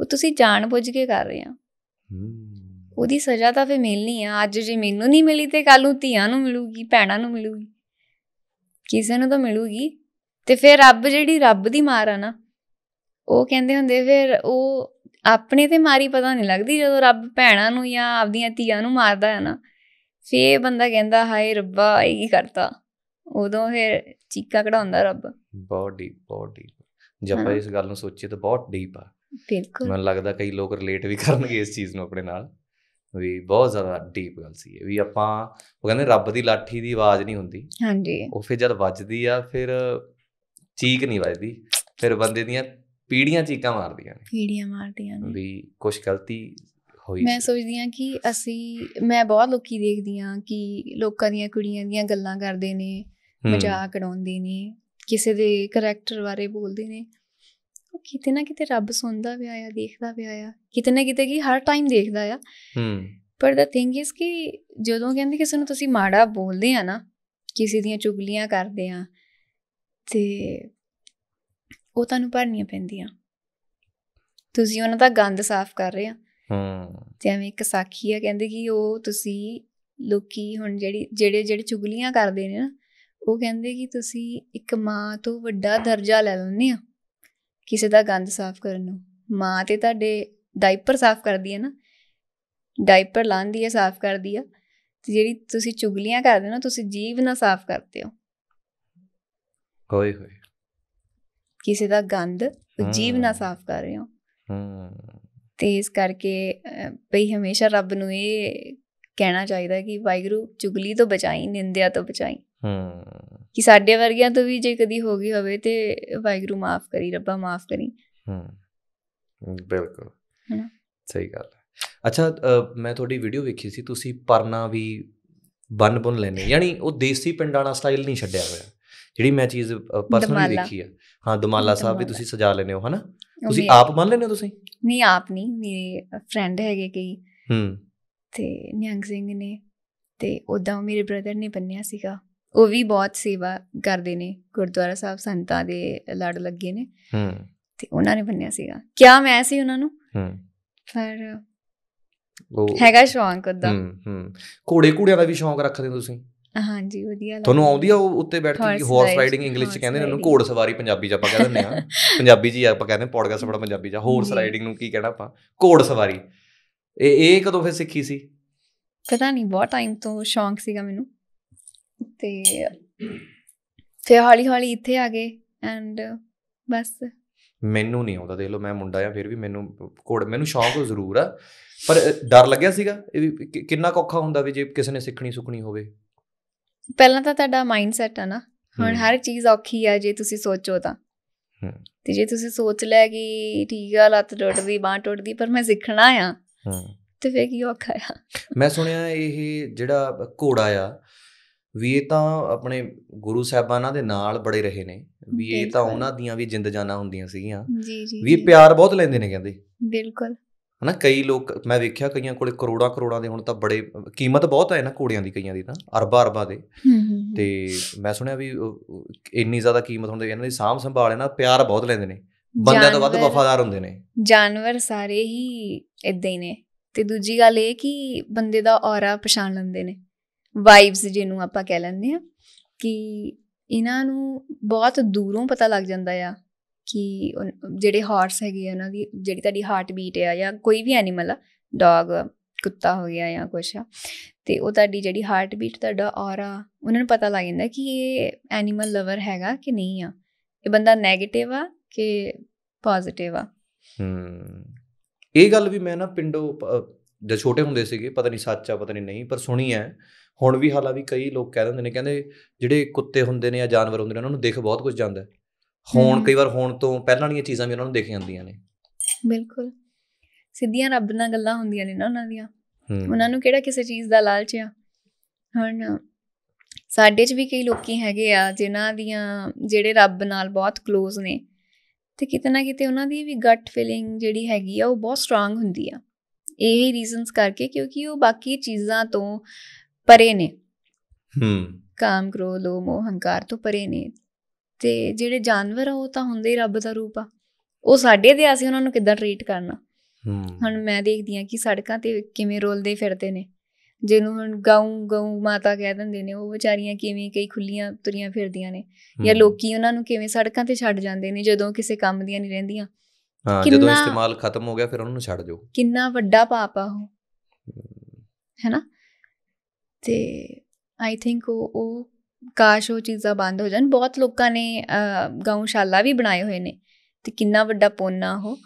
ਉਹ ਤੁਸੀਂ ਜਾਣ ਬੁੱਝ ਕੇ ਕਰ ਰਹੇ ਆ ਉਹਦੀ ਸਜ਼ਾ ਤਾਂ ਫੇ ਮਿਲਣੀ ਆ ਅੱਜ ਜੇ ਮੈਨੂੰ ਨਹੀਂ ਮਿਲੀ ਤੇ ਕੱਲ ਨੂੰ ਧੀਆਂ ਨੂੰ ਮਿਲੂਗੀ ਭੈਣਾਂ ਨੂੰ ਮਿਲੂਗੀ ਕਿਸੇ ਨੂੰ ਤਾਂ ਮਿਲੂਗੀ ਤੇ ਫੇ ਰੱਬ ਜਿਹੜੀ ਰੱਬ ਦੀ ਮਾਰ ਆ ਨਾ ਉਹ ਕਹਿੰਦੇ ਹੁੰਦੇ ਫੇ ਉਹ ਆਪਣੇ ਤੇ ਮਾਰੀ ਪਤਾ ਨਹੀਂ ਲੱਗਦੀ ਜਦੋਂ ਰੱਬ ਭੈਣਾਂ ਨੂੰ ਜਾਂ ਆਪਦੀਆਂ ਧੀਆਂ ਨੂੰ ਮਾਰਦਾ ਹੈ ਨਾ ਫੇ ਬੰਦਾ ਕਹਿੰਦਾ ਹਾਏ ਰੱਬਾ ਇਹ ਕੀ ਕਰਤਾ ਉਦੋਂ ਫਿਰ ਚੀਕਾ ਕਢਾਉਂਦਾ ਰੱਬ ਬਹੁਤ ਡੀਪ ਬਹੁਤ ਡੀਪ ਜੇ ਆਪਾਂ ਇਸ ਗੱਲ ਨੂੰ ਸੋਚੀਏ ਤਾਂ ਬਹੁਤ ਡੀਪ ਆ ਬਿਲਕੁਲ ਮੈਨੂੰ ਲੱਗਦਾ ਕਈ ਲੋਕ ਰਿਲੇਟ ਵੀ ਕਰਨਗੇ ਇਸ ਚੀਜ਼ ਨੂੰ ਆਪਣੇ ਨਾਲ ਵੀ ਬਹੁਤ ਜ਼ਿਆਦਾ ਡੀਪ ਗੱਲ ਸੀ ਵੀ ਆਪਾਂ ਉਹ ਕਹਿੰਦੇ ਰੱਬ ਦੀ ਲਾਠੀ ਦੀ ਆਵਾਜ਼ ਨਹੀਂ ਹੁੰਦੀ ਹਾਂਜੀ ਉਹ ਫਿਰ ਜਦ ਵੱਜਦੀ ਆ ਫਿਰ ਚੀਕ ਨਹੀਂ ਵੱਜਦੀ ਫਿਰ ਬੰਦੇ ਦੀਆਂ ਪੀੜੀਆਂ ਚੀਕਾਂ ਮਾਰਦੀਆਂ ਨੇ ਪੀੜੀਆਂ ਮਾਰਦੀਆਂ ਨੇ ਵੀ ਕੁਝ ਗਲਤੀ ਹੋਈ ਮੈਂ ਸੋਚਦੀ ਆ ਕਿ ਅਸੀਂ ਮੈਂ ਬਹੁਤ ਲੋਕੀ ਦੇਖਦੀ ਆ ਕਿ ਲੋਕਾਂ ਦੀਆਂ ਕੁੜੀਆਂ ਦੀਆਂ ਗੱਲਾਂ ਕਰਦੇ ਨੇ ਮਜ਼ਾਕ ਉਡਾਉਂਦੇ ਨੇ ਕਿਸੇ ਦੇ ਕੈਰੈਕਟਰ ਬਾਰੇ ਬੋਲਦੇ ਨੇ ਉਹ ਕਿਤੇ ਨਾ ਕਿਤੇ ਰੱਬ ਸੁਣਦਾ ਵੀ ਆਇਆ ਦੇਖਦਾ ਵੀ ਆਇਆ ਕਿਤੇ ਨਾ ਕਿਤੇ ਕੀ ਹਰ ਟਾਈਮ ਦੇਖਦਾ ਆ ਹੂੰ ਪਰ ਦਾ ਥਿੰਗ ਇਜ਼ ਕਿ ਜਦੋਂ ਕਹਿੰਦੇ ਕਿਸੇ ਨੂੰ ਤੁਸੀਂ ਮਾੜਾ ਬੋਲਦੇ ਆ ਨਾ ਕਿਸੇ ਦੀਆਂ ਚੁਗਲੀਆਂ ਕਰਦੇ ਆ ਤੇ ਉਹ ਤੁਹਾਨੂੰ ਭਰਨੀਆਂ ਪੈਂਦੀਆਂ ਤੁਸੀਂ ਉਹਨਾਂ ਦਾ ਗੰਦ ਸਾਫ਼ ਕਰ ਰਹੇ ਆ ਹੂੰ ਤੇ ਐਵੇਂ ਇੱਕ ਸਾਖੀ ਆ ਕਹਿੰਦੇ ਕਿ ਉਹ ਤੁਸੀਂ ਲੋਕੀ ਹੁਣ ਜਿਹੜੀ ਜਿਹੜੇ ਜਿਹੜੇ ਚੁਗਲੀਆਂ ਕਰਦੇ ਨੇ ਨਾ ਉਹ ਕਹਿੰਦੇ ਕਿ ਤੁਸੀਂ ਇੱਕ ਮਾਂ ਤੋਂ ਵੱਡਾ ਦਰਜਾ ਲੈ ਲੈਂਦੇ ਆ ਕਿਸੇ ਦਾ ਗੰਦ ਸਾਫ਼ ਕਰਨ ਨੂੰ ਮਾਂ ਤੇ ਤੁਹਾਡੇ ਡਾਈਪਰ ਸਾਫ਼ ਕਰਦੀ ਹੈ ਨਾ ਡਾਈਪਰ ਲਾਂਦੀ ਹੈ ਸਾਫ਼ ਕਰਦੀ ਆ ਤੇ ਜਿਹੜੀ ਤੁਸੀਂ ਚੁਗਲੀਆਂ ਕਰਦੇ ਨਾ ਤੁਸੀਂ ਜੀਵ ਨਾ ਸਾਫ਼ ਕਰਦੇ ਹੋ ਹੋਏ ਹੋਏ ਕਿਸੇ ਦਾ ਗੰਦ ਜੀਵ ਨਾ ਸਾਫ਼ ਕਰ ਰਹੇ ਹੋ ਹੂੰ ਤੇ ਇਸ ਕਰਕੇ ਪਈ ਹਮੇਸ਼ਾ ਰੱਬ ਨੂੰ ਇਹ ਕਹਿਣਾ ਚਾਹੀਦਾ ਕਿ ਵਾਹਿਗੁਰੂ ਚੁਗਲੀ ਤੋਂ ਬਚਾਈ ਨਿੰਦਿਆ ਤੋਂ ਬਚਾਈ ਹੂੰ ਕਿ ਸਾਡੇ ਵਰਗਿਆਂ ਤੋਂ ਵੀ ਜੇ ਕਦੀ ਹੋ ਗਈ ਹੋਵੇ ਤੇ ਵਾਹਿਗੁਰੂ ਮਾਫ ਕਰੀ ਰੱਬਾ ਮਾਫ ਕਰੀ ਹੂੰ ਬਿਲਕੁਲ ਹੈ ਸਹੀ ਗੱਲ ਅੱਛਾ ਮੈਂ ਤੁਹਾਡੀ ਵੀਡੀਓ ਵੇਖੀ ਸੀ ਤੁਸੀਂ ਪਰਨਾ ਵੀ ਬੰਨ ਬੁੰਨ ਲੈਨੇ ਯਾਨੀ ਉਹ ਦੇਸੀ ਪਿੰਡਾਣਾ ਸਟਾਈਲ ਨਹੀਂ ਛੱਡਿਆ ਹੋਇਆ ਜਿਹੜੀ ਮੈਂ ਚੀਜ਼ ਪਰਸਨਲੀ ਦੇਖੀ ਆ ਹਾਂ ਦਮਾਲਾ ਸਾਹਿਬ ਵੀ ਤੁਸੀਂ ਸਜਾ ਲੈਨੇ ਹੋ ਹਨਾ ਤੁਸੀਂ ਆਪ ਮੰਨ ਲੈਂਦੇ ਹੋ ਤੁਸੀਂ ਨਹੀਂ ਆਪ ਨਹੀਂ ਮੇਰੇ ਫਰੈਂਡ ਹੈਗੇ ਕਈ ਹੂੰ ਤੇ ਨਿਯੰਗ ਸਿੰਘ ਨੇ ਤੇ ਉਦਾਂ ਮੇਰੇ ਬ੍ਰਦਰ ਨੇ ਬੰਨਿਆ ਸੀਗਾ ਉਹ ਵੀ ਬਹੁਤ ਸੇਵਾ ਕਰਦੇ ਨੇ ਗੁਰਦੁਆਰਾ ਸਾਹਿਬ ਸੰਤਾਂ ਦੇ ਲੜ ਲੱਗੇ ਨੇ ਹੂੰ ਤੇ ਉਹਨਾਂ ਨੇ ਬੰਨਿਆ ਸੀਗਾ ਕਿਆ ਮੈਂ ਸੀ ਉਹਨਾਂ ਨੂੰ ਹੂੰ ਪਰ ਉਹ ਹੈਗਾ ਸ਼ੌਂਕ ਉਦਾਂ ਹੂੰ ਹੂੰ ਘੋੜੇ ਘੂੜਿਆਂ ਦਾ ਵੀ ਸ਼ੌਂਕ ਰੱਖਦੇ ਤੁਸੀਂ ਹਾਂਜੀ ਵਧੀਆ ਲੱਗਦਾ ਤੁਹਾਨੂੰ ਆਉਂਦੀ ਆ ਉੱਤੇ ਬੈਠ ਕੇ ਹਾਰਸ ਰਾਈਡਿੰਗ ਇੰਗਲਿਸ਼ ਚ ਕਹਿੰਦੇ ਨੇ ਉਹਨੂੰ ਘੋੜ ਸਵਾਰੀ ਪੰਜਾਬੀ ਚ ਆਪਾਂ ਕਹਿ ਦਿੰਦੇ ਆ [LAUGHS] ਪੰਜਾਬੀ ਜੀ ਆਪਾਂ ਕਹਿੰਦੇ ਪੋਡਕਾਸਟ ਬੜਾ ਪੰਜਾਬੀ ਚ ਹਾਰਸ ਰਾਈਡਿੰਗ ਨੂੰ ਕੀ ਕਹਿਣਾ ਆਪਾਂ ਘੋੜ ਸਵਾਰੀ ਇਹ ਇਹ ਕਦੋਂ ਫਿਰ ਸਿੱਖੀ ਸੀ ਪਤਾ ਨਹੀਂ ਬਹੁਤ ਟਾਈਮ ਤੋਂ ਸ਼ੌਂਕ ਸੀਗਾ ਮੈਨੂੰ ਤੇ ਫਿਰ ਹੌਲੀ ਹੌਲੀ ਇੱਥੇ ਆ ਗਏ ਐਂਡ ਬਸ ਮੈਨੂੰ ਨਹੀਂ ਆਉਂਦਾ ਦੇਖ ਲਓ ਮੈਂ ਮੁੰਡਾ ਆ ਫਿਰ ਵੀ ਮੈਨੂੰ ਘੋੜ ਮੈਨੂੰ ਸ਼ੌਂਕ ਜ਼ਰੂਰ ਆ ਪਰ ਡਰ ਲੱਗਿਆ ਸੀਗਾ ਇਹ ਵੀ ਕਿੰਨਾ ਔਖਾ ਹੁੰਦਾ ਵੀ ਜੇ ਕਿਸੇ ਨੇ ਸਿੱਖਣੀ ਸੁਖਣੀ ਹੋਵੇ ਪਹਿਲਾਂ ਤਾਂ ਤੁਹਾਡਾ ਮਾਈਂਡ ਸੈਟ ਆ ਨਾ ਹੁਣ ਹਰ ਚੀਜ਼ ਔਖੀ ਆ ਜੇ ਤੁਸੀਂ ਸੋਚੋ ਤਾਂ ਤੇ ਜੇ ਤੁਸੀਂ ਸੋਚ ਲਿਆ ਕਿ ਠੀਕ ਆ ਲੱਤ ਟੁੱਟਦੀ ਬਾਹ ਟੁੱਟਦੀ ਪਰ ਮੈਂ ਸਿੱਖਣਾ ਆ ਤੇ ਫੇਰ ਕੀ ਔਖਾ ਆ ਮੈਂ ਸੁਣਿਆ ਇਹ ਜਿਹੜਾ ਘੋੜਾ ਆ ਵੀ ਇਹ ਤਾਂ ਆਪਣੇ ਗੁਰੂ ਸਾਹਿਬਾਨਾਂ ਦੇ ਨਾਲ ਬੜੇ ਰਹੇ ਨੇ ਵੀ ਇਹ ਤਾਂ ਉਹਨਾਂ ਦੀਆਂ ਵੀ ਜਿੰਦ ਜਾਨਾਂ ਹੁੰਦੀਆਂ ਸੀਗੀਆਂ ਜੀ ਜੀ ਵੀ ਪਿਆਰ ਬਹੁਤ ਲੈਂਦੇ ਨੇ ਕਹਿੰਦੇ ਬਿਲਕੁਲ ਹਨਾ ਕਈ ਲੋਕ ਮੈਂ ਵੇਖਿਆ ਕਈਆਂ ਕੋਲੇ ਕਰੋੜਾਂ ਕਰੋੜਾਂ ਦੇ ਹੁਣ ਤਾਂ ਬੜੇ ਕੀਮਤ ਬਹੁਤ ਹੈ ਨਾ ਕੋੜੀਆਂ ਦੀ ਕਈਆਂ ਦੀ ਤਾਂ ਅਰਬਾਂ ਅਰਬਾਂ ਦੇ ਤੇ ਮੈਂ ਸੁਣਿਆ ਵੀ ਇੰਨੀ ਜ਼ਿਆਦਾ ਕੀਮਤ ਹੁੰਦੀ ਇਹਨਾਂ ਦੀ ਸਾਂਭ ਸੰਭਾਲ ਹੈ ਨਾ ਪਿਆਰ ਬਹੁਤ ਲੈਂਦੇ ਨੇ ਬੰਦਿਆਂ ਤੋਂ ਵੱਧ ਵਫਾਦਾਰ ਹੁੰਦੇ ਨੇ ਜਾਨਵਰ ਸਾਰੇ ਹੀ ਇਦਾਂ ਹੀ ਨੇ ਤੇ ਦੂਜੀ ਗੱਲ ਇਹ ਕਿ ਬੰਦੇ ਦਾ ਔਰਾ ਪਛਾਣ ਲੈਂਦੇ ਨੇ ਵਾਈਬਸ ਜਿਹਨੂੰ ਆਪਾਂ ਕਹਿ ਲੈਂਦੇ ਆ ਕਿ ਇਹਨਾਂ ਨੂੰ ਬਹੁਤ ਦੂਰੋਂ ਪਤਾ ਲੱਗ ਜਾਂਦਾ ਆ ਕਿ ਜਿਹੜੇ ਹਾਰਸ ਹੈਗੇ ਉਹਨਾਂ ਦੀ ਜਿਹੜੀ ਤੁਹਾਡੀ ਹਾਰਟ ਬੀਟ ਆ ਜਾਂ ਕੋਈ ਵੀ ਐਨੀਮਲ ਆ ਡੌਗ ਕੁੱਤਾ ਹੋ ਗਿਆ ਜਾਂ ਕੁਛ ਆ ਤੇ ਉਹ ਤੁਹਾਡੀ ਜਿਹੜੀ ਹਾਰਟ ਬੀਟ ਤੁਹਾਡਾ ਔਰਾ ਉਹਨਾਂ ਨੂੰ ਪਤਾ ਲੱਗ ਜਾਂਦਾ ਕਿ ਇਹ ਐਨੀਮਲ ਲਵਰ ਹੈਗਾ ਕਿ ਨਹੀਂ ਆ ਇਹ ਬੰਦਾ 네ਗੇਟਿਵ ਆ ਕਿ ਪੋਜ਼ਿਟਿਵ ਆ ਹੂੰ ਇਹ ਗੱਲ ਵੀ ਮੈਂ ਨਾ ਪਿੰਡੋਂ ਜਦ ਛੋਟੇ ਹੁੰਦੇ ਸੀਗੇ ਪਤਾ ਨਹੀਂ ਸੱਚ ਆ ਪਤਾ ਨਹੀਂ ਨਹੀਂ ਪਰ ਸੁਣੀ ਐ ਹੁਣ ਵੀ ਹਾਲਾ ਵੀ ਕਈ ਲੋਕ ਕਹਿ ਦਿੰਦੇ ਨੇ ਕਹਿੰਦੇ ਜਿਹੜੇ ਕੁੱਤੇ ਹੁੰਦੇ ਨੇ ਜਾਂ ਜਾਨਵਰ ਹੁੰਦੇ ਨੇ ਉਹਨਾਂ ਨੂੰ ਦੇਖ ਬਹੁਤ ਕੁਝ ਜਾਂਦਾ ਹੈ ਹੋਣ ਕਈ ਵਾਰ ਹੋਣ ਤੋਂ ਪਹਿਲਾਂ ਵਾਲੀਆਂ ਚੀਜ਼ਾਂ ਵੀ ਉਹਨਾਂ ਨੂੰ ਦੇਖੇ ਜਾਂਦੀਆਂ ਨੇ ਬਿਲਕੁਲ ਸਿੱਧੀਆਂ ਰੱਬ ਨਾਲ ਗੱਲਾਂ ਹੁੰਦੀਆਂ ਨੇ ਨਾ ਉਹਨਾਂ ਦੀਆਂ ਉਹਨਾਂ ਨੂੰ ਕਿਹੜਾ ਕਿਸੇ ਚੀਜ਼ ਦਾ ਲਾਲਚ ਆ ਹਣ ਸਾਡੇ 'ਚ ਵੀ ਕਈ ਲੋਕੀ ਹੈਗੇ ਆ ਜਿਨ੍ਹਾਂ ਦੀਆਂ ਜਿਹੜੇ ਰੱਬ ਨਾਲ ਬਹੁਤ ক্লোਜ਼ ਨੇ ਤੇ ਕਿਤੇ ਨਾ ਕਿਤੇ ਉਹਨਾਂ ਦੀ ਵੀ ਗੱਟ ਫੀਲਿੰਗ ਜਿਹੜੀ ਹੈਗੀ ਆ ਉਹ ਬਹੁਤ ਸਟਰੋਂਗ ਹੁੰਦੀ ਆ ਇਹੀ ਰੀਜ਼ਨਸ ਕਰਕੇ ਕਿਉਂਕਿ ਉਹ ਬਾਕੀ ਚੀਜ਼ਾਂ ਤੋਂ ਪਰੇ ਨੇ ਹੂੰ ਕਾਮ ਕ੍ਰੋਧ ਲੋਭ ਮੋਹ ਹੰਕਾਰ ਤੋਂ ਪਰੇ ਨੇ ਤੇ ਜਿਹੜੇ ਜਾਨਵਰ ਆ ਉਹ ਤਾਂ ਹੁੰਦੇ ਹੀ ਰੱਬ ਦਾ ਰੂਪ ਆ ਉਹ ਸਾਡੇ ਦੇ ਅਸੀਂ ਉਹਨਾਂ ਨੂੰ ਕਿੱਦਾਂ ਟ੍ਰੀਟ ਕਰਨਾ ਹੁਣ ਮੈਂ ਦੇਖਦੀ ਆ ਕਿ ਸੜਕਾਂ ਤੇ ਕਿਵੇਂ ਰੋਲਦੇ ਫਿਰਦੇ ਨੇ ਜਿਹਨੂੰ ਹੁਣ ਗਾਉਂ ਗਾਉਂ ਮਾਤਾ ਕਹਿ ਦਿੰਦੇ ਨੇ ਉਹ ਵਿਚਾਰੀਆਂ ਕਿਵੇਂ ਕਈ ਖੁੱਲੀਆਂ ਤੁਰੀਆਂ ਫਿਰਦੀਆਂ ਨੇ ਜਾਂ ਲੋਕੀ ਉਹਨਾਂ ਨੂੰ ਕਿਵੇਂ ਸੜਕਾਂ ਤੇ ਛੱਡ ਜਾਂਦੇ ਨੇ ਜਦੋਂ ਕਿਸੇ ਕੰਮ ਦੀਆਂ ਨਹੀਂ ਰਹਿੰਦੀਆਂ ਹਾਂ ਜਦੋਂ ਇਸਤੇਮਾਲ ਖਤਮ ਹੋ ਗਿਆ ਫਿਰ ਉਹਨਾਂ ਨੂੰ ਛੱਡ ਜਾਓ ਕਿੰਨਾ ਵੱਡਾ ਪਾਪ ਆ ਉਹ ਹੈਨਾ ਤੇ ਆਈ ਥਿੰਕ ਉਹ ਉਹ ਕਾਸ਼ ਉਹ ਚੀਜ਼ਾਂ ਬੰਦ ਹੋ ਜਾਣ ਬਹੁਤ ਲੋਕਾਂ ਨੇ ਗਊਸ਼ਾਲਾ ਵੀ ਬਣਾਏ ਹੋਏ ਨੇ ਤੇ ਕਿੰਨਾ ਵੱਡਾ ਪੋਨਾ ਉਹ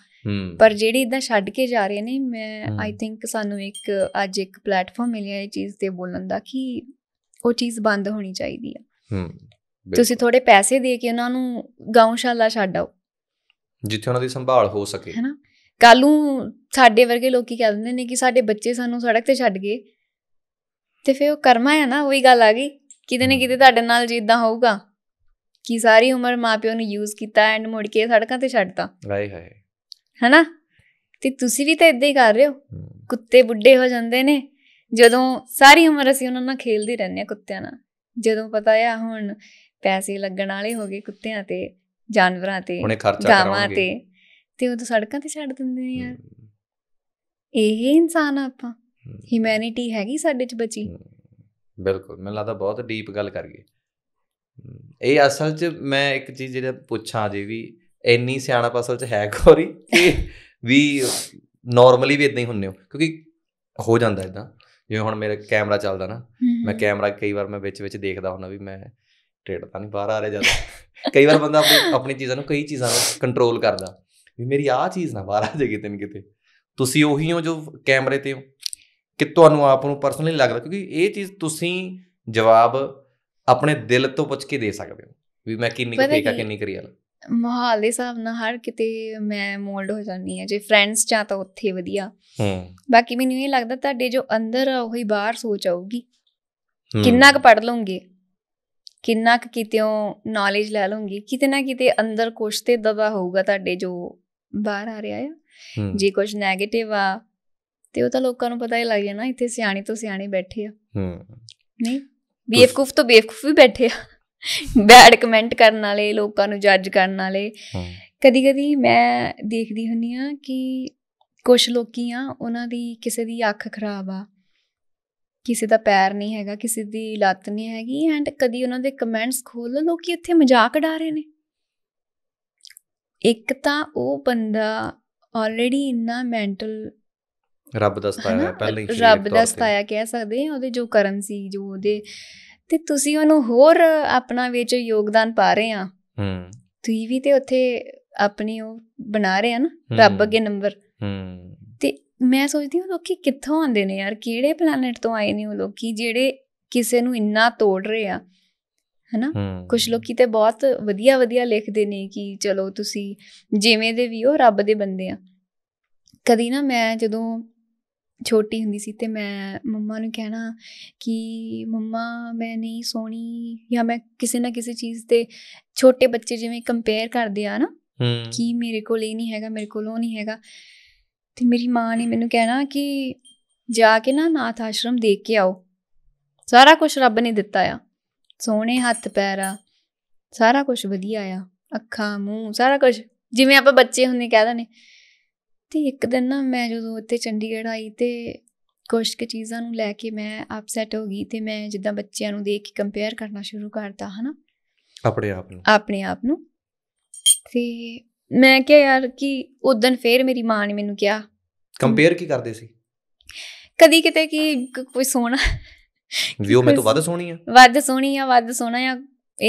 ਪਰ ਜਿਹੜੀ ਇਦਾਂ ਛੱਡ ਕੇ ਜਾ ਰਹੇ ਨੇ ਮੈਂ ਆਈ ਥਿੰਕ ਸਾਨੂੰ ਇੱਕ ਅੱਜ ਇੱਕ ਪਲੇਟਫਾਰਮ ਮਿਲਿਆ ਇਹ ਚੀਜ਼ ਤੇ ਬੋਲਣ ਦਾ ਕਿ ਉਹ ਚੀਜ਼ ਬੰਦ ਹੋਣੀ ਚਾਹੀਦੀ ਆ ਤੁਸੀਂ ਥੋੜੇ ਪੈਸੇ ਦੇ ਕੇ ਉਹਨਾਂ ਨੂੰ ਗਊਸ਼ਾਲਾ ਛੱਡ ਆਓ ਜਿੱਥੇ ਉਹਨਾਂ ਦੀ ਸੰਭਾਲ ਹੋ ਸਕੇ ਹੈਨਾ ਕੱਲ ਸਾਡੇ ਵਰਗੇ ਲੋਕੀ ਕਹਿੰਦੇ ਨੇ ਕਿ ਸਾਡੇ ਬੱਚੇ ਸਾਨੂੰ ਸੜਕ ਤੇ ਛੱਡ ਗਏ ਤੇ ਫੇ ਉਹ ਕਰਮਾ ਹੈ ਨਾ ਉਹੀ ਗੱਲ ਆ ਗਈ ਕਿਤੇ ਨਾ ਕਿਤੇ ਤੁਹਾਡੇ ਨਾਲ ਜਿੱਦਾਂ ਹੋਊਗਾ ਕਿ ਸਾਰੀ ਉਮਰ ਮਾਪਿਓ ਨੇ ਯੂਜ਼ ਕੀਤਾ ਐਂਡ ਮੁੜ ਕੇ ਸੜਕਾਂ ਤੇ ਛੱਡਤਾ ਹਾਏ ਹਾਏ ਹੈਨਾ ਤੇ ਤੁਸੀਂ ਵੀ ਤਾਂ ਇਦਾਂ ਹੀ ਕਰ ਰਹੇ ਹੋ ਕੁੱਤੇ ਬੁੱਢੇ ਹੋ ਜਾਂਦੇ ਨੇ ਜਦੋਂ ਸਾਰੀ ਉਮਰ ਅਸੀਂ ਉਹਨਾਂ ਨਾਲ ਖੇਲਦੇ ਰਹਿੰਦੇ ਆ ਕੁੱਤਿਆਂ ਨਾਲ ਜਦੋਂ ਪਤਾ ਆ ਹੁਣ ਪੈਸੇ ਲੱਗਣ ਵਾਲੇ ਹੋ ਗਏ ਕੁੱਤਿਆਂ ਤੇ ਜਾਨਵਰਾਂ ਤੇ ਗਾਵਾਂ ਤੇ ਤੇ ਉਹ ਤਾਂ ਸੜਕਾਂ ਤੇ ਛੱਡ ਦਿੰਦੇ ਨੇ ਯਾਰ ਇਹ ਇਨਸਾਨ ਆਪਾਂ ਹਿਊਮੈਨਿਟੀ ਹੈਗੀ ਸਾਡੇ ਚ ਬਚੀ ਬਿਲਕੁਲ ਮੈਨੂੰ ਲੱਗਦਾ ਬਹੁਤ ਡੀਪ ਗੱਲ ਕਰ ਗਏ ਇਹ ਅਸਲ 'ਚ ਮੈਂ ਇੱਕ ਚੀਜ਼ ਜਿਹੜਾ ਪੁੱਛਾਂ ਜੀ ਵੀ ਇੰਨੀ ਸਿਆਣਾ ਅਸਲ 'ਚ ਹੈ ਕੋਰੀ ਕਿ ਵੀ ਨਾਰਮਲੀ ਵੀ ਇਦਾਂ ਹੀ ਹੁੰਨੇ ਹੋ ਕਿਉਂਕਿ ਹੋ ਜਾਂਦਾ ਇਦਾਂ ਜਿਵੇਂ ਹੁਣ ਮੇਰਾ ਕੈਮਰਾ ਚੱਲਦਾ ਨਾ ਮੈਂ ਕੈਮਰਾ ਕਈ ਵਾਰ ਮੈਂ ਵਿੱਚ ਵਿੱਚ ਦੇਖਦਾ ਹੁੰਦਾ ਵੀ ਮੈਂ ਟ੍ਰੇਡ ਤਾਂ ਨਹੀਂ ਬਾਹਰ ਆ ਰਿਹਾ ਜਿਆਦਾ ਕਈ ਵਾਰ ਬੰਦਾ ਆਪਣੀ ਆਪਣੀ ਚੀਜ਼ਾਂ ਨੂੰ ਕਈ ਚੀਜ਼ਾਂ ਨੂੰ ਕੰਟਰੋਲ ਕਰਦਾ ਵੀ ਮੇਰੀ ਆਹ ਚੀਜ਼ ਨਾ ਬਾਹਰ ਆ ਜਾਏ ਕਿਤੇ ਨਾ ਕਿਤੇ ਤੁਸੀਂ ਉਹੀ ਹੋ ਜੋ ਕੈਮਰੇ ਤੇ ਹੋ ਕਿ ਤੁਹਾਨੂੰ ਆਪ ਨੂੰ ਪਰਸਨਲੀ ਲੱਗਦਾ ਕਿਉਂਕਿ ਇਹ ਚੀਜ਼ ਤੁਸੀਂ ਜਵਾਬ ਆਪਣੇ ਦਿਲ ਤੋਂ ਪੁੱਛ ਕੇ ਦੇ ਸਕਦੇ ਹੋ ਵੀ ਮੈਂ ਕਿੰਨੀ ਕੁ ਫੇਕਾ ਕਿੰਨੀ ਕੁ ਰੀਅਲ ਮਹਾਲ ਦੇ ਹਿਸਾਬ ਨਾਲ ਹਰ ਕਿਤੇ ਮੈਂ ਮੋਲਡ ਹੋ ਜਾਂਦੀ ਹਾਂ ਜੇ ਫਰੈਂਡਸ ਚਾ ਤਾਂ ਉੱਥੇ ਵਧੀਆ ਹੂੰ ਬਾਕੀ ਮੈਨੂੰ ਇਹ ਲੱਗਦਾ ਤੁਹਾਡੇ ਜੋ ਅੰਦਰ ਆ ਉਹੀ ਬਾਹਰ ਸੋਚ ਆਊਗੀ ਕਿੰਨਾ ਕੁ ਪੜ ਲਓਗੇ ਕਿੰਨਾ ਕੁ ਕਿਤੇੋਂ ਨੌਲੇਜ ਲੈ ਲਓਗੇ ਕਿਤੇ ਨਾ ਕਿਤੇ ਅੰਦਰ ਕੁਛ ਤੇ ਦਬਾ ਹੋਊਗਾ ਤੁਹਾਡੇ ਜੋ ਬਾਹਰ ਆ ਰਿਹਾ ਹੈ ਜੇ ਕੁਝ 네ਗੇਟਿਵ ਆ ਤੇ ਉਹ ਤਾਂ ਲੋਕਾਂ ਨੂੰ ਪਤਾ ਹੀ ਲੱਗ ਜਾਣਾ ਇੱਥੇ ਸਿਆਣੀ ਤੋਂ ਸਿਆਣੀ ਬੈਠੇ ਆ ਹੂੰ ਨਹੀਂ ਬੇਵਕੂਫ ਤੋਂ ਬੇਵਕੂਫ ਵੀ ਬੈਠੇ ਆ ਬੈਡ ਕਮੈਂਟ ਕਰਨ ਵਾਲੇ ਲੋਕਾਂ ਨੂੰ ਜੱਜ ਕਰਨ ਵਾਲੇ ਕਦੀ ਕਦੀ ਮੈਂ ਦੇਖਦੀ ਹੁੰਨੀ ਆ ਕਿ ਕੁਝ ਲੋਕੀ ਆ ਉਹਨਾਂ ਦੀ ਕਿਸੇ ਦੀ ਅੱਖ ਖਰਾਬ ਆ ਕਿਸੇ ਦਾ ਪੈਰ ਨਹੀਂ ਹੈਗਾ ਕਿਸੇ ਦੀ ਲੱਤ ਨਹੀਂ ਹੈਗੀ ਐਂਡ ਕਦੀ ਉਹਨਾਂ ਦੇ ਕਮੈਂਟਸ ਖੋਲ ਲੋ ਲੋਕੀ ਇੱਥੇ ਮਜ਼ਾਕ ਉਡਾ ਰਹੇ ਨੇ ਇੱਕ ਤਾਂ ਉਹ ਬੰਦਾ ਆਲਰੇਡੀ ਇੰਨਾ ਮੈਂਟਲ ਰੱਬ ਦਾ ਸਤਾਇਆ ਪਹਿਲਾਂ ਹੀ ਰੱਬ ਦਾ ਸਤਾਇਆ ਕਹਿ ਸਕਦੇ ਆ ਉਹਦੇ ਜੋ ਕਰਨ ਸੀ ਜੋ ਉਹਦੇ ਤੇ ਤੁਸੀਂ ਉਹਨੂੰ ਹੋਰ ਆਪਣਾ ਵਿੱਚ ਯੋਗਦਾਨ ਪਾ ਰਹੇ ਆ ਹੂੰ ਤੁਸੀਂ ਵੀ ਤੇ ਉੱਥੇ ਆਪਣੀ ਉਹ ਬਣਾ ਰਹੇ ਆ ਨਾ ਰੱਬ ਅਗੇ ਨੰਬਰ ਹੂੰ ਤੇ ਮੈਂ ਸੋਚਦੀ ਹਾਂ ਲੋਕੀ ਕਿੱਥੋਂ ਆਉਂਦੇ ਨੇ ਯਾਰ ਕਿਹੜੇ ਪਲੈਨਟ ਤੋਂ ਆਏ ਨੇ ਉਹ ਲੋਕੀ ਜਿਹੜੇ ਕਿਸੇ ਨੂੰ ਇੰਨਾ ਤੋੜ ਰਹੇ ਆ ਹਨਾ ਕੁਝ ਲੋਕੀ ਤੇ ਬਹੁਤ ਵਧੀਆ ਵਧੀਆ ਲਿਖਦੇ ਨੇ ਕਿ ਚਲੋ ਤੁਸੀਂ ਜਿਵੇਂ ਦੇ ਵੀ ਹੋ ਰੱਬ ਦੇ ਬੰਦੇ ਆ ਕਦੀ ਨਾ ਮੈਂ ਜਦੋਂ ਛੋਟੀ ਹੁੰਦੀ ਸੀ ਤੇ ਮੈਂ ਮੰਮਾ ਨੂੰ ਕਹਿਣਾ ਕਿ ਮੰਮਾ ਮੈਂ ਨਹੀਂ ਸੋਣੀ ਜਾਂ ਮੈਂ ਕਿਸੇ ਨਾ ਕਿਸੇ ਚੀਜ਼ ਤੇ ਛੋਟੇ ਬੱਚੇ ਜਿਵੇਂ ਕੰਪੇਅਰ ਕਰਦੇ ਆ ਨਾ ਕਿ ਮੇਰੇ ਕੋਲ ਇਹ ਨਹੀਂ ਹੈਗਾ ਮੇਰੇ ਕੋਲ ਉਹ ਨਹੀਂ ਹੈਗਾ ਤੇ ਮੇਰੀ ਮਾਂ ਨੇ ਮੈਨੂੰ ਕਹਿਣਾ ਕਿ ਜਾ ਕੇ ਨਾ ਨਾਥ ਆਸ਼ਰਮ ਦੇਖ ਕੇ ਆਓ ਸਾਰਾ ਕੁਝ ਰੱਬ ਨੇ ਦਿੱਤਾ ਆ ਸੋਹਣੇ ਹੱਥ ਪੈਰ ਆ ਸਾਰਾ ਕੁਝ ਵਧੀਆ ਆ ਅੱਖਾਂ ਮੂੰਹ ਸਾਰਾ ਕੁਝ ਜਿਵੇਂ ਆਪਾਂ ਬੱਚੇ ਹੁੰਦੇ ਕਹਿੰਦੇ ਨੇ ਤੇ ਇੱਕ ਦਿਨ ਨਾ ਮੈਂ ਜਦੋਂ ਉੱਥੇ ਚੰਡੀਗੜ੍ਹ ਆਈ ਤੇ ਕੁਝ ਕੁ ਚੀਜ਼ਾਂ ਨੂੰ ਲੈ ਕੇ ਮੈਂ ਅਪਸੈਟ ਹੋ ਗਈ ਤੇ ਮੈਂ ਜਿੱਦਾਂ ਬੱਚਿਆਂ ਨੂੰ ਦੇਖ ਕੇ ਕੰਪੇਅਰ ਕਰਨਾ ਸ਼ੁਰੂ ਕਰਤਾ ਹਨਾ ਆਪਣੇ ਆਪ ਨੂੰ ਆਪਣੇ ਆਪ ਨੂੰ ਤੇ ਮੈਂ ਕਿਹਾ ਯਾਰ ਕਿ ਉਦੋਂ ਫੇਰ ਮੇਰੀ ਮਾਂ ਨੇ ਮੈਨੂੰ ਕਿਹਾ ਕੰਪੇਅਰ ਕੀ ਕਰਦੇ ਸੀ ਕਦੀ ਕਿਤੇ ਕਿ ਕੋਈ ਸੋਹਣਾ ਵੀਓ ਮੈਂ ਤਾਂ ਵੱਧ ਸੋਹਣੀ ਆ ਵੱਧ ਸੋਹਣੀ ਆ ਵੱਧ ਸੋਹਣਾ ਆ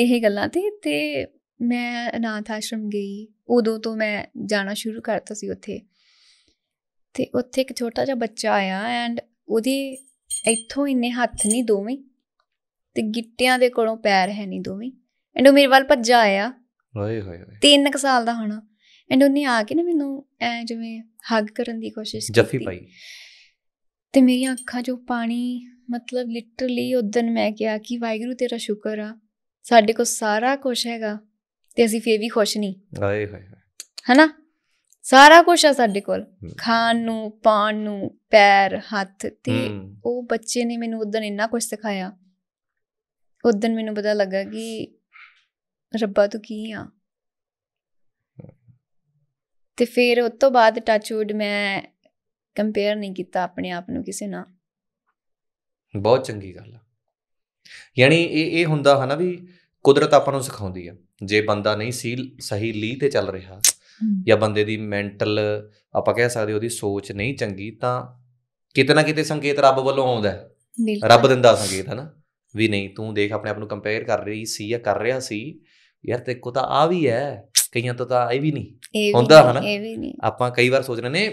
ਇਹ ਗੱਲਾਂ ਤੇ ਤੇ ਮੈਂ ਅਨਾਥ ਆਸ਼ਰਮ ਗਈ ਉਦੋਂ ਤੋਂ ਮੈਂ ਜਾਣਾ ਸ਼ੁਰੂ ਕਰਤਾ ਸੀ ਉੱਥੇ ਤੇ ਉੱਥੇ ਇੱਕ ਛੋਟਾ ਜਿਹਾ ਬੱਚਾ ਆਇਆ ਐਂਡ ਉਹਦੀ ਇੱਥੋਂ ਇੰਨੇ ਹੱਥ ਨਹੀਂ ਦੋਵੇਂ ਤੇ ਗਿੱਟਿਆਂ ਦੇ ਕੋਲੋਂ ਪੈਰ ਹੈ ਨਹੀਂ ਦੋਵੇਂ ਐਂਡ ਉਹ ਮੇਰੇ ਵੱਲ ਭੱਜਾ ਆਇਆ ਹਾਏ ਹੋਏ ਤਿੰਨ ਕੁ ਸਾਲ ਦਾ ਹੋਣਾ ਐਂਡ ਉਹਨੇ ਆ ਕੇ ਨਾ ਮੈਨੂੰ ਐ ਜਿਵੇਂ ਹੱਗ ਕਰਨ ਦੀ ਕੋਸ਼ਿਸ਼ ਕੀਤੀ ਜੱਫੀ ਪਾਈ ਤੇ ਮੇਰੀਆਂ ਅੱਖਾਂ 'ਚੋਂ ਪਾਣੀ ਮਤਲਬ ਲਿਟਰਲੀ ਉਦੋਂ ਮੈਂ ਕਿਹਾ ਕਿ ਵਾਹਿਗੁਰੂ ਤੇਰਾ ਸ਼ੁਕਰ ਆ ਸਾਡੇ ਕੋਲ ਸਾਰਾ ਕੁਝ ਹੈਗਾ ਤੇ ਅਸੀਂ ਫੇਰ ਵੀ ਖੁਸ਼ ਨਹੀਂ ਹੋਏ ਹੋਏ ਹਨਾ ਸਾਰਾ ਕੁਝ ਆ ਸਾਡੇ ਕੋਲ ਖਾਣ ਨੂੰ ਪਾਣ ਨੂੰ ਪੈਰ ਹੱਥ ਤੇ ਉਹ ਬੱਚੇ ਨੇ ਮੈਨੂੰ ਉਦੋਂ ਇੰਨਾ ਕੁਝ ਸਿਖਾਇਆ ਉਦੋਂ ਮੈਨੂੰ ਪਤਾ ਲੱਗਾ ਕਿ ਰੱਬਾ ਤੂੰ ਕੀ ਆ ਤੇ ਫਿਰ ਉਸ ਤੋਂ ਬਾਅਦ ਟੱਚਵੁੱਡ ਮੈਂ ਕੰਪੇਅਰ ਨਹੀਂ ਕੀਤਾ ਆਪਣੇ ਆਪ ਨੂੰ ਕਿਸੇ ਨਾਲ ਬਹੁਤ ਚੰਗੀ ਗੱਲ ਆ ਯਾਨੀ ਇਹ ਇਹ ਹੁੰਦਾ ਹਨਾ ਵੀ ਕੁਦਰਤ ਆਪਾਂ ਨੂੰ ਸਿਖਾਉਂਦੀ ਆ ਜੇ ਬੰਦਾ ਨਹੀਂ ਸਹੀ ਲੀ ਤੇ ਚੱਲ ਰਿਹਾ ਜਾਂ ਬੰਦੇ ਦੀ ਮੈਂਟਲ ਆਪਾਂ ਕਹਿ ਸਕਦੇ ਉਹਦੀ ਸੋਚ ਨਹੀਂ ਚੰਗੀ ਤਾਂ ਕਿਤੇ ਨਾ ਕਿਤੇ ਸੰਕੇਤ ਰੱਬ ਵੱਲੋਂ ਆਉਂਦਾ ਹੈ ਰੱਬ ਦਿੰਦਾ ਸੰਕੇਤ ਹੈ ਨਾ ਵੀ ਨਹੀਂ ਤੂੰ ਦੇਖ ਆਪਣੇ ਆਪ ਨੂੰ ਕੰਪੇਅਰ ਕਰ ਰਹੀ ਸੀ ਜਾਂ ਕਰ ਰਿਹਾ ਸੀ ਯਾਰ ਤੇ ਕੋ ਤਾਂ ਆ ਵੀ ਹੈ ਕਈਆਂ ਤੋਂ ਤਾਂ ਇਹ ਵੀ ਨਹੀਂ ਹੁੰਦਾ ਹਨਾ ਇਹ ਵੀ ਨਹੀਂ ਆਪਾਂ ਕਈ ਵਾਰ ਸੋਚ ਰਹੇ ਨੇ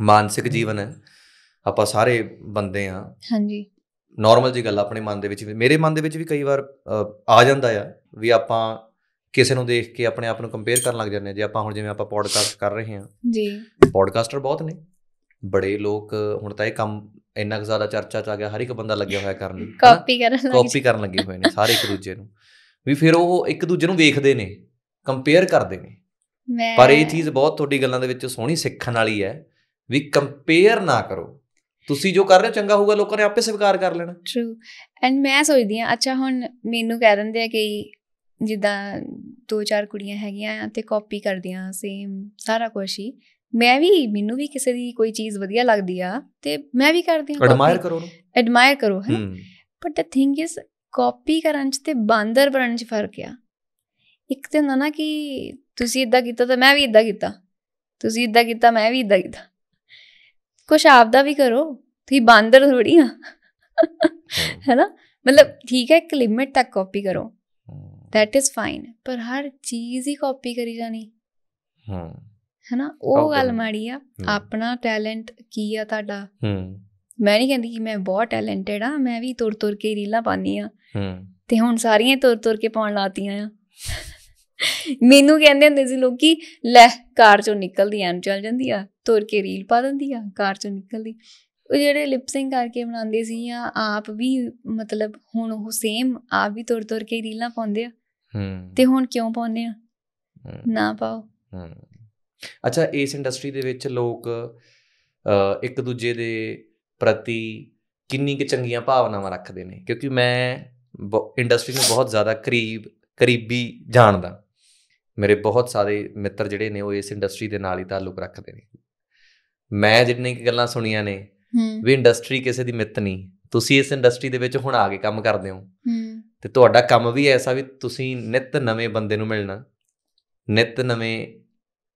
ਮਾਨਸਿਕ ਜੀਵਨ ਹੈ ਆਪਾਂ ਸਾਰੇ ਬੰਦੇ ਆ ਹਾਂਜੀ ਨਾਰਮਲ ਜੀ ਗੱਲ ਆਪਣੇ ਮਨ ਦੇ ਵਿੱਚ ਮੇਰੇ ਮਨ ਦੇ ਵਿੱਚ ਵੀ ਕਈ ਵਾਰ ਆ ਜਾਂਦਾ ਆ ਵੀ ਆਪਾਂ ਕਿਸੇ ਨੂੰ ਦੇਖ ਕੇ ਆਪਣੇ ਆਪ ਨੂੰ ਕੰਪੇਅਰ ਕਰਨ ਲੱਗ ਜਾਂਦੇ ਆ ਜੇ ਆਪਾਂ ਹੁਣ ਜਿਵੇਂ ਆਪਾਂ ਪੋਡਕਾਸਟ ਕਰ ਰਹੇ ਹਾਂ ਜੀ ਪੋਡਕਾਸਟਰ ਬਹੁਤ ਨੇ ਬੜੇ ਲੋਕ ਹੁਣ ਤਾਂ ਇਹ ਕੰਮ ਇੰਨਾ ਕੁ ਜ਼ਿਆਦਾ ਚਰਚਾ ਚ ਆ ਗਿਆ ਹਰ ਇੱਕ ਬੰਦਾ ਲੱਗਿਆ ਹੋਇਆ ਕਰਨ ਕਾਪੀ [LAUGHS] ਕਰਨ ਲੱਗੇ ਕਾਪੀ ਕਰਨ ਲੱਗੇ ਹੋਏ ਨੇ ਸਾਰੇ ਇੱਕ ਦੂਜੇ ਨੂੰ ਵੀ ਫਿਰ ਉਹ ਇੱਕ ਦੂਜੇ ਨੂੰ ਵੇਖਦੇ ਨੇ ਕੰਪੇਅਰ ਕਰਦੇ ਨੇ ਪਰ ਇਹ ਚੀਜ਼ ਬਹੁਤ ਤੁਹਾਡੀ ਗੱਲਾਂ ਦੇ ਵਿੱਚ ਸੋਹਣੀ ਸਿੱਖਣ ਵਾਲੀ ਹੈ ਵੀ ਕੰਪੇਅਰ ਨਾ ਕਰੋ ਤੁਸੀਂ ਜੋ ਕਰ ਰਹੇ ਹੋ ਚੰਗਾ ਹੋਊਗਾ ਲੋਕਾਂ ਨੇ ਆਪੇ ਸਵੀਕਾਰ ਕਰ ਲੈਣਾ ਟਰੂ ਐਂਡ ਮੈਂ ਸੋਚਦੀ ਆ ਅੱਛਾ ਹੁਣ ਮੈਨੂੰ ਕਹਿ ਦਿੰਦੇ ਆ ਕਿ ਜਿੱਦਾਂ ਦੋ ਚਾਰ ਕੁੜੀਆਂ ਹੈਗੀਆਂ ਆ ਤੇ ਕਾਪੀ ਕਰਦੀਆਂ ਸੇਮ ਸਾਰਾ ਕੁਝ ਹੀ ਮੈਂ ਵੀ ਮੈਨੂੰ ਵੀ ਕਿਸੇ ਦੀ ਕੋਈ ਚੀਜ਼ ਵਧੀਆ ਲੱਗਦੀ ਆ ਤੇ ਮੈਂ ਵੀ ਕਰਦੀ ਆ ਐਡਮਾਇਰ ਕਰੋ ਉਹਨੂੰ ਐਡਮਾਇਰ ਕਰੋ ਹੈ but the thing is copy ਕਰਨ ਚ ਤੇ ਬਾਂਦਰ ਬਣਨ ਚ ਫਰਕ ਆ ਇੱਕ ਤੇ ਨਾ ਨਾ ਕਿ ਤੁਸੀਂ ਇਦਾਂ ਕੀਤਾ ਤਾਂ ਮੈਂ ਵੀ ਇਦਾਂ ਕੀਤਾ ਤੁਸੀਂ ਇਦਾਂ ਕੀਤਾ ਮੈਂ ਵੀ ਇਦਾਂ ਕੀਤਾ ਕੁਛ ਆਪ ਦਾ ਵੀ ਕਰੋ ਤੁਸੀਂ ਬਾਂਦਰ ਥੋੜੀ ਆ ਹੈਨਾ ਮਤਲਬ ਠੀਕ ਹੈ ਇੱਕ ਲਿਮਿਟ ਤੱਕ ਕਾਪੀ ਕਰੋ ਦੈਟ ਇਜ਼ ਫਾਈਨ ਪਰ ਹਰ ਚੀਜ਼ ਹੀ ਕਾਪੀ ਕਰੀ ਜਾਣੀ ਹਾਂ ਹੈਨਾ ਉਹ ਗੱਲ ਮਾੜੀ ਆ ਆਪਣਾ ਟੈਲੈਂਟ ਕੀ ਆ ਤੁਹਾਡਾ ਹੂੰ ਮੈਂ ਨਹੀਂ ਕਹਿੰਦੀ ਕਿ ਮੈਂ ਬਹੁਤ ਟੈਲੈਂਟਡ ਆ ਮੈਂ ਵੀ ਤੁਰ ਤੁਰ ਕੇ ਰੀਲਾਂ ਪਾਉਂਦੀ ਆ ਹੂੰ ਤੇ ਹੁਣ ਸਾਰੀਆਂ ਤੁਰ ਤੁਰ ਕੇ ਪਾਉਣ ਲਾਤੀਆਂ ਆ ਮੈਨੂੰ ਕਹਿੰਦੇ ਹੁੰਦੇ ਸੀ ਲੋਕੀ ਲੈ ਕਾਰ ਚੋਂ ਨਿਕਲਦੀ ਐਨ ਚੱਲ ਜਾਂਦੀ ਆ ਤੁਰ ਕੇ ਰੀਲ ਪਾ ਦਿੰਦੀ ਆ ਕਾਰ ਚੋਂ ਨਿਕਲਦੀ ਉਹ ਜਿਹੜੇ ਲਿਪਸਿੰਗ ਕਰਕੇ ਬਣਾਉਂਦੇ ਸੀ ਜਾਂ ਆਪ ਵੀ ਮਤਲਬ ਹੁਣ ਉਹ ਸੇਮ ਆਪ ਵੀ ਤੁਰ ਤੁਰ ਕੇ ਰੀਲਾਂ ਪਾਉਂਦੇ ਆ ਹੂੰ ਤੇ ਹੁਣ ਕਿਉਂ ਪਾਉਂਦੇ ਆ ਨਾ ਪਾਓ ਹੂੰ ਅੱਛਾ ਇਸ ਇੰਡਸਟਰੀ ਦੇ ਵਿੱਚ ਲੋਕ ਇੱਕ ਦੂਜੇ ਦੇ ਪ੍ਰਤੀ ਕਿੰਨੀ ਕਿ ਚੰਗੀਆਂ ਭਾਵਨਾਵਾਂ ਰੱਖਦੇ ਨੇ ਕਿਉਂਕਿ ਮੈਂ ਇੰਡਸਟਰੀ ਨੂੰ ਬਹੁਤ ਜ਼ਿਆਦਾ ਕਰੀਬ ਕਰੀਬੀ ਜਾਣਦਾ ਮੇਰੇ ਬਹੁਤ ਸਾਰੇ ਮਿੱਤਰ ਜਿਹੜੇ ਨੇ ਉਹ ਇਸ ਇੰਡਸਟਰੀ ਦੇ ਨਾਲ ਹੀ ਤਾਲੁਕ ਰੱਖਦੇ ਨੇ ਮੈਂ ਜਿੰਨੇ ਕਿ ਗੱਲਾਂ ਸੁਣੀਆਂ ਨੇ ਵੀ ਇੰਡਸਟਰੀ ਕਿਸੇ ਦੀ ਮਿੱਤ ਨਹੀਂ ਤੁਸੀਂ ਇਸ ਇੰਡਸਟਰੀ ਦੇ ਵਿੱਚ ਹੁਣ ਆ ਕੇ ਕੰਮ ਕਰਦੇ ਹੋ ਤੇ ਤੁਹਾਡਾ ਕੰਮ ਵੀ ਐਸਾ ਵੀ ਤੁਸੀਂ ਨਿਤ ਨਵੇਂ ਬੰਦੇ ਨੂੰ ਮਿਲਣਾ ਨਿਤ ਨਵੇਂ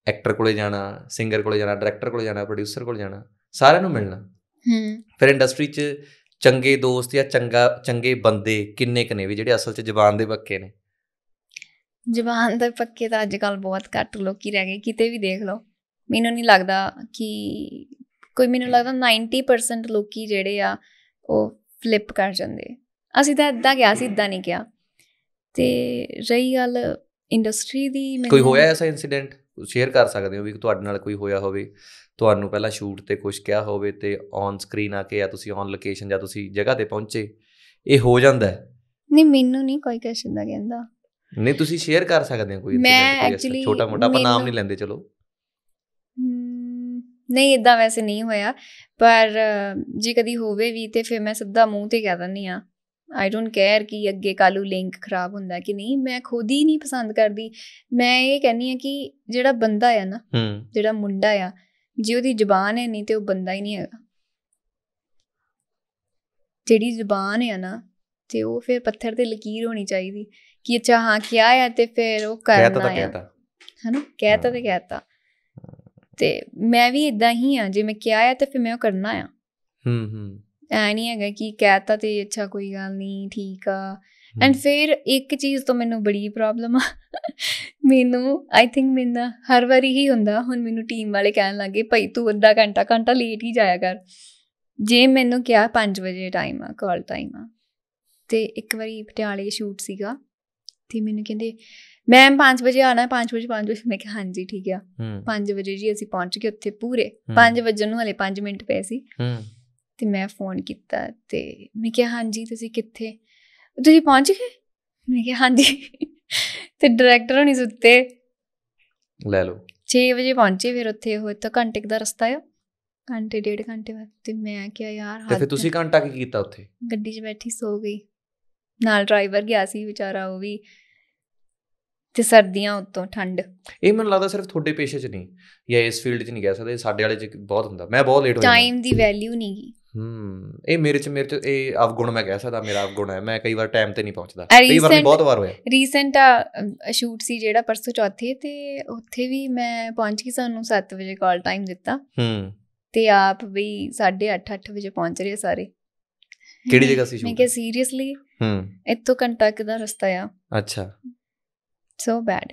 ਐਕਟਰ ਕੋਲੇ ਜਾਣਾ ਸਿੰਗਰ ਕੋਲੇ ਜਾਣਾ ਡਾਇਰੈਕਟਰ ਕੋਲੇ ਜਾਣਾ ਪ੍ਰੋਡਿਊਸਰ ਕੋਲੇ ਜਾਣਾ ਸਾਰਿਆਂ ਨੂੰ ਮਿਲਣਾ ਹੂੰ ਫਿਰ ਇੰਡਸਟਰੀ 'ਚ ਚੰਗੇ ਦੋਸਤ ਜਾਂ ਚੰਗਾ ਚੰਗੇ ਬੰਦੇ ਕਿੰਨੇ ਕ ਨੇ ਵੀ ਜਿਹੜੇ ਅਸਲ 'ਚ ਜ਼ਬਾਨ ਦੇ ਪੱਕੇ ਨੇ ਜ਼ਬਾਨ ਦੇ ਪੱਕੇ ਤਾਂ ਅੱਜ ਕੱਲ ਬਹੁਤ ਘੱਟ ਲੋਕੀ ਰਹਿ ਗਏ ਕਿਤੇ ਵੀ ਦੇਖ ਲਓ ਮੈਨੂੰ ਨਹੀਂ ਲੱਗਦਾ ਕਿ ਕੋਈ ਮੈਨੂੰ ਲੱਗਦਾ 90% ਲੋਕੀ ਜਿਹੜੇ ਆ ਉਹ ਫਲਿੱਪ ਕਰ ਜਾਂਦੇ ਅਸੀਂ ਤਾਂ ਇਦਾਂ ਗਿਆ ਸੀ ਇਦਾਂ ਨਹੀਂ ਗਿਆ ਤੇ ਰਹੀ ਗੱਲ ਇੰਡਸਟਰੀ ਦੀ ਕੋਈ ਹੋਇਆ ਐਸਾ ਇਨਸੀਡੈਂਟ ਸ਼ੇਅਰ ਕਰ ਸਕਦੇ ਹੋ ਵੀ ਤੁਹਾਡੇ ਨਾਲ ਕੋਈ ਹੋਇਆ ਹੋਵੇ ਤੁਹਾਨੂੰ ਪਹਿਲਾਂ ਸ਼ੂਟ ਤੇ ਕੁਝ ਕਿਹਾ ਹੋਵੇ ਤੇ ਔਨ ਸਕਰੀਨ ਆ ਕੇ ਜਾਂ ਤੁਸੀਂ ਔਨ ਲੋਕੇਸ਼ਨ ਜਾਂ ਤੁਸੀਂ ਜਗ੍ਹਾ ਤੇ ਪਹੁੰਚੇ ਇਹ ਹੋ ਜਾਂਦਾ ਨਹੀਂ ਮੈਨੂੰ ਨਹੀਂ ਕੋਈ ਕਿਸੇ ਦਾ ਕਹਿੰਦਾ ਨਹੀਂ ਤੁਸੀਂ ਸ਼ੇਅਰ ਕਰ ਸਕਦੇ ਹੋ ਕੋਈ ਮੈਂ ਐਕਚੁਅਲੀ ਛੋਟਾ ਮੋਟਾ ਆਪਾਂ ਨਾਮ ਨਹੀਂ ਲੈਂਦੇ ਚਲੋ ਨਹੀਂ ਇਦਾਂ ਵੈਸੇ ਨਹੀਂ ਹੋਇਆ ਪਰ ਜੇ ਕਦੀ ਹੋਵੇ ਵੀ ਤੇ ਫਿਰ ਮੈਂ ਸਿੱਧਾ ਮੂੰਹ ਤੇ ਕਹਿ ਦਿੰਨੀ ਆ ਆਈ ਡੋਨਟ ਕੇਅਰ ਕਿ ਅੱਗੇ ਕਾਲੂ ਲਿੰਕ ਖਰਾਬ ਹੁੰਦਾ ਕਿ ਨਹੀਂ ਮੈਂ ਖੁਦ ਹੀ ਨਹੀਂ ਪਸੰਦ ਕਰਦੀ ਮੈਂ ਇਹ ਕਹਿੰਨੀ ਆ ਕਿ ਜਿਹੜਾ ਬੰਦਾ ਆ ਨਾ ਜਿਹੜਾ ਮੁੰਡਾ ਆ ਜੇ ਉਹਦੀ ਜ਼ੁਬਾਨ ਹੈ ਨਹੀਂ ਤੇ ਉਹ ਬੰਦਾ ਹੀ ਨਹੀਂ ਹੈਗਾ ਜਿਹੜੀ ਜ਼ੁਬਾਨ ਹੈ ਨਾ ਤੇ ਉਹ ਫਿਰ ਪੱਥਰ ਤੇ ਲਕੀਰ ਹੋਣੀ ਚਾਹੀਦੀ ਕਿ ਅੱਛਾ ਹਾਂ ਕਿਹਾ ਆ ਤੇ ਫਿਰ ਉਹ ਕਰਨਾ ਹੈ ਹਨਾ ਕਹਿਤਾ ਤੇ ਕਹਿਤਾ ਤੇ ਮੈਂ ਵੀ ਇਦਾਂ ਹੀ ਆ ਜੇ ਮੈਂ ਕਿਹਾ ਆ ਤੇ ਫਿਰ ਮੈਂ ਉਹ ਕਰਨਾ ਆ ਹੂੰ ਹੂੰ ਐ ਨਹੀਂ ਹੈਗਾ ਕਿ ਕਹਿਤਾ ਤੇ ਅੱਛਾ ਕੋਈ ਗੱਲ ਨਹੀਂ ਠੀਕ ਆ ਐਂਡ ਫਿਰ ਇੱਕ ਚੀਜ਼ ਤੋਂ ਮੈਨੂੰ ਬੜੀ ਪ੍ਰੋਬਲਮ ਆ ਮੈਨੂੰ ਆਈ ਥਿੰਕ ਮੈਨੂੰ ਹਰ ਵਾਰੀ ਹੀ ਹੁੰਦਾ ਹੁਣ ਮੈਨੂੰ ਟੀਮ ਵਾਲੇ ਕਹਿਣ ਲੱਗੇ ਭਾਈ ਤੂੰ ਅੱਧਾ ਘੰਟਾ ਘੰਟਾ ਲੇਟ ਹੀ ਜਾਇਆ ਕਰ ਜੇ ਮੈਨੂੰ ਕਿਹਾ 5 ਵਜੇ ਟਾਈਮ ਆ ਕਾਲ ਟਾਈਮ ਆ ਤੇ ਇੱਕ ਵਾਰੀ ਪਟਿਆਲੇ ਸ਼ੂਟ ਸੀਗਾ ਤੇ ਮੈਨੂੰ ਕਹਿੰਦੇ ਮੈਮ 5 ਵਜੇ ਆਣਾ 5 ਵਜੇ 5 ਵਜੇ ਮੈਂ ਕਿਹਾ ਹਾਂਜੀ ਠੀਕ ਆ 5 ਵਜੇ ਜੀ ਅਸੀਂ ਪਹੁੰਚ ਗਏ ਉੱਥੇ ਪੂਰੇ 5 ਵਜੇ ਨੂੰ ਹਲੇ 5 ਮਿੰਟ ਪਏ ਸੀ ਤੇ ਮੈਂ ਫੋਨ ਕੀਤਾ ਤੇ ਮੈਂ ਕਿਹਾ ਹਾਂਜੀ ਤੁਸੀਂ ਕਿੱਥੇ ਤੁਸੀਂ ਪਹੁੰਚ ਗਏ ਮੈਂ ਕਿਹਾ ਹਾਂਜੀ ਤੇ ਡਾਇਰੈਕਟਰ ਹੁਣੀ ਸੁੱਤੇ ਲੈ ਲਓ 6 ਵਜੇ ਪਹੁੰਚੇ ਫਿਰ ਉੱਥੇ ਉਹ ਤਾਂ ਘੰਟੇ ਦਾ ਰਸਤਾ ਆ ਘੰਟੇ ਡੇਢ ਘੰਟੇ ਬਾਅਦ ਤੇ ਮੈਂ ਕਿਹਾ ਯਾਰ ਹਾਂ ਤੇ ਫਿਰ ਤੁਸੀਂ ਘੰਟਾ ਕੀ ਕੀਤਾ ਉੱਥੇ ਗੱਡੀ 'ਚ ਬੈਠੀ ਸੋ ਗਈ ਨਾਲ ਡਰਾਈਵਰ ਗਿਆ ਸੀ ਵਿਚਾਰਾ ਉਹ ਵੀ ਤੇ ਸਰਦੀਆਂ ਉੱਤੋਂ ਠੰਡ ਇਹ ਮੈਨੂੰ ਲੱਗਦਾ ਸਿਰਫ ਤੁਹਾਡੇ ਪੇਸ਼ੇ 'ਚ ਨਹੀਂ ਜਾਂ ਇਸ ਫੀਲਡ 'ਚ ਨਹੀਂ ਕਹਿ ਸਕਦੇ ਸਾਡੇ ਵਾਲੇ 'ਚ ਬਹੁਤ ਹੁੰਦਾ ਮੈਂ ਬਹੁਤ ਲੇਟ ਹੋ ਜਾਂਦਾ ਟਾਈਮ ਦੀ ਵੈਲਿਊ ਨਹੀਂ ਗਈ ਹੂੰ ਇਹ ਮੇਰੇ ਚ ਮੇਰੇ ਚ ਇਹ ਅਵਗੁਣ ਮੈਂ ਕਹਿ ਸਕਦਾ ਮੇਰਾ ਅਵਗੁਣ ਹੈ ਮੈਂ ਕਈ ਵਾਰ ਟਾਈਮ ਤੇ ਨਹੀਂ ਪਹੁੰਚਦਾ ਕਈ ਵਾਰ ਬਹੁਤ ਵਾਰ ਹੋਇਆ ਰੀਸੈਂਟ ਸ਼ੂਟ ਸੀ ਜਿਹੜਾ ਪਰਸੋ ਚੌਥੇ ਤੇ ਉੱਥੇ ਵੀ ਮੈਂ ਪਹੁੰਚ ਗਈ ਸਾਨੂੰ 7 ਵਜੇ ਕਾਲ ਟਾਈਮ ਦਿੱਤਾ ਹੂੰ ਤੇ ਆਪ ਵੀ 8:30 8 ਵਜੇ ਪਹੁੰਚ ਰਹੇ ਸਾਰੇ ਕਿਹੜੀ ਜਗ੍ਹਾ ਸੀ ਸ਼ੂਟ ਮੈਂ ਕਿ ਸੀਰੀਅਸਲੀ ਹੂੰ ਇਤੋਂ ਘੰਟਾ ਦਾ ਰਸਤਾ ਆ ਅੱਛਾ ਸੋ ਬੈਡ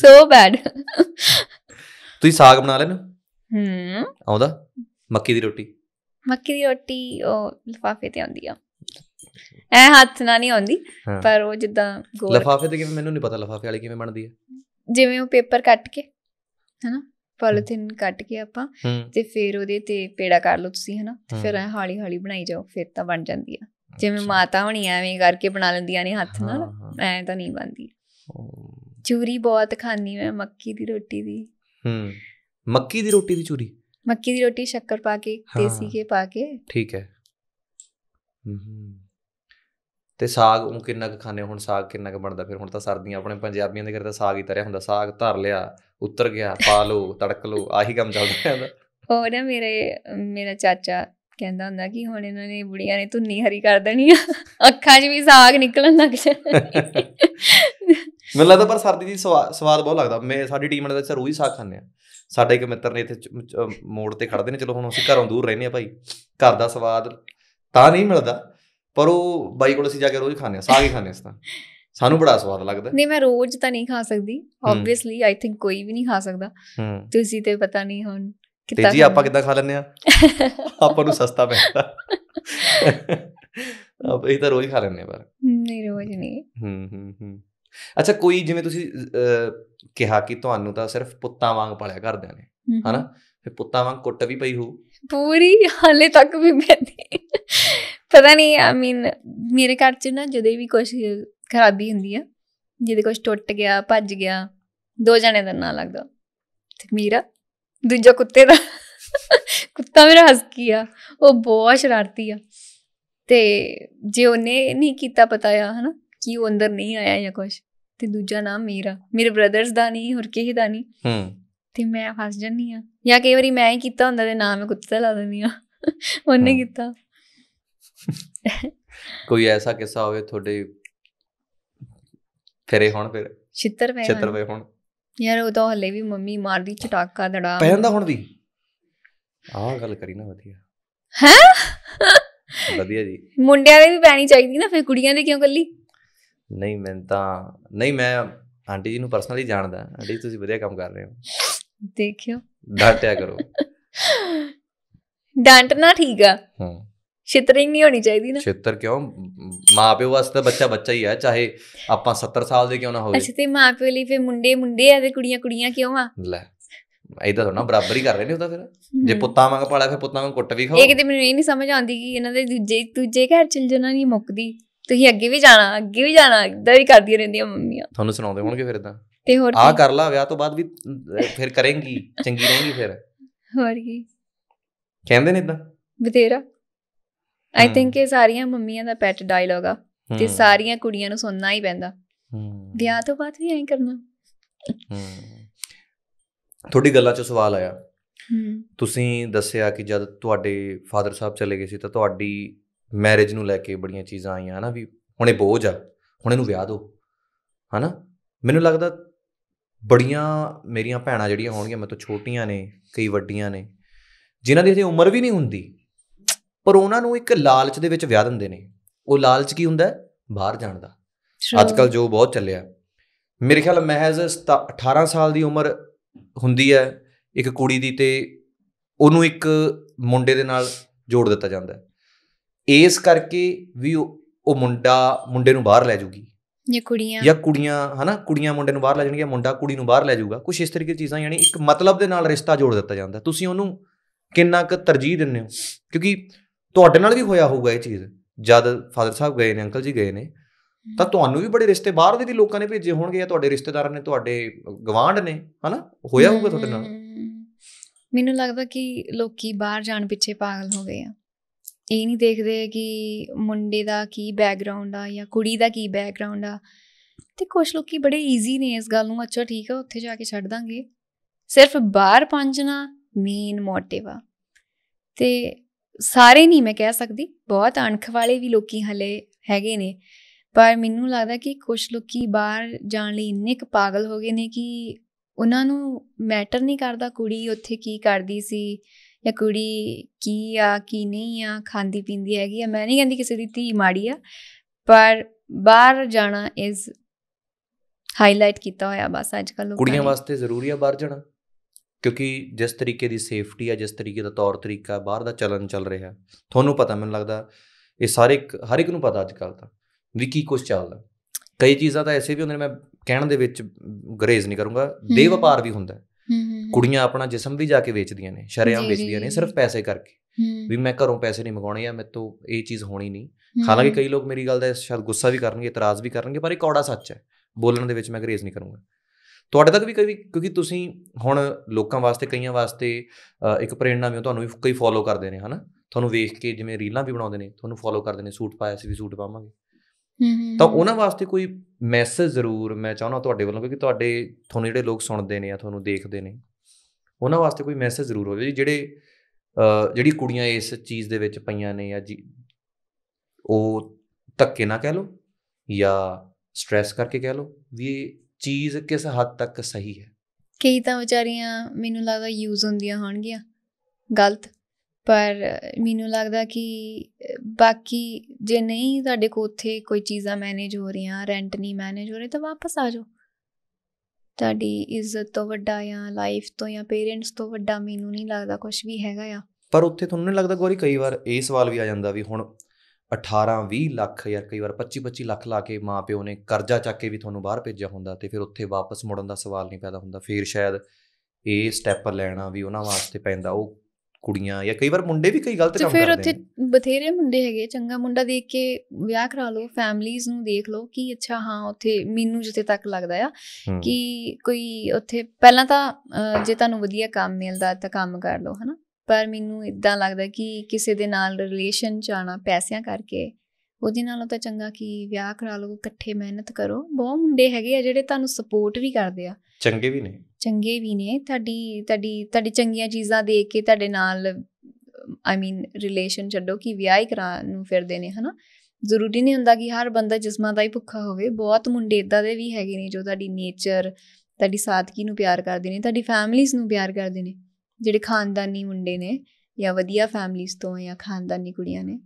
ਸੋ ਬੈਡ ਤੁਸੀਂ ਸਾਗ ਬਣਾ ਲੈਣਾ ਹੂੰ ਆਉਂਦਾ ਮੱਕੀ ਦੀ ਰੋਟੀ ਮੱਕੀ ਦੀ ਰੋਟੀ ਉਹ ਲਫਾਫੇ ਤੇ ਆਉਂਦੀ ਆ ਐ ਹੱਥ ਨਾਲ ਨਹੀਂ ਆਉਂਦੀ ਪਰ ਉਹ ਜਿੱਦਾਂ ਗੋਲ ਲਫਾਫੇ ਤੇ ਕਿਵੇਂ ਮੈਨੂੰ ਨਹੀਂ ਪਤਾ ਲਫਾਫੇ ਵਾਲੀ ਕਿਵੇਂ ਬਣਦੀ ਆ ਜਿਵੇਂ ਉਹ ਪੇਪਰ ਕੱਟ ਕੇ ਹੈਨਾ ਪੋਲੀਥੀਨ ਕੱਟ ਕੇ ਆਪਾਂ ਤੇ ਫਿਰ ਉਹਦੇ ਤੇ ਪੇੜਾ ਕਰ ਲਓ ਤੁਸੀਂ ਹੈਨਾ ਤੇ ਫਿਰ ਐ ਹਾਲੀ ਹਾਲੀ ਬਣਾਈ ਜਾਓ ਫਿਰ ਤਾਂ ਬਣ ਜਾਂਦੀ ਆ ਜਿਵੇਂ ਮਾਤਾ ਹੋਣੀ ਐਵੇਂ ਕਰਕੇ ਬਣਾ ਲੈਂਦੀਆਂ ਨੇ ਹੱਥ ਨਾਲ ਐ ਤਾਂ ਨਹੀਂ ਬਣਦੀ ਚੂਰੀ ਬਹੁਤ ਖਾਣੀ ਮੈਂ ਮੱਕੀ ਦੀ ਰੋਟੀ ਦੀ ਹੂੰ ਮੱਕੀ ਦੀ ਰੋਟੀ ਦੀ ਚੂਰੀ ਮੱਕੀ ਦੀ ਰੋਟੀ ਸ਼ੱਕਰ ਪਾ ਕੇ ਦੇਸੀ ਘੇ ਪਾ ਕੇ ਠੀਕ ਹੈ ਤੇ ਸਾਗ ਉਹ ਕਿੰਨਾ ਕੁ ਖਾਣੇ ਹੁਣ ਸਾਗ ਕਿੰਨਾ ਕੁ ਬਣਦਾ ਫਿਰ ਹੁਣ ਤਾਂ ਸਰਦੀਆਂ ਆਪਣੇ ਪੰਜਾਬੀਆਂ ਦੇ ਘਰ ਤਾਂ ਸਾਗ ਹੀ ਤਰਿਆ ਹੁੰਦਾ ਸਾਗ ਧਰ ਲਿਆ ਉਤਰ ਗਿਆ ਪਾ ਲੋ [LAUGHS] ਤੜਕ ਲਓ ਆਹੀ ਕੰਮ ਚੱਲਦਾ ਹੈ ਉਹ ਨਾ ਮੇਰੇ ਮੇਰਾ ਚਾਚਾ ਕਹਿੰਦਾ ਹੁੰਦਾ ਕਿ ਹੁਣ ਇਹਨਾਂ ਨੇ ਬੁੜੀਆਂ ਨੇ ਧੁੰਨੀ ਹਰੀ ਕਰ ਦੇਣੀ ਆ ਅੱਖਾਂ 'ਚ ਵੀ ਸਾਗ ਨਿਕਲਣ ਲੱਗ ਜਾ ਮੈਨੂੰ ਲੱਗਦਾ ਪਰ ਸਰਦੀ ਦੀ ਸਵਾਦ ਬਹੁਤ ਲੱਗਦਾ ਮੈਂ ਸਾਡੀ ਟੀਮ ਨਾਲ ਤਾਂ ਰੋਜ਼ ਸਾਗ ਖਾਂਦੇ ਆ ਸਾਡੇ ਇੱਕ ਮਿੱਤਰ ਨੇ ਇੱਥੇ ਮੋੜ ਤੇ ਖੜਦੇ ਨੇ ਚਲੋ ਹੁਣ ਅਸੀਂ ਘਰੋਂ ਦੂਰ ਰਹਿੰਦੇ ਆ ਭਾਈ ਘਰ ਦਾ ਸਵਾਦ ਤਾਂ ਨਹੀਂ ਮਿਲਦਾ ਪਰ ਉਹ ਬਾਈ ਕੋਲ ਅਸੀਂ ਜਾ ਕੇ ਰੋਜ਼ ਖਾਂਦੇ ਆ ਸਾਗ ਹੀ ਖਾਂਦੇ ਆ ਤਾਂ ਸਾਨੂੰ ਬੜਾ ਸਵਾਦ ਲੱਗਦਾ ਨਹੀਂ ਮੈਂ ਰੋਜ਼ ਤਾਂ ਨਹੀਂ ਖਾ ਸਕਦੀ ਆਬਵੀਅਸਲੀ ਆਈ ਥਿੰਕ ਕੋਈ ਵੀ ਨਹੀਂ ਖਾ ਸਕਦਾ ਤੁਸੀਂ ਤੇ ਪਤਾ ਨਹੀਂ ਹੁਣ ਕਿਤਾ ਜੀ ਆਪਾਂ ਕਿੱਦਾਂ ਖਾ ਲੈਂਦੇ ਆ ਆਪਾਂ ਨੂੰ ਸਸਤਾ ਪੈਂਦਾ [LAUGHS] ਆਪਾਂ ਇਹ ਤਾਂ ਰੋਜ਼ ਖਾ ਲੈਂਦੇ ਆ ਪਰ ਨਹੀਂ ਰੋਜ਼ ਨਹੀਂ ਹੂੰ ਹੂੰ ਹੂੰ ਅੱਛਾ ਕੋਈ ਜਿਵੇਂ ਤੁਸੀਂ ਕਿਹਾ ਕਿ ਤੁਹਾਨੂੰ ਤਾਂ ਸਿਰਫ ਪੁੱਤਾਂ ਵਾਂਗ ਪਾਲਿਆ ਘਰਦਿਆਂ ਨੇ ਹਨਾ ਫਿਰ ਪੁੱਤਾਂ ਵਾਂਗ ਕੁੱਟ ਵੀ ਪਈ ਹੋ ਪੂਰੀ ਹਾਲੇ ਤੱਕ ਵੀ ਮੈਂ ਪਤਾ ਨਹੀਂ ਆਈ ਮੀਨ ਮੇਰੇ ਘਰ 'ਚ ਨਾ ਜਦੇ ਵੀ ਕੁਝ ਖਰਾਬੀ ਹੁੰਦੀ ਆ ਜਿਹਦੇ ਕੁਝ ਟੁੱਟ ਗਿਆ ਭੱਜ ਗਿਆ ਦੋ ਜਣੇ ਦਾ ਨਾਂ ਲੱਗਦਾ ਤੇ ਮੀਰਾ ਦੂਜਾ ਕੁੱਤੇ ਦਾ ਕੁੱਤਾ ਮੇਰਾ ਹਸਕੀ ਆ ਉਹ ਬਹੁਤ ਸ਼ਰਾਰਤੀ ਆ ਤੇ ਜੇ ਉਹਨੇ ਨਹੀਂ ਕੀਤਾ ਪਤਾ ਆ ਹਨਾ ਕਿ ਉਹ ਅੰਦਰ ਨਹੀਂ ਆਇਆ ਜਾਂ ਕੁਝ ਤੇ ਦੂਜਾ ਨਾਮ ਮੇਰਾ ਮੇਰੇ ਬ੍ਰਦਰਸ ਦਾ ਨਹੀਂ ਹੋਰ ਕਿਸੇ ਦਾ ਨਹੀਂ ਹੂੰ ਤੇ ਮੈਂ ਫਸ ਜੰਨੀ ਆ ਜਾਂ ਕਈ ਵਾਰੀ ਮੈਂ ਹੀ ਕੀਤਾ ਹੁੰਦਾ ਤੇ ਨਾਮ ਹੀ ਕੁੱਤੇ ਲਾ ਦਿੰਦੀ ਆ ਉਹਨੇ ਕੀਤਾ ਕੋਈ ਐਸਾ ਕਿੱਸਾ ਹੋਵੇ ਤੁਹਾਡੇ ਫਿਰੇ ਹੁਣ ਫਿਰ ਛਿੱਤਰ ਪਏ ਛਿੱਤਰ ਪਏ ਹੁਣ ਯਾਰ ਉਹ ਤਾਂ ਹਲੇ ਵੀ ਮੰਮੀ ਮਾਰਦੀ ਚਟਾਕਾ ਦੜਾ ਪੈ ਜਾਂਦਾ ਹੁਣ ਦੀ ਆਹ ਗੱਲ ਕਰੀ ਨਾ ਵਧੀਆ ਹੈ ਵਧੀਆ ਜੀ ਮੁੰਡਿਆਂ ਦੇ ਵੀ ਪੈਣੀ ਚਾਹੀਦੀ ਨਾ ਫਿਰ ਕੁੜੀਆਂ ਦੇ ਕਿਉਂ ਕੱਲੀ ਨਹੀਂ ਮੈਂ ਤਾਂ ਨਹੀਂ ਮੈਂ ਆਂਟੀ ਜੀ ਨੂੰ ਪਰਸਨਲੀ ਜਾਣਦਾ ਆਂਟੀ ਤੁਸੀਂ ਵਧੀਆ ਕੰਮ ਕਰ ਰਹੇ ਹੋ ਦੇਖਿਓ ਡਾਂਟਿਆ ਕਰੋ ਡਾਂਟਣਾ ਠੀਕ ਆ ਹਾਂ ਛਿਤਰਿੰਗ ਨਹੀਂ ਹੋਣੀ ਚਾਹੀਦੀ ਨਾ ਛਿਤਰ ਕਿਉਂ ਮਾਪਿਓ ਵਾਸਤੇ ਬੱਚਾ ਬੱਚਾ ਹੀ ਆ ਚਾਹੇ ਆਪਾਂ 70 ਸਾਲ ਦੇ ਕਿਉਂ ਨਾ ਹੋਵੇ ਅੱਛਾ ਤੇ ਮਾਪਿਓ ਲਈ ਫੇ ਮੁੰਡੇ ਮੁੰਡੇ ਆ ਤੇ ਕੁੜੀਆਂ ਕੁੜੀਆਂ ਕਿਉਂ ਆ ਲੈ ਇਦਾਂ ਥੋੜਾ ਬਰਾਬਰੀ ਕਰ ਰਹੇ ਨੇ ਉਹਦਾ ਫਿਰ ਜੇ ਪੁੱਤਾਂ ਵਾਂਗ ਪਾਲਿਆ ਫਿਰ ਪੁੱਤਾਂ ਵਾਂਗ ਕੁੱਟ ਵੀ ਖਾਓ ਇਹ ਕਿਤੇ ਮੈਨੂੰ ਇਹ ਨਹੀਂ ਸਮਝ ਆਉਂਦੀ ਕਿ ਇਹਨਾਂ ਦੇ ਦੂਜੇ ਦੂਜੇ ਘਰ ਚਲ ਜਾਣਾ ਨਹੀਂ ਮੁੱਕਦੀ ਤੁਸੀਂ ਅੱਗੇ ਵੀ ਜਾਣਾ ਅੱਗੇ ਵੀ ਜਾਣਾ ਇਦਾਂ ਹੀ ਕਰਦੀਆਂ ਰਹਿੰਦੀਆਂ ਮੰਮੀਆਂ ਤੁਹਾਨੂੰ ਸੁਣਾਉਂਦੇ ਹੋਣਗੇ ਫਿਰ ਇਦਾਂ ਤੇ ਹੋਰ ਆ ਕਰ ਲਾ ਵਿਆਹ ਤੋਂ ਬਾਅਦ ਵੀ ਫਿਰ ਕਰੇਂਗੀ ਚੰਗੀ ਰਹੇਂਗੀ ਫਿਰ ਹੋਰ ਕੀ ਕਹਿੰਦੇ ਨੇ ਇਦਾਂ ਬਤੇਰਾ ਆਈ ਥਿੰਕ ਇਹ ਸਾਰੀਆਂ ਮੰਮੀਆਂ ਦਾ ਪੈਟ ਡਾਇਲੌਗ ਆ ਤੇ ਸਾਰੀਆਂ ਕੁੜੀਆਂ ਨੂੰ ਸੁਣਨਾ ਹੀ ਪੈਂਦਾ ਵਿਆਹ ਤੋਂ ਬਾਅਦ ਵੀ ਐਂ ਕਰਨਾ ਤੁਹਾਡੀ ਗੱਲਾਂ 'ਚ ਸਵਾਲ ਆਇਆ ਤੁਸੀਂ ਦੱਸਿਆ ਕਿ ਜਦ ਤੁਹਾਡੇ ਫਾਦਰ ਸਾਹਿਬ ਚਲੇ ਗਏ ਸੀ ਤਾਂ ਤੁਹਾਡੀ ਮੈਰਿਜ ਨੂੰ ਲੈ ਕੇ ਬੜੀਆਂ ਚੀਜ਼ਾਂ ਆਈਆਂ ਹਨਾ ਵੀ ਹੁਣ ਇਹ ਬੋਝ ਆ ਹੁਣ ਇਹਨੂੰ ਵਿਆਹ ਦਿਓ ਹਨਾ ਮੈਨੂੰ ਲੱਗਦਾ ਬੜੀਆਂ ਮੇਰੀਆਂ ਭੈਣਾਂ ਜਿਹੜੀਆਂ ਹੋਣਗੀਆਂ ਮੇਰੇ ਤੋਂ ਛੋਟੀਆਂ ਨੇ ਕਈ ਵੱਡੀਆਂ ਨੇ ਜਿਨ੍ਹਾਂ ਦੀ ਅਜੇ ਉਮਰ ਵੀ ਨਹੀਂ ਹੁੰਦੀ ਪਰ ਉਹਨਾਂ ਨੂੰ ਇੱਕ ਲਾਲਚ ਦੇ ਵਿੱਚ ਵਿਆਹ ਦਿੰਦੇ ਨੇ ਉਹ ਲਾਲਚ ਕੀ ਹੁੰਦਾ ਬਾਹਰ ਜਾਣ ਦਾ ਅੱਜ ਕੱਲ ਜੋ ਬਹੁਤ ਚੱਲਿਆ ਮੇਰੇ ਖਿਆਲ ਮਹਿਜ਼ 18 ਸਾਲ ਦੀ ਉਮਰ ਹੁੰਦੀ ਹੈ ਇੱਕ ਕੁੜੀ ਦੀ ਤੇ ਉਹਨੂੰ ਇੱਕ ਮੁੰਡੇ ਦੇ ਨਾਲ ਜੋੜ ਦਿੱਤਾ ਜਾਂਦਾ ਇਸ ਕਰਕੇ ਵੀ ਉਹ ਮੁੰਡਾ ਮੁੰਡੇ ਨੂੰ ਬਾਹਰ ਲੈ ਜਾਊਗੀ ਜਾਂ ਕੁੜੀਆਂ ਜਾਂ ਕੁੜੀਆਂ ਹਨਾ ਕੁੜੀਆਂ ਮੁੰਡੇ ਨੂੰ ਬਾਹਰ ਲੈ ਜਾਣਗੀਆਂ ਮੁੰਡਾ ਕੁੜੀ ਨੂੰ ਬਾਹਰ ਲੈ ਜਾਊਗਾ ਕੁਝ ਇਸ ਤਰੀਕੇ ਦੀ ਚੀਜ਼ਾਂ ਯਾਨੀ ਇੱਕ ਮਤਲਬ ਦੇ ਨਾਲ ਰਿਸ਼ਤਾ ਜੋੜ ਦਿੱਤਾ ਜਾਂਦਾ ਤੁਸੀਂ ਉਹਨੂੰ ਕਿੰਨਾ ਕੁ ਤਰਜੀਹ ਦਿੰਦੇ ਹੋ ਕਿਉਂਕਿ ਤੁਹਾਡੇ ਨਾਲ ਵੀ ਹੋਇਆ ਹੋਊਗਾ ਇਹ ਚੀਜ਼ ਜਦ ਫਾਦਰ ਸਾਹਿਬ ਗਏ ਨੇ ਅੰਕਲ ਜੀ ਗਏ ਨੇ ਤਾਂ ਤੁਹਾਨੂੰ ਵੀ ਬੜੇ ਰਿਸ਼ਤੇ ਬਾਹਰ ਦੇ ਵੀ ਲੋਕਾਂ ਨੇ ਭੇਜੇ ਹੋਣਗੇ ਜਾਂ ਤੁਹਾਡੇ ਰਿਸ਼ਤੇਦਾਰਾਂ ਨੇ ਤੁਹਾਡੇ ਗਵਾਂਢ ਨੇ ਹਨਾ ਹੋਇਆ ਹੋਊਗਾ ਤੁਹਾਡੇ ਨਾਲ ਮੈਨੂੰ ਲੱਗਦਾ ਕਿ ਲੋਕੀ ਬਾਹਰ ਜਾਣ ਪਿੱਛੇ ਪਾਗਲ ਹੋ ਗਏ ਆ ਇਹ ਨਹੀਂ ਦੇਖਦੇ ਕਿ ਮੁੰਡੇ ਦਾ ਕੀ ਬੈਕਗ੍ਰਾਉਂਡ ਆ ਜਾਂ ਕੁੜੀ ਦਾ ਕੀ ਬੈਕਗ੍ਰਾਉਂਡ ਆ ਤੇ ਕੁਝ ਲੋਕੀ ਬੜੇ ਈਜ਼ੀ ਨੇ ਇਸ ਗੱਲ ਨੂੰ ਅੱਛਾ ਠੀਕ ਆ ਉੱਥੇ ਜਾ ਕੇ ਛੱਡ ਦਾਂਗੇ ਸਿਰਫ ਬਾਹਰ ਪਹੁੰਚਣਾ ਮੇਨ ਮੋਟਿਵ ਆ ਤੇ ਸਾਰੇ ਨਹੀਂ ਮੈਂ ਕਹਿ ਸਕਦੀ ਬਹੁਤ ਅਣਖ ਵਾਲੇ ਵੀ ਲੋਕੀ ਹਲੇ ਹੈਗੇ ਨੇ ਪਰ ਮੈਨੂੰ ਲੱਗਦਾ ਕਿ ਕੁਝ ਲੋਕੀ ਬਾਹਰ ਜਾਣ ਲਈ ਇੰਨੇ ਕੁ ਪਾਗਲ ਹੋ ਗਏ ਨੇ ਕਿ ਉਹਨਾਂ ਨੂੰ ਮੈਟਰ ਨਹੀਂ ਕਰਦਾ ਕੁੜੀ ਉੱਥੇ ਕੀ ਕਰਦੀ ਸੀ ਜਾਂ ਕੁੜੀ ਕੀ ਆ ਕੀ ਨਹੀਂ ਆ ਖਾਂਦੀ ਪੀਂਦੀ ਹੈਗੀ ਆ ਮੈਂ ਨਹੀਂ ਕਹਿੰਦੀ ਕਿਸੇ ਦੀ ਧੀ ਮਾੜੀ ਆ ਪਰ ਬਾਹਰ ਜਾਣਾ ਇਜ਼ ਹਾਈਲਾਈਟ ਕੀਤਾ ਹੋਇਆ ਬਸ ਅੱਜ ਕੱਲ ਕੁੜੀਆਂ ਵਾਸਤੇ ਜ਼ਰੂਰੀ ਆ ਬਾਹਰ ਜਾਣਾ ਕਿਉਂਕਿ ਜਿਸ ਤਰੀਕੇ ਦੀ ਸੇਫਟੀ ਆ ਜਿਸ ਤਰੀਕੇ ਦਾ ਤੌਰ ਤਰੀਕਾ ਬਾਹਰ ਦਾ ਚਲਨ ਚੱਲ ਰਿਹਾ ਤੁਹਾਨੂੰ ਪਤਾ ਮੈਨੂੰ ਲੱਗਦਾ ਇਹ ਸਾਰੇ ਹਰ ਇੱਕ ਨੂੰ ਪਤਾ ਅੱਜ ਕੱਲ ਤਾਂ ਵੀ ਕੀ ਕੁਝ ਚੱਲਦਾ ਕਈ ਚੀਜ਼ਾਂ ਤਾਂ ਐਸੇ ਵੀ ਹੁੰਦੇ ਨੇ ਮੈਂ ਕਹਿਣ ਦੇ ਵਿੱਚ ਗਰੇਜ਼ ਨਹੀਂ ਕਰੂੰਗਾ ਦੇ ਵਪਾਰ ਵੀ ਹੁੰਦਾ ਕੁੜੀਆਂ ਆਪਣਾ ਜਿਸਮ ਵੀ ਜਾ ਕੇ ਵੇਚਦੀਆਂ ਨੇ ਸ਼ਰਿਆਂ ਵੇਚਦੀਆਂ ਨੇ ਸਿਰਫ ਪੈਸੇ ਕਰਕੇ ਵੀ ਮੈਂ ਘਰੋਂ ਪੈਸੇ ਨਹੀਂ ਮੰਗਾਉਣੇ ਆ ਮੇਰੇ ਤੋਂ ਇਹ ਚੀਜ਼ ਹੋਣੀ ਨਹੀਂ ਹਾਲਾਂਕਿ ਕਈ ਲੋਕ ਮੇਰੀ ਗੱਲ ਦਾ ਸ਼ਾਇਦ ਗੁੱਸਾ ਵੀ ਕਰਨਗੇ ਇਤਰਾਜ਼ ਵੀ ਕਰਨਗੇ ਪਰ ਇਹ ਕੌੜਾ ਸੱਚ ਹੈ ਬੋਲਣ ਦੇ ਵਿੱਚ ਮੈਂ ਗਰੇਜ਼ ਨਹੀਂ ਕਰੂੰਗਾ ਤੁਹਾਡੇ ਤੱਕ ਵੀ ਕਈ ਕਿਉਂਕਿ ਤੁਸੀਂ ਹੁਣ ਲੋਕਾਂ ਵਾਸਤੇ ਕਈਆਂ ਵਾਸਤੇ ਇੱਕ ਪ੍ਰੇਰਣਾ ਵੀ ਹੋ ਤੁਹਾਨੂੰ ਵੀ ਕਈ ਫੋਲੋ ਕਰਦੇ ਨੇ ਹਨਾ ਤੁਹਾਨੂੰ ਵੇਖ ਕੇ ਜਿਵੇਂ ਰੀਲਾਂ ਵੀ ਬਣਾਉਂਦੇ ਨੇ ਤੁਹਾਨੂੰ ਫੋਲੋ ਕਰਦੇ ਨੇ ਸੂਟ ਪਾਇਆ ਸੀ ਵੀ ਸੂਟ ਪਾਵਾਂਗੇ ਤਾਂ ਉਹਨਾਂ ਵਾਸਤੇ ਕੋਈ ਮੈਸੇਜ ਜ਼ਰੂਰ ਮੈਂ ਚਾਹੁੰਦਾ ਤੁਹਾਡੇ ਵੱਲੋਂ ਕਿ ਤੁਹਾਡੇ ਤੁਹਾਨੂੰ ਜਿਹੜੇ ਲੋਕ ਸੁਣਦੇ ਨੇ ਆ ਤੁਹਾਨੂੰ ਦੇਖਦੇ ਨੇ ਉਹਨਾਂ ਵਾਸਤੇ ਕੋਈ ਮੈਸੇਜ ਜ਼ਰੂਰ ਹੋਵੇ ਜਿਹੜੇ ਜਿਹੜੀ ਕੁੜੀਆਂ ਇਸ ਚੀਜ਼ ਦੇ ਵਿੱਚ ਪਈਆਂ ਨੇ ਜਾਂ ਉਹ ਧੱਕੇ ਨਾ ਕਹਿ ਲੋ ਜਾਂ ਸਟ्रेस ਕਰਕੇ ਕਹਿ ਲੋ ਵੀ ਇਹ ਚੀਜ਼ ਕਿਸ ਹੱਦ ਤੱਕ ਸਹੀ ਹੈ ਕਈ ਤਾਂ ਵਿਚਾਰੀਆਂ ਮੈਨੂੰ ਲੱਗਦਾ ਯੂਜ਼ ਹੁੰਦੀਆਂ ਹੋਣਗੀਆਂ ਗਲਤ ਪਰ ਮੈਨੂੰ ਲੱਗਦਾ ਕਿ ਬਾਕੀ ਜੇ ਨਹੀਂ ਤੁਹਾਡੇ ਕੋ ਉੱਥੇ ਕੋਈ ਚੀਜ਼ਾਂ ਮੈਨੇਜ ਹੋ ਰਹੀਆਂ ਰੈਂਟ ਨਹੀਂ ਮੈਨੇਜ ਹੋ ਰਹੀ ਤਾਂ ਵਾਪਸ ਆ ਜਾਓ ਤੁਹਾਡੀ ਇੱਜ਼ਤ ਤੋਂ ਵੱਡਾ ਜਾਂ ਲਾਈਫ ਤੋਂ ਜਾਂ ਪੇਰੈਂਟਸ ਤੋਂ ਵੱਡਾ ਮੈਨੂੰ ਨਹੀਂ ਲੱਗਦਾ ਕੁਝ ਵੀ ਹੈਗਾ ਆ ਪਰ ਉੱਥੇ ਤੁਹਾਨੂੰ ਨਹੀਂ ਲੱਗਦਾ ਗੋਰੀ ਕਈ ਵਾਰ ਇਹ ਸਵਾਲ ਵੀ ਆ ਜਾਂਦਾ ਵੀ ਹੁਣ 18 20 ਲੱਖ ਯਾਰ ਕਈ ਵਾਰ 25 25 ਲੱਖ ਲਾ ਕੇ ਮਾਪਿਓ ਨੇ ਕਰਜ਼ਾ ਚੱਕ ਕੇ ਵੀ ਤੁਹਾਨੂੰ ਬਾਹਰ ਭੇਜਿਆ ਹੁੰਦਾ ਤੇ ਫਿਰ ਉੱਥੇ ਵਾਪਸ ਮੁੜਨ ਦਾ ਸਵਾਲ ਨਹੀਂ ਪੈਦਾ ਹੁੰਦਾ ਫਿਰ ਸ਼ਾਇਦ ਇਹ ਸਟੈਪ ਲੈਣਾ ਵੀ ਉਹਨਾਂ ਵਾਸਤੇ ਪੈਂਦਾ ਉਹ ਕੁੜੀਆਂ ਜਾਂ ਕਈ ਵਾਰ ਮੁੰਡੇ ਵੀ ਕਈ ਗਲਤ ਕੰਮ ਕਰਦੇ ਨੇ ਫਿਰ ਉੱਥੇ ਬਥੇਰੇ ਮੁੰਡੇ ਹੈਗੇ ਚੰਗਾ ਮੁੰਡਾ ਦੇਖ ਕੇ ਵਿਆਹ ਕਰਾ ਲਓ ਫੈਮਲੀਆਂ ਨੂੰ ਦੇਖ ਲਓ ਕੀ ਅੱਛਾ ਹਾਂ ਉੱਥੇ ਮੈਨੂੰ ਜਿੱਥੇ ਤੱਕ ਲੱਗਦਾ ਆ ਕਿ ਕੋਈ ਉੱਥੇ ਪਹਿਲਾਂ ਤਾਂ ਜੇ ਤੁਹਾਨੂੰ ਵਧੀਆ ਕੰਮ ਮਿਲਦਾ ਤਾਂ ਕੰਮ ਕਰ ਲਓ ਹਨਾ ਪਰ ਮੈਨੂੰ ਇਦਾਂ ਲੱਗਦਾ ਕਿ ਕਿਸੇ ਦੇ ਨਾਲ ਰਿਲੇਸ਼ਨ ਚਾਣਾ ਪੈਸਿਆਂ ਕਰਕੇ ਉਹਦੇ ਨਾਲੋਂ ਤਾਂ ਚੰਗਾ ਕਿ ਵਿਆਹ ਕਰਾ ਲਓ ਇਕੱਠੇ ਮਿਹਨਤ ਕਰੋ ਬਹੁਤ ਮੁੰਡੇ ਹੈਗੇ ਆ ਜਿਹੜੇ ਤੁਹਾਨੂੰ ਸਪੋਰਟ ਵੀ ਕਰਦੇ ਆ ਚੰਗੇ ਵੀ ਨੇ ਚੰਗੇ ਵੀ ਨੇ ਤੁਹਾਡੀ ਤੁਹਾਡੀ ਤੁਹਾਡੀ ਚੰਗੀਆਂ ਚੀਜ਼ਾਂ ਦੇਖ ਕੇ ਤੁਹਾਡੇ ਨਾਲ ਆਈ ਮੀਨ ਰਿਲੇਸ਼ਨ ਛੱਡੋ ਕਿ ਵਿਆਹ ਹੀ ਕਰਾ ਨੂੰ ਫਿਰਦੇ ਨੇ ਹਨਾ ਜ਼ਰੂਰੀ ਨਹੀਂ ਹੁੰਦਾ ਕਿ ਹਰ ਬੰਦਾ ਜਿਸਮਾਂ ਦਾ ਹੀ ਭੁੱਖਾ ਹੋਵੇ ਬਹੁਤ ਮੁੰਡੇ ਇਦਾਂ ਦੇ ਵੀ ਹੈਗੇ ਨੇ ਜੋ ਤੁਹਾਡੀ ਨੇਚਰ ਤੁਹਾਡੀ ਸਾਦਗੀ ਨੂੰ ਪਿਆਰ ਕਰਦੇ ਨੇ ਤੁਹਾਡੀ ਫੈਮਲੀਆਂ ਨੂੰ ਪਿਆਰ ਕਰਦੇ ਨੇ ਜਿਹੜੇ ਖਾਨਦਾਨੀ ਮੁੰਡੇ ਨੇ ਜਾਂ ਵਧੀਆ ਫੈਮਲੀਆਂ ਤੋਂ ਜਾਂ ਖਾਨਦਾਨੀ ਕੁੜੀਆਂ ਨੇ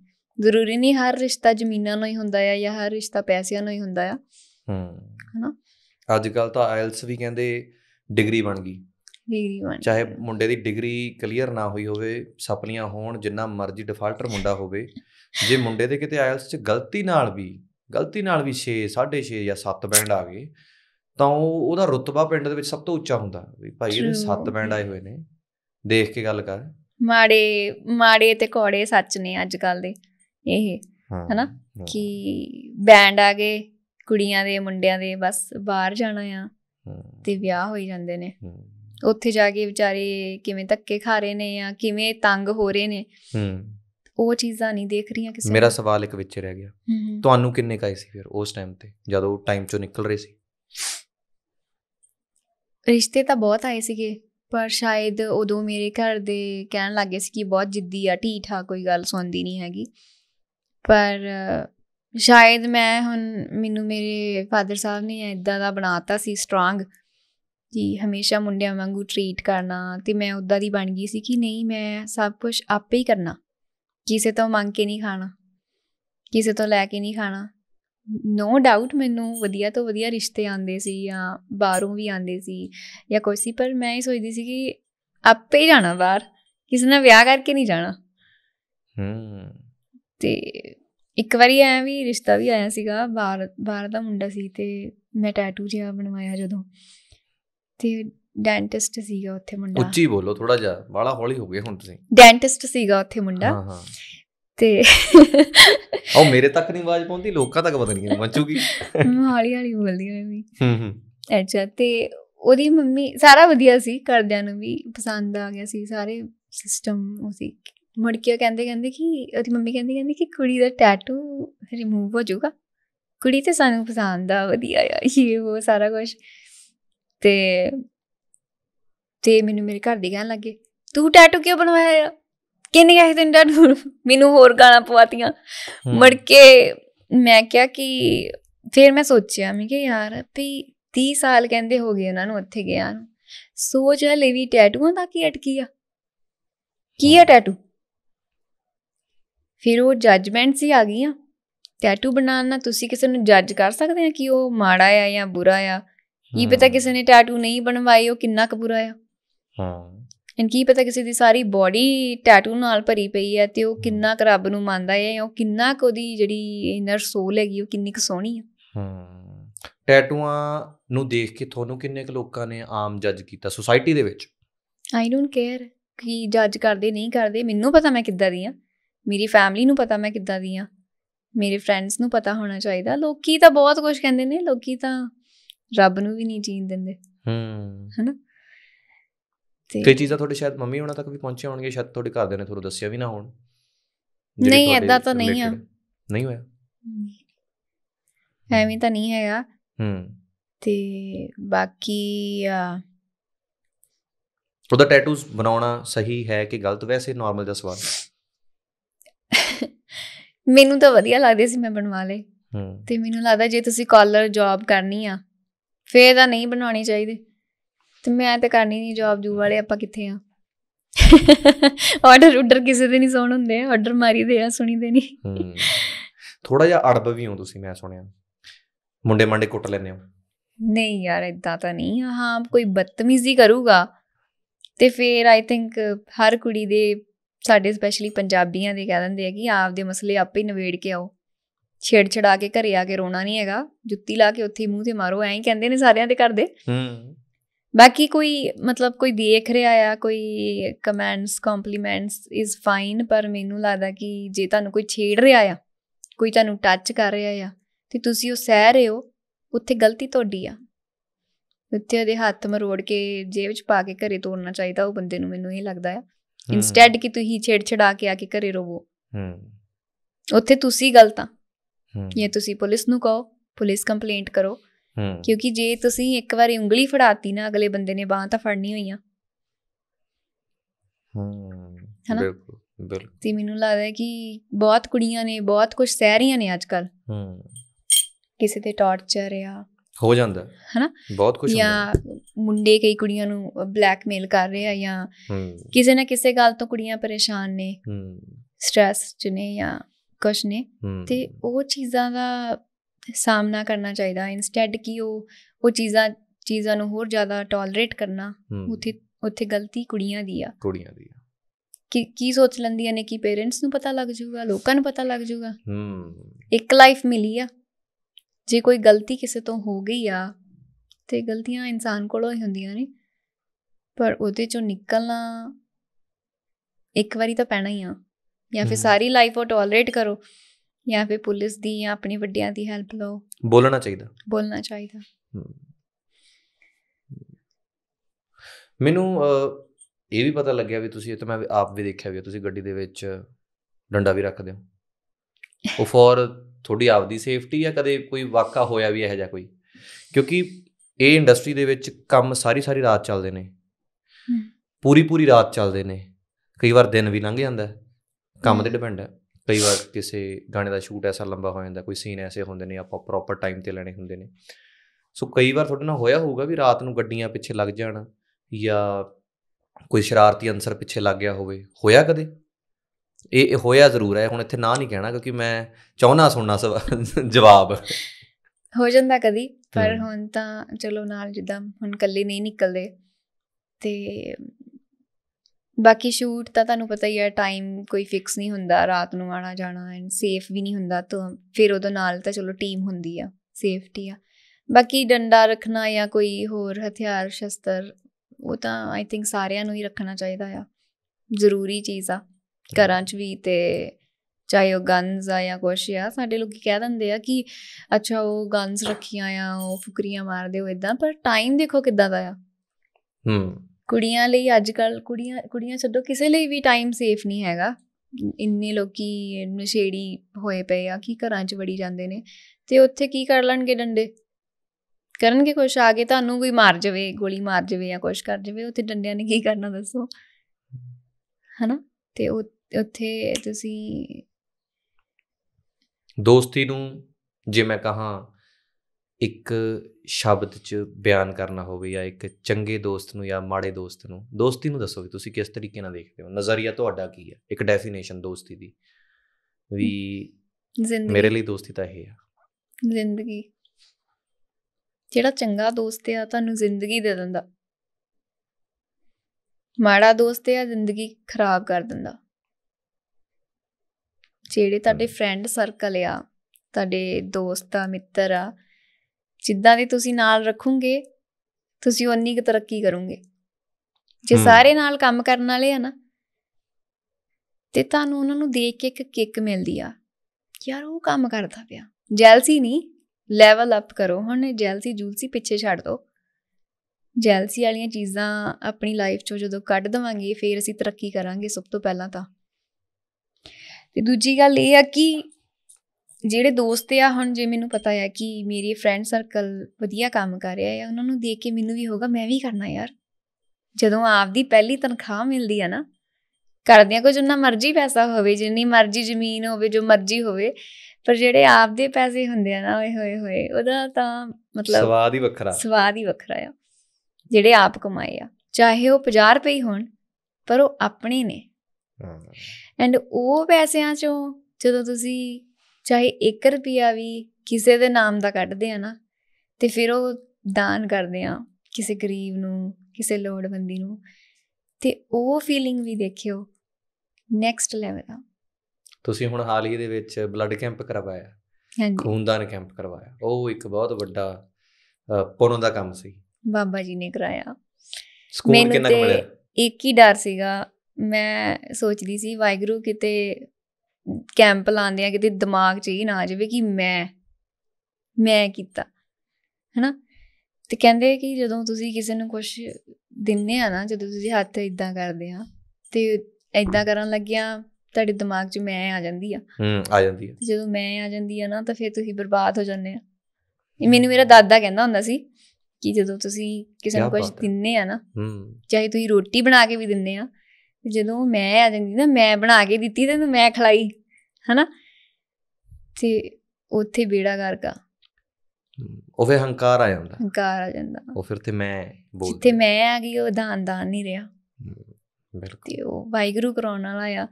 ਜ਼ਰੂਰੀ ਨਹੀਂ ਹਰ ਰਿਸ਼ਤਾ ਜ਼ਮੀਨਾਂ ਨਾਲ ਹੀ ਹੁੰਦਾ ਹੈ ਜਾਂ ਹਰ ਰਿਸ਼ਤਾ ਪੈਸਿਆਂ ਨਾਲ ਹੀ ਹੁੰਦਾ ਆ ਹਾਂ ਹਨਾ ਅੱਜ ਕੱਲ ਤਾਂ ਆਇਲਸ ਵੀ ਕਹਿੰਦੇ ਡਿਗਰੀ ਬਣ ਗਈ ਡਿਗਰੀ ਬਣ ਚਾਹੇ ਮੁੰਡੇ ਦੀ ਡਿਗਰੀ ਕਲੀਅਰ ਨਾ ਹੋਈ ਹੋਵੇ ਸਪਲੀਆਂ ਹੋਣ ਜਿੰਨਾ ਮਰਜ਼ੀ ਡਿਫਾਲਟਰ ਮੁੰਡਾ ਹੋਵੇ ਜੇ ਮੁੰਡੇ ਦੇ ਕਿਤੇ ਆਇਲਸ 'ਚ ਗਲਤੀ ਨਾਲ ਵੀ ਗਲਤੀ ਨਾਲ ਵੀ 6 6.5 ਜਾਂ 7 ਬੈਂਡ ਆ ਗਏ ਤਾਂ ਉਹ ਉਹਦਾ ਰੁਤਬਾ ਪਿੰਡ ਦੇ ਵਿੱਚ ਸਭ ਤੋਂ ਉੱਚਾ ਹੁੰਦਾ ਵੀ ਭਾਈ ਇਹਦੇ 7 ਬੈਂਡ ਆਏ ਹੋਏ ਨੇ ਦੇਖ ਕੇ ਗੱਲ ਕਰ ਮਾੜੇ ਮਾੜੇ ਤੇ ਕੋੜੇ ਸੱਚ ਨੇ ਅੱਜ ਕੱਲ ਦੇ ਇਹ ਹਨਾ ਕਿ ਬੈਂਡ ਆ ਗਏ ਕੁੜੀਆਂ ਦੇ ਮੁੰਡਿਆਂ ਦੇ ਬਸ ਬਾਹਰ ਜਾਣਾ ਆ ਤੇ ਵਿਆਹ ਹੋਈ ਜਾਂਦੇ ਨੇ ਉੱਥੇ ਜਾ ਕੇ ਵਿਚਾਰੇ ਕਿਵੇਂ ਧੱਕੇ ਖਾ ਰਹੇ ਨੇ ਆ ਕਿਵੇਂ ਤੰਗ ਹੋ ਰਹੇ ਨੇ ਹੂੰ ਉਹ ਚੀਜ਼ਾਂ ਨਹੀਂ ਦੇਖ ਰਹੀਆਂ ਕਿਸੇ ਮੇਰਾ ਸਵਾਲ ਇੱਕ ਵਿੱਚ ਰਹਿ ਗਿਆ ਤੁਹਾਨੂੰ ਕਿੰਨੇ ਕਾਇ ਸੀ ਫਿਰ ਉਸ ਟਾਈਮ ਤੇ ਜਦੋਂ ਟਾਈਮ ਚੋਂ ਨਿਕਲ ਰਹੇ ਸੀ ਰਿਸ਼ਤੇ ਤਾਂ ਬਹੁਤ ਆਏ ਸੀਗੇ ਪਰ ਸ਼ਾਇਦ ਉਦੋਂ ਮੇਰੇ ਘਰ ਦੇ ਕਹਿਣ ਲੱਗੇ ਸੀ ਕਿ ਬਹੁਤ ਜਿੱਦੀ ਆ ਠੀਠਾ ਕੋਈ ਗੱਲ ਸੁਣਦੀ ਨਹੀਂ ਹੈਗੀ ਪਰ ਸ਼ਾਇਦ ਮੈਂ ਹੁਣ ਮੈਨੂੰ ਮੇਰੇ ਫਾਦਰ ਸਾਹਿਬ ਨੇ ਇਦਾਂ ਦਾ ਬਣਾਤਾ ਸੀ ਸਟਰੋਂਗ ਜੀ ਹਮੇਸ਼ਾ ਮੁੰਡਿਆਂ ਵਾਂਗੂ ਟ੍ਰੀਟ ਕਰਨਾ ਤੇ ਮੈਂ ਉਦਾਂ ਦੀ ਬਣ ਗਈ ਸੀ ਕਿ ਨਹੀਂ ਮੈਂ ਸਭ ਕੁਝ ਆਪੇ ਹੀ ਕਰਨਾ ਕਿਸੇ ਤੋਂ ਮੰਗ ਕੇ ਨਹੀਂ ਖਾਣਾ ਕਿਸੇ ਤੋਂ ਲੈ ਕੇ ਨਹੀਂ ਖਾਣਾ ਨੋ ਡਾਊਟ ਮੈਨੂੰ ਵਧੀਆ ਤੋਂ ਵਧੀਆ ਰਿਸ਼ਤੇ ਆਉਂਦੇ ਸੀ ਜਾਂ ਬਾਹਰੋਂ ਵੀ ਆਉਂਦੇ ਸੀ ਜਾਂ ਕੋਈ ਸੀ ਪਰ ਮੈਂ ਇਹ ਸੋਚਦੀ ਸੀ ਕਿ ਆਪੇ ਹੀ ਜਾਣਾ ਬਾਹਰ ਕਿਸੇ ਨਾਲ ਵਿਆਹ ਕਰਕੇ ਨਹੀਂ ਜਾਣਾ ਹੂੰ ਤੇ ਇੱਕ ਵਾਰੀ ਐ ਵੀ ਰਿਸ਼ਤਾ ਵੀ ਆਇਆ ਸੀਗਾ ਬਾਹਰ ਬਾਹਰ ਦਾ ਮੁੰਡਾ ਸੀ ਤੇ ਮੈਂ ਟੈਟੂ ਜਿਹਾ ਬਣਵਾਇਆ ਜਦੋਂ ਤੇ ਡੈਂਟਿਸਟ ਸੀਗਾ ਉੱਥੇ ਮੁੰਡਾ ਉੱਚੀ ਬੋਲੋ ਥੋੜਾ ਜਿਹਾ ਬਾਲਾ ਹੌਲੀ ਹੋ ਗਏ ਹੁਣ ਤੁਸੀਂ ਡੈਂਟਿਸਟ ਸੀਗਾ ਉੱਥੇ ਮੁੰਡਾ ਹਾਂ ਹਾਂ ਤੇ ਉਹ ਮੇਰੇ ਤੱਕ ਨਹੀਂ ਆਵਾਜ਼ ਪਹੁੰਚਦੀ ਲੋਕਾਂ ਤੱਕ ਪਤਾ ਨਹੀਂ ਮਚੂਗੀ ਹਾਲੀ ਹਾਲੀ ਬੋਲਦੀ ਮੈਂ ਵੀ ਹੂੰ ਹੂੰ ਅੱਛਾ ਤੇ ਉਹਦੀ ਮੰਮੀ ਸਾਰਾ ਵਧੀਆ ਸੀ ਕਰਦਿਆਂ ਨੂੰ ਵੀ ਪਸੰਦ ਆ ਗਿਆ ਸੀ ਸਾਰੇ ਸਿਸਟਮ ਉਹ ਸੀ ਮੁੜ ਕੇ ਕਹਿੰਦੇ ਕਹਿੰਦੇ ਕਿ ਉਹਦੀ ਮੰਮੀ ਕਹਿੰਦੀ ਕਹਿੰਦੀ ਕਿ ਕੁੜੀ ਦਾ ਟੈਟੂ ਰਿਮੂਵ ਹੋ ਜਾਊਗਾ ਕੁੜੀ ਤੇ ਸਾਨੂੰ ਪਸੰਦ ਆ ਵਧੀਆ ਆ ਇਹ ਉਹ ਸਾਰਾ ਕੁਝ ਤੇ ਤੇ ਮੈਨੂੰ ਮੇਰੇ ਘਰ ਦੀ ਕਹਿਣ ਲੱਗੇ ਤੂੰ ਟੈਟੂ ਕਿਉਂ ਬਣਵਾਇਆ ਕਿੰਨੇ ਕਹੇ ਤੈਨੂੰ ਟੈਟੂ ਮੈਨੂੰ ਹੋਰ ਗਾਲਾਂ ਪਵਾਤੀਆਂ ਮੜ ਕੇ ਮੈਂ ਕਿਹਾ ਕਿ ਫਿਰ ਮੈਂ ਸੋਚਿਆ ਮੈਂ ਕਿ ਯਾਰ ਵੀ 30 ਸਾਲ ਕਹਿੰਦੇ ਹੋ ਗਏ ਉਹਨਾਂ ਨੂੰ ਉੱਥੇ ਗਿਆ ਸੋਚ ਹਲੇ ਵੀ ਟੈਟੂਆਂ ਦਾ ਕੀ ਅਟਕੀ ਆ ਕੀ ਆ ਟੈਟੂ ਫਿਰ ਉਹ ਜਜਮੈਂਟਸ ਹੀ ਆ ਗਈਆਂ ਟੈਟੂ ਬਣਾਉਣ ਨਾਲ ਤੁਸੀਂ ਕਿਸੇ ਨੂੰ ਜੱਜ ਕਰ ਸਕਦੇ ਆ ਕਿ ਉਹ ਮਾੜਾ ਆ ਜਾਂ ਬੁਰਾ ਆ ਕੀ ਪਤਾ ਕਿਸੇ ਨੇ ਟੈਟੂ ਨਹੀਂ ਬਣਵਾਏ ਉਹ ਕਿੰਨਾ ਕੁ ਬੁਰਾ ਆ ਹਾਂ ਐਂ ਕੀ ਪਤਾ ਕਿਸੇ ਦੀ ਸਾਰੀ ਬਾਡੀ ਟੈਟੂ ਨਾਲ ਭਰੀ ਪਈ ਆ ਤੇ ਉਹ ਕਿੰਨਾ ਕੁ ਰੱਬ ਨੂੰ ਮੰਨਦਾ ਹੈ ਉਹ ਕਿੰਨਾ ਕੁ ਉਹਦੀ ਜਿਹੜੀ ਇਨਰ ਸੋਲ ਹੈਗੀ ਉਹ ਕਿੰਨੀ ਕੁ ਸੋਹਣੀ ਆ ਹਾਂ ਟੈਟੂਆਂ ਨੂੰ ਦੇਖ ਕੇ ਤੁਹਾਨੂੰ ਕਿੰਨੇ ਕੁ ਲੋਕਾਂ ਨੇ ਆਮ ਜੱਜ ਕੀਤਾ ਸੋਸਾਇਟੀ ਦੇ ਵਿੱਚ ਆਈ ਡੋਨਟ ਕੇਅਰ ਕੀ ਜੱਜ ਕਰਦੇ ਨਹੀਂ ਕਰਦੇ ਮੈਨੂੰ ਪਤਾ ਮੈਂ ਕਿੱਦਾਂ ਦੀ ਆ ਮੇਰੀ ਫੈਮਿਲੀ ਨੂੰ ਪਤਾ ਮੈਂ ਕਿੱਦਾਂ ਦੀ ਆ ਮੇਰੇ ਫਰੈਂਡਸ ਨੂੰ ਪਤਾ ਹੋਣਾ ਚਾਹੀਦਾ ਲੋਕੀ ਤਾਂ ਬਹੁਤ ਕੁਝ ਕਹਿੰਦੇ ਨੇ ਲੋਕੀ ਤਾਂ ਰੱਬ ਨੂੰ ਵੀ ਨਹੀਂ ਜੀਣ ਦਿੰਦੇ ਹੂੰ ਹੈਨਾ ਤੇ ਕਈ ਚੀਜ਼ਾਂ ਤੁਹਾਡੇ ਸ਼ਾਇਦ ਮੰਮੀ ਹੋਣਾ ਤੱਕ ਵੀ ਪਹੁੰਚੇ ਹੋਣਗੇ ਸ਼ਾਇਦ ਤੁਹਾਡੇ ਘਰ ਦੇ ਨੇ ਤੁਹਾਨੂੰ ਦੱਸਿਆ ਵੀ ਨਾ ਹੋਣ ਨਹੀਂ ਐਦਾਂ ਤਾਂ ਨਹੀਂ ਆ ਨਹੀਂ ਹੋਇਆ ਐਵੇਂ ਤਾਂ ਨਹੀਂ ਹੈਗਾ ਹੂੰ ਤੇ ਬਾਕੀ ਉਹਦਾ ਟੈਟੂਸ ਬਣਾਉਣਾ ਸਹੀ ਹੈ ਕਿ ਗਲਤ ਵੈਸੇ ਨਾਰਮਲ ਜਿਹਾ ਸਵਾਲ ਹੈ ਮੈਨੂੰ ਤਾਂ ਵਧੀਆ ਲੱਗਦੇ ਸੀ ਮੈਂ ਬਣਵਾ ਹੂੰ ਤੇ ਮੈਨੂੰ ਲੱਗਦਾ ਜੇ ਤੁਸੀਂ ਕਾਲਰ ਜੌਬ ਕਰਨੀ ਆ ਫੇਰ ਤਾਂ ਨਹੀਂ ਬਣਾਉਣੀ ਚਾਹੀਦੀ ਤੇ ਮੈਂ ਤਾਂ ਕਰਨੀ ਨਹੀਂ ਜੌਬ ਜੂ ਵਾਲੇ ਆਪਾਂ ਕਿੱਥੇ ਆ ਆਰਡਰ ਉੱਡਰ ਕਿਸੇ ਦੇ ਨਹੀਂ ਸੌਣ ਹੁੰਦੇ ਆਰਡਰ ਮਾਰੀਦੇ ਆ ਸੁਣੀਦੇ ਨਹੀਂ ਥੋੜਾ ਜਿਹਾ ਅੜਬ ਵੀ ਹੋ ਤੁਸੀਂ ਮੈਂ ਸੁਣਿਆ ਮੁੰਡੇ ਮੰਡੇ ਕੁੱਟ ਲੈਨੇ ਹੋ ਨਹੀਂ ਯਾਰ ਇਦਾਂ ਤਾਂ ਨਹੀਂ ਹਾਂ ਕੋਈ ਬਦਤਮੀਜ਼ੀ ਕਰੂਗਾ ਤੇ ਫੇਰ ਆਈ ਥਿੰਕ ਹਰ ਕੁੜੀ ਦੇ ਸਾਡੇ ਸਪੈਸ਼ਲੀ ਪੰਜਾਬੀਆਂ ਦੇ ਕਹਿ ਦਿੰਦੇ ਆ ਕਿ ਆਪਦੇ ਮਸਲੇ ਆਪੇ ਨਵੇੜ ਕੇ ਆਓ ਛੇੜ ਛੜਾ ਕੇ ਘਰੇ ਆ ਕੇ ਰੋਣਾ ਨਹੀਂ ਹੈਗਾ ਜੁੱਤੀ ਲਾ ਕੇ ਉੱਥੇ ਮੂੰਹ ਤੇ ਮਾਰੋ ਐਂ ਹੀ ਕਹਿੰਦੇ ਨੇ ਸਾਰਿਆਂ ਦੇ ਘਰ ਦੇ ਹੂੰ ਬਾਕੀ ਕੋਈ ਮਤਲਬ ਕੋਈ ਦੇਖ ਰਿਹਾ ਆ ਕੋਈ ਕਮੈਂਟਸ ਕੰਪਲੀਮੈਂਟਸ ਇਜ਼ ਫਾਈਨ ਪਰ ਮੈਨੂੰ ਲੱਗਦਾ ਕਿ ਜੇ ਤੁਹਾਨੂੰ ਕੋਈ ਛੇੜ ਰਿਹਾ ਆ ਕੋਈ ਤੁਹਾਨੂੰ ਟੱਚ ਕਰ ਰਿਹਾ ਆ ਤੇ ਤੁਸੀਂ ਉਹ ਸਹਿ ਰਹੇ ਹੋ ਉੱਥੇ ਗਲਤੀ ਤੁਹਾਡੀ ਆ ਉੱਥੇ ਦੇ ਹੱਥ ਮਰੋੜ ਕੇ ਜੇਬ 'ਚ ਪਾ ਕੇ ਘਰੇ ਤੋੜਨਾ ਚਾਹੀਦਾ ਉਹ ਬੰਦੇ ਨੂੰ ਮੈਨੂੰ ਇਹ ਲੱਗਦਾ ਆ ਇਨਸਟੈਡ ਕਿ ਤੁਸੀਂ ਛੇੜਛੜਾ ਕੇ ਆ ਕੇ ਘਰੇ ਰੋਵੋ ਹੂੰ ਉੱਥੇ ਤੁਸੀਂ ਗਲਤ ਆ ਹੂੰ ਇਹ ਤੁਸੀਂ ਪੁਲਿਸ ਨੂੰ ਕਹੋ ਪੁਲਿਸ ਕੰਪਲੇਂਟ ਕਰੋ ਹੂੰ ਕਿਉਂਕਿ ਜੇ ਤੁਸੀਂ ਇੱਕ ਵਾਰੀ ਉਂਗਲੀ ਫੜਾਤੀ ਨਾ ਅਗਲੇ ਬੰਦੇ ਨੇ ਬਾਹ ਤਾਂ ਫੜਨੀ ਹੋਈ ਆ ਹੂੰ ਬਿਲਕੁਲ ਬਿਲਕੁਲ ਤੇ ਮੈਨੂੰ ਲੱਗਦਾ ਹੈ ਕਿ ਬਹੁਤ ਕੁੜੀਆਂ ਨੇ ਬਹੁਤ ਕੁਝ ਸਹਿ ਰਹੀਆਂ ਨੇ ਅੱਜਕੱਲ ਹੂੰ ਕਿਸੇ ਤੇ ਟਾਰਚਰ ਆ ਹੋ ਜਾਂਦਾ ਹੈਨਾ ਬਹੁਤ ਕੁਝ ਜਾਂ ਮੁੰਡੇ ਕਈ ਕੁੜੀਆਂ ਨੂੰ ਬਲੈਕਮੇਲ ਕਰ ਰਹੇ ਆ ਜਾਂ ਕਿਸੇ ਨਾ ਕਿਸੇ ਗੱਲ ਤੋਂ ਕੁੜੀਆਂ ਪਰੇਸ਼ਾਨ ਨੇ ਸਟ्रेस ਚ ਨੇ ਜਾਂ ਕੁਝ ਨੇ ਤੇ ਉਹ ਚੀਜ਼ਾਂ ਦਾ ਸਾਹਮਣਾ ਕਰਨਾ ਚਾਹੀਦਾ ਇਨਸਟੈਡ ਕਿ ਉਹ ਉਹ ਚੀਜ਼ਾਂ ਚੀਜ਼ਾਂ ਨੂੰ ਹੋਰ ਜ਼ਿਆਦਾ ਟੋਲਰੇਟ ਕਰਨਾ ਉਥੇ ਉਥੇ ਗਲਤੀ ਕੁੜੀਆਂ ਦੀ ਆ ਕੁੜੀਆਂ ਦੀ ਆ ਕੀ ਕੀ ਸੋਚ ਲੈਂਦੀਆਂ ਨੇ ਕਿ ਪੇਰੈਂਟਸ ਨੂੰ ਪਤਾ ਲੱਗ ਜਾਊਗਾ ਲੋਕਾਂ ਨੂੰ ਪਤਾ ਲੱਗ ਜਾਊਗਾ ਹੂੰ ਇੱਕ ਲਾਈਫ ਮਿਲੀ ਆ ਜੇ ਕੋਈ ਗਲਤੀ ਕਿਸੇ ਤੋਂ ਹੋ ਗਈ ਆ ਤੇ ਗਲਤੀਆਂ ਇਨਸਾਨ ਕੋਲੋਂ ਹੀ ਹੁੰਦੀਆਂ ਨੇ ਪਰ ਉਹਦੇ ਚੋਂ ਨਿਕਲਣਾ ਇੱਕ ਵਾਰੀ ਤਾਂ ਪੈਣਾ ਹੀ ਆ ਜਾਂ ਫਿਰ ਸਾਰੀ ਲਾਈਫ ਉਹ ਟੋਲਰੇਟ ਕਰੋ ਜਾਂ ਫਿਰ ਪੁਲਿਸ ਦੀ ਜਾਂ ਆਪਣੀ ਵੱਡਿਆਂ ਦੀ ਹੈਲਪ ਲਓ ਬੋਲਣਾ ਚਾਹੀਦਾ ਬੋਲਣਾ ਚਾਹੀਦਾ ਮੈਨੂੰ ਇਹ ਵੀ ਪਤਾ ਲੱਗਿਆ ਵੀ ਤੁਸੀਂ ਇਹ ਤਾਂ ਮੈਂ ਆਪ ਵੀ ਦੇਖਿਆ ਵੀ ਤੁਸੀਂ ਗੱਡੀ ਦੇ ਵਿੱਚ ਡੰਡਾ ਵੀ ਰੱਖਦੇ ਹੋ ਉਹ ਫੋਰ [LAUGHS] ਤੁਹਾਡੀ ਆਪਦੀ ਸੇਫਟੀ ਆ ਕਦੇ ਕੋਈ ਵਾਕਾ ਹੋਇਆ ਵੀ ਇਹੋ ਜਿਹਾ ਕੋਈ ਕਿਉਂਕਿ ਇਹ ਇੰਡਸਟਰੀ ਦੇ ਵਿੱਚ ਕੰਮ ਸਾਰੀ ਸਾਰੀ ਰਾਤ ਚੱਲਦੇ ਨੇ ਪੂਰੀ ਪੂਰੀ ਰਾਤ ਚੱਲਦੇ ਨੇ ਕਈ ਵਾਰ ਦਿਨ ਵੀ ਲੰਘ ਜਾਂਦਾ ਕੰਮ ਤੇ ਡਿਪੈਂਡ ਹੈ ਕਈ ਵਾਰ ਕਿਸੇ ਗਾਣੇ ਦਾ ਸ਼ੂਟ ਐਸਾ ਲੰਬਾ ਹੋ ਜਾਂਦਾ ਕੋਈ ਸੀਨ ਐਸੇ ਹੁੰਦੇ ਨੇ ਆਪਾਂ ਪ੍ਰੋਪਰ ਟਾਈਮ ਤੇ ਲੈਣੇ ਹੁੰਦੇ ਨੇ ਸੋ ਕਈ ਵਾਰ ਤੁਹਾਡੇ ਨਾਲ ਹੋਇਆ ਹੋਊਗਾ ਵੀ ਰਾਤ ਨੂੰ ਗੱਡੀਆਂ ਪਿੱਛੇ ਲੱਗ ਜਾਣ ਜਾਂ ਕੋਈ ਸ਼ਰਾਰਤੀ ਅੰਸਰ ਪਿੱਛੇ ਲੱਗ ਗਿਆ ਹੋਵੇ ਹੋਇਆ ਕਦੇ ਇਹ ਹੋਇਆ ਜ਼ਰੂਰ ਹੈ ਹੁਣ ਇੱਥੇ ਨਾ ਨਹੀਂ ਕਹਿਣਾ ਕਿਉਂਕਿ ਮੈਂ ਚਾਹਨਾ ਸੁਣਨਾ ਜਵਾਬ ਹੋ ਜਾਂਦਾ ਕਦੀ ਪਰ ਹੁਣ ਤਾਂ ਚਲੋ ਨਾਲ ਜਿੱਦਾਂ ਹੁਣ ਕੱਲੇ ਨਹੀਂ ਨਿਕਲਦੇ ਤੇ ਬਾਕੀ ਸ਼ੂਟ ਤਾਂ ਤੁਹਾਨੂੰ ਪਤਾ ਹੀ ਹੈ ਟਾਈਮ ਕੋਈ ਫਿਕਸ ਨਹੀਂ ਹੁੰਦਾ ਰਾਤ ਨੂੰ ਆਣਾ ਜਾਣਾ ਐਂਡ ਸੇਫ ਵੀ ਨਹੀਂ ਹੁੰਦਾ ਤਾਂ ਫਿਰ ਉਹਦੇ ਨਾਲ ਤਾਂ ਚਲੋ ਟੀਮ ਹੁੰਦੀ ਆ ਸੇਫਟੀ ਆ ਬਾਕੀ ਡੰਡਾ ਰੱਖਣਾ ਜਾਂ ਕੋਈ ਹੋਰ ਹਥਿਆਰ ਸ਼ਸਤਰ ਉਹ ਤਾਂ ਆਈ ਥਿੰਕ ਸਾਰਿਆਂ ਨੂੰ ਹੀ ਰੱਖਣਾ ਚਾਹੀਦਾ ਆ ਜ਼ਰੂਰੀ ਚੀਜ਼ ਆ ਘਰਾਂ 'ਚ ਵੀ ਤੇ ਚਾਹੇ ਉਹ ਗਨਸ ਆ ਜਾਂ ਕੁਛ ਆ ਸਾਡੇ ਲੋਕੀ ਕਹਿ ਦਿੰਦੇ ਆ ਕਿ ਅੱਛਾ ਉਹ ਗਨਸ ਰੱਖੀਆਂ ਆ ਉਹ ਫੁਕਰੀਆਂ ਮਾਰਦੇ ਹੋ ਇਦਾਂ ਪਰ ਟਾਈਮ ਦੇਖੋ ਕਿੱਦਾਂ ਦਾ ਆ ਹੂੰ ਕੁੜੀਆਂ ਲਈ ਅੱਜ ਕੱਲ ਕੁੜੀਆਂ ਕੁੜੀਆਂ ਛੱਡੋ ਕਿਸੇ ਲਈ ਵੀ ਟਾਈਮ ਸੇਫ ਨਹੀਂ ਹੈਗਾ ਇੰਨੇ ਲੋਕੀ ਨਸ਼ੇੜੀ ਹੋਏ ਪਏ ਆ ਕਿ ਘਰਾਂ 'ਚ ਵੜੀ ਜਾਂਦੇ ਨੇ ਤੇ ਉੱਥੇ ਕੀ ਕਰ ਲੈਣਗੇ ਡੰਡੇ ਕਰਨਗੇ ਕੁਛ ਆਗੇ ਤੁਹਾਨੂੰ ਕੋਈ ਮਾਰ ਜਾਵੇ ਗੋਲੀ ਮਾਰ ਜਾਵੇ ਜਾਂ ਕੁਛ ਕਰ ਜਾਵੇ ਉੱਥੇ ਡੰਡਿਆਂ ਨੇ ਕੀ ਕਰਨਾ ਦੱਸੋ ਹਨਾ ਤੇ ਉਹ ਉੱਥੇ ਤੁਸੀਂ ਦੋਸਤੀ ਨੂੰ ਜੇ ਮੈਂ ਕਹਾ ਇੱਕ ਸ਼ਬਦ 'ਚ ਬਿਆਨ ਕਰਨਾ ਹੋਵੇ ਜਾਂ ਇੱਕ ਚੰਗੇ ਦੋਸਤ ਨੂੰ ਜਾਂ ਮਾੜੇ ਦੋਸਤ ਨੂੰ ਦੋਸਤੀ ਨੂੰ ਦੱਸੋ ਵੀ ਤੁਸੀਂ ਕਿਸ ਤਰੀਕੇ ਨਾਲ ਦੇਖਦੇ ਹੋ ਨਜ਼ਰੀਆ ਤੁਹਾਡਾ ਕੀ ਹੈ ਇੱਕ ਡੈਫੀਨੇਸ਼ਨ ਦੋਸਤੀ ਦੀ ਵੀ ਜ਼ਿੰਦਗੀ ਮੇਰੇ ਲਈ ਦੋਸਤੀ ਤਾਂ ਇਹ ਹੈ ਜ਼ਿੰਦਗੀ ਜਿਹੜਾ ਚੰਗਾ ਦੋਸਤ ਆ ਤੁਹਾਨੂੰ ਜ਼ਿੰਦਗੀ ਦੇ ਦਿੰਦਾ ਮਾੜਾ ਦੋਸਤ ਹੈ ਜ਼ਿੰਦਗੀ ਖਰਾਬ ਕਰ ਦਿੰਦਾ ਜਿਹੜੇ ਤੁਹਾਡੇ ਫਰੈਂਡ ਸਰਕਲ ਆ ਤੁਹਾਡੇ ਦੋਸਤ ਆ ਮਿੱਤਰ ਆ ਜਿੱਦਾਂ ਦੇ ਤੁਸੀਂ ਨਾਲ ਰੱਖੋਗੇ ਤੁਸੀਂ ਉਨੀ ਕੁ ਤਰੱਕੀ ਕਰੋਗੇ ਜੇ ਸਾਰੇ ਨਾਲ ਕੰਮ ਕਰਨ ਵਾਲੇ ਆ ਨਾ ਤੇ ਤੁਹਾਨੂੰ ਉਹਨਾਂ ਨੂੰ ਦੇਖ ਕੇ ਇੱਕ ਕਿੱਕ ਮਿਲਦੀ ਆ ਯਾਰ ਉਹ ਕੰਮ ਕਰਦਾ ਪਿਆ ਜੈਲਸੀ ਨਹੀਂ ਲੈਵਲ ਅਪ ਕਰੋ ਹੁਣ ਜੈਲਸੀ ਜੂਲਸੀ ਪਿੱਛੇ ਛੱਡ ਦਿਓ ਜੈਲਸੀ ਵਾਲੀਆਂ ਚੀਜ਼ਾਂ ਆਪਣੀ ਲਾਈਫ ਚੋਂ ਜਦੋਂ ਕੱਢ ਦਵਾਂਗੇ ਫੇਰ ਅਸੀਂ ਤਰੱਕੀ ਕਰਾਂਗੇ ਸਭ ਤੋਂ ਪਹਿਲਾਂ ਤਾਂ ਤੇ ਦੂਜੀ ਗੱਲ ਇਹ ਆ ਕਿ ਜਿਹੜੇ ਦੋਸਤ ਆ ਹੁਣ ਜੇ ਮੈਨੂੰ ਪਤਾ ਆ ਕਿ ਮੇਰੀ ਫਰੈਂਡ ਸਰਕਲ ਵਧੀਆ ਕੰਮ ਕਰ ਰਿਹਾ ਹੈ ਉਹਨਾਂ ਨੂੰ ਦੇਖ ਕੇ ਮੈਨੂੰ ਵੀ ਹੋਗਾ ਮੈਂ ਵੀ ਕਰਨਾ ਯਾਰ ਜਦੋਂ ਆਪਦੀ ਪਹਿਲੀ ਤਨਖਾਹ ਮਿਲਦੀ ਆ ਨਾ ਕਰਦਿਆਂ ਕੋ ਜਿੰਨਾ ਮਰਜ਼ੀ ਪੈਸਾ ਹੋਵੇ ਜਿੰਨੀ ਮਰਜ਼ੀ ਜ਼ਮੀਨ ਹੋਵੇ ਜੋ ਮਰਜ਼ੀ ਹੋਵੇ ਪਰ ਜਿਹੜੇ ਆਪਦੇ ਪੈਸੇ ਹੁੰਦੇ ਆ ਨਾ ਓਏ ਹੋਏ ਹੋਏ ਉਹਦਾ ਤਾਂ ਮਤਲਬ ਸਵਾਦ ਹੀ ਵੱਖਰਾ ਸਵਾਦ ਹੀ ਵੱਖਰਾ ਆ ਜਿਹੜੇ ਆਪ ਕਮਾਏ ਆ ਚਾਹੇ ਉਹ 50 ਰੁਪਏ ਹੋਣ ਪਰ ਉਹ ਆਪਣੇ ਨੇ ਹਾਂ ਐਂਡ ਉਹ ਪੈਸਿਆਂ ਚੋਂ ਜਦੋਂ ਤੁਸੀਂ ਚਾਹੇ 1 ਰੁਪਿਆ ਵੀ ਕਿਸੇ ਦੇ ਨਾਮ ਦਾ ਕੱਢਦੇ ਆ ਨਾ ਤੇ ਫਿਰ ਉਹ ਦਾਨ ਕਰਦੇ ਆ ਕਿਸੇ ਗਰੀਬ ਨੂੰ ਕਿਸੇ ਲੋੜਵੰਦੀ ਨੂੰ ਤੇ ਉਹ ਫੀਲਿੰਗ ਵੀ ਦੇਖਿਓ ਨੈਕਸਟ ਲੈਵਲ ਆ ਤੁਸੀਂ ਹੁਣ ਹਾਲ ਹੀ ਦੇ ਵਿੱਚ ਬਲੱਡ ਕੈਂਪ ਕਰਵਾਇਆ ਹਾਂਜੀ ਖੂਨਦਾਨ ਕੈਂਪ ਕਰਵਾਇਆ ਉਹ ਇੱਕ ਬਹੁਤ ਵੱਡਾ ਪੁੰਨ ਦਾ ਕੰਮ ਸੀ ਬਾਬਾ ਜੀ ਨੇ ਕਰਾਇਆ ਸਕੂਲ ਕਿੰਨਾ ਮਿਲਿਆ ਇੱਕ ਹੀ ਡਰ ਸੀਗਾ ਮੈਂ ਸੋਚਦੀ ਸੀ ਵਾਇਗਰੂ ਕਿਤੇ ਕੈਂਪ ਲਾਉਂਦੇ ਆ ਕਿਤੇ ਦਿਮਾਗ 'ਚ ਹੀ ਨਾ ਆ ਜਾਵੇ ਕਿ ਮੈਂ ਮੈਂ ਕੀਤਾ ਹੈਨਾ ਤੇ ਕਹਿੰਦੇ ਕਿ ਜਦੋਂ ਤੁਸੀਂ ਕਿਸੇ ਨੂੰ ਕੁਝ ਦਿੰਨੇ ਆ ਨਾ ਜਦੋਂ ਤੁਸੀਂ ਹੱਥ ਇਦਾਂ ਕਰਦੇ ਆ ਤੇ ਇਦਾਂ ਕਰਨ ਲੱਗਿਆ ਤੁਹਾਡੇ ਦਿਮਾਗ 'ਚ ਮੈਂ ਆ ਜਾਂਦੀ ਆ ਹੂੰ ਆ ਜਾਂਦੀ ਆ ਜਦੋਂ ਮੈਂ ਆ ਜਾਂਦੀ ਆ ਨਾ ਤਾਂ ਫਿਰ ਤੁਸੀਂ ਬਰਬਾਦ ਹੋ ਜਾਂਦੇ ਆ ਇਹ ਮੈਨੂੰ ਮੇਰਾ ਦਾਦਾ ਕਹਿੰਦਾ ਹੁੰਦਾ ਸੀ ਕਿ ਜਦੋਂ ਤੁਸੀਂ ਕਿਸੇ ਨੂੰ ਕੁਝ ਦਿੰਨੇ ਆ ਨਾ ਹੂੰ ਚਾਹੇ ਤੁਸੀਂ ਰੋਟੀ ਬਣਾ ਕੇ ਵੀ ਦਿੰਨੇ ਆ ਜਦੋਂ ਮੈਂ ਆ ਜਾਂਦੀ ਨਾ ਮੈਂ ਬਣਾ ਕੇ ਦਿੱਤੀ ਤੈਨੂੰ ਮੈਂ ਖਲਾਈ ਹਨਾ ਤੇ ਉੱਥੇ ਬੀੜਾ ਕਰਕਾ ਉਹ ਫੇ ਹੰਕਾਰ ਆ ਜਾਂਦਾ ਹੰਕਾਰ ਆ ਜਾਂਦਾ ਉਹ ਫਿਰ ਤੇ ਮੈਂ ਬੋਲ ਜਿੱਥੇ ਮੈਂ ਆ ਗਈ ਉਹ ਦਾਨ ਦਾਨ ਨਹੀਂ ਰਿਹਾ ਬਿਲਕੁਲ ਤੇ ਉਹ ਵਾਇਗਰੂ ਕਰਾਉਣ ਵਾਲਾ ਆ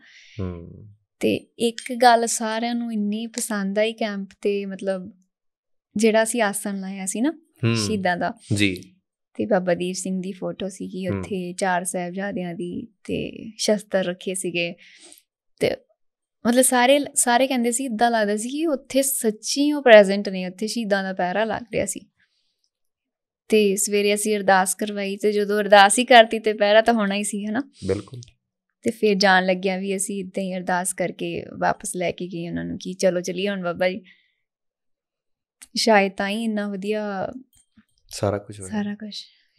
ਤੇ ਇੱਕ ਗੱਲ ਸਾਰਿਆਂ ਨੂੰ ਇੰਨੀ ਪਸੰਦ ਆਈ ਕੈਂਪ ਤੇ ਮਤਲਬ ਜਿਹੜਾ ਅਸੀਂ ਆਸਣ ਲਾਇਆ ਸੀ ਨਾ ਸ਼ਹੀਦਾਂ ਦਾ ਜੀ ਤੇ ਬਾਬਾ ਦੀਪ ਸਿੰਘ ਦੀ ਫੋਟੋ ਸੀਗੀ ਉੱਥੇ ਚਾਰ ਸਹਿਬਜ਼ਾਦਿਆਂ ਦੀ ਤੇ ਸ਼ਸਤਰ ਰੱਖੇ ਸੀਗੇ ਤੇ ਮਤਲਬ ਸਾਰੇ ਸਾਰੇ ਕਹਿੰਦੇ ਸੀ ਇਦਾਂ ਲੱਗਦਾ ਸੀ ਕਿ ਉੱਥੇ ਸੱਚੀ ਉਹ ਪ੍ਰੈਜ਼ੈਂਟ ਨੇ ਉੱਥੇ ਸ਼ਹੀਦਾਂ ਦਾ ਪਹਿਰਾ ਲੱਗ ਰਿਹਾ ਸੀ ਤੇ ਸਵੇਰੇ ਅਸੀਂ ਅਰਦਾਸ ਕਰਵਾਈ ਤੇ ਜਦੋਂ ਅਰਦਾਸ ਹੀ ਕਰਤੀ ਤੇ ਪਹਿਰਾ ਤਾਂ ਹੋਣਾ ਹੀ ਸੀ ਹਨਾ ਬਿਲਕੁਲ ਤੇ ਫਿਰ ਜਾਣ ਲੱਗਿਆ ਵੀ ਅਸੀਂ ਇਦਾਂ ਹੀ ਅਰਦਾਸ ਕਰਕੇ ਵਾਪਸ ਲੈ ਕੇ ਗਏ ਉਹਨਾਂ ਨੂੰ ਕਿ ਚਲੋ ਚਲੀਏ ਹੁਣ ਬਾਬਾ ਜੀ ਸ਼ਾਇਦ ਤਾਂ ਹੀ ਇੰਨਾ ਵਧੀਆ ਸਾਰਾ ਕੁਝ ਹੋਇਆ ਸਾਰਾ ਕੁਝ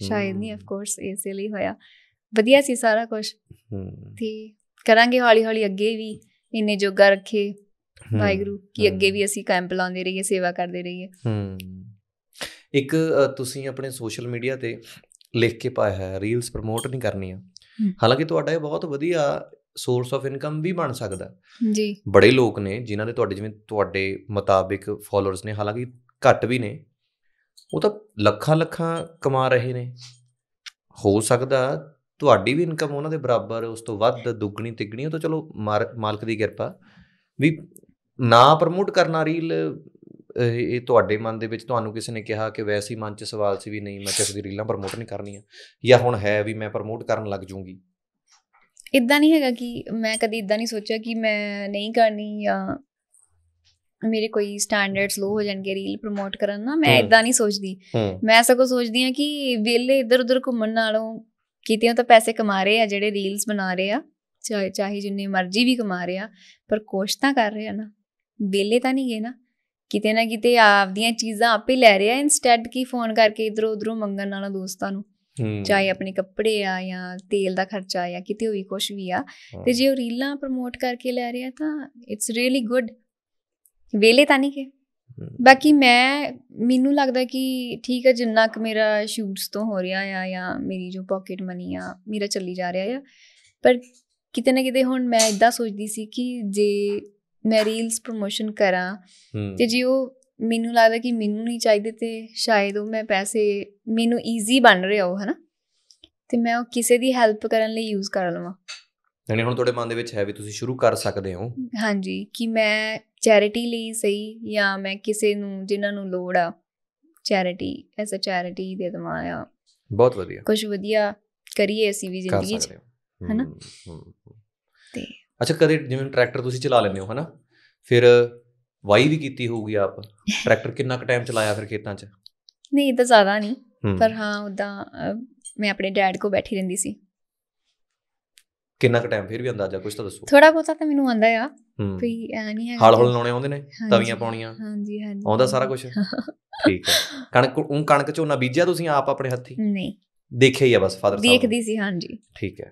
ਸ਼ਾਇਦ ਨਹੀਂ ਆਫ ਕੋਰਸ ਇਸੇ ਲਈ ਹੋਇਆ ਵਧੀਆ ਸੀ ਸਾਰਾ ਕੁਝ ਤੇ ਕਰਾਂਗੇ ਹੌਲੀ ਹੌਲੀ ਅੱਗੇ ਵੀ ਇੰਨੇ ਜੋਗਾ ਰੱਖੇ ਵਾਹਿਗੁਰੂ ਕਿ ਅੱਗੇ ਵੀ ਅਸੀਂ ਕੈਂਪ ਲਾਉਂਦੇ ਰਹੀਏ ਸੇਵਾ ਕਰਦੇ ਰਹੀਏ ਇੱਕ ਤੁਸੀਂ ਆਪਣੇ ਸੋਸ਼ਲ ਮੀਡੀਆ ਤੇ ਲਿਖ ਕੇ ਪਾਇਆ ਹੈ ਰੀਲਸ ਪ੍ਰਮੋਟ ਨਹੀਂ ਕਰਨੀਆਂ ਹਾਲਾਂਕਿ ਤੁਹਾਡਾ ਇਹ ਬਹੁਤ ਵਧੀਆ ਸੋਰਸ ਆਫ ਇਨਕਮ ਵੀ ਬਣ ਸਕਦਾ ਜੀ ਬੜੇ ਲੋਕ ਨੇ ਜਿਨ੍ਹਾਂ ਦੇ ਤੁਹਾਡੇ ਜਿਵੇਂ ਤੁਹਾਡੇ ਮੁਤਾਬਿਕ ਫਾਲੋਅਰਸ ਨੇ ਹਾਲਾਂਕਿ ਘੱਟ ਵੀ ਨੇ ਉਹ ਤਾਂ ਲੱਖਾਂ ਲੱਖਾਂ ਕਮਾ ਰਹੇ ਨੇ ਹੋ ਸਕਦਾ ਤੁਹਾਡੀ ਵੀ ਇਨਕਮ ਉਹਨਾਂ ਦੇ ਬਰਾਬਰ ਉਸ ਤੋਂ ਵੱਧ ਦੁੱਗਣੀ ਤਿੱਗਣੀ ਉਹ ਤਾਂ ਚਲੋ ਮਾਲਕ ਦੀ ਕਿਰਪਾ ਵੀ ਨਾ ਪ੍ਰਮੋਟ ਕਰਨਾ ਰੀਲ ਇਹ ਤੁਹਾਡੇ ਮਨ ਦੇ ਵਿੱਚ ਤੁਹਾਨੂੰ ਕਿਸੇ ਨੇ ਕਿਹਾ ਕਿ ਵੈਸੇ ਹੀ ਮਨ 'ਚ ਸਵਾਲ ਸੀ ਵੀ ਨਹੀਂ ਮੈਂ ਕਿਸੇ ਦੀ ਰੀਲਾਂ ਪ੍ਰਮੋਟ ਨਹੀਂ ਕਰਨੀਆਂ ਜਾਂ ਹੁਣ ਹੈ ਵੀ ਮੈਂ ਪ੍ਰਮੋਟ ਕਰਨ ਲੱਗ ਜੂੰਗੀ ਇਦਾਂ ਨਹੀਂ ਹੈਗਾ ਕਿ ਮੈਂ ਕਦੀ ਇਦਾਂ ਨਹੀਂ ਸੋਚਿਆ ਕਿ ਮੈਂ ਨਹੀਂ ਕਰਨੀ ਜਾਂ ਮੇਰੇ ਕੋਈ ਸਟੈਂਡਰਡਸ ਲੋ ਹੋ ਜਾਣਗੇ ਰੀਲ ਪ੍ਰਮੋਟ ਕਰਨ ਨਾਲ ਮੈਂ ਇਦਾਂ ਨਹੀਂ ਸੋਚਦੀ ਮੈਂ ਸਗੋ ਸੋਚਦੀ ਆ ਕਿ ਵੇਲੇ ਇੱਧਰ ਉੱਧਰ ਘੁੰਮਣ ਨਾਲੋਂ ਕਿਤੇ ਤਾਂ ਪੈਸੇ ਕਮਾ ਰਹੇ ਆ ਜਿਹੜੇ ਰੀਲਸ ਬਣਾ ਰਹੇ ਆ ਚਾਹੇ ਚਾਹੇ ਜਿੰਨੇ ਮਰਜ਼ੀ ਵੀ ਕਮਾ ਰਹੇ ਆ ਪਰ ਕੋਸ਼ਿਸ਼ ਤਾਂ ਕਰ ਰਹੇ ਆ ਨਾ ਵੇਲੇ ਤਾਂ ਨਹੀਂ ਗਏ ਨਾ ਕਿਤੇ ਨਾ ਕਿਤੇ ਆਪਦੀਆਂ ਚੀਜ਼ਾਂ ਆਪੇ ਲੈ ਰਹੇ ਆ ਇਨਸਟੈਡ ਕੀ ਫੋਨ ਕਰਕੇ ਇਧਰ ਉਧਰੋਂ ਮੰਗਣ ਨਾਲੋਂ ਦੋਸਤਾਂ ਨੂੰ ਚਾਹੇ ਆਪਣੇ ਕੱਪੜੇ ਆ ਜਾਂ ਤੇਲ ਦਾ ਖਰਚਾ ਆ ਕਿਤੇ ਹੋਈ ਕੁਝ ਵੀ ਆ ਤੇ ਜੇ ਉਹ ਰੀਲਾਂ ਪ੍ਰਮੋਟ ਕਰਕੇ ਲੈ ਰਿਹਾ ਤਾਂ ਇਟਸ ਰੀਅਲੀ ਗੁੱਡ ਵੇਲੇ ਤਾਂ ਨਹੀਂ ਕਿ ਬਾਕੀ ਮੈਂ ਮੈਨੂੰ ਲੱਗਦਾ ਕਿ ਠੀਕ ਹੈ ਜਿੰਨਾ ਕੁ ਮੇਰਾ ਸ਼ੂਟਸ ਤੋਂ ਹੋ ਰਿਹਾ ਆ ਜਾਂ ਮੇਰੀ ਜੋ ਪਾਕਟ ਮਨੀ ਆ ਮੇਰਾ ਚੱਲੀ ਜਾ ਰਿਹਾ ਆ ਪਰ ਕਿਤੇ ਨਾ ਕਿਤੇ ਹੁਣ ਮੈਂ ਇਦਾਂ ਸੋਚਦੀ ਸੀ ਕਿ ਜੇ ਮੈਂ ਰੀਲਸ ਪ੍ਰੋਮੋਸ਼ਨ ਕਰਾਂ ਤੇ ਜੇ ਉਹ ਮੈਨੂੰ ਲੱਗਦਾ ਕਿ ਮੈਨੂੰ ਨਹੀਂ ਚਾਹੀਦੇ ਤੇ ਸ਼ਾਇਦ ਉਹ ਮੈਂ ਪੈਸੇ ਮੈਨੂੰ ਈਜ਼ੀ ਬਣ ਰਿਹਾ ਉਹ ਹਨਾ ਤੇ ਮੈਂ ਉਹ ਕਿਸੇ ਦੀ ਹੈਲਪ ਕਰਨ ਲਈ ਯੂਜ਼ ਕਰ ਲਵਾਂ ਯਾਨੀ ਹੁਣ ਤੁਹਾਡੇ ਮਨ ਦੇ ਵਿੱਚ ਹੈ ਵੀ ਤੁਸੀਂ ਸ਼ੁਰੂ ਕਰ ਸਕਦੇ ਹੋ ਹਾਂਜੀ ਕਿ ਮੈਂ ਚੈਰਿਟੀ ਲਈ ਸਹੀ ਜਾਂ ਮੈਂ ਕਿਸੇ ਨੂੰ ਜਿਨ੍ਹਾਂ ਨੂੰ ਲੋੜ ਆ ਚੈਰਿਟੀ ਐਸ ਅ ਚੈਰਿਟੀ ਦੇ ਦਵਾਂ ਆ ਬਹੁਤ ਵਧੀਆ ਕੁਝ ਵਧੀਆ ਕਰੀਏ ਅਸੀਂ ਵੀ ਜ਼ਿੰਦਗੀ 'ਚ ਹੈਨਾ ਤੇ ਅੱਛਾ ਕਦੇ ਜਿਵੇਂ ਟਰੈਕਟਰ ਤੁਸੀਂ ਚਲਾ ਲੈਂਦੇ ਹੋ ਹੈਨਾ ਫਿਰ ਵਾਈ ਵੀ ਕੀਤੀ ਹੋਊਗੀ ਆਪ ਟਰੈਕਟਰ ਕਿੰਨਾ ਕੁ ਟਾਈਮ ਚਲਾਇਆ ਫਿਰ ਖੇਤਾਂ 'ਚ ਨਹੀਂ ਤਾਂ ਜ਼ਿਆਦਾ ਨਹੀਂ ਪਰ ਹਾਂ ਉਦਾਂ ਮੈਂ ਆਪਣੇ ਡੈਡ ਕੋ ਬੈਠੀ ਰਹਿੰਦੀ ਸੀ ਕਿੰਨਾ ਕੁ ਟਾਈਮ ਫਿਰ ਵੀ ਅੰਦਾਜ਼ਾ ਕੁਝ ਤਾਂ ਦੱਸੋ ਥੋੜਾ ਬੋਤਾ ਤਾਂ ਮੈਨੂੰ ਆਂਦਾ ਆ ਵੀ ਐ ਨਹੀਂ ਹੈ ਹਲ ਹਲ ਲਾਉਣੇ ਆਉਂਦੇ ਨੇ ਤਵੀਆਂ ਪਾਉਣੀਆਂ ਹਾਂਜੀ ਹਾਂਜੀ ਆਉਂਦਾ ਸਾਰਾ ਕੁਝ [LAUGHS] ਠੀਕ ਹੈ ਕਣਕ ਉਹ ਕਣਕ ਝੋਨਾ ਬੀਜਿਆ ਤੁਸੀਂ ਆਪ ਆਪਣੇ ਹੱਥੀ ਨਹੀਂ ਦੇਖਿਆ ਹੀ ਆ ਬਸ ਫਾਦਰ ਸਾਹਿਬ ਦੇਖਦੀ ਸੀ ਹਾਂਜੀ ਠੀਕ ਹੈ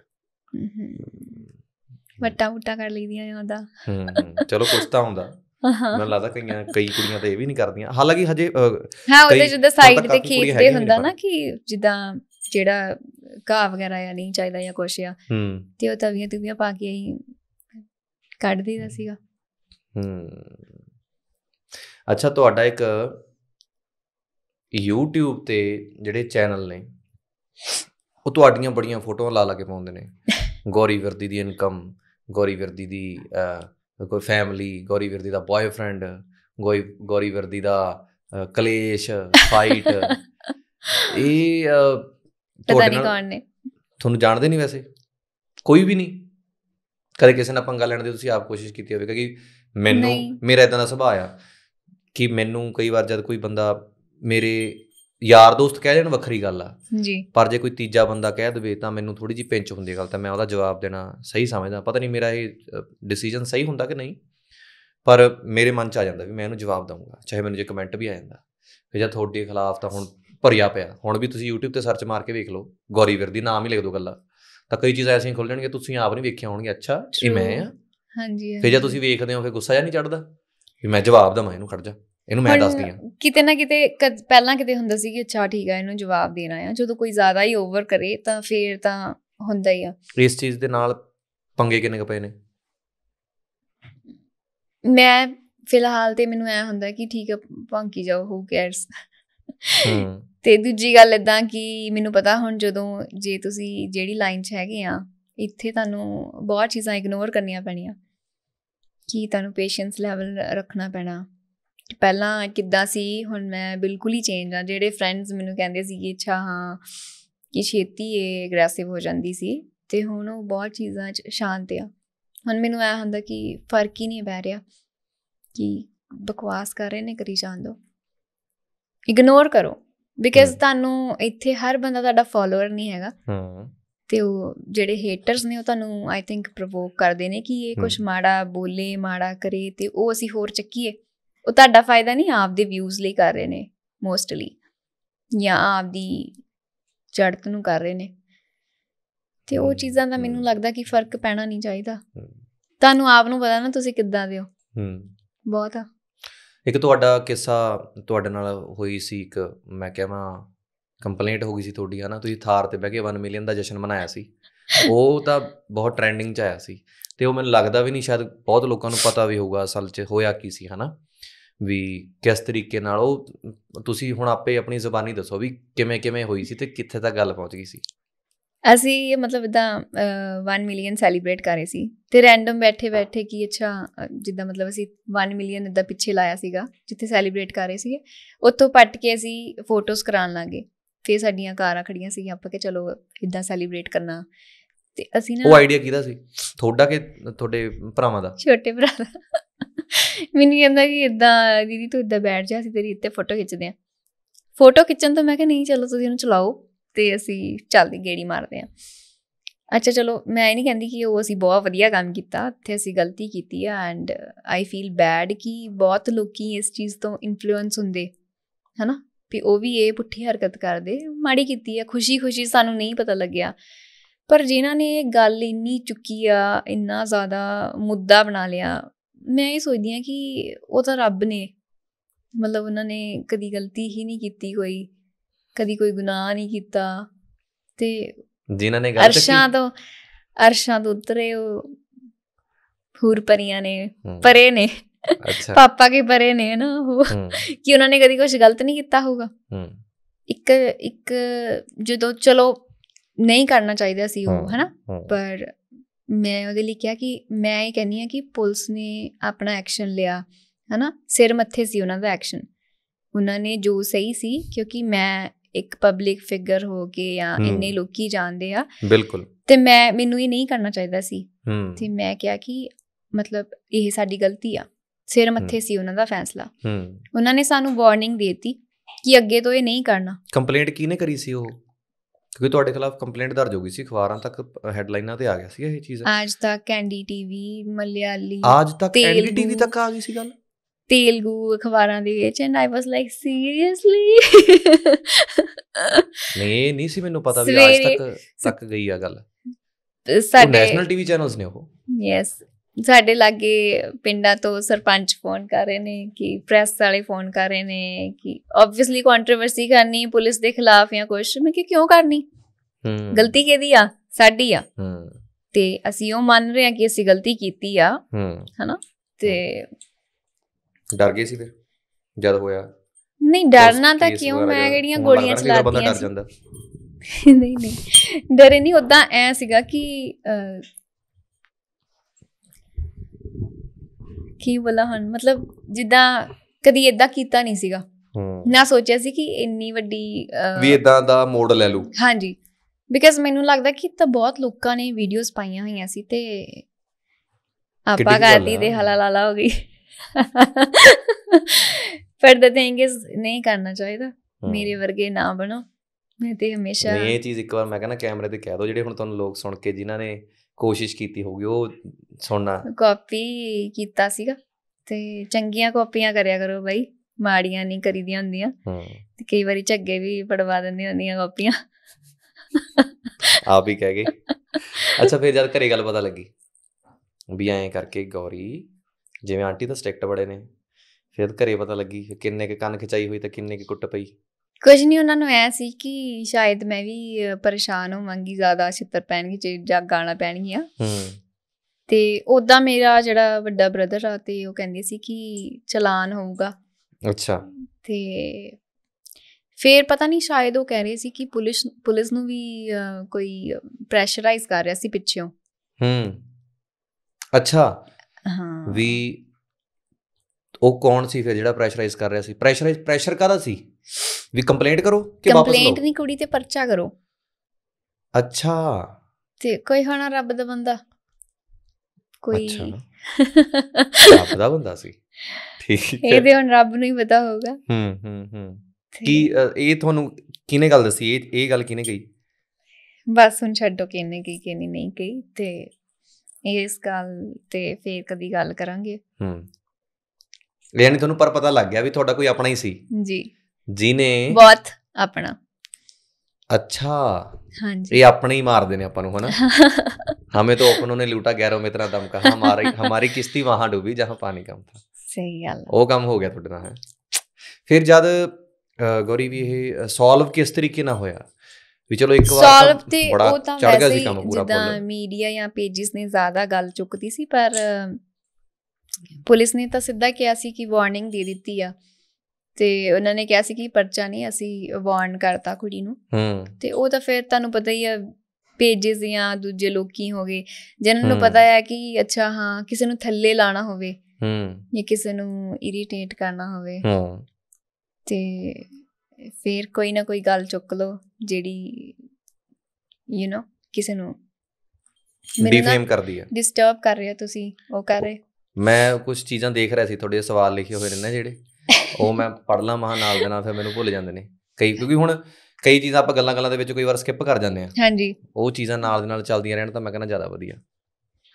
ਵੱਟਾ ਉਟਾ ਕਰ ਲਈਦੀਆਂ ਆਉਂਦਾ ਹੂੰ ਚਲੋ ਕੁਝ ਤਾਂ ਹੁੰਦਾ ਮੈਨੂੰ ਲੱਗਦਾ ਕਈਆਂ ਕਈ ਕੁੜੀਆਂ ਤਾਂ ਇਹ ਵੀ ਨਹੀਂ ਕਰਦੀਆਂ ਹਾਲਾਂਕਿ ਹਜੇ ਹਾਂ ਉਹਦੇ ਜਿੱਦਾਂ ਸਾਈਡ ਤੇ ਖੇਤ ਤੇ ਹੁੰਦਾ ਨਾ ਕਿ ਜਿੱਦਾਂ ਜਿਹੜਾ ਘਾਹ ਵਗੈਰਾ ਆ ਨਹੀਂ ਚਾਹੀਦਾ ਜਾਂ ਕੁਛ ਆ ਹੂੰ ਤੇ ਉਹ ਤਵੀਆਂ ਤਵੀਆਂ ਪਾ ਕੇ ਹੀ ਕੱਢ ਦਈਦਾ ਸੀਗਾ ਹੂੰ ਅੱਛਾ ਤੁਹਾਡਾ ਇੱਕ YouTube ਤੇ ਜਿਹੜੇ ਚੈਨਲ ਨੇ ਉਹ ਤੁਹਾਡੀਆਂ ਬੜੀਆਂ ਫੋਟੋਆਂ ਲਾ ਲਾ ਕੇ ਪਾਉਂਦੇ ਨੇ [LAUGHS] ਗੌਰੀ ਵਰਦੀ ਦੀ ਇਨਕਮ ਗੌਰੀ ਵਰਦੀ ਦੀ ਕੋਈ ਫੈਮਿਲੀ ਗੌਰੀ ਵਰਦੀ ਦਾ ਬॉयਫ੍ਰੈਂਡ ਗੋਈ ਗੌਰੀ ਵਰਦੀ ਦਾ ਕਲੇਸ਼ ਫਾਈਟ [LAUGHS] ਇਹ ਪਤਾ ਨਹੀਂ ਕੌਣ ਨੇ ਤੁਹਾਨੂੰ ਜਾਣਦੇ ਨਹੀਂ ਵੈਸੇ ਕੋਈ ਵੀ ਨਹੀਂ ਕਦੇ ਕਿਸੇ ਨਾਲ ਪੰਗਾ ਲੈਣ ਦੀ ਤੁਸੀਂ ਆਪ ਕੋਸ਼ਿਸ਼ ਕੀਤੀ ਹੋਵੇ ਕਿ ਮੈਨੂੰ ਮੇਰਾ ਇਦਾਂ ਦਾ ਸੁਭਾਅ ਆ ਕਿ ਮੈਨੂੰ ਕਈ ਵਾਰ ਜਦ ਕੋਈ ਬੰਦਾ ਮੇਰੇ ਯਾਰ ਦੋਸਤ ਕਹਿ ਦੇਣ ਵੱਖਰੀ ਗੱਲ ਆ ਜੀ ਪਰ ਜੇ ਕੋਈ ਤੀਜਾ ਬੰਦਾ ਕਹਿ ਦਵੇ ਤਾਂ ਮੈਨੂੰ ਥੋੜੀ ਜੀ ਪਿੰਚ ਹੁੰਦੀ ਗੱਲ ਤਾਂ ਮੈਂ ਉਹਦਾ ਜਵਾਬ ਦੇਣਾ ਸਹੀ ਸਮਝਦਾ ਪਤਾ ਨਹੀਂ ਮੇਰਾ ਇਹ ਡਿਸੀਜਨ ਸਹੀ ਹੁੰਦਾ ਕਿ ਨਹੀਂ ਪਰ ਮੇਰੇ ਮਨ ਚ ਆ ਜਾਂਦਾ ਵੀ ਮੈਂ ਇਹਨੂੰ ਜਵਾਬ ਦਵਾਂਗਾ ਚਾਹੇ ਮੈਨੂੰ ਜੇ ਕਮੈਂਟ ਵੀ ਆ ਜਾਂਦਾ ਫਿਰ ਜਦ ਤੁਹਾਡੇ ਖਿਲਾਫ ਤਾਂ ਹੁਣ ਭਰਿਆ ਪਿਆ ਹੁਣ ਵੀ ਤੁਸੀਂ YouTube ਤੇ ਸਰਚ ਮਾਰ ਕੇ ਵੇਖ ਲਓ ਗੌਰੀ ਵਿਰਦੀ ਨਾਮ ਹੀ ਲਿਖ ਦੋ ਗੱਲਾਂ ਤਾਂ ਕਈ ਚੀਜ਼ਾਂ ਐਸੀਆਂ ਖੁੱਲ ਜਾਣਗੀਆਂ ਤੁਸੀਂ ਆਪ ਨਹੀਂ ਵੇਖਿਆ ਹੋਣਗੇ ਅੱਛਾ ਇਹ ਮੈਂ ਆ ਹਾਂਜੀ ਫਿਰ ਜੇ ਤੁਸੀਂ ਵੇਖਦੇ ਹੋ ਫਿਰ ਗੁੱਸਾ ਜਾਂ ਨਹੀਂ ਚੜਦਾ ਵੀ ਮੈਂ ਜਵਾਬ ਦਵਾਂ ਇਹਨੂੰ ਖੜ ਜਾ ਇਹਨੂੰ ਮੈਂ ਦੱਸਦੀ ਆ ਕਿਤੇ ਨਾ ਕਿਤੇ ਪਹਿਲਾਂ ਕਿਤੇ ਹੁੰਦਾ ਸੀ ਕਿ ਅੱਛਾ ਠੀਕ ਆ ਇਹਨੂੰ ਜਵਾਬ ਦੇਣਾ ਆ ਜਦੋਂ ਕੋਈ ਜ਼ਿਆਦਾ ਹੀ ਓਵਰ ਕਰੇ ਤਾਂ ਫੇਰ ਤਾਂ ਹੁੰਦਾ ਹੀ ਆ ਇਸ ਚੀਜ਼ ਦੇ ਨਾਲ ਪੰਗੇ ਕਿੰਨੇ ਪਏ ਨੇ ਮੈਂ ਫਿਲਹਾਲ ਤੇ ਮੈਨੂੰ ਐ ਹੁੰਦਾ ਕਿ ਠੀਕ ਆ ਭੰਕੀ ਜਾਓ ਹੂ ਕੇਅਰਸ ਤੇ ਦੂਜੀ ਗੱਲ ਇਦਾਂ ਕਿ ਮੈਨੂੰ ਪਤਾ ਹੁਣ ਜਦੋਂ ਜੇ ਤੁਸੀਂ ਜਿਹੜੀ ਲਾਈਨ 'ਚ ਹੈਗੇ ਆ ਇੱਥੇ ਤੁਹਾਨੂੰ ਬਹੁਤ ਚੀਜ਼ਾਂ ਇਗਨੋਰ ਕਰਨੀਆਂ ਪੈਣੀਆਂ ਕਿ ਤੁਹਾਨੂੰ ਪੇਸ਼ੈਂਸ ਲੈਵਲ ਰੱਖਣਾ ਪੈਣਾ ਪਹਿਲਾਂ ਕਿੱਦਾਂ ਸੀ ਹੁਣ ਮੈਂ ਬਿਲਕੁਲ ਹੀ ਚੇਂਜ ਆ ਜਿਹੜੇ ਫਰੈਂਡਸ ਮੈਨੂੰ ਕਹਿੰਦੇ ਸੀ ਕਿ ਅੱਛਾ ਹਾਂ ਕਿ ਛੇਤੀ ਇਹ ਐਗਰੈਸਿਵ ਹੋ ਜਾਂਦੀ ਸੀ ਤੇ ਹੁਣ ਉਹ ਬਹੁਤ ਚੀਜ਼ਾਂ 'ਚ ਸ਼ਾਂਤ ਆ ਹੁਣ ਮੈਨੂੰ ਆਇਆ ਹੁੰਦਾ ਕਿ ਫਰਕ ਹੀ ਨਹੀਂ ਪੈ ਰਿਹਾ ਕਿ ਬਕਵਾਸ ਕਰ ਰਹੇ ਨੇ ਕਰੀ ਜਾਂਦੋ ਇਗਨੋਰ ਕਰੋ ਬਿਕਾਜ਼ ਤੁਹਾਨੂੰ ਇੱਥੇ ਹਰ ਬੰਦਾ ਤੁਹਾਡਾ ਫਾਲੋਅਰ ਨਹੀਂ ਹੈਗਾ ਹਾਂ ਤੇ ਉਹ ਜਿਹੜੇ ਹੇਟਰਸ ਨੇ ਉਹ ਤੁਹਾਨੂੰ ਆਈ ਥਿੰਕ ਪ੍ਰੋਵੋਕ ਕਰਦੇ ਨੇ ਕਿ ਇਹ ਕੁਝ ਮਾੜਾ ਬੋਲੇ ਮਾੜਾ ਕਰੇ ਤੇ ਉਹ ਅਸੀਂ ਹੋਰ ਚੱਕੀਏ ਉਹ ਤੁਹਾਡਾ ਫਾਇਦਾ ਨਹੀਂ ਆਪ ਦੇ ਵਿਊਜ਼ ਲਈ ਕਰ ਰਹੇ ਨੇ ਮੋਸਟਲੀ ਜਾਂ ਆਪ ਦੀ ਚੜਤ ਨੂੰ ਕਰ ਰਹੇ ਨੇ ਤੇ ਉਹ ਚੀਜ਼ਾਂ ਦਾ ਮੈਨੂੰ ਲੱਗਦਾ ਕਿ ਫਰਕ ਪੈਣਾ ਨਹੀਂ ਚਾਹੀਦਾ ਤੁਹਾਨੂੰ ਆਪ ਨੂੰ ਪਤਾ ਨਾ ਤੁਸੀਂ ਕਿੱਦਾਂ ਦੇ ਹੋ ਹੂੰ ਬਹੁਤ ਆ ਇੱਕ ਤੁਹਾਡਾ ਕਿੱਸਾ ਤੁਹਾਡੇ ਨਾਲ ਹੋਈ ਸੀ ਇੱਕ ਮੈਂ ਕਹਾਂ ਕੰਪਲੇਂਟ ਹੋ ਗਈ ਸੀ ਤੁਹਾਡੀ ਹਨਾ ਤੁਸੀਂ ਥਾਰ ਤੇ ਬਹਿ ਕੇ 1 ਮਿਲੀਅਨ ਦਾ ਜਸ਼ਨ ਮਨਾਇਆ ਸੀ ਉਹ ਤਾਂ ਬਹੁਤ ਟ੍ਰੈਂਡਿੰਗ 'ਚ ਆਇਆ ਸੀ ਤੇ ਉਹ ਮੈਨੂੰ ਲੱਗਦਾ ਵੀ ਨਹੀਂ ਸ਼ਾਇਦ ਬਹੁਤ ਲੋਕਾਂ ਨੂੰ ਪਤਾ ਵੀ ਹੋਊਗਾ ਅਸਲ 'ਚ ਹੋਇਆ ਕੀ ਸੀ ਹਨਾ ਵੀ ਕਿਸ ਤਰੀਕੇ ਨਾਲ ਉਹ ਤੁਸੀਂ ਹੁਣ ਆਪੇ ਆਪਣੀ ਜ਼ੁਬਾਨੀ ਦੱਸੋ ਵੀ ਕਿਵੇਂ ਕਿਵੇਂ ਹੋਈ ਸੀ ਤੇ ਕਿੱਥੇ ਤੱਕ ਗੱਲ ਪਹੁੰਚ ਗਈ ਸੀ ਅਸੀਂ ਮਤਲਬ ਇਦਾਂ 1 ਮਿਲੀਅਨ ਸੈਲੀਬ੍ਰੇਟ ਕਰ ਰਹੇ ਸੀ ਤੇ ਰੈਂਡਮ ਬੈਠੇ ਬੈਠੇ ਕੀ ਅੱਛਾ ਜਿੱਦਾਂ ਮਤਲਬ ਅਸੀਂ 1 ਮਿਲੀਅਨ ਇਦਾਂ ਪਿੱਛੇ ਲਾਇਆ ਸੀਗਾ ਜਿੱਥੇ ਸੈਲੀਬ੍ਰੇਟ ਕਰ ਰਹੇ ਸੀਗੇ ਉੱਥੋਂ ਪੱਟ ਕੇ ਅਸੀਂ ਫੋਟੋਸ ਕਰਾਣ ਲੱਗੇ ਫੇ ਸਾਡੀਆਂ ਕਾਰਾਂ ਖੜੀਆਂ ਸੀ ਆਪਾਂ ਕਿ ਚਲੋ ਇਦਾਂ ਸੈਲੀਬ੍ਰੇਟ ਕਰਨਾ ਤੇ ਅਸੀਂ ਨਾ ਉਹ ਆਈਡੀਆ ਕਿਹਦਾ ਸੀ ਤੁਹਾਡਾ ਕਿ ਤੁਹਾਡੇ ਭਰਾਵਾਂ ਦਾ ਛੋਟੇ ਭਰਾ ਦਾ ਮੈਨੂੰ ਕਹਿੰਦਾ ਕਿ ਇਦਾਂ ਦੀਦੀ ਤੂੰ ਇਦਾਂ ਬੈਠ ਜਾ ਅਸੀਂ ਤੇਰੀ ਇੱਥੇ ਫੋਟੋ ਖਿੱਚਦੇ ਆ ਫੋਟੋ ਖਿੱਚਣ ਤੋਂ ਮੈਂ ਕਿਹਾ ਨਹੀਂ ਚਲੋ ਤੁਸੀਂ ਇਹਨੂੰ ਚਲਾਓ ਤੇ ਅਸੀਂ ਚੱਲਦੀ ਗੇੜੀ ਮਾਰਦੇ ਆ ਅੱਛਾ ਚਲੋ ਮੈਂ ਇਹ ਨਹੀਂ ਕਹਿੰਦੀ ਕਿ ਉਹ ਅਸੀਂ ਬਹੁਤ ਵਧੀਆ ਕੰਮ ਕੀਤਾ ਉੱਥੇ ਅਸੀਂ ਗਲਤੀ ਕੀਤੀ ਆ ਐਂਡ ਆਈ ਫੀਲ ਬੈਡ ਕਿ ਬਹੁਤ ਲੋਕੀ ਇਸ ਚੀਜ਼ ਤੋਂ ਇਨਫਲੂਐਂਸ ਹੁੰਦੇ ਹਨਾ ਵੀ ਉਹ ਵੀ ਇਹ ਪੁੱਠੀ ਹਰਕਤ ਕਰਦੇ ਮਾੜੀ ਕੀਤੀ ਆ ਖੁਸ਼ੀ-ਖੁਸ਼ੀ ਸਾਨੂੰ ਨਹੀਂ ਪਤਾ ਲੱਗਿਆ ਪਰ ਜਿਨ੍ਹਾਂ ਨੇ ਇਹ ਗੱਲ ਇੰਨੀ ਚੁੱਕੀ ਆ ਇੰਨਾ ਜ਼ਿਆਦਾ ਮੁੱਦਾ ਬਣਾ ਲਿਆ ਮੈਂ ਇਹ ਸੋਚਦੀ ਆ ਕਿ ਉਹ ਤਾਂ ਰੱਬ ਨੇ ਮਤਲਬ ਉਹਨਾਂ ਨੇ ਕਦੀ ਗਲਤੀ ਹੀ ਨਹੀਂ ਕੀਤੀ ਕੋਈ ਕਦੀ ਕੋਈ ਗੁਨਾਹ ਨਹੀਂ ਕੀਤਾ ਤੇ ਜਿਨ੍ਹਾਂ ਨੇ ਗੱਲ ਅਰਸ਼ਾਂ ਤੋਂ ਅਰਸ਼ਾਂ ਤੋਂ ਉਤਰੇ ਉਹ ਫੂਰ ਪਰੀਆਂ ਨੇ ਪਰੇ ਨੇ ਅੱਛਾ ਪਾਪਾ ਕੇ ਪਰੇ ਨੇ ਨਾ ਉਹ ਕਿ ਉਹਨਾਂ ਨੇ ਕਦੀ ਕੁਝ ਗਲਤ ਨਹੀਂ ਕੀਤਾ ਹੋਊਗਾ ਇੱਕ ਇੱਕ ਜਦੋਂ ਚਲੋ ਨਹੀਂ ਕਰਨਾ ਚਾਹੀਦਾ ਸੀ ਉਹ ਹੈਨਾ ਪਰ ਮੈਂ ਉਹਦੇ ਲਈ ਕਿਹਾ ਕਿ ਮੈਂ ਇਹ ਕਹਿੰਨੀ ਆ ਕਿ ਪੁਲਿਸ ਨੇ ਆਪਣਾ ਐਕਸ਼ਨ ਲਿਆ ਹੈਨਾ ਸਿਰ ਮੱਥੇ ਸੀ ਉਹਨਾਂ ਦਾ ਐਕਸ਼ਨ ਉਹਨਾਂ ਨੇ ਜੋ ਸਹੀ ਸੀ ਕਿਉਂਕਿ ਮੈਂ ਇੱਕ ਪਬਲਿਕ ਫਿਗਰ ਹੋ ਕੇ ਜਾਂ ਇੰਨੇ ਲੋਕੀ ਜਾਣਦੇ ਆ ਬਿਲਕੁਲ ਤੇ ਮੈਂ ਮੈਨੂੰ ਇਹ ਨਹੀਂ ਕਰਨਾ ਚਾਹੀਦਾ ਸੀ ਤੇ ਮੈਂ ਕਿਹਾ ਕਿ ਮਤਲਬ ਇਹ ਸਾਡੀ ਗਲਤੀ ਆ ਸਿਰ ਮੱਥੇ ਸੀ ਉਹਨਾਂ ਦਾ ਫੈਸਲਾ ਉਹਨਾਂ ਨੇ ਸਾਨੂੰ ਵਾਰਨਿੰਗ ਦਿੱਤੀ ਕਿ ਅੱਗੇ ਤੋਂ ਇਹ ਨਹੀਂ ਕਰਨਾ ਕੰਪਲੇਂਟ ਕਿਹਨੇ ਕਰੀ ਸੀ ਉਹ ਕਿਉਂਕਿ ਤੁਹਾਡੇ ਖਿਲਾਫ ਕੰਪਲੇਂਟ ਦਰਜ ਹੋ ਗਈ ਸੀ ਅਖਬਾਰਾਂ ਤੱਕ ਹੈਡਲਾਈਨਾਂ ਤੇ ਆ ਗਿਆ ਸੀ ਇਹ ਚੀਜ਼ ਅੱਜ ਤੱਕ ਐਨਡੀ ਟੀਵੀ ਮਲਿਆਲੀ ਅੱਜ ਤੱਕ ਐਨਡੀ ਟੀਵੀ ਤੱਕ ਆ ਗਈ ਸੀ ਗੱਲ ਤੇਲਗੂ ਅਖਬਾਰਾਂ ਦੇ ਵਿੱਚ and I was like seriously ਨਹੀਂ ਨਹੀਂ ਸੀ ਮੈਨੂੰ ਪਤਾ ਵੀ ਅੱਜ ਤੱਕ ਤੱਕ ਗਈ ਆ ਗੱਲ ਸਾਡੇ ਨੈਸ਼ਨਲ ਟੀਵੀ ਚੈਨਲਸ ਨੇ ਉਹ ਯੈਸ ਸਾਡੇ ਲਾਗੇ ਪਿੰਡਾਂ ਤੋਂ ਸਰਪੰਚ ਫੋਨ ਕਰ ਰਹੇ ਨੇ ਕਿ ਪ੍ਰੈਸ ਵਾਲੇ ਫੋਨ ਕਰ ਰਹੇ ਨੇ ਕਿ ਆਬਵੀਅਸਲੀ ਕੰਟਰੋਵਰਸੀ ਕਰਨੀ ਪੁਲਿਸ ਦੇ ਖਿਲਾਫ ਜਾਂ ਕੁਝ ਮੈਂ ਕਿ ਕਿਉਂ ਕਰਨੀ ਹੂੰ ਗਲਤੀ ਕਿਹਦੀ ਆ ਸਾਡੀ ਆ ਹੂੰ ਤੇ ਅਸੀਂ ਉਹ ਮੰਨ ਰਹੇ ਆ ਕਿ ਅਸੀਂ ਗਲਤੀ ਕੀਤੀ ਆ ਹੂੰ ਹਨਾ ਤੇ ਡਰ ਗਏ ਸੀ ਫਿਰ ਜਦ ਹੋਇਆ ਨਹੀਂ ਡਰਨਾ ਤਾਂ ਕਿਉਂ ਮੈਂ ਜਿਹੜੀਆਂ ਗੋਲੀਆਂ ਚਲਾਤੀਆਂ ਸੀ [LAUGHS] ਨਹੀਂ ਨਹੀਂ ਡਰੇ ਨਹੀਂ ਉਦਾਂ ਐ ਸੀਗਾ ਕਿ ਕੀ ਬੋਲਾ ਹਨ ਮਤਲਬ ਜਿੱਦਾਂ ਕਦੀ ਇਦਾਂ ਕੀਤਾ ਨਹੀਂ ਸੀਗਾ ਨਾ ਸੋਚਿਆ ਸੀ ਕਿ ਇੰਨੀ ਵੱਡੀ ਵੀ ਇਦਾਂ ਦਾ ਮੋਡ ਲੈ ਲੂ ਹਾਂਜੀ ਬਿਕਾਜ਼ ਮੈਨੂੰ ਲੱਗਦਾ ਕਿ ਤਾਂ ਬਹੁਤ ਲੋਕਾਂ ਨੇ ਵੀਡੀਓਜ਼ ਪਾਈਆਂ ਹੋਈਆਂ ਸੀ ਤੇ ਆਪਾ ਗਾਦੀ ਦੇ ਹਲਾਲਾਲਾ ਹੋ ਗਈ ਪਰ ਦ ਥਿੰਗ ਇਜ਼ ਨਹੀਂ ਕਰਨਾ ਚਾਹੀਦਾ ਮੇਰੇ ਵਰਗੇ ਨਾ ਬਣੋ ਮੈਂ ਤੇ ਹਮੇਸ਼ਾ ਇਹ ਚੀਜ਼ ਇੱਕ ਵਾਰ ਮੈਂ ਕਹਿੰਦਾ ਕੈਮਰੇ ਤੇ ਕਹਿ ਦੋ ਜਿਹੜੇ ਹੁਣ ਤੁਹਾਨੂੰ ਲੋਕ ਸੁਣ ਕੇ ਜਿਨ੍ਹਾਂ ਨੇ ਕੋਸ਼ਿਸ਼ ਕੀਤੀ ਹੋਗੀ ਉਹ ਸੁਣਨਾ ਕਾਪੀ ਕੀਤਾ ਸੀਗਾ ਤੇ ਚੰਗੀਆਂ ਕਾਪੀਆਂ ਕਰਿਆ ਕਰੋ ਬਾਈ ਮਾੜੀਆਂ ਨਹੀਂ ਕਰੀਦੀਆਂ ਹੁੰਦੀਆਂ ਤੇ ਕਈ ਵਾਰੀ ਝੱਗੇ ਵੀ ਪੜਵਾ ਦਿੰਦੀਆਂ ਹੁੰਦੀਆਂ ਕਾਪੀਆਂ ਆਪ ਹੀ ਕਹਿ ਗਏ ਅੱਛਾ ਫਿਰ ਜਦ ਘਰੇ ਗੱਲ ਪਤਾ ਲੱਗੀ ਵੀ ਐਂ ਕਰਕੇ ਗੌਰੀ ਜਿਵੇਂ ਆਂਟੀ ਤਾਂ ਸਟ੍ਰਿਕਟ ਬੜੇ ਨੇ ਫਿਰ ਘਰੇ ਪਤਾ ਲੱਗੀ ਕਿੰਨੇ ਕੇ ਕੰਨ ਖਿਚਾਈ ਹੋਈ ਤਾਂ ਕਿੰਨੇ ਕੇ ਕੁੱਟ ਪਈ ਕੁਝ ਨਹੀਂ ਉਹਨਾਂ ਨੂੰ ਐ ਸੀ ਕਿ ਸ਼ਾਇਦ ਮੈਂ ਵੀ ਪਰੇਸ਼ਾਨ ਹੋਵਾਂਗੀ ਜ਼ਿਆਦਾ ਛਿੱਤਰ ਪੈਣਗੇ ਜਾਂ ਗਾਣਾ ਪੈਣਗੀਆਂ ਹੂੰ ਤੇ ਉਦਾਂ ਮੇਰਾ ਜਿਹੜਾ ਵੱਡਾ ਬ੍ਰਦਰ ਆ ਤੇ ਉਹ ਕਹਿੰਦੇ ਸੀ ਕਿ ਚਲਾਨ ਹੋਊਗਾ ਅੱਛਾ ਤੇ ਫੇਰ ਪਤਾ ਨਹੀਂ ਸ਼ਾਇਦ ਉਹ ਕਹਿ ਰਹੇ ਸੀ ਕਿ ਪੁਲਿਸ ਪੁਲਿਸ ਨੂੰ ਵੀ ਕੋਈ ਪ੍ਰੈਸ਼ਰਾਈਜ਼ ਕਰ ਰਿਹਾ ਸੀ ਪਿੱਛੋਂ ਹੂੰ ਅੱਛਾ ਹਾਂ ਵੀ ਉਹ ਕੌਣ ਸੀ ਫਿਰ ਜਿਹੜਾ ਪ੍ਰੈਸ਼ਰਾਈਜ਼ ਕਰ ਰਿਹਾ ਸੀ ਪ੍ਰੈਸ਼ਰਾਈਜ਼ ਪ੍ਰੈਸ਼ਰ ਕਾਦਾ ਸੀ ਵੀ ਕੰਪਲੇਂਟ ਕਰੋ ਕਿ ਵਾਪਸ ਲਓ ਕੰਪਲੇਂਟ ਨਹੀਂ ਕੁੜੀ ਤੇ ਪਰਚਾ ਕਰੋ ਅੱਛਾ ਤੇ ਕੋਈ ਹੋਣਾ ਰੱਬ ਦਾ ਬੰਦਾ ਕੋਈ [LAUGHS] ਰੱਬ ਦਾ ਬੰਦਾ ਸੀ ਠੀਕ ਹੈ ਇਹਦੇ ਹੁਣ ਰੱਬ ਨੂੰ ਹੀ ਪਤਾ ਹੋਊਗਾ ਹੂੰ ਹੂੰ ਹੂੰ ਕੀ ਇਹ ਤੁਹਾਨੂੰ ਕਿਹਨੇ ਗੱਲ ਦੱਸੀ ਇਹ ਇਹ ਗੱਲ ਕਿਹਨੇ ਕਹੀ ਬਸ ਹੁਣ ਛੱਡੋ ਕਿਹਨੇ ਕੀ ਕਿਹਨੇ ਨਹੀਂ ਕਹੀ ਤੇ ਇਸ ਗੱਲ ਤੇ ਫੇਰ ਕਦੀ ਗੱਲ ਕਰਾਂਗੇ ਹੂੰ ਯਾਨੀ ਤੁਹਾਨੂੰ ਪਰ ਪਤਾ ਲੱਗ ਗਿਆ ਵੀ ਤੁਹਾਡਾ ਕੋਈ ਆਪਣਾ ਹੀ ਸੀ ਜੀ ਜਿਹਨੇ ਬਹੁਤ ਆਪਣਾ ਅੱਛਾ ਹਾਂਜੀ ਇਹ ਆਪਣੇ ਹੀ ਮਾਰਦੇ ਨੇ ਆਪਾਂ ਨੂੰ ਹਨਾ [LAUGHS] ਹਮੇ ਤੋਂ ਆਪਨੋਂ ਨੇ ਲੂਟਾ ਗੈਰੋ ਮੇਤਰਾ ਦਮ ਕਹਾ ਹਮਾਰੀ ਹਮਾਰੀ ਕਿਸ਼ਤੀ ਵਾਹਾਂ ਡੁੱਬੀ ਜਹਾਂ ਪਾਣੀ ਕਮ ਥਾ ਸਹੀ ਗੱਲ ਉਹ ਕੰਮ ਹੋ ਗਿਆ ਤੁਹਾਡੇ ਨਾਲ ਹੈ ਫਿਰ ਜਦ ਗੋਰੀ ਵੀ ਇਹ ਸੋਲਵ ਕਿਸ ਤਰੀਕੇ ਨਾਲ ਹੋਇਆ ਵੀ ਚਲੋ ਇੱਕ ਵਾਰ ਬੜਾ ਚੜ ਗਿਆ ਸੀ ਕੰਮ ਪੂਰਾ ਜਿੱਦਾਂ ਮੀਡੀਆ ਜਾਂ ਪੇजेस ਨੇ ਜ਼ਿਆਦਾ ਗੱਲ ਚੁੱਕਦੀ ਸੀ ਪਰ ਪੁਲਿਸ ਨੇ ਤਾਂ ਸਿੱਧਾ ਕਿਹਾ ਸੀ ਕਿ ਵਾਰਨਿੰਗ ਦੇ ਦਿੱਤੀ ਆ ਤੇ ਉਹਨਾਂ ਨੇ ਕਿਹਾ ਸੀ ਕਿ ਪਰਚਾ ਨਹੀਂ ਅਸੀਂ ਵਾਰਨ ਕਰਤਾ ਕੁੜੀ ਨੂੰ ਹੂੰ ਤੇ ਉਹ ਤਾਂ ਫਿਰ ਤੁਹਾਨੂੰ ਪਤਾ ਹੀ ਆ ਪੇजेस ਜਾਂ ਦੂਜੇ ਲੋਕੀ ਹੋਗੇ ਜਿਨ੍ਹਾਂ ਨੂੰ ਪਤਾ ਹੈ ਕਿ ਅੱਛਾ ਹਾਂ ਕਿਸੇ ਨੂੰ ਥੱਲੇ ਲਾਣਾ ਹੋਵੇ ਹੂੰ ਜਾਂ ਕਿਸੇ ਨੂੰ ਇਰੀਟੇਟ ਕਰਨਾ ਹੋਵੇ ਹਾਂ ਤੇ ਫਿਰ ਕੋਈ ਨਾ ਕੋਈ ਗੱਲ ਚੁੱਕ ਲੋ ਜਿਹੜੀ ਯੂ نو ਕਿਸੇ ਨੂੰ ਡਿਫੇਮ ਕਰਦੀ ਹੈ ਡਿਸਟਰਬ ਕਰ ਰਹੇ ਹੋ ਤੁਸੀਂ ਉਹ ਕਰ ਰਹੇ ਮੈਂ ਕੁਝ ਚੀਜ਼ਾਂ ਦੇਖ ਰਿਹਾ ਸੀ ਤੁਹਾਡੇ ਸਵਾਲ ਲਿਖੇ ਹੋਏ ਨੇ ਜਿਹੜੇ ਉਹ ਮੈਂ ਪੜ ਲਾਂ ਮਹਾ ਨਾਲ ਦੇ ਨਾਲ ਫਿਰ ਮੈਨੂੰ ਭੁੱਲ ਜਾਂਦੇ ਨੇ ਕਈ ਕਿਉਂਕਿ ਹੁਣ ਕਈ ਚੀਜ਼ਾਂ ਆਪਾਂ ਗੱਲਾਂ-ਗੱਲਾਂ ਦੇ ਵਿੱਚ ਕਈ ਵਾਰ ਸਕਿਪ ਕਰ ਜਾਂਦੇ ਆ ਹਾਂਜੀ ਉਹ ਚੀਜ਼ਾਂ ਨਾਲ ਦੇ ਨਾਲ ਚੱਲਦੀਆਂ ਰਹਿਣ ਤਾਂ ਮੈਂ ਕਹਿੰਦਾ ਜ਼ਿਆਦਾ ਵਧੀਆ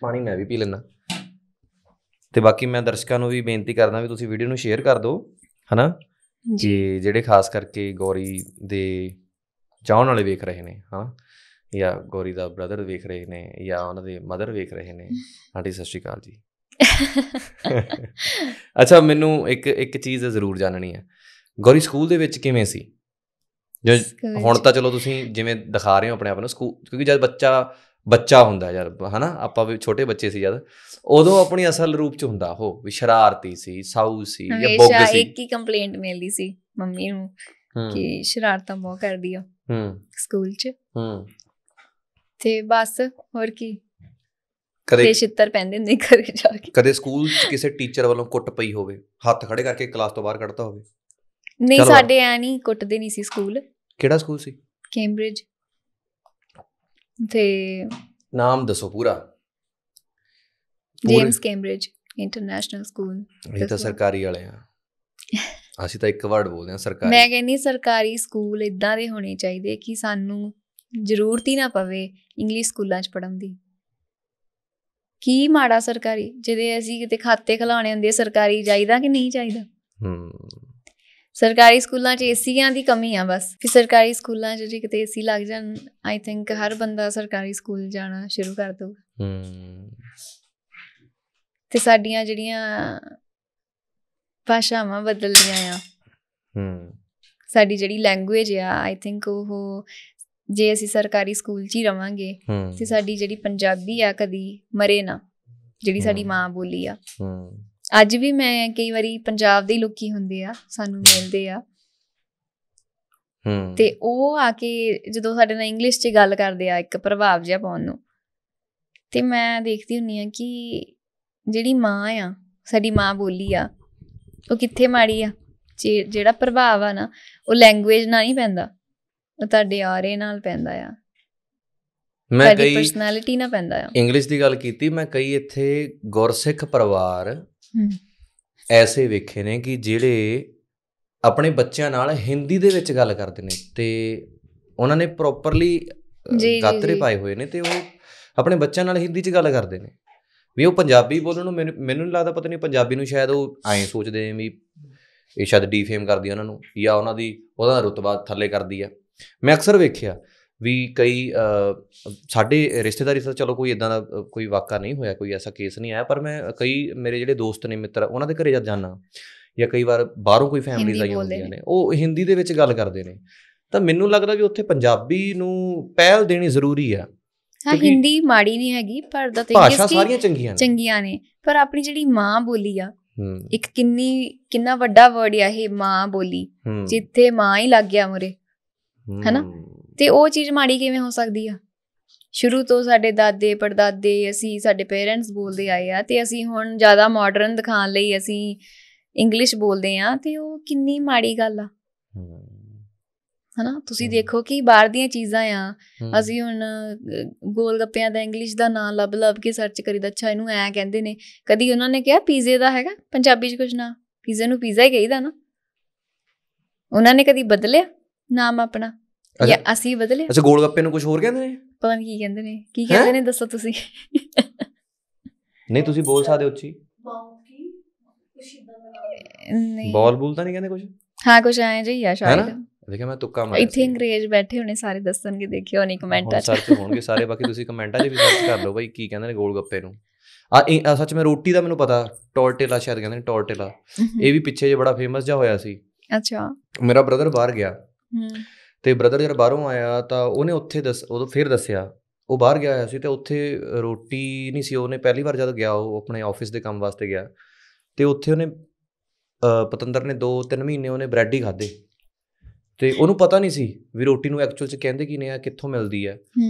ਪਾਣੀ ਮੈਂ ਵੀ ਪੀ ਲੈਣਾ ਤੇ ਬਾਕੀ ਮੈਂ ਦਰਸ਼ਕਾਂ ਨੂੰ ਵੀ ਬੇਨਤੀ ਕਰਦਾ ਵੀ ਤੁਸੀਂ ਵੀਡੀਓ ਨੂੰ ਸ਼ੇਅਰ ਕਰ ਦਿਓ ਹਨਾ ਜੀ ਜਿਹੜੇ ਖਾਸ ਕਰਕੇ ਗੌਰੀ ਦੇ ਚਾਹਣ ਵਾਲੇ ਵੇਖ ਰਹੇ ਨੇ ਹਾਂ ਜਾਂ ਗੋਰੀ ਦਾ ਬ੍ਰਦਰ ਵੇਖ ਰਹੇ ਨੇ ਜਾਂ ਉਹਨਾਂ ਦੇ ਮਦਰ ਵੇਖ ਰਹੇ ਨੇ ਆਂਟੀ ਸਤਿ ਸ਼੍ਰੀ ਅਕਾਲ ਜੀ [LAUGHS] ਅੱਛਾ ਮੈਨੂੰ ਇੱਕ ਇੱਕ ਚੀਜ਼ ਜ਼ਰੂਰ ਜਾਣਨੀ ਹੈ ਗੋਰੀ ਸਕੂਲ ਦੇ ਵਿੱਚ ਕਿਵੇਂ ਸੀ ਜੋ ਹੁਣ ਤਾਂ ਚਲੋ ਤੁਸੀਂ ਜਿਵੇਂ ਦਿਖਾ ਰਹੇ ਹੋ ਆਪਣੇ ਆਪ ਨੂੰ ਸਕੂਲ ਕਿਉਂਕਿ ਜਦ ਬੱਚਾ ਬੱਚਾ ਹੁੰਦਾ ਯਾਰ ਹਨਾ ਆਪਾਂ ਵੀ ਛੋਟੇ ਬੱਚੇ ਸੀ ਜਦ ਉਦੋਂ ਆਪਣੀ ਅਸਲ ਰੂਪ ਚ ਹੁੰਦਾ ਉਹ ਵੀ ਸ਼ਰਾਰਤੀ ਸੀ ਸਾਊ ਸੀ ਜਾਂ ਬੋਗ ਸੀ ਇੱਕ ਹੀ ਕੰਪਲੇਂਟ ਮਿਲਦੀ ਸੀ ਮੰਮੀ ਨੂੰ ਕਿ ਸ਼ਰਾਰਤਾਂ ਬਹੁਤ ਕਰਦੀ ਆ ਹੂੰ ਸਕੂਲ 'ਚ ਹੂੰ ਤੇ ਬਸ ਹੋਰ ਕੀ ਕਦੇ ਤੇ ਛਿੱਤਰ ਪੈਂਦੇ ਨਹੀਂ ਘਰੇ ਜਾ ਕੇ ਕਦੇ ਸਕੂਲ 'ਚ ਕਿਸੇ ਟੀਚਰ ਵੱਲੋਂ ਕੁੱਟ ਪਈ ਹੋਵੇ ਹੱਥ ਖੜੇ ਕਰਕੇ ਕਲਾਸ ਤੋਂ ਬਾਹਰ ਕੱਢਤਾ ਹੋਵੇ ਨਹੀਂ ਸਾਡੇ ਐ ਨਹੀਂ ਕੁੱਟਦੇ ਨਹੀਂ ਸੀ ਸਕੂਲ ਕਿਹੜਾ ਸਕੂਲ ਸੀ ਕੈਂਬਰਿਜ ਤੇ ਨਾਮ ਦੱਸੋ ਪੂਰਾ ਜੇਮਸ ਕੈਂਬਰਿਜ ਇੰਟਰਨੈਸ਼ਨਲ ਸਕੂਲ ਇਹ ਤਾਂ ਸਰਕਾਰੀ ਵਾਲੇ ਆ ਅਸੀਂ ਤਾਂ ਇੱਕ ਵਾਰਡ ਬੋਲਦੇ ਹਾਂ ਸਰਕਾਰੀ ਮੈਂ ਕਹਿੰਨੀ ਸਰਕਾਰੀ ਸਕੂਲ ਇਦਾਂ ਦੇ ਹੋਣੇ ਚਾਹੀਦੇ ਕਿ ਸਾਨੂੰ ਜ਼ਰੂਰਤ ਹੀ ਨਾ ਪਵੇ ਇੰਗਲਿਸ਼ ਸਕੂਲਾਂ 'ਚ ਪੜਨ ਦੀ ਕੀ ਮਾੜਾ ਸਰਕਾਰੀ ਜਿਹਦੇ ਅਸੀਂ ਕਿਤੇ ਖਾਤੇ ਖਲਾਣੇ ਹੁੰਦੇ ਸਰਕਾਰੀ ਚਾਹੀਦਾ ਕਿ ਨਹੀਂ ਚਾਹੀਦਾ ਹੂੰ ਸਰਕਾਰੀ ਸਕੂਲਾਂ 'ਚ ਏਸੀਆਂ ਦੀ ਕਮੀ ਆ ਬਸ ਕਿ ਸਰਕਾਰੀ ਸਕੂਲਾਂ 'ਚ ਜੇ ਕਿਤੇ ਏਸੀ ਲੱਗ ਜਾਣ ਆਈ ਥਿੰਕ ਹਰ ਬੰਦਾ ਸਰਕਾਰੀ ਸਕੂਲ ਜਾਣਾ ਸ਼ੁਰੂ ਕਰ ਦਊਗਾ ਹੂੰ ਤੇ ਸਾਡੀਆਂ ਜਿਹੜੀਆਂ ਭਾਸ਼ਾਵਾਂ ਗਈਆਂ ਆ ਹੂੰ ਸਾਡੀ ਜਿਹੜੀ ਲੈਂਗੁਏਜ ਆ ਆਈ ਥਿੰਕ ਉਹ ਜੇ ਅਸੀਂ ਸਰਕਾਰੀ ਸਕੂਲ 'ਚ ਹੀ ਰਵਾਂਗੇ ਤੇ ਸਾਡੀ ਜਿਹੜੀ ਪੰਜਾਬੀ ਆ ਕਦੀ ਮਰੇ ਨਾ ਜਿਹੜੀ ਸਾਡੀ ਮਾਂ ਬੋਲੀ ਆ ਅੱਜ ਵੀ ਮੈਂ ਕਈ ਵਾਰੀ ਪੰਜਾਬ ਦੇ ਲੋਕੀ ਹੁੰਦੇ ਆ ਸਾਨੂੰ ਮਿਲਦੇ ਆ ਹੂੰ ਤੇ ਉਹ ਆ ਕੇ ਜਦੋਂ ਸਾਡੇ ਨਾਲ ਇੰਗਲਿਸ਼ 'ਚ ਗੱਲ ਕਰਦੇ ਆ ਇੱਕ ਪ੍ਰਭਾਵ ਜਿਹਾ ਪਾਉਣ ਨੂੰ ਤੇ ਮੈਂ ਦੇਖਦੀ ਹੁੰਨੀ ਆ ਕਿ ਜਿਹੜੀ ਮਾਂ ਆ ਸਾਡੀ ਮਾਂ ਬੋਲੀ ਆ ਉਹ ਕਿੱਥੇ ਮਾੜੀ ਆ ਜਿਹੜਾ ਪ੍ਰਭਾਵ ਆ ਨਾ ਉਹ ਲੈਂਗੁਏਜ ਨਾਲ ਨਹੀਂ ਪੈਂਦਾ ਉਹ ਤੁਹਾਡੇ ਆਰੇ ਨਾਲ ਪੈਂਦਾ ਆ ਮੈਂ ਕਈ ਪਰਸਨੈਲਿਟੀ ਨਾਲ ਪੈਂਦਾ ਆ ਇੰਗਲਿਸ਼ ਦੀ ਗੱਲ ਕੀਤੀ ਮੈਂ ਕਈ ਇੱਥੇ ਗੁਰਸਿੱਖ ਪਰਿਵਾਰ ਐਸੇ ਵੇਖੇ ਨੇ ਕਿ ਜਿਹੜੇ ਆਪਣੇ ਬੱਚਿਆਂ ਨਾਲ ਹਿੰਦੀ ਦੇ ਵਿੱਚ ਗੱਲ ਕਰਦੇ ਨੇ ਤੇ ਉਹਨਾਂ ਨੇ ਪ੍ਰੋਪਰਲੀ ਗਾਤਰੇ ਪਾਏ ਹੋਏ ਨੇ ਤੇ ਉਹ ਆਪਣੇ ਬੱਚਿਆਂ ਨਾਲ ਹਿੰਦੀ 'ਚ ਗੱਲ ਕਰਦੇ ਨੇ ਵੀ ਉਹ ਪੰਜਾਬੀ ਬੋਲਣ ਨੂੰ ਮੈਨੂੰ ਮੈਨੂੰ ਨਹੀਂ ਲੱਗਦਾ ਪਤਾ ਨਹੀਂ ਪੰਜਾਬੀ ਨੂੰ ਸ਼ਾਇਦ ਉਹ ਐਂ ਸੋਚਦੇ ਵੀ ਇਹ ਸ਼ਾਇਦ ਡੀਫੇਮ ਕਰਦੀ ਉਹਨਾਂ ਨੂੰ ਜਾਂ ਉਹਨਾਂ ਦੀ ਉਹਦਾ ਰਤਬਾ ਥੱਲੇ ਕਰਦੀ ਆ ਮੈਂ ਅਕਸਰ ਵੇਖਿਆ ਵੀ ਕਈ ਸਾਡੇ ਰਿਸ਼ਤੇਦਾਰੀ ਸਰ ਚਲੋ ਕੋਈ ਇਦਾਂ ਦਾ ਕੋਈ ਵਾਕਾ ਨਹੀਂ ਹੋਇਆ ਕੋਈ ਐਸਾ ਕੇਸ ਨਹੀਂ ਆਇਆ ਪਰ ਮੈਂ ਕਈ ਮੇਰੇ ਜਿਹੜੇ ਦੋਸਤ ਨੇ ਮਿੱਤਰ ਉਹਨਾਂ ਦੇ ਘਰੇ ਜਦ ਜਾਣਾ ਜਾਂ ਕਈ ਵਾਰ ਬਾਹਰੋਂ ਕੋਈ ਫੈਮਲੀਜ਼ ਆਈਆਂ ਹੁੰਦੀਆਂ ਨੇ ਉਹ ਹਿੰਦੀ ਦੇ ਵਿੱਚ ਗੱਲ ਕਰਦੇ ਨੇ ਤਾਂ ਮੈਨੂੰ ਲੱਗਦਾ ਵੀ ਉੱਥੇ ਪੰਜਾਬੀ ਨੂੰ ਪਹਿਲ ਦੇਣੀ ਜ਼ਰੂਰੀ ਆ ਹਾਂ ਹਿੰਦੀ ਮਾੜੀ ਨਹੀਂ ਹੈਗੀ ਪਰ ਦਾ ਤੇ ਭਾਸ਼ਾ ਸਾਰੀਆਂ ਚੰਗੀਆਂ ਨੇ ਚੰਗੀਆਂ ਨੇ ਪਰ ਆਪਣੀ ਜਿਹੜੀ ਮਾਂ ਬੋਲੀ ਆ ਇੱਕ ਕਿੰਨੀ ਕਿੰਨਾ ਵੱਡਾ ਵਰਡ ਆ ਇਹ ਮਾਂ ਬੋਲੀ ਜਿੱਥੇ ਮਾਂ ਹੀ ਲੱਗ ਗਿਆ ਮੁਰੇ ਹੈਨਾ ਤੇ ਉਹ ਚੀਜ਼ ਮਾੜੀ ਕਿਵੇਂ ਹੋ ਸਕਦੀ ਆ ਸ਼ੁਰੂ ਤੋਂ ਸਾਡੇ ਦਾਦੇ ਪੜਦਾਦੇ ਅਸੀਂ ਸਾਡੇ ਪੇਰੈਂਟਸ ਬੋਲਦੇ ਆਏ ਆ ਤੇ ਅਸੀਂ ਹੁਣ ਜ਼ਿਆਦਾ ਮਾਡਰਨ ਦਿਖਾਣ ਲਈ ਅਸੀਂ ਇੰਗਲਿਸ਼ ਬੋਲਦੇ ਆ ਤੇ ਉਹ ਕਿੰਨੀ ਮਾੜੀ ਗੱਲ ਆ ਹਨਾ ਤੁਸੀਂ ਦੇਖੋ ਕਿ ਬਾਹਰ ਦੀਆਂ ਚੀਜ਼ਾਂ ਆ ਅਸੀਂ ਹੁਣ ਗੋਲ ਗੱਪਿਆਂ ਦਾ ਇੰਗਲਿਸ਼ ਦਾ ਨਾਮ ਲੱਭ ਲੱਭ ਕੇ ਸਰਚ ਕਰੀਦਾ ਅੱਛਾ ਇਹਨੂੰ ਐ ਕਹਿੰਦੇ ਨੇ ਕਦੀ ਉਹਨਾਂ ਨੇ ਕਿਹਾ ਪੀਜ਼ੇ ਦਾ ਹੈਗਾ ਪੰਜਾਬੀ 'ਚ ਕੁਝ ਨਾ ਪੀਜ਼ੇ ਨੂੰ ਪੀਜ਼ਾ ਹੀ ਕਹੀਦਾ ਨਾ ਉਹਨਾਂ ਨੇ ਕਦੀ ਬਦਲਿਆ ਨਾਮ ਆਪਣਾ ਜਾਂ ਅਸੀਂ ਬਦਲਿਆ ਅੱਛਾ ਗੋਲ ਗੱਪੇ ਨੂੰ ਕੁਝ ਹੋਰ ਕਹਿੰਦੇ ਨੇ ਪਤਾ ਨਹੀਂ ਕੀ ਕਹਿੰਦੇ ਨੇ ਕੀ ਕਹਿੰਦੇ ਨੇ ਦੱਸੋ ਤੁਸੀਂ ਨਹੀਂ ਤੁਸੀਂ ਬੋਲ ਸਕਦੇ ਉੱਚੀ ਬਾਉਂਕੀ ਕੁਛ ਇਦਾਂ ਦਾ ਨਹੀਂ ਬੋਲ ਬੋਲ ਤਾਂ ਨਹੀਂ ਕਹਿੰਦੇ ਕੁਝ ਹਾਂ ਕੁਝ ਆਏ ਜੀ ਆ ਸ਼ਾਇਦ ਦੇਖਿਆ ਮੈਂ ਤੁੱਕਾ ਮਾਰਿਆ ਇੱਥੇ ਅੰਗਰੇਜ਼ ਬੈਠੇ ਹੋਣੇ ਸਾਰੇ ਦੱਸਣਗੇ ਦੇਖਿਓ ਨਹੀਂ ਕਮੈਂਟਾਂ ਚ ਸਾਰੇ ਹੋਣਗੇ ਸਾਰੇ ਬਾਕੀ ਤੁਸੀਂ ਕਮੈਂਟਾਂ 'ਚ ਵੀ ਸਰਚ ਕਰ ਲਓ ਬਈ ਕੀ ਕਹਿੰਦੇ ਨੇ ਗੋਲ ਗੱਪੇ ਨੂੰ ਆ ਸੱਚ ਮੈਂ ਰੋਟੀ ਦਾ ਮੈਨੂੰ ਪਤਾ ਟੋਰਟੇਲਾ ਸ਼ਾਇਦ ਕਹਿੰਦੇ ਨੇ ਟੋਰਟੇਲਾ ਇਹ ਵੀ ਪਿੱਛੇ ਜੇ ਬੜਾ ਫੇਮਸ ਜਾ ਹੋਇਆ ਸੀ ਅੱਛਾ ਮੇਰਾ ਬ੍ਰਦਰ ਬਾਹਰ ਗਿਆ ਤੇ ਬ੍ਰਦਰ ਜਦ ਬਾਹਰੋਂ ਆਇਆ ਤਾਂ ਉਹਨੇ ਉੱਥੇ ਦੱਸ ਉਹ ਫੇਰ ਦੱਸਿਆ ਉਹ ਬਾਹਰ ਗਿਆ ਹੋਇਆ ਸੀ ਤੇ ਉੱਥੇ ਰੋਟੀ ਨਹੀਂ ਸੀ ਉਹਨੇ ਪਹਿਲੀ ਵਾਰ ਜਦ ਗਿਆ ਉਹ ਆਪਣੇ ਆਫਿਸ ਦੇ ਕੰਮ ਵਾਸਤੇ ਗਿਆ ਤੇ ਉੱਥੇ ਉਹਨੇ ਪਤੰਦਰ ਨੇ 2-3 ਮਹੀਨੇ ਉਹਨੇ ਬ੍ਰੈਡ ਹੀ ਖਾਦੇ ਤੇ ਉਹਨੂੰ ਪਤਾ ਨਹੀਂ ਸੀ ਵੀ ਰੋਟੀ ਨੂੰ ਐਕਚੁਅਲ ਚ ਕਹਿੰਦੇ ਕੀ ਨੇ ਆ ਕਿੱਥੋਂ ਮਿਲਦੀ ਆ ਹੂੰ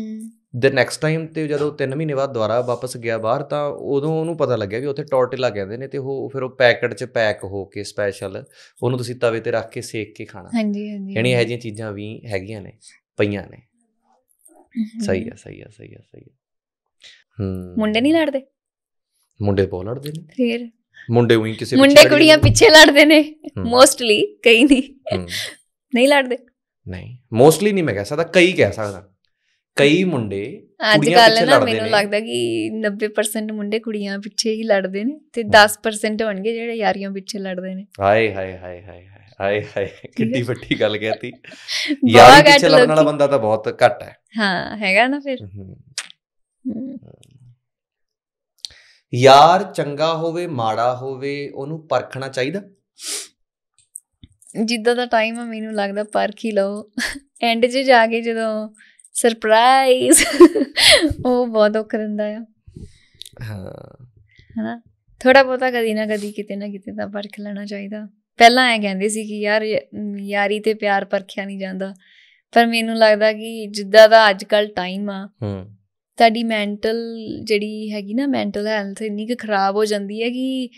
ਦੈ ਨੈਕਸਟ ਟਾਈਮ ਤੇ ਜਦੋਂ 3 ਮਹੀਨੇ ਬਾਅਦ ਦੁਬਾਰਾ ਵਾਪਸ ਗਿਆ ਬਾਹਰ ਤਾਂ ਉਦੋਂ ਉਹਨੂੰ ਪਤਾ ਲੱਗਿਆ ਵੀ ਉੱਥੇ ਟੌਰਟਿਲਾ ਕਹਿੰਦੇ ਨੇ ਤੇ ਉਹ ਫਿਰ ਉਹ ਪੈਕਟ 'ਚ ਪੈਕ ਹੋ ਕੇ ਸਪੈਸ਼ਲ ਉਹਨੂੰ ਤੁਸੀਂ ਤਵੇ ਤੇ ਰੱਖ ਕੇ ਸੇਕ ਕੇ ਖਾਣਾ ਹਾਂਜੀ ਹਾਂਜੀ ਯਾਨੀ ਇਹ ਜਿਹੀਆਂ ਚੀਜ਼ਾਂ ਵੀ ਹੈਗੀਆਂ ਨੇ ਪਈਆਂ ਨੇ ਸਹੀ ਆ ਸਹੀ ਆ ਸਹੀ ਆ ਸਹੀ ਆ ਹੂੰ ਮੁੰਡੇ ਨਹੀਂ ਲੜਦੇ ਮੁੰਡੇ ਬਹੁਤ ਲੜਦੇ ਨੇ ਫੇਰ ਮੁੰਡੇ ਉਹੀ ਕਿਸੇ ਮੁੰਡੇ ਕੁੜੀਆਂ ਪਿੱਛੇ ਲੜਦੇ ਨੇ ਮੋਸਟਲੀ ਕਈ ਨਹੀਂ ਨਹੀਂ ਲੜਦੇ ਨਹੀਂ ਮੋਸਟਲੀ ਨਹੀਂ ਮੈਂ ਕਹਿ ਸਕਦਾ ਕਈ ਕਹਿ ਸਕਦਾ ਕਈ ਮੁੰਡੇ ਅੱਜ ਕੱਲ ਨਾ ਮੈਨੂੰ ਲੱਗਦਾ ਕਿ 90% ਮੁੰਡੇ ਕੁੜੀਆਂ ਪਿੱਛੇ ਹੀ ਲੜਦੇ ਨੇ ਤੇ 10% ਹੋਣਗੇ ਜਿਹੜੇ ਯਾਰੀਆਂ ਪਿੱਛੇ ਲੜਦੇ ਨੇ ਹਾਏ ਹਾਏ ਹਾਏ ਹਾਏ ਹਾਏ ਹਾਏ ਕਿੱਡੀ ਵੱਡੀ ਗੱਲ ਕਹਿਤੀ ਯਾਰ ਪਿੱਛੇ ਲੜਨ ਵਾਲਾ ਬੰਦਾ ਤਾਂ ਬਹੁਤ ਘੱਟ ਹੈ ਹਾਂ ਹੈਗਾ ਨਾ ਫਿਰ ਯਾਰ ਚੰਗਾ ਹੋਵੇ ਮਾੜਾ ਹੋਵੇ ਉਹਨੂੰ ਪਰਖਣਾ ਚਾਹੀਦਾ ਜਿੱਦਾਂ ਦਾ ਟਾਈਮ ਆ ਮੈਨੂੰ ਲੱਗਦਾ ਪਰਖ ਹੀ ਲਓ ਐਂਡ 'ਚ ਜਾ ਕੇ ਜਦੋਂ ਸਰਪ੍ਰਾਈਜ਼ ਉਹ ਬਹੁਤ ਔਖ ਆ ਹਾਂ ਹਨਾ ਥੋੜਾ ਬਹੁਤਾ ਕਦੀ ਨਾ ਕਦੀ ਕਿਤੇ ਨਾ ਕਿਤੇ ਤਾਂ ਪਰਖ ਲੈਣਾ ਚਾਹੀਦਾ ਪਹਿਲਾਂ ਐ ਕਹਿੰਦੇ ਸੀ ਕਿ ਯਾਰ ਯਾਰੀ ਤੇ ਪਿਆਰ ਪਰਖਿਆ ਨਹੀਂ ਜਾਂਦਾ ਪਰ ਮੈਨੂੰ ਲੱਗਦਾ ਕਿ ਜਿੱਦਾਂ ਦਾ ਅੱਜ ਕੱਲ ਟਾਈਮ ਆ ਹੂੰ ਤੁਹਾਡੀ ਮੈਂਟਲ ਜਿਹੜੀ ਹੈਗੀ ਨਾ ਮੈਂਟਲ ਹੈਲਥ ਇੰਨੀ ਕਿ ਖਰਾਬ ਹੋ ਜਾਂਦੀ ਹੈ ਕਿ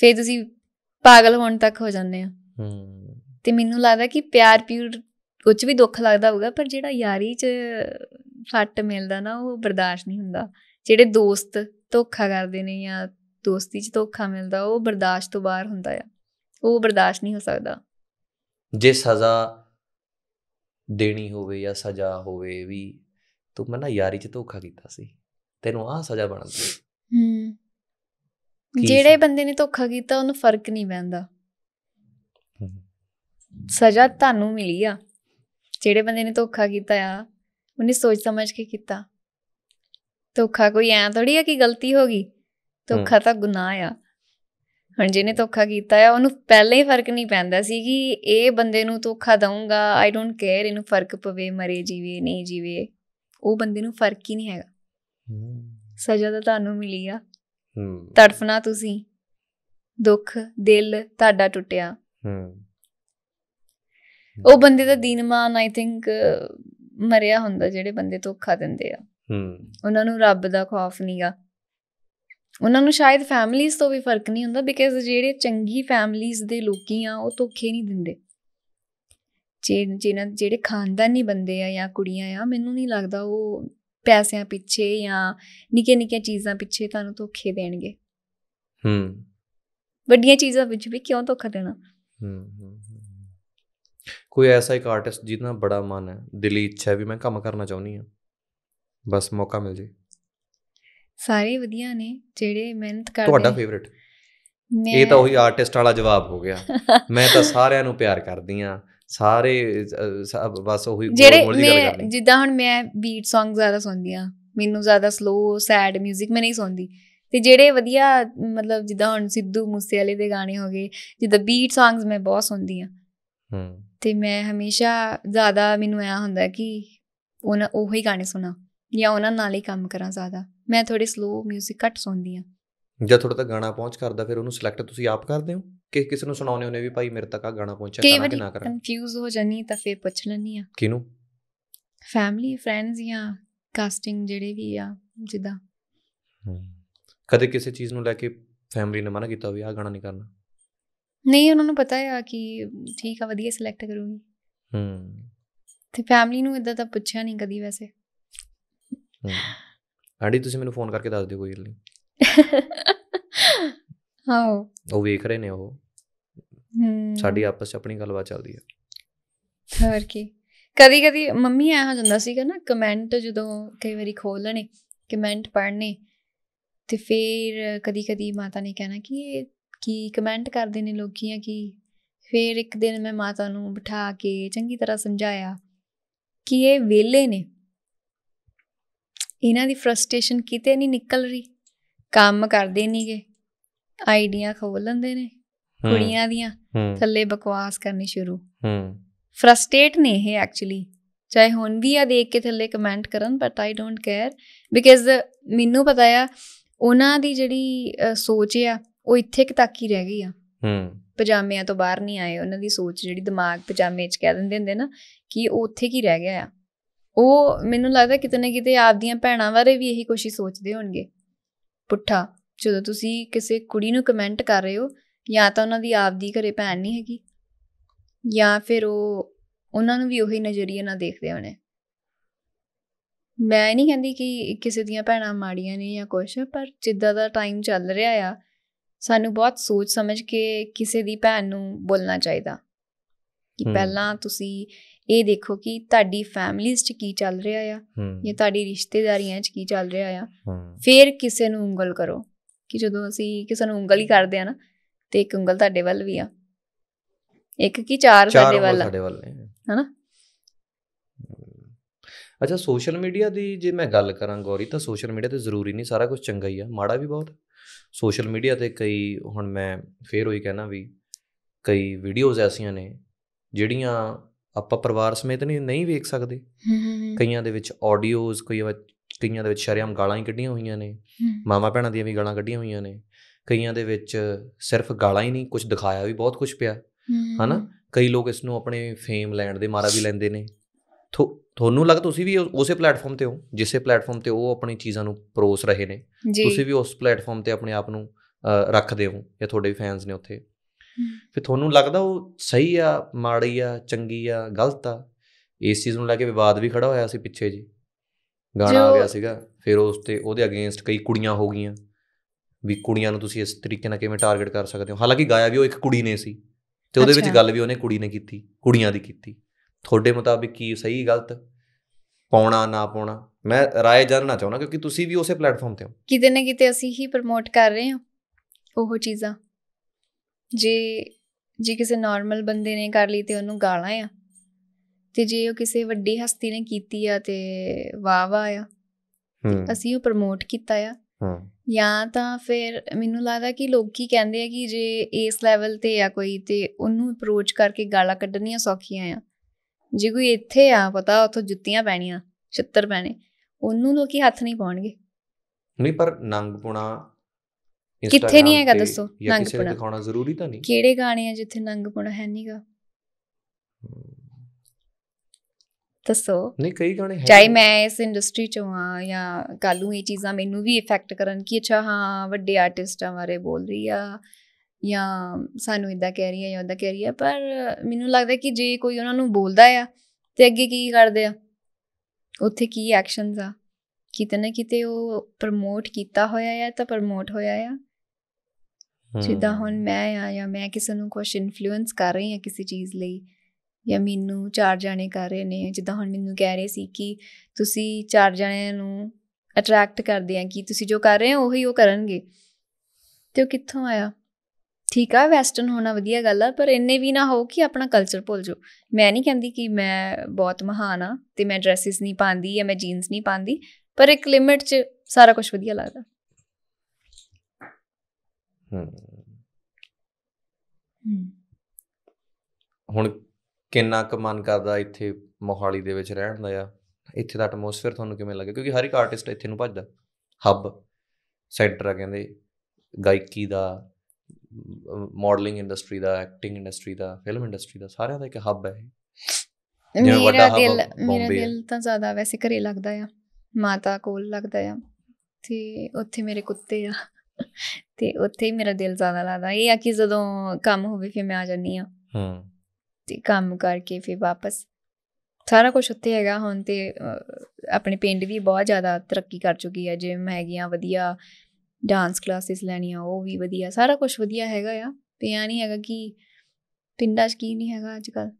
ਫੇਰ ਤੁਸੀਂ ਪਾਗਲ ਹੋਣ ਤੱਕ ਹੋ ਜਾਂਦੇ ਆ ਹੂੰ ਤੇ ਮੈਨੂੰ ਲੱਗਦਾ ਕਿ ਪਿਆਰ ਪਿਉਰ ਕੁਝ ਵੀ ਦੁੱਖ ਲੱਗਦਾ ਹੋਊਗਾ ਪਰ ਜਿਹੜਾ ਯਾਰੀ 'ਚ ਸੱਟ ਮਿਲਦਾ ਨਾ ਉਹ ਬਰਦਾਸ਼ਤ ਨਹੀਂ ਹੁੰਦਾ ਜਿਹੜੇ ਦੋਸਤ ਧੋਖਾ ਕਰਦੇ ਨੇ ਜਾਂ ਦੋਸਤੀ 'ਚ ਧੋਖਾ ਮਿਲਦਾ ਉਹ ਬਰਦਾਸ਼ਤ ਤੋਂ ਬਾਹਰ ਹੁੰਦਾ ਆ ਉਹ ਬਰਦਾਸ਼ਤ ਨਹੀਂ ਹੋ ਸਕਦਾ ਜੇ ਸਜ਼ਾ ਦੇਣੀ ਹੋਵੇ ਜਾਂ ਸਜ਼ਾ ਹੋਵੇ ਵੀ ਤੂੰ ਮੈਂ ਨਾ ਯਾਰੀ 'ਚ ਧੋਖਾ ਕੀਤਾ ਸੀ ਤੈਨੂੰ ਆਹ ਸਜ਼ਾ ਬਣਦੀ ਹੂੰ ਜਿਹੜੇ ਬੰਦੇ ਨੇ ਧੋਖਾ ਕੀਤਾ ਉਹਨੂੰ ਫਰਕ ਨਹੀਂ ਪੈਂਦਾ ਸਜ਼ਾ ਤੁਹਾਨੂੰ ਮਿਲੀ ਆ ਜਿਹੜੇ ਬੰਦੇ ਨੇ ਧੋਖਾ ਕੀਤਾ ਆ ਉਹਨੇ ਸੋਚ ਸਮਝ ਕੇ ਕੀਤਾ ਧੋਖਾ ਕੋਈ ਐ ਥੋੜੀ ਆ ਕਿ ਗਲਤੀ ਹੋ ਗਈ ਧੋਖਾ ਤਾਂ ਗੁਨਾਹ ਆ ਹੁਣ ਜਿਹਨੇ ਧੋਖਾ ਕੀਤਾ ਆ ਉਹਨੂੰ ਪਹਿਲੇ ਹੀ ਫਰਕ ਨਹੀਂ ਪੈਂਦਾ ਸੀ ਕਿ ਇਹ ਬੰਦੇ ਨੂੰ ਧੋਖਾ ਦਊਂਗਾ ਆਈ ਡੋਨਟ ਕੇਅਰ ਇਹਨੂੰ ਫਰਕ ਪਵੇ ਮਰੇ ਜੀਵੇ ਨਹੀਂ ਜੀਵੇ ਉਹ ਬੰਦੇ ਨੂੰ ਫਰਕ ਹੀ ਨਹੀਂ ਹੈਗਾ ਸਜ਼ਾ ਤਾਂ ਤੁਹਾਨੂੰ ਮਿਲੀ ਆ ਤੜਫਣਾ ਤੁਸੀਂ ਦੁੱਖ ਦਿਲ ਤੁਹਾਡਾ ਟੁੱਟਿਆ ਉਹ ਬੰਦੇ ਦਾ ਦੀਨਮਾਨ ਆਈ ਥਿੰਕ ਮਰਿਆ ਹੁੰਦਾ ਜਿਹੜੇ ਬੰਦੇ ਧੋਖਾ ਦਿੰਦੇ ਆ ਹੂੰ ਉਹਨਾਂ ਨੂੰ ਰੱਬ ਦਾ ਖੌਫ ਨਹੀਂਗਾ ਉਹਨਾਂ ਨੂੰ ਸ਼ਾਇਦ ਫੈਮਲੀਆਂ ਤੋਂ ਵੀ ਫਰਕ ਨਹੀਂ ਹੁੰਦਾ ਬਿਕਾਜ਼ ਜਿਹੜੇ ਚੰਗੀ ਫੈਮਲੀਆਂ ਦੇ ਲੋਕੀ ਆ ਉਹ ਧੋਖੇ ਨਹੀਂ ਦਿੰਦੇ ਜਿਹਨਾਂ ਜਿਹੜੇ ਖਾਨਦਾਨੀ ਬੰਦੇ ਆ ਜਾਂ ਕੁੜੀਆਂ ਆ ਮੈਨੂੰ ਨਹੀਂ ਲੱਗਦਾ ਉਹ ਪੈਸਿਆਂ ਪਿੱਛੇ ਜਾਂ ਨਿੱਕੇ ਨਿੱਕੇ ਚੀਜ਼ਾਂ ਪਿੱਛੇ ਤੁਹਾਨੂੰ ਧੋਖੇ ਦੇਣਗੇ ਹੂੰ ਵੱਡੀਆਂ ਚੀਜ਼ਾਂ ਵਿੱਚ ਵੀ ਕਿਉਂ ਧੋਖਾ ਦੇਣਾ ਹੂੰ ਹੂੰ ਕੋਈ ਐਸਾ ਇੱਕ ਆਰਟਿਸਟ ਜਿਹਦਾ ਬੜਾ ਮਨ ਹੈ ਦਿਲੀ ਇੱਛਾ ਵੀ ਮੈਂ ਕੰਮ ਕਰਨਾ ਚਾਹੁੰਦੀ ਹਾਂ ਬਸ ਮੌਕਾ ਮਿਲ ਜੇ ਸਾਰੇ ਵਧੀਆ ਨੇ ਜਿਹੜੇ ਮਿਹਨਤ ਕਰਦੇ ਤੁਹਾਡਾ ਫੇਵਰਿਟ ਇਹ ਤਾਂ ਉਹੀ ਆਰਟਿਸਟ ਵਾਲਾ ਜਵਾਬ ਹੋ ਗਿਆ ਮੈਂ ਤਾਂ ਸਾਰਿਆਂ ਨੂੰ ਪਿਆਰ ਕਰਦੀ ਆ ਸਾਰੇ ਬਸ ਉਹੀ ਮੋੜ ਦੀ ਗੱਲ ਜਿੱਦਾਂ ਹੁਣ ਮੈਂ ਬੀਟ Song ਜ਼ਿਆਦਾ ਸੁਣਦੀ ਆ ਮੈਨੂੰ ਜ਼ਿਆਦਾ ਸਲੋ ਸੈਡ 뮤직 ਮੈਂ ਨਹੀਂ ਸੁਣਦੀ ਤੇ ਜਿਹੜੇ ਵਧੀਆ ਮਤਲਬ ਜਿੱਦਾਂ ਹੁਣ ਸਿੱਧੂ ਮੂਸੇ ਵਾਲੇ ਦੇ ਗਾਣੇ ਹੋ ਗਏ ਜਿੱਦਾਂ ਬੀਟ Songs ਮੈਂ ਬਹੁਤ ਸੁਣਦੀ ਆ ਹੂੰ ਤੇ ਮੈਂ ਹਮੇਸ਼ਾ ਜ਼ਿਆਦਾ ਮੈਨੂੰ ਆ ਹੁੰਦਾ ਕਿ ਉਹਨਾਂ ਉਹ ਹੀ ਗਾਣੇ ਸੁਣਾ ਜਾਂ ਉਹਨਾਂ ਨਾਲ ਹੀ ਕੰਮ ਕਰਾਂ ਜ਼ਿਆਦਾ ਮੈਂ ਥੋੜੇ ਸਲੋ 뮤직 ਘੱਟ ਸੁਣਦੀ ਆ ਜਦ ਥੋੜਾ ਤਾਂ ਗਾਣਾ ਪਹੁੰਚ ਕਰਦਾ ਫਿਰ ਉਹਨੂੰ ਸਿਲੈਕਟ ਤੁਸੀਂ ਆਪ ਕਰਦੇ ਹੋ ਕਿ ਕਿਸੇ ਨੂੰ ਸੁਣਾਉਣੇ ਉਹਨੇ ਵੀ ਭਾਈ ਮੇਰੇ ਤੱਕ ਆ ਗਾਣਾ ਪਹੁੰਚਿਆ ਕਰਾਂ ਕਿ ਨਾ ਕਰਾਂ ਕਨਫਿਊਜ਼ ਹੋ ਜਾਨੀ ਤਾਂ ਫਿਰ ਪੁੱਛ ਲੈਣੀ ਆ ਕਿਨੂੰ ਫੈਮਿਲੀ ਫਰੈਂਡਸ ਜਾਂ ਕਾਸਟਿੰਗ ਜਿਹੜੇ ਵੀ ਆ ਜਿੱਦਾਂ ਕਦੇ ਕਿਸੇ ਚੀਜ਼ ਨੂੰ ਲੈ ਕੇ ਫੈਮਿਲੀ ਨੇ ਮਨਾ ਕੀਤਾ ਹੋਵੇ ਆ ਗਾਣਾ ਨਹੀਂ ਕਰਨਾ ਨਹੀਂ ਉਹਨਾਂ ਨੂੰ ਪਤਾ ਹੈ ਕਿ ਠੀਕ ਆ ਵਧੀਆ ਸਿਲੈਕਟ ਕਰੂੰਗੀ ਹੂੰ ਤੇ ਫੈਮਿਲੀ ਨੂੰ ਇਦਾਂ ਤਾਂ ਪੁੱਛਿਆ ਨਹੀਂ ਕਦੀ ਵੈਸੇ ਆਂਟੀ ਤੁਸੀਂ ਮੈਨੂੰ ਫੋਨ ਕਰਕੇ ਦੱਸ ਦਿਓ ਕੋਈ ਗੱਲ ਨਹੀਂ [LAUGHS] ਹਾਂ ਉਹ ਵੇਖ ਰਹੇ ਨੇ ਉਹ ਹੂੰ ਸਾਡੀ ਆਪਸ ਚ ਆਪਣੀ ਗੱਲਬਾਤ ਚੱਲਦੀ ਆ ਹੋਰ ਕੀ ਕਦੀ ਕਦੀ ਮੰਮੀ ਐ ਜਾਂਦਾ ਸੀਗਾ ਨਾ ਕਮੈਂਟ ਜਦੋਂ ਕਈ ਵਾਰੀ ਖੋਲ ਲੈਣੇ ਕਮੈਂਟ ਪੜਨੇ ਤੇ ਫੇਰ ਕਦੀ ਕਦੀ ਮਾਤਾ ਨੇ ਕਹਿਣਾ ਕਿ ਕਿ ਕਮੈਂਟ ਕਰਦੇ ਨੇ ਆ ਕਿ ਫਿਰ ਇੱਕ ਦਿਨ ਮੈਂ ਮਾਤਾ ਨੂੰ ਬਿਠਾ ਕੇ ਚੰਗੀ ਤਰ੍ਹਾਂ ਸਮਝਾਇਆ ਕਿ ਇਹ ਵੇਲੇ ਨੇ ਇਹਨਾਂ ਦੀ ਫਰਸਟ੍ਰੇਸ਼ਨ ਕਿਤੇ ਨਹੀਂ ਨਿਕਲ ਰਹੀ ਕੰਮ ਕਰਦੇ ਨਹੀਂਗੇ ਆਈਡੀਆ ਖੋਲ ਲੈਂਦੇ ਨੇ ਕੁੜੀਆਂ ਦੀਆਂ ਥੱਲੇ ਬਕਵਾਸ ਕਰਨੀ ਸ਼ੁਰੂ ਹੂੰ ਫਰਸਟ੍ਰੇਟ ਨੇ ਇਹ ਐਕਚੁਅਲੀ ਚਾਹੇ ਹੁਣ ਵੀ ਆ ਦੇਖ ਕੇ ਥੱਲੇ ਕਮੈਂਟ ਕਰਨ but I don't care because ਮੈਨੂੰ ਪਤਾ ਆ ਉਹਨਾਂ ਦੀ ਜਿਹੜੀ ਸੋਚ ਆ ਉਹ ਇੱਥੇ ਕਿ ਤੱਕ ਹੀ ਰਹਿ ਗਈ ਆ ਹੂੰ ਪਜਾਮਿਆਂ ਤੋਂ ਬਾਹਰ ਨਹੀਂ ਆਏ ਉਹਨਾਂ ਦੀ ਸੋਚ ਜਿਹੜੀ ਦਿਮਾਗ ਪਜਾਮੇ 'ਚ ਕਹਿ ਦਿੰਦੇ ਹੁੰਦੇ ਨਾ ਕਿ ਉਹ ਉੱਥੇ ਕੀ ਰਹਿ ਗਿਆ ਆ ਉਹ ਮੈਨੂੰ ਲੱਗਦਾ ਕਿਤੇ ਨਾ ਕਿਤੇ ਆਪਦੀਆਂ ਭੈਣਾਂ ਬਾਰੇ ਵੀ ਇਹੀ ਕੁਝ ਹੀ ਸੋਚਦੇ ਹੋਣਗੇ ਪੁੱਠਾ ਜਦੋਂ ਤੁਸੀਂ ਕਿਸੇ ਕੁੜੀ ਨੂੰ ਕਮੈਂਟ ਕਰ ਰਹੇ ਹੋ ਜਾਂ ਤਾਂ ਉਹਨਾਂ ਦੀ ਆਪਦੀ ਘਰੇ ਭੈਣ ਨਹੀਂ ਹੈਗੀ ਜਾਂ ਫਿਰ ਉਹ ਉਹਨਾਂ ਨੂੰ ਵੀ ਉਹੀ ਨਜ਼ਰੀਏ ਨਾਲ ਦੇਖਦੇ ਹੋਣੇ ਮੈਂ ਨਹੀਂ ਕਹਿੰਦੀ ਕਿ ਕਿਸੇ ਦੀਆਂ ਭੈਣਾਂ ਮਾੜੀਆਂ ਨੇ ਜਾਂ ਕੁਝ ਪਰ ਜਿੱਦਾਂ ਦਾ ਟਾਈਮ ਚੱਲ ਰਿਹਾ ਆ ਸਾਨੂੰ ਬਹੁਤ ਸੋਚ ਸਮਝ ਕੇ ਕਿਸੇ ਦੀ ਭੈਣ ਨੂੰ ਬੋਲਣਾ ਚਾਹੀਦਾ ਕਿ ਪਹਿਲਾਂ ਤੁਸੀਂ ਇਹ ਦੇਖੋ ਕਿ ਤੁਹਾਡੀ ਫੈਮਿਲੀਜ਼ 'ਚ ਕੀ ਚੱਲ ਰਿਹਾ ਆ ਜਾਂ ਤੁਹਾਡੀ ਰਿਸ਼ਤੇਦਾਰੀਆਂ 'ਚ ਕੀ ਚੱਲ ਰਿਹਾ ਆ ਫਿਰ ਕਿਸੇ ਨੂੰ ਉਂਗਲ ਕਰੋ ਕਿ ਜਦੋਂ ਅਸੀਂ ਕਿਸੇ ਨੂੰ ਉਂਗਲ ਹੀ ਕਰਦੇ ਆ ਨਾ ਤੇ ਇੱਕ ਉਂਗਲ ਤੁਹਾਡੇ ਵੱਲ ਵੀ ਆ ਇੱਕ ਕੀ ਚਾਰ ਸਾਡੇ ਵੱਲ ਸਾਡੇ ਵੱਲ ਨੇ ਹਨਾ ਅੱਛਾ ਸੋਸ਼ਲ ਮੀਡੀਆ ਦੀ ਜੇ ਮੈਂ ਗੱਲ ਕਰਾਂ ਗੌਰੀ ਤਾਂ ਸੋਸ਼ਲ ਮੀਡੀਆ ਤੇ ਜ਼ਰੂਰੀ ਨਹੀਂ ਸਾਰਾ ਕੁਝ ਚੰਗਾ ਹੀ ਆ ਮਾੜਾ ਵੀ ਬਹੁਤ ਸੋਸ਼ਲ ਮੀਡੀਆ ਤੇ ਕਈ ਹੁਣ ਮੈਂ ਫੇਰ ਹੋਈ ਕਹਿਣਾ ਵੀ ਕਈ ਵੀਡੀਓਜ਼ ਐਸੀਆਂ ਨੇ ਜਿਹੜੀਆਂ ਆਪਾਂ ਪਰਿਵਾਰ ਸਮੇਤ ਨਹੀਂ ਨਹੀਂ ਵੇਖ ਸਕਦੇ ਕਈਆਂ ਦੇ ਵਿੱਚ ਆਡੀਓਜ਼ ਕੋਈ ਕਈਆਂ ਦੇ ਵਿੱਚ ਸ਼ਰਿਆਮ ਗਾਲਾਂ ਹੀ ਕੱਢੀਆਂ ਹੋਈਆਂ ਨੇ ਮਾਮਾ ਭੈਣਾਂ ਦੀਆਂ ਵੀ ਗਾਲਾਂ ਕੱਢੀਆਂ ਹੋਈਆਂ ਨੇ ਕਈਆਂ ਦੇ ਵਿੱਚ ਸਿਰਫ ਗਾਲਾਂ ਹੀ ਨਹੀਂ ਕੁਝ ਦਿਖਾਇਆ ਵੀ ਬਹੁਤ ਕੁਝ ਪਿਆ ਹਨਾ ਕਈ ਲੋਕ ਇਸ ਨੂੰ ਆਪਣੇ ਫੇਮ ਲੈਣ ਦੇ ਮਾਰਾ ਵੀ ਲੈਂਦੇ ਨੇ ਤੋਂ ਤੁਹਾਨੂੰ ਲੱਗ ਤੁਸੀਂ ਵੀ ਉਸੇ ਪਲੇਟਫਾਰਮ ਤੇ ਹੋ ਜਿਸੇ ਪਲੇਟਫਾਰਮ ਤੇ ਉਹ ਆਪਣੀ ਚੀਜ਼ਾਂ ਨੂੰ ਪਰੋਸ ਰਹੇ ਨੇ ਤੁਸੀਂ ਵੀ ਉਸ ਪਲੇਟਫਾਰਮ ਤੇ ਆਪਣੇ ਆਪ ਨੂੰ ਰੱਖਦੇ ਹੋ ਜਾਂ ਤੁਹਾਡੇ ਫੈਨਸ ਨੇ ਉੱਥੇ ਫਿਰ ਤੁਹਾਨੂੰ ਲੱਗਦਾ ਉਹ ਸਹੀ ਆ ਮਾੜੀ ਆ ਚੰਗੀ ਆ ਗਲਤ ਆ ਇਸ ਚੀਜ਼ ਨੂੰ ਲੈ ਕੇ ਵਿਵਾਦ ਵੀ ਖੜਾ ਹੋਇਆ ਸੀ ਪਿੱਛੇ ਜੀ ਗਾਣਾ ਆ ਗਿਆ ਸੀਗਾ ਫਿਰ ਉਸ ਤੇ ਉਹਦੇ ਅਗੇਂਸਟ ਕਈ ਕੁੜੀਆਂ ਹੋ ਗਈਆਂ ਵੀ ਕੁੜੀਆਂ ਨੂੰ ਤੁਸੀਂ ਇਸ ਤਰੀਕੇ ਨਾਲ ਕਿਵੇਂ ਟਾਰਗੇਟ ਕਰ ਸਕਦੇ ਹੋ ਹਾਲਾਂਕਿ ਗਾਇਆ ਵੀ ਉਹ ਇੱਕ ਕੁੜੀ ਨੇ ਸੀ ਤੇ ਉਹਦੇ ਵਿੱਚ ਗੱਲ ਵੀ ਉਹਨੇ ਕੁੜੀ ਨੇ ਕੀਤੀ ਕੁੜੀਆਂ ਦੀ ਕੀਤੀ ਤੁਹਾਡੇ ਮੁਤਾਬਿਕ ਕੀ ਸਹੀ ਗਲਤ ਪਾਉਣਾ ਨਾ ਪਾਉਣਾ ਮੈਂ رائے ਜਾਨਣਾ ਚਾਹੁੰਦਾ ਕਿਉਂਕਿ ਤੁਸੀਂ ਵੀ ਉਸੇ ਪਲੇਟਫਾਰਮ ਤੇ ਹੋ ਕਿਤੇ ਨਾ ਕਿਤੇ ਅਸੀਂ ਹੀ ਪ੍ਰਮੋਟ ਕਰ ਰਹੇ ਹਾਂ ਉਹ ਚੀਜ਼ਾਂ ਜੇ ਜੇ ਕਿਸੇ ਨਾਰਮਲ ਬੰਦੇ ਨੇ ਕਰ ਲਈ ਤੇ ਉਹਨੂੰ ਗਾਲਾਂ ਆ ਤੇ ਜੇ ਉਹ ਕਿਸੇ ਵੱਡੀ ਹਸਤੀ ਨੇ ਕੀਤੀ ਆ ਤੇ ਵਾਹ ਵਾਹ ਆ ਅਸੀਂ ਉਹ ਪ੍ਰਮੋਟ ਕੀਤਾ ਆ ਜਾਂ ਤਾਂ ਫਿਰ ਮੈਨੂੰ ਲੱਗਦਾ ਕਿ ਲੋਕ ਕੀ ਕਹਿੰਦੇ ਆ ਕਿ ਜੇ ਇਸ ਲੈਵਲ ਤੇ ਆ ਕੋਈ ਤੇ ਉਹਨੂੰ ਅਪਰੋਚ ਕਰਕੇ ਗਾਲਾਂ ਕੱਢਣੀਆਂ ਸੌਖੀਆਂ ਆ ਜੇ ਕੋਈ ਇੱਥੇ ਆ ਪਤਾ ਉਥੋਂ ਜੁੱਤੀਆਂ ਪੈਣੀਆਂ ਛਿੱਤਰ ਪੈਣੇ ਉਹਨੂੰ ਲੋਕੀ ਹੱਥ ਨਹੀਂ ਪਾਉਣਗੇ ਨਹੀਂ ਪਰ ਨੰਗਪੁਣਾ ਕਿੱਥੇ ਨਹੀਂ ਹੈਗਾ ਦੱਸੋ ਨੰਗਪੁਣਾ ਦਿਖਾਉਣਾ ਜ਼ਰੂਰੀ ਤਾਂ ਨਹੀਂ ਕਿਹੜੇ ਗਾਣੇ ਆ ਜਿੱਥੇ ਨੰਗਪੁਣਾ ਹੈ ਨਹੀਂਗਾ ਦੱਸੋ ਨਹੀਂ ਕਈ ਗਾਣੇ ਹੈ ਚਾਹੇ ਮੈਂ ਇਸ ਇੰਡਸਟਰੀ ਚ ਹਾਂ ਜਾਂ ਕਾਲੂ ਇਹ ਚੀਜ਼ਾਂ ਮੈਨੂੰ ਵੀ ਇਫੈਕਟ ਕਰਨ ਕਿ ਅੱਛਾ ਹਾਂ ਵੱਡੇ ਆਰਟਿਸਟਾਂ ਬਾਰੇ ਬੋਲ ਰਹੀ ਆ ਜਾਂ ਸਾਨੂੰ ਇਦਾਂ ਕਹਿ ਰਹੀ ਹੈ ਜਾਂ ਉਦਾਂ ਕਹਿ ਰਹੀ ਹੈ ਪਰ ਮੈਨੂੰ ਲੱਗਦਾ ਕਿ ਜੇ ਕੋਈ ਉਹਨਾਂ ਨੂੰ ਬੋਲਦਾ ਆ ਤੇ ਅੱਗੇ ਕੀ ਕਰਦੇ ਆ ਉੱਥੇ ਕੀ ਐਕਸ਼ਨਸ ਆ ਕਿਤਨੇ ਕਿਤੇ ਉਹ ਪ੍ਰਮੋਟ ਕੀਤਾ ਹੋਇਆ ਆ ਤਾਂ ਪ੍ਰਮੋਟ ਹੋਇਆ ਆ ਜਿੱਦਾਂ ਹੁਣ ਮੈਂ ਆ ਜਾਂ ਮੈਂ ਕਿਸੇ ਨੂੰ ਕੁਝ ਇਨਫਲੂਐਂਸ ਕਰ ਰਹੀ ਹਾਂ ਕਿਸੇ ਚੀਜ਼ ਲਈ ਜਾਂ ਮੈਨੂੰ ਚਾਰ ਜਾਣੇ ਕਰ ਰਹੇ ਨੇ ਜਿੱਦਾਂ ਹੁਣ ਮੈਨੂੰ ਕਹਿ ਰਹੇ ਸੀ ਕਿ ਤੁਸੀਂ ਚਾਰ ਜਾਣਿਆਂ ਨੂੰ ਅਟਰੈਕਟ ਕਰਦੇ ਆ ਕਿ ਤੁਸੀਂ ਜੋ ਕਰ ਰਹੇ ਹੋ ਉਹੀ ਉਹ ਕਰਨਗੇ ਤੇ ਉਹ ਕਿੱਥੋਂ ਆਇਆ ਠੀਕ ਆ ਵੈਸਟਰਨ ਹੋਣਾ ਵਧੀਆ ਗੱਲ ਆ ਪਰ ਇੰਨੇ ਵੀ ਨਾ ਹੋ ਕਿ ਆਪਣਾ ਕਲਚਰ ਭੁੱਲ ਜਾਓ ਮੈਂ ਨਹੀਂ ਕਹਿੰਦੀ ਕਿ ਮੈਂ ਬਹੁਤ ਮਹਾਨ ਆ ਤੇ ਮੈਂ ਡਰੈਸਸ ਨਹੀਂ ਪਾਉਂਦੀ ਜਾਂ ਮੈਂ ਜੀਨਸ ਨਹੀਂ ਪਾਉਂਦੀ ਪਰ ਇੱਕ ਲਿਮਿਟ 'ਚ ਸਾਰਾ ਕੁਝ ਵਧੀਆ ਲੱਗਦਾ ਹੂੰ ਹੁਣ ਕਿੰਨਾ ਕੁ ਮਨ ਕਰਦਾ ਇੱਥੇ ਮੋਹਾਲੀ ਦੇ ਵਿੱਚ ਰਹਿਣ ਦਾ ਆ ਇੱਥੇ ਦਾ ਐਟਮੋਸਫੇਅਰ ਤੁਹਾਨੂੰ ਕਿਵੇਂ ਲੱਗਿਆ ਕਿਉਂਕਿ ਹਰ ਇੱਕ ਆਰਟਿਸਟ ਇੱਥੇ ਨੂੰ ਭੱਜਦਾ ਹੱਬ ਸੈਂਟਰ ਆ ਕਹਿੰਦੇ ਗਾਇਕੀ ਦਾ ਮਾਡਲਿੰਗ ਇੰਡਸਟਰੀ ਦਾ ਐਕਟਿੰਗ ਇੰਡਸਟਰੀ ਦਾ ਫਿਲਮ ਇੰਡਸਟਰੀ ਦਾ ਸਾਰਿਆਂ ਦਾ ਇੱਕ ਹੱਬ ਹੈ ਮੇਰਾ ਦਿਲ ਮੇਰਾ ਦਿਲ ਤਾਂ ਜ਼ਿਆਦਾ ਵੈਸੇ ਘਰੇ ਲੱਗਦਾ ਆ ਮਾਤਾ ਕੋਲ ਲੱਗਦਾ ਆ ਤੇ ਉੱਥੇ ਮੇਰੇ ਕੁੱਤੇ ਆ ਤੇ ਉੱਥੇ ਹੀ ਮੇਰਾ ਦਿਲ ਜ਼ਿਆਦਾ ਲੱਗਦਾ ਇਹ ਆ ਕਿ ਜਦੋਂ ਕੰਮ ਹੋਵੇ ਫਿਰ ਮੈਂ ਆ ਜਾਂਦੀ ਆ ਹਾਂ ਤੇ ਕੰਮ ਕਰਕੇ ਫਿਰ ਵਾਪਸ ਸਾਰਾ ਕੁਝ ਉੱਥੇ ਹੈਗਾ ਹੁਣ ਤੇ ਆਪਣੇ ਪਿੰਡ ਵੀ ਬਹੁਤ ਜ਼ਿਆਦਾ ਤਰੱਕੀ ਕਰ ਚੁੱਕੀ ਹੈ ਜਿਵੇਂ ਮੈਂ ਹੈਗੀ ਆ ਵਧੀਆ ਡਾਂਸ ਕਲਾਸਿਸ ਲੈਣੀਆਂ ਉਹ ਵੀ ਵਧੀਆ ਸਾਰਾ ਕੁਝ ਵਧੀਆ ਹੈਗਾ ਆ ਤੇ ਆ ਨਹੀਂ ਹੈਗਾ ਕਿ ਪਿੰਡਾਂ 'ਚ ਕੀ ਨਹੀਂ ਹੈਗਾ ਅੱਜ ਕੱਲ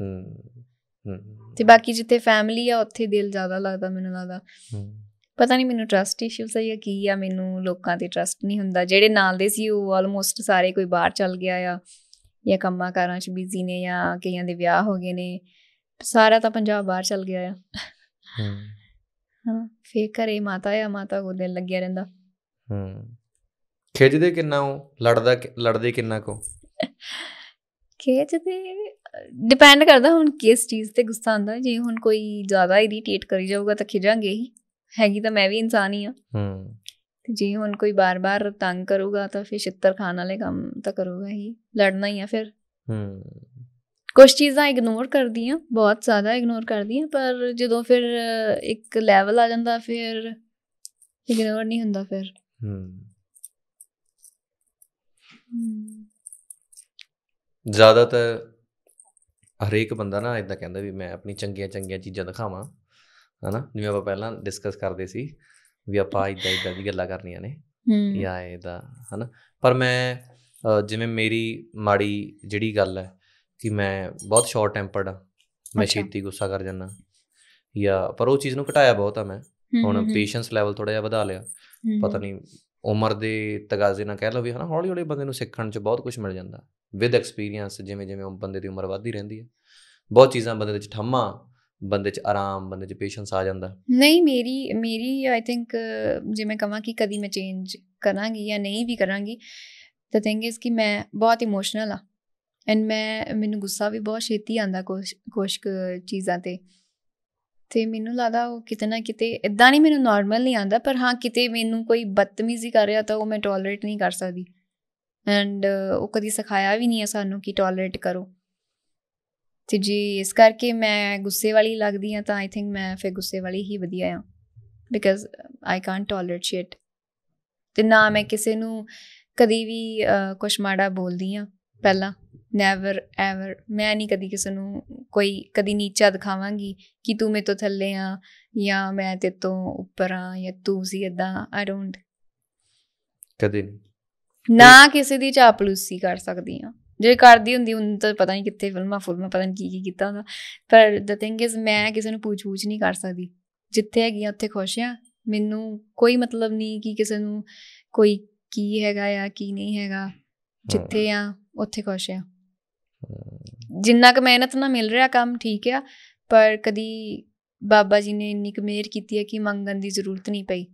ਹੂੰ ਤੇ ਬਾਕੀ ਜਿੱਥੇ ਫੈਮਿਲੀ ਆ ਉੱਥੇ ਦਿਲ ਜ਼ਿਆਦਾ ਲੱਗਦਾ ਮੈਨੂੰ ਲੱਗਦਾ ਪਤਾ ਨਹੀਂ ਮੈਨੂੰ ਟਰਸਟ ਇਸ਼ੂਸ ਆ ਜਾਂ ਕੀ ਆ ਮੈਨੂੰ ਲੋਕਾਂ ਤੇ ਟਰਸਟ ਨਹੀਂ ਹੁੰਦਾ ਜਿਹੜੇ ਨਾਲ ਦੇ ਸੀ ਉਹ ਆਲਮੋਸਟ ਸਾਰੇ ਕੋਈ ਬਾਹਰ ਚੱਲ ਗਿਆ ਆ ਜਾਂ ਕੰਮਾਂ ਕਾਰਾਂ 'ਚ ਬਿਜ਼ੀ ਨੇ ਜਾਂ ਕਈਆਂ ਦੇ ਵਿਆਹ ਹੋ ਗਏ ਨੇ ਸਾਰਾ ਤਾਂ ਪੰਜਾਬ ਬਾਹਰ ਚੱਲ ਗਿਆ ਆ ਹਾਂ ਫੇਰ ਕਰੇ ਮਾਤਾ ਆ ਮਾਤਾ ਕੋ ਦਿਲ ਲੱਗਿਆ ਰਹਿੰਦਾ ਹੂੰ ਖਿੱਚਦੇ ਕਿੰਨਾ ਉਹ ਲੜਦਾ ਲੜਦੇ ਕਿੰਨਾ ਕੋ ਖਿੱਚਦੇ ਡਿਪੈਂਡ ਕਰਦਾ ਹੁਣ ਕਿਸ ਚੀਜ਼ ਤੇ ਗੁੱਸਾ ਆਉਂਦਾ ਜੇ ਹੁਣ ਕੋਈ ਜ਼ਿਆਦਾ ਇਰੀਟੇਟ ਕਰੀ ਜਾਊਗਾ ਤਾਂ ਖਿਜਾਂਗੇ ਹੀ ਹੈਗੀ ਤਾਂ ਮੈਂ ਵੀ ਇਨਸਾਨ ਹੀ ਆ ਹੂੰ ਤੇ ਜੇ ਹੁਣ ਕੋਈ ਬਾਰ-ਬਾਰ ਤੰਗ ਕਰੂਗਾ ਤਾਂ ਫਿਰ ਛਿੱਤਰ ਖਾਣ ਵਾਲੇ ਕੰਮ ਤਾਂ ਕਰੂਗਾ ਹੀ ਲੜਨਾ ਹੀ ਆ ਫਿਰ ਹੂੰ ਕੁਝ ਚੀਜ਼ਾਂ ਇਗਨੋਰ ਕਰਦੀ ਆ ਬਹੁਤ ਜ਼ਿਆਦਾ ਇਗਨੋਰ ਕਰਦੀ ਆ ਪਰ ਜਦੋਂ ਫਿਰ ਇੱਕ ਲੈਵਲ ਆ ਜਾਂਦਾ ਫਿਰ ਇਗਨੋਰ ਨਹੀਂ ਹੁੰਦਾ ਫਿਰ ਹੂੰ ਜ਼ਿਆਦਾਤਰ ਹਰੇਕ ਬੰਦਾ ਨਾ ਇਦਾਂ ਕਹਿੰਦਾ ਵੀ ਮੈਂ ਆਪਣੀ ਚੰਗੀਆਂ ਚੰਗੀਆਂ ਚੀਜ਼ਾਂ ਦਿਖਾਵਾਂ ਹਨਾ ਜਿਵੇਂ ਆਪਾਂ ਪਹਿਲਾਂ ਡਿਸਕਸ ਕਰਦੇ ਸੀ ਵੀ ਆਪਾਂ ਇਦਾਂ ਇਦਾਂ ਦੀ ਗੱਲਾਂ ਕਰਨੀਆਂ ਨੇ ਜਾਂ ਇਹਦਾ ਹਨਾ ਪਰ ਮੈਂ ਜਿਵੇਂ ਮੇਰੀ ਮਾੜੀ ਜਿਹੜੀ ਗੱਲ ਹੈ ਕਿ ਮੈਂ ਬਹੁਤ ਸ਼ਾਰਟ ਟੈਂਪਰਡ ਆ ਮੈਂ ਛੇਤੀ ਗੁੱਸਾ ਕਰ ਜਾਂਦਾ ਜਾਂ ਪਰ ਉਹ ਚੀਜ਼ ਨੂੰ ਘਟਾਇਆ ਬਹੁਤ ਆ ਮੈਂ ਹੁਣ ਪੇਸ਼ੈਂਸ ਲੈਵਲ ਥੋੜਾ ਜਿਹਾ ਵਧਾ ਲਿਆ ਪਤਾ ਨਹੀਂ ਉਮਰ ਦੇ ਤਗਾਜ਼ੇ ਨਾਲ ਕਹਿ ਲਓ ਵੀ ਹਨਾ ਹੌਲੀ ਹੌਲੀ ਬੰਦੇ ਨੂੰ ਸਿੱਖਣ 'ਚ ਬਹੁਤ ਕੁਝ ਮਿਲ ਜਾਂਦਾ ਵਿਦ ਐਕਸਪੀਰੀਅੰਸ ਜਿਵੇਂ ਜਿਵੇਂ ਉਹ ਬੰਦੇ ਦੀ ਉਮਰ ਵੱਧਦੀ ਰਹਿੰਦੀ ਹੈ ਬਹੁਤ ਚੀਜ਼ਾਂ ਬੰਦੇ ਦੇ 'ਚ ਠੰਮਾ ਬੰਦੇ 'ਚ ਆਰਾਮ ਬੰਦੇ 'ਚ ਪੇਸ਼ੈਂਸ ਆ ਜਾਂਦਾ ਨਹੀਂ ਮੇਰੀ ਮੇਰੀ ਆਈ ਥਿੰਕ ਜੇ ਮੈਂ ਕਹਾਂ ਕਿ ਕਦੀ ਮੈਂ ਚੇਂਜ ਕਰਾਂਗੀ ਜਾਂ ਨਹੀਂ ਵੀ ਕਰਾਂਗੀ ਤਾਂ ਥਿੰਗ ਇਸ ਕਿ ਮੈਂ ਬਹੁਤ ਇਮੋਸ਼ਨਲ ਆ ਐਂਡ ਮੈਂ ਮੈਨੂੰ ਗੁੱਸਾ ਵੀ ਬਹੁਤ ਛੇਤੀ ਆਂਦਾ ਕੁਝ ਕੁਝ ਚੀਜ਼ਾਂ ਤੇ ਤੇ ਮੈਨੂੰ ਲੱਗਦਾ ਉਹ ਕਿਤੇ ਨਾ ਕਿਤੇ ਇਦਾਂ ਨਹੀਂ ਮੈਨੂੰ ਨਾਰਮਲ ਨਹੀਂ ਆਂਦਾ ਪਰ ਹਾਂ ਕਿਤੇ ਮੈਨੂੰ ਕੋਈ ਬਦਤਮੀਜ਼ੀ ਕਰ ਰਿਹਾ ਤਾਂ ਉਹ ਮੈਂ ਟੋਲਰੇਟ ਨਹੀਂ ਕਰ ਸਕਦੀ ਐਂਡ ਉਹ ਕਦੀ ਸਿਖਾਇਆ ਵੀ ਨਹੀਂ ਹੈ ਸਾਨੂੰ ਕਿ ਟੋਲਰੇਟ ਕਰੋ ਤੇ ਜੀ ਇਸ ਕਰਕੇ ਮੈਂ ਗੁੱਸੇ ਵਾਲੀ ਲੱਗਦੀ ਆ ਤਾਂ ਆਈ ਥਿੰਕ ਮੈਂ ਫੇ ਗੁੱਸੇ ਵਾਲੀ ਹੀ ਵਧੀਆ ਆ because I can't tolerate shit ਤੇ ਨਾ ਮੈਂ ਕਿਸੇ ਨੂੰ ਕਦੀ ਵੀ ਕੁਛ ਮਾੜਾ ਬੋਲਦੀ ਆ ਪਹਿਲਾਂ ਨੈਵਰ ਐਵਰ ਮੈਂ ਨਹੀਂ ਕਦੀ ਕਿਸੇ ਨੂੰ ਕੋਈ ਕਦੀ ਨੀਚਾ ਦਿਖਾਵਾਂਗੀ ਕਿ ਤੂੰ ਮੇਰੇ ਤੋਂ ਥੱਲੇ ਆ ਜਾਂ ਮੈਂ ਤੇ ਤੋਂ ਉੱਪਰ ਆ ਜਾਂ ਤੂੰ ਸੀ ਇਦਾਂ ਆਈ ਡੋਨਟ ਕਦੇ ਨਹੀਂ ਨਾ ਕਿਸੇ ਦੀ ਚਾਪਲੂਸੀ ਕਰ ਸਕਦੀ ਆ ਜੇ ਕਰਦੀ ਹੁੰਦੀ ਹੁਣ ਤਾਂ ਪਤਾ ਨਹੀਂ ਕਿੱਥੇ ਫਿਲਮਾਂ ਫੁਲਮਾਂ ਪਤਾ ਨਹੀਂ ਕੀ ਕੀ ਕੀਤਾ ਹੁੰਦਾ ਪਰ ਦ ਥਿੰਗ ਇਜ਼ ਮੈਂ ਕਿਸੇ ਨੂੰ ਪੁੱਛ ਪੁੱਛ ਨਹੀਂ ਕਰ ਸਕਦੀ ਜਿੱਥੇ ਹੈਗੀ ਆ ਉੱਥੇ ਖੁਸ਼ ਆ ਮੈਨੂੰ ਕੋਈ ਮਤਲਬ ਨਹੀਂ ਕਿ ਕਿਸੇ ਨੂੰ ਕੋਈ ਕੀ ਹੈਗਾ ਆ ਕੀ ਨਹੀਂ ਹੈਗਾ ਜਿੱਥੇ ਆ ਉੱਥੇ ਖੁਸ਼ ਆ ਜਿੰਨਾ ਕਿ ਮਿਹਨਤ ਨਾਲ ਮਿਲ ਰਿਹਾ ਕੰਮ ਠੀਕ ਆ ਪਰ ਕਦੀ ਬਾਬਾ ਜੀ ਨੇ ਇੰਨੀ ਕੁ ਮਿਹਰ ਕੀਤੀ ਹੈ ਕਿ ਮੰਗਣ ਦੀ ਜ਼ਰੂਰਤ ਨਹੀਂ ਪਈ